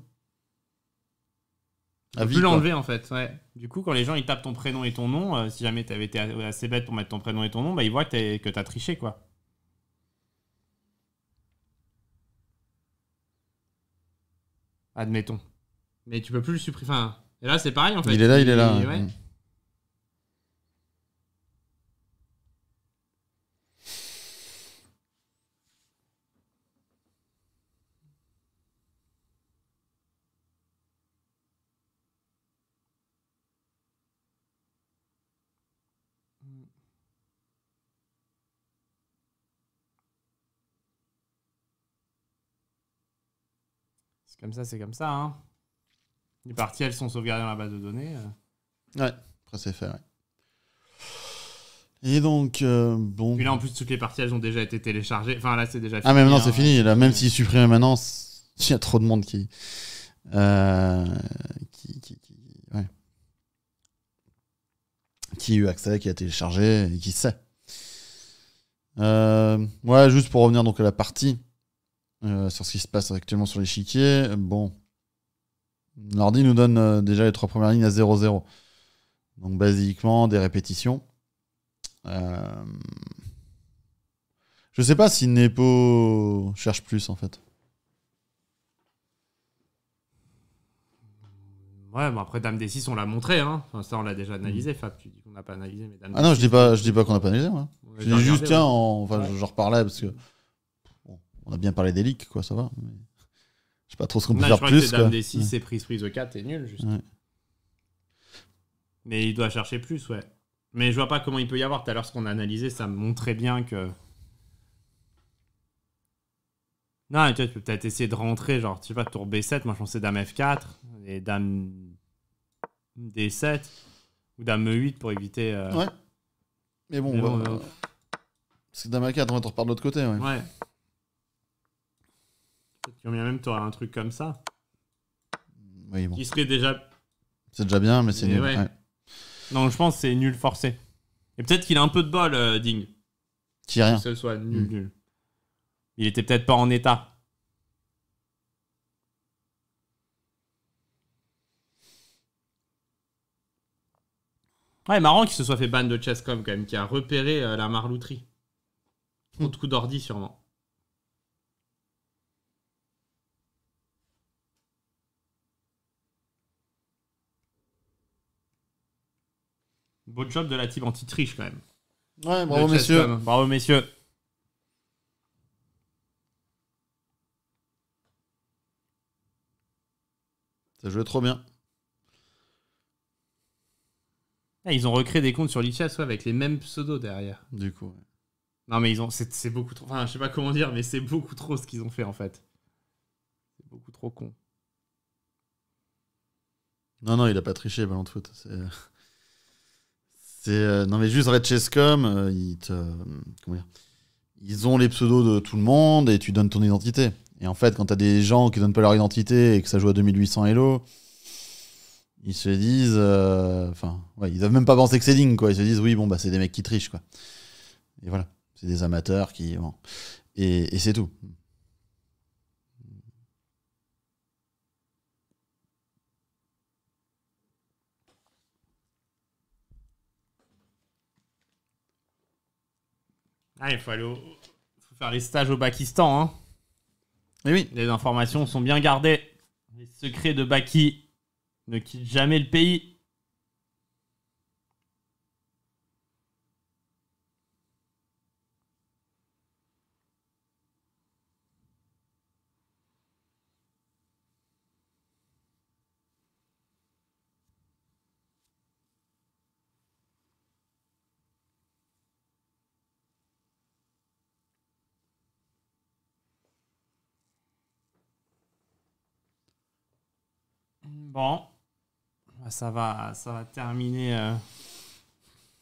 Tu peux plus l'enlever en fait. Du coup, quand les gens ils tapent ton prénom et ton nom, euh, si jamais tu avais été assez bête pour mettre ton prénom et ton nom, bah, ils voient que tu as triché quoi. Admettons. Mais tu peux plus le supprimer. et là c'est pareil en fait. Il est là, il est là. Mhm. comme ça, c'est comme ça. Hein. Les elles sont sauvegardées dans la base de données. Euh. Ouais, après c'est fait, ouais. Et donc, euh, bon. Puis là, en plus, toutes les parties, elles ont déjà été téléchargées. Enfin, là, c'est déjà fini. Ah, mais maintenant, hein. c'est fini. même s'ils suppriment maintenant, il y a trop de monde euh, qui. qui, qui, ouais. qui, a eu accès, qui a téléchargé et qui sait. ouais, juste pour revenir donc à la partie. Euh, sur ce qui se passe actuellement sur l'échiquier. Bon, l'ordi nous donne euh, déjà les trois premières lignes à 0-0. Donc, basiquement, des répétitions. Euh... Je sais pas si Nepo cherche plus en fait. Ouais, après Dame D6, on l'a montré, hein. ça, on l'a déjà analysé, Fab. Tu dis qu'on n'a pas analysé, mais Ah non, je dis pas, euh, je dis pas qu'on n'a pas analysé, moi. Je dis juste, tiens, enfin, je reparlais parce que on a bien parlé des leaks, quoi, ça va. Je Je sais pas trop ce qu'on peut dire faire je crois plus. Que Dame d 6 c'est et prise prise e 4 est nul, juste. Mais il doit chercher plus, ouais. Mais je vois pas comment il peut y avoir. Tout à l'heure, ce qu'on a analysé, ça montrait bien que. Non, tu, peux peut-être essayer de rentrer, genre, tu sais pas, tour B7, moi je pensais dame F4 et dame D7 ou dame E8 pour éviter. Euh, ouais. Mais bon, on parce que dame A4, on va te reparler de l'autre côté, ouais. Ouais. Tu combien même toi un truc comme ça oui, bon. Qui serait déjà. C'est déjà bien, mais c'est nul. Non, je pense que c'est nul forcé. Et peut-être qu'il a un peu de bol, euh, Ding. Qui rien. Que ce soit nul, nul. Il était peut-être pas en état. Ouais, marrant qu'il se soit fait ban de Chesscom quand même, qui a repéré euh, la marlouterie. Contre coup d'ordi sûrement. beau job de la team anti-triche quand même. Ouais, bravo messieurs. Bravo messieurs. Ça jouait trop bien. Ah, ils ont recréé des comptes sur litchas avec les mêmes pseudos derrière. Du coup. Non mais ils ont, c'est beaucoup trop. Enfin, je sais pas comment dire, mais c'est beaucoup trop ce qu'ils ont fait en fait. C'est beaucoup trop con. Non non, il a pas triché, ballon de foot. Euh, non mais juste Red Chesscom, euh, ils ils ont les pseudos de tout le monde et tu donnes ton identité. Et en fait, quand t'as des gens qui donnent pas leur identité et que ça joue à 2800 Hello, ils se disent. Euh, enfin, ils doivent même pas penser que c'est dingue quoi. Ils se disent, oui, bon, bah, c'est des mecs qui trichent, quoi. Et voilà. C'est des amateurs qui. et c'est tout. Ah, il faut aller faire les stages au Pakistan. Hein. Et eh oui. Les informations sont bien gardées. Les secrets de Baki ne quittent jamais le pays. ça va, ça va terminer. Euh.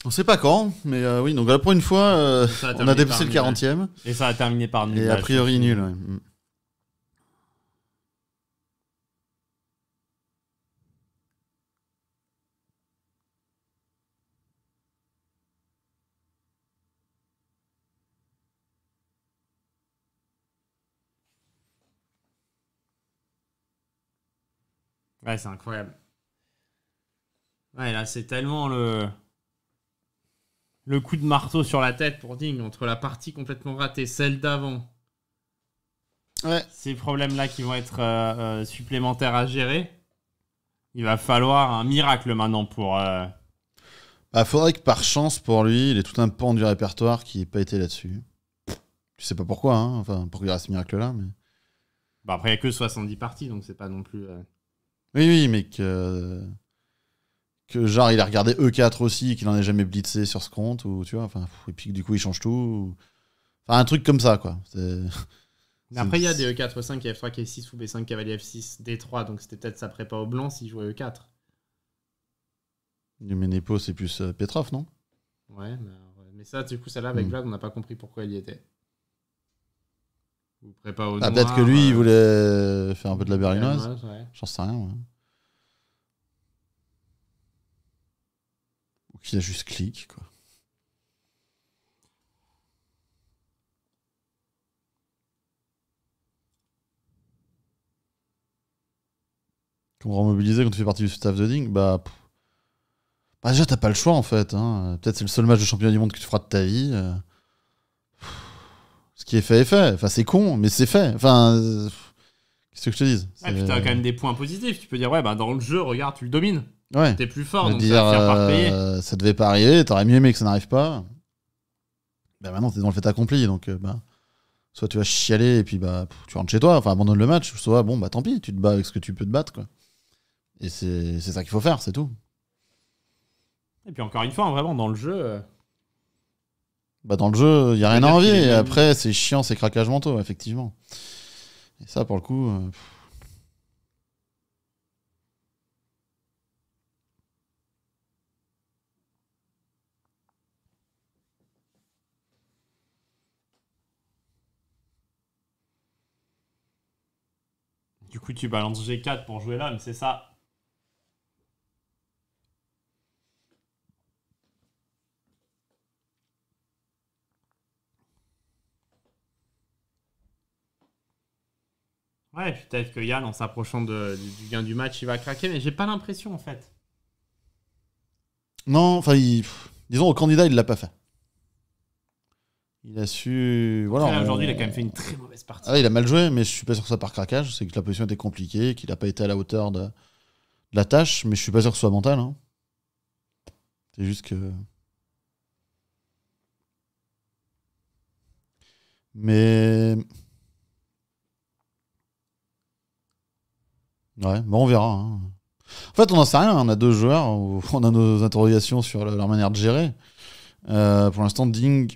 On sait pas quand, mais euh, oui, donc là euh, pour une fois, on a dépassé le 40e. Et ça a terminé par nul. Et a priori nul, ouais. Mm. Ouais, c'est incroyable. Ouais, là, c'est tellement le... le coup de marteau sur la tête pour Ding entre la partie complètement ratée, celle d'avant. Ouais. Ces problèmes-là qui vont être euh, euh, supplémentaires à gérer. Il va falloir un miracle maintenant pour. Euh... Bah, faudrait que par chance pour lui, il ait tout un pan du répertoire qui n'ait pas été là-dessus. Je sais pas pourquoi, hein. enfin, pourquoi il y a ce miracle-là. Mais... Bah, après, il n'y a que 70 parties, donc c'est pas non plus. Euh, oui, oui, mais que. Que genre, il a regardé E4 aussi, qu'il en ait jamais blitzé sur ce compte, ou tu vois, enfin, et puis du coup, il change tout. Enfin, un truc comme ça, quoi. après, il y a des E4, E5, F3, K6 ou B5, cavalier F6, D3, donc c'était peut-être sa prépa au blanc s'il jouait E4. Mais c'est plus euh, Petrov, non Ouais, euh, mais, ça, du coup, celle-là, avec hmm. Vlad, on n'a pas compris pourquoi il y était ah, Peut-être que lui, il euh, voulait faire un peu de la berlinoise. J'en sais rien. Ou qu'il a juste clic, quoi. va mobiliser quand tu fais partie du staff de Ding Bah. bah déjà, t'as pas le choix en fait. Hein. Peut-être c'est le seul match de championnat du monde que tu feras de ta vie. Euh qui est fait est fait. Enfin, c'est con, mais c'est fait. Enfin, euh, qu'est-ce que je te dis Ah, puis t'as euh, quand même des points positifs. Tu peux dire, ouais, bah, dans le jeu, regarde, tu le domines. Ouais. T'es plus fort, donc ça va faire euh, ça devait pas arriver, t'aurais mieux aimé que ça n'arrive pas. Bah maintenant, t'es dans le fait accompli, donc bah, soit tu vas chialer et puis bah tu rentres chez toi, enfin abandonne le match, soit bon bah tant pis, tu te bats avec ce que tu peux te battre quoi. Et c'est ça qu'il faut faire, c'est tout. Et puis encore une fois, hein, vraiment, dans le jeu, bah dans le jeu, il n'y a rien à envier. Et après, c'est chiant, c'est craquage mentaux, effectivement. Et ça, pour le coup. Euh, du coup, tu balances G4 pour jouer l'homme, c'est ça Ouais, peut-être que Yann, en s'approchant du, gain du match, il va craquer, mais j'ai pas l'impression en fait. Non, enfin, disons, au candidat, il l'a pas fait. Il a su. Voilà, Aujourd'hui, il a quand même fait une très mauvaise partie. Ah, il a mal joué, mais je suis pas sûr que ça par craquage. C'est que la position était compliquée, qu'il a pas été à la hauteur de... la tâche, mais je suis pas sûr que ce soit mental. Hein. C'est juste que. Mais. Ouais, bah on verra. Hein. En fait, on n'en sait rien. On a deux joueurs. On a nos interrogations sur leur manière de gérer. Euh, pour l'instant, Ding,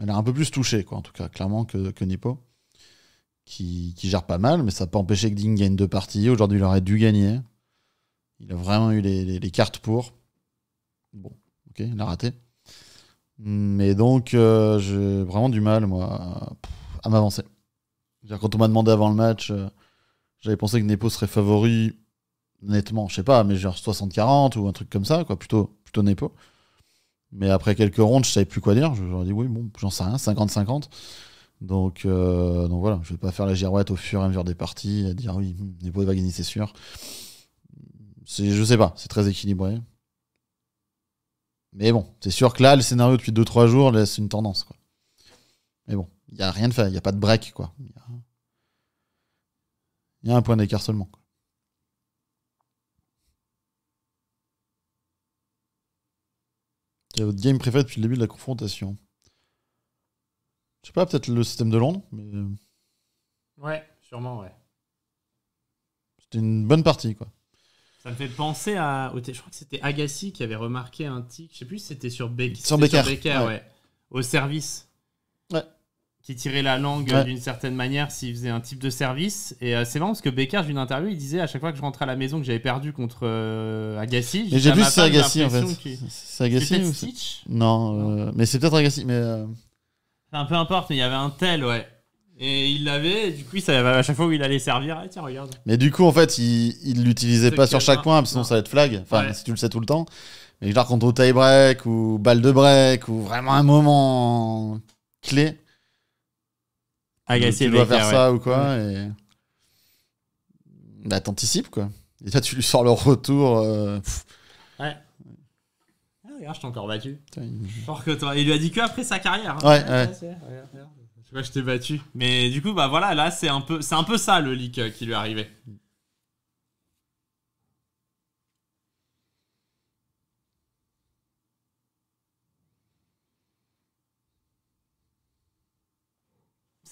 elle a un peu plus touché quoi, en tout cas, clairement, que, que Nippo, qui, gère pas mal, mais ça n'a pas empêché que Ding gagne deux parties. Aujourd'hui, il aurait dû gagner. Il a vraiment eu les, cartes pour. Bon, ok, il a raté. Mais donc, euh, j'ai vraiment du mal, moi, à- m'avancer. Quand on m'a demandé avant le match, euh, j'avais pensé que Nepo serait favori, nettement, je sais pas, mais genre 60-40 ou un truc comme ça, quoi, plutôt, plutôt Nepo. Mais après quelques rondes, je savais plus quoi dire. J'aurais dit oui, bon, j'en sais rien, 50-50. Donc, euh, donc voilà, je vais pas faire la girouette au fur et à mesure des parties, à dire oui, hmm, Nepo va gagner, c'est sûr. Je sais pas, c'est très équilibré. Mais bon, c'est sûr que là, le scénario depuis 2-3 jours laisse une tendance. Quoi. Mais bon, il n'y a rien de fait, il n'y a pas de break. quoi. Il y a un point d'écart seulement. Quoi. votre game préféré depuis le début de la confrontation Je sais pas, peut-être le système de Londres, mais. Euh, ouais, sûrement, ouais. C'était une bonne partie, quoi. Ça me fait penser à. Je crois que c'était Agassi qui avait remarqué un tic, je sais plus si c'était sur, sur Becker. Sur Ouais. Au service qui tirait la langue d'une certaine manière s'il faisait un type de service. Et euh, c'est marrant parce que Becker, j'ai une interview, il disait à chaque fois que je rentrais à la maison que j'avais perdu contre euh, Agassi. Mais j'ai vu c'est Agassi en fait. C'est Agassi ou Stitch euh, Non, mais c'est peut-être Agassi. Mais un peu importe, mais il y avait un tel, ouais. Et il l'avait, du coup, ça, à chaque fois où il allait servir, ah, tiens, regarde. Mais du coup, en fait, il l'utilisait pas sur chaque point, sinon ça allait être flag. Enfin, si tu le sais tout le temps. Mais genre, contre au tie break ou balle de break ou vraiment un moment clé Agacer tu faire ça ou quoi et... Bah t'anticipes quoi. Et là tu lui sors le retour. Euh, ouais. Ah, regarde, je t'ai encore battu. que toi. Il lui a dit que après sa carrière. Hein. Ouais, ouais. je t'ai battu. Mais du coup, bah voilà, là c'est un peu, c'est un peu ça le leak euh, qui lui arrivait.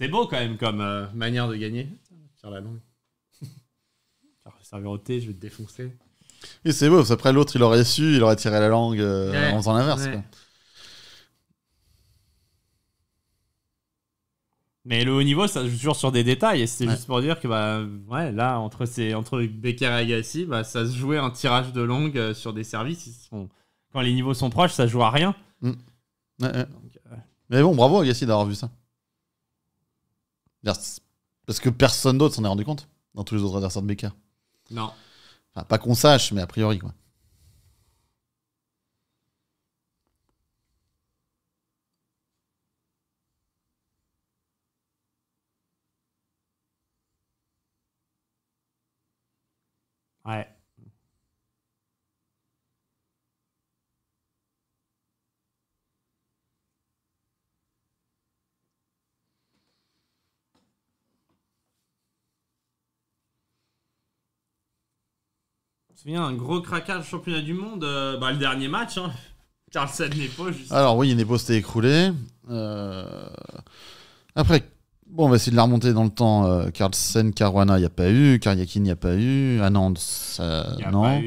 C'est beau quand même comme euh, manière de gagner. tirer la langue. je vais te défoncer. Oui, c'est beau. Après, l'autre, il aurait su, il aurait tiré la langue euh, en faisant l'inverse. Mais le haut niveau, ça joue toujours sur des détails. Et c'est juste pour dire que bah, là, entre, ces, entre Becker et Agassi, bah, ça se jouait un tirage de longue euh, sur des services. Ils sont... Quand les niveaux sont proches, ça joue à rien. Mm. Mais bon, bravo Agassi d'avoir vu ça. Parce que personne d'autre s'en est rendu compte dans tous les autres adversaires de BK. Non. pas qu'on sache, mais a priori, quoi. c'est souviens, un gros craquage championnat du monde, euh, bah, le dernier match. Hein. Carlsen nepo Alors oui, Nepo s'était écroulé. Euh, après, bon, on va essayer de la remonter dans le temps. Euh, Carlsen, Caruana, il n'y a pas eu. Karjakin, il n'y a pas eu. Anand, ça, non.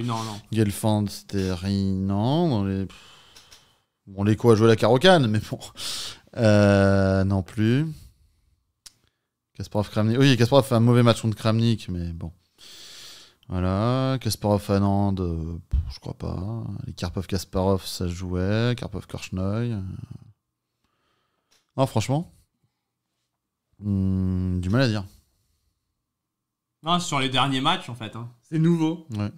Gelfand, c'était non. les... Bon, l'écho a joué la carocane, mais bon. non plus. Kasparov, Kramnik. Oui, Kasparov fait un mauvais match contre Kramnik, mais bon. Voilà, Kasparov Anand, euh, je crois pas. Les Karpov Kasparov, ça jouait. Karpov Korshnoi. Euh. Non, franchement, hmm, du mal à dire. Non, sur les derniers matchs en fait. Hein. C'est nouveau. Ouais.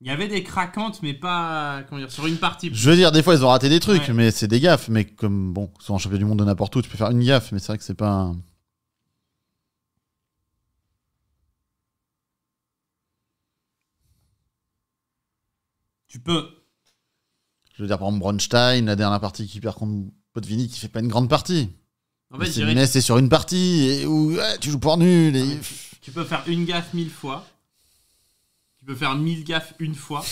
Il y avait des craquantes, mais pas comment dire, sur une partie. Je veux dire, des fois, ils ont raté des trucs, mais c'est des gaffes. Mais comme, bon, sont un champion du monde de n'importe où, tu peux faire une gaffe, mais c'est vrai que c'est pas. Tu peux. Je veux dire, par exemple, Bronstein, la dernière partie qui perd contre Potvini, qui fait pas une grande partie. mais c'est, sur une partie et où tu joues pour nul. Et... Tu peux faire une gaffe mille fois. Tu peux faire mille gaffes une fois.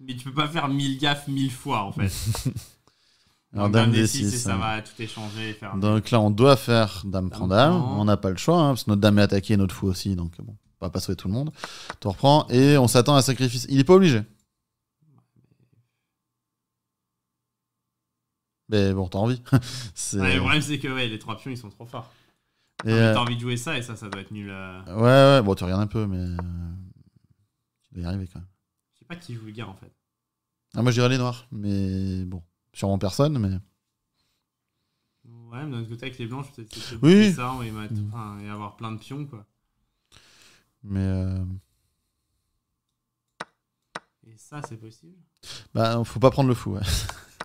Mais tu peux pas faire mille gaffes mille fois, en fait. Alors, dame, d ça hein. va tout échanger. donc là, on doit faire dame, prend dame. On n'a pas le choix, hein, parce que notre dame est attaquée notre fou aussi. Donc bon, on va pas sauver tout le monde. Tu reprends et on s'attend à un sacrifice. Il est pas obligé. Mais bon, t'as envie. ouais, le problème, c'est que ouais, les trois pions, ils sont trop forts. Euh, t'as envie de jouer ça et ça, ça doit être nul. Ouais, ouais, bon, tu regardes un peu, mais. Tu euh, dois y arriver quand même. Je sais pas qui joue le gars en fait. Ah, moi, je dirais les noirs, mais bon. Sûrement personne, mais. Ouais, mais d'un autre côté, avec les blanches, peut-être c'est oui. ça et, avoir plein de pions, quoi. Mais. Euh, et ça, c'est possible Bah, faut pas prendre le fou, ouais.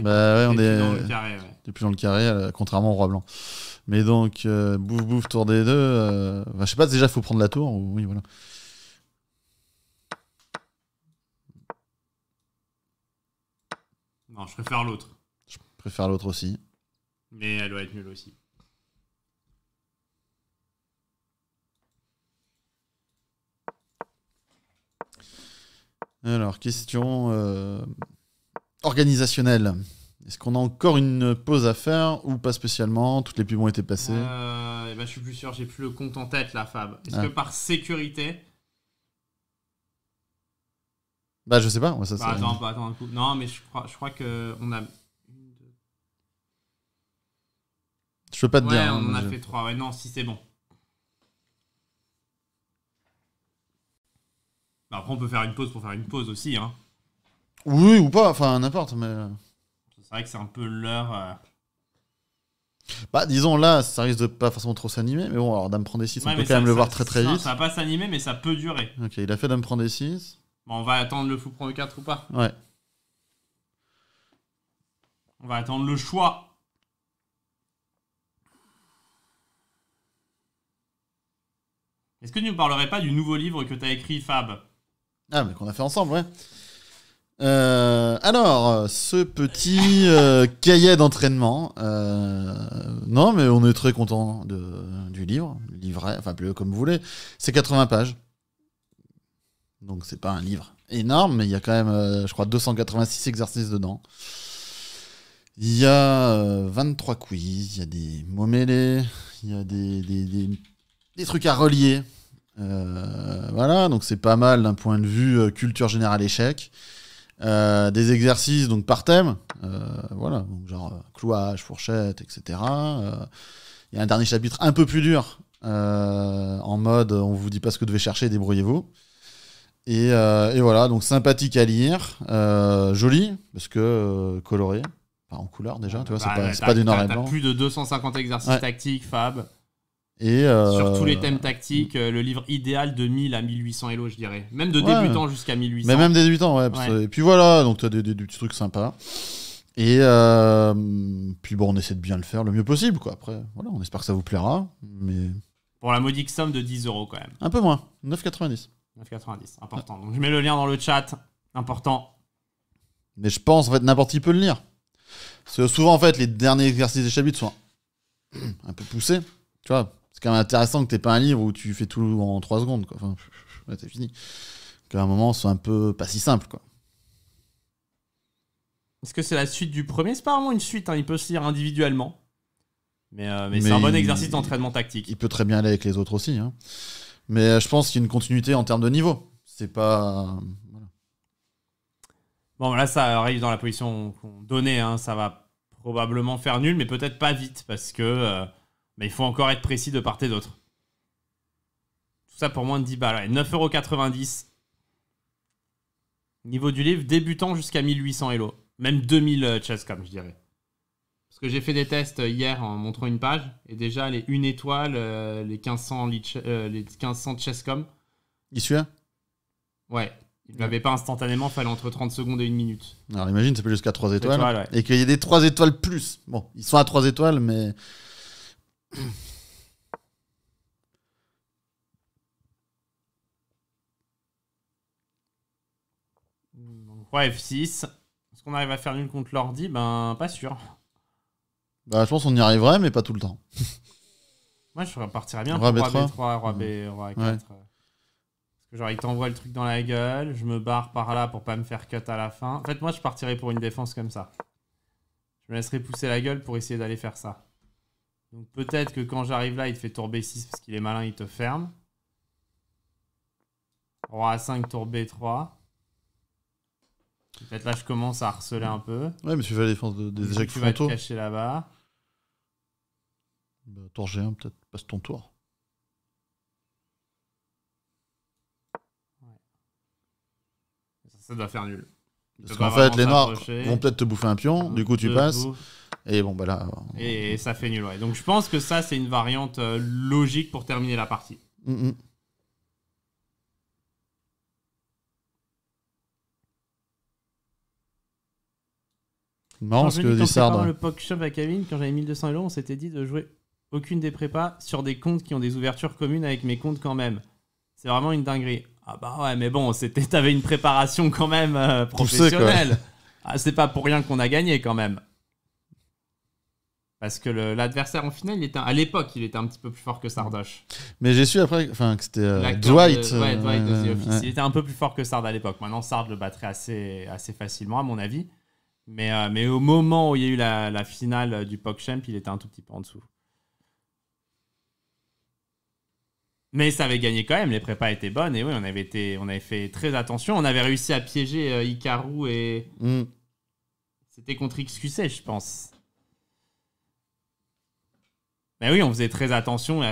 bah, ouais, on est dans dans le carré, euh, contrairement au roi blanc. Mais donc, bouffe, euh, bouffe, tour des deux. Euh, bah, je sais pas, déjà, il faut prendre la tour. Ou... Oui, voilà. Non, je préfère l'autre. Je préfère l'autre aussi. Mais elle doit être nulle aussi. Alors, question organisationnel. Est-ce qu'on a encore une pause à faire ou pas spécialement Toutes les pubs ont été passées euh, eh ben, Je suis plus sûr, j'ai plus le compte en tête là, Fab. Est-ce ah. que par sécurité. Bah, je sais pas. ça, bah, attends, bah, attends un coup. Non, mais je crois, je crois qu'on a. Je peux pas te ouais, dire. Hein, on en a fait trois. Ouais, non, si c'est bon. Bah, après, on peut faire une pause pour faire une pause aussi. Hein. Oui, ou pas, enfin n'importe, mais. Euh. C'est vrai que c'est un peu l'heure euh. Bah, disons là, ça risque de pas forcément trop s'animer, mais bon, alors Dame prend des 6, on peut quand même le voir très très vite. Ça va pas s'animer, mais ça peut durer. Ok, il a fait Dame prend des 6. Bon, on va attendre le fou prend 4 ou pas Ouais. On va attendre le choix. Est-ce que tu nous parlerais pas du nouveau livre que t'as écrit, Fab Ah, mais qu'on a fait ensemble, ouais. Euh, alors, ce petit euh, cahier d'entraînement. Euh, non, mais on est très content de- du livre, livret, enfin plus comme vous voulez. C'est 80 pages, donc c'est pas un livre énorme, mais il y a quand même, je crois, 286 exercices dedans. Il y a 23 quiz, il y a des mots mêlés, il y a des, des, trucs à relier. voilà, donc c'est pas mal d'un point de vue culture générale échec. Euh, des exercices donc par thème, euh, voilà, genre euh, clouage, fourchette, etc. Il y a un dernier chapitre un peu plus dur, en mode on vous dit pas ce que vous devez chercher, débrouillez-vous. Et, voilà, donc sympathique à lire, joli, parce que coloré, en couleur déjà, tu vois, c'est pas, du plus de 250 exercices tactiques, fab. Euh, Sur tous les thèmes tactiques, euh, le livre idéal de 1000 à 1800 Elo, je dirais. Même de débutant jusqu'à 1800. Mais même des débutants, ouais. Et puis voilà, donc tu as des, petits trucs sympas. Et euh, puis bon, on essaie de bien le faire le mieux possible, quoi. Après, voilà, on espère que ça vous plaira. Mais... Pour la modique somme de 10 euros, quand même. Un peu moins, 9,90. 9,90, important. Donc je mets le lien dans le chat, important. Mais je pense, en fait, n'importe qui peut le lire. Parce que souvent, en fait, les derniers exercices des chapitres sont un peu poussés. Tu vois, c'est quand même intéressant que t'es pas un livre où tu fais tout en 3 secondes. Enfin, là, t'es fini. Qu'à un moment, c'est un peu pas si simple. quoi. Est-ce que c'est la suite du premier C'est pas vraiment une suite, hein. il peut se lire individuellement. Mais, euh, c'est un bon exercice d'entraînement tactique. Il peut très bien aller avec les autres aussi. Hein. Mais euh, je pense qu'il y a une continuité en termes de niveau. C'est pas. Bon, là, ça arrive dans la position qu'on donnait. Hein. Ça va probablement faire nul, mais peut-être pas vite parce que. Euh, mais il faut encore être précis de part et d'autre. Tout ça pour moins de 10 balles. 9,90€. Niveau du livre, débutant jusqu'à 1800 Elo. Même 2000 euh, Chesscom, je dirais. Parce que j'ai fait des tests euh, hier en montrant une page. Et déjà, les 1 étoile, euh, les 1500, les 1500 Chesscom. Il suit hein Ouais, il ne l'avait pas instantanément, Il fallait entre 30 secondes et 1 minute. Alors imagine, ça peut jusqu'à 3 étoiles. Et qu'il y ait des 3 étoiles plus. Bon, ils sont à 3 étoiles, mais 3 F6. Est-ce qu'on arrive à faire une contre l'ordi Ben, pas sûr. Bah, je pense qu'on y arriverait, mais pas tout le temps. Moi, je partirais bien roi B3, roi B, 4 mm. Parce que genre, il t'envoie le truc dans la gueule, je me barre par là pour pas me faire cut à la fin. En fait, moi, je partirais pour une défense comme ça. Je me laisserai pousser la gueule pour essayer d'aller faire ça. Donc peut-être que quand j'arrive là, il te fait tour B6 parce qu'il est malin, il te ferme. Roi A5, tour B3. Peut-être là, je commence à harceler un peu. Ouais, mais tu fais la défense des échecs frontaux. Tu vas te cacher là-bas. Bah, tour G1, peut-être passe ton tour. Ça, doit faire nul. Parce qu'en fait, les noirs vont peut-être te bouffer un pion, du coup tu passes. Et bon, bah Et ça fait nul, ouais. Donc je pense que ça, c'est une variante euh, logique pour terminer la partie. Mm, mm. Non. dit le à Kevin, quand j'avais 1200 euros, on s'était dit de jouer aucune des prépas sur des comptes qui ont des ouvertures communes avec mes comptes quand même. C'est vraiment une dinguerie. Ah bah ouais, mais bon, c'était, t'avais une préparation quand même euh, professionnelle. Ah, c'est pas pour rien qu'on a gagné quand même. Parce que l'adversaire en finale, il était, à l'époque, il était un petit peu plus fort que Sardoche. Mais j'ai su après que c'était euh, Dwight. ouais, Dwight euh, Il était un peu plus fort que Sard à l'époque. Maintenant, Sard le battrait assez, assez facilement, à mon avis. Mais, euh, mais au moment où il y a eu la, finale du Champ, il était un tout petit peu en dessous. Mais ça avait gagné quand même, les prépas étaient bonnes. Et oui, on avait, été, on avait fait très attention. On avait réussi à piéger Icaru et. Mm. C'était contre XQC, je pense. Ben oui, on faisait très attention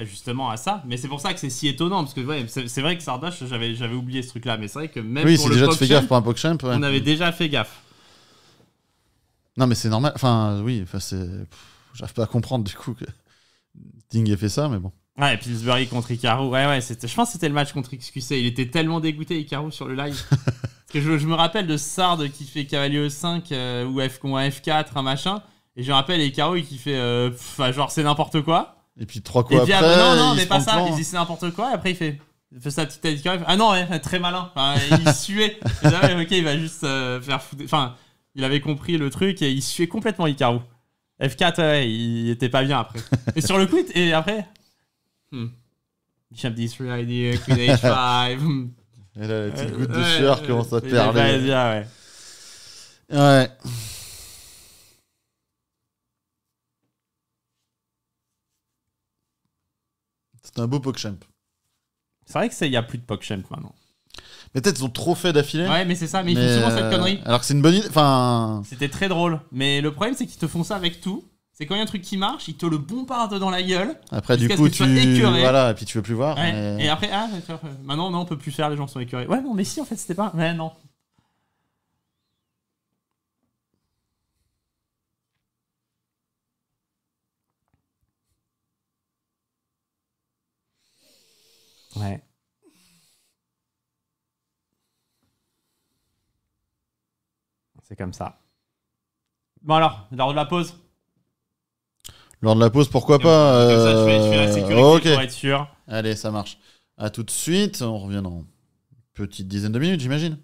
justement à ça. Mais c'est pour ça que c'est si étonnant. Parce que c'est vrai que Sardache, j'avais, oublié ce truc-là. Mais c'est vrai que même pour le déjà On avait déjà fait gaffe. Non, mais c'est normal. Enfin, oui, enfin, j'arrive pas à comprendre du coup que Ding ait fait ça, mais bon. Ouais, et Pillsbury contre Icaro. Ouais, ouais, je pense que c'était le match contre XQC. Il était tellement dégoûté, Icaro, sur le live. parce que je, me rappelle de Sard qui fait Cavalier e 5 ou F, ou F4, un machin. Et je rappelle, et Caro, qui fait, euh, enfin, genre, c'est n'importe quoi. Et puis trois coups et ah, après. non, non, mais pas ça. Il dit c'est n'importe quoi. Et après, il fait, fait sa petite tête. ah non, très malin. il suait. Il ok, il va juste euh, faire foutre. Enfin, il avait compris le truc et il suait complètement Icaro. F4, il était pas bien après. et sur le coup, et après. Hmm. Bishop D3 idea, Queen H5. Hmm. et là, la petite euh, goutte de sueur commence à perdre Ouais. ouais. C'est un beau PogChamp. C'est vrai qu'il n'y a plus de PogChamp maintenant. Mais peut-être ils ont trop fait d'affilée. Ouais, mais c'est ça, mais, ils font souvent cette euh, connerie. Alors que c'est une bonne idée. Enfin. C'était très drôle. Mais le problème, c'est qu'ils te font ça avec tout. C'est quand il y a un truc qui marche, ils te le bombardent dans la gueule. Après, du coup, tu. Voilà, et puis tu veux plus voir. Et après, ah, maintenant, non, on peut plus faire, les gens sont écœurés. Ouais, non, mais si, en fait, c'était pas. Ouais, non. Ouais. C'est comme ça. Bon alors, lors de la pause. Lors de la pause, pourquoi pas euh, ok Allez, ça marche. À tout de suite. On reviendra en petite dizaine de minutes, j'imagine.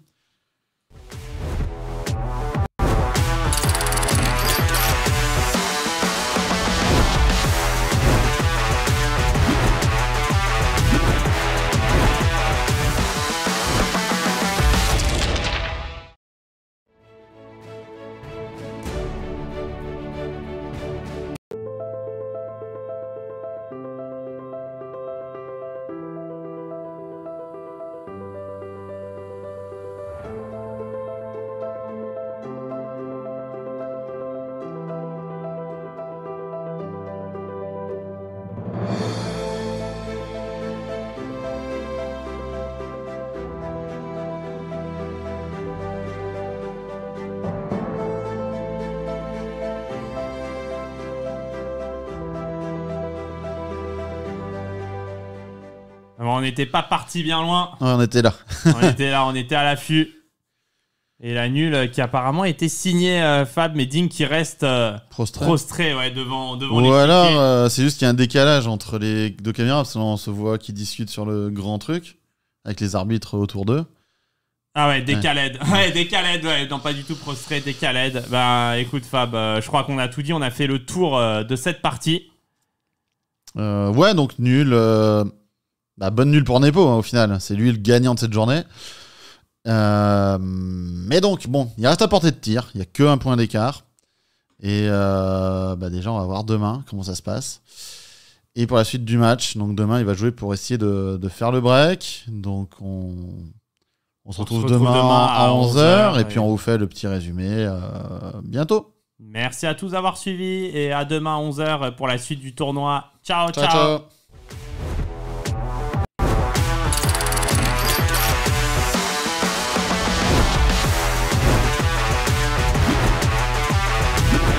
n'était pas parti bien loin. on était là. on était là, on était à l'affût. Et la nulle euh, qui apparemment était signée euh, Fab, mais Ding qui reste euh, prostré, prostré ouais, devant, devant Ou alors, c'est juste qu'il y a un décalage entre les deux caméras, parce qu'on se voit qui discutent sur le grand truc, avec les arbitres autour d'eux. Ah ouais, décalade. Ouais, ouais. Non, pas du tout prostré, décalade. bah écoute, Fab, je crois qu'on a tout dit, on a fait le tour de cette partie. ouais, donc nulle. Bah, bonne nulle pour Nepo hein, au final. C'est lui le gagnant de cette journée. Euh, mais donc, bon, il reste à portée de tir. Il n'y a que un point d'écart. Et euh, bah, déjà, on va voir demain comment ça se passe. Et pour la suite du match, donc demain, il va jouer pour essayer de, faire le break. Donc, on, se retrouve, demain, à 11h. et puis, on vous fait le petit résumé euh, bientôt. Merci à tous d'avoir suivi. Et à demain, 11h, pour la suite du tournoi. ciao. ciao.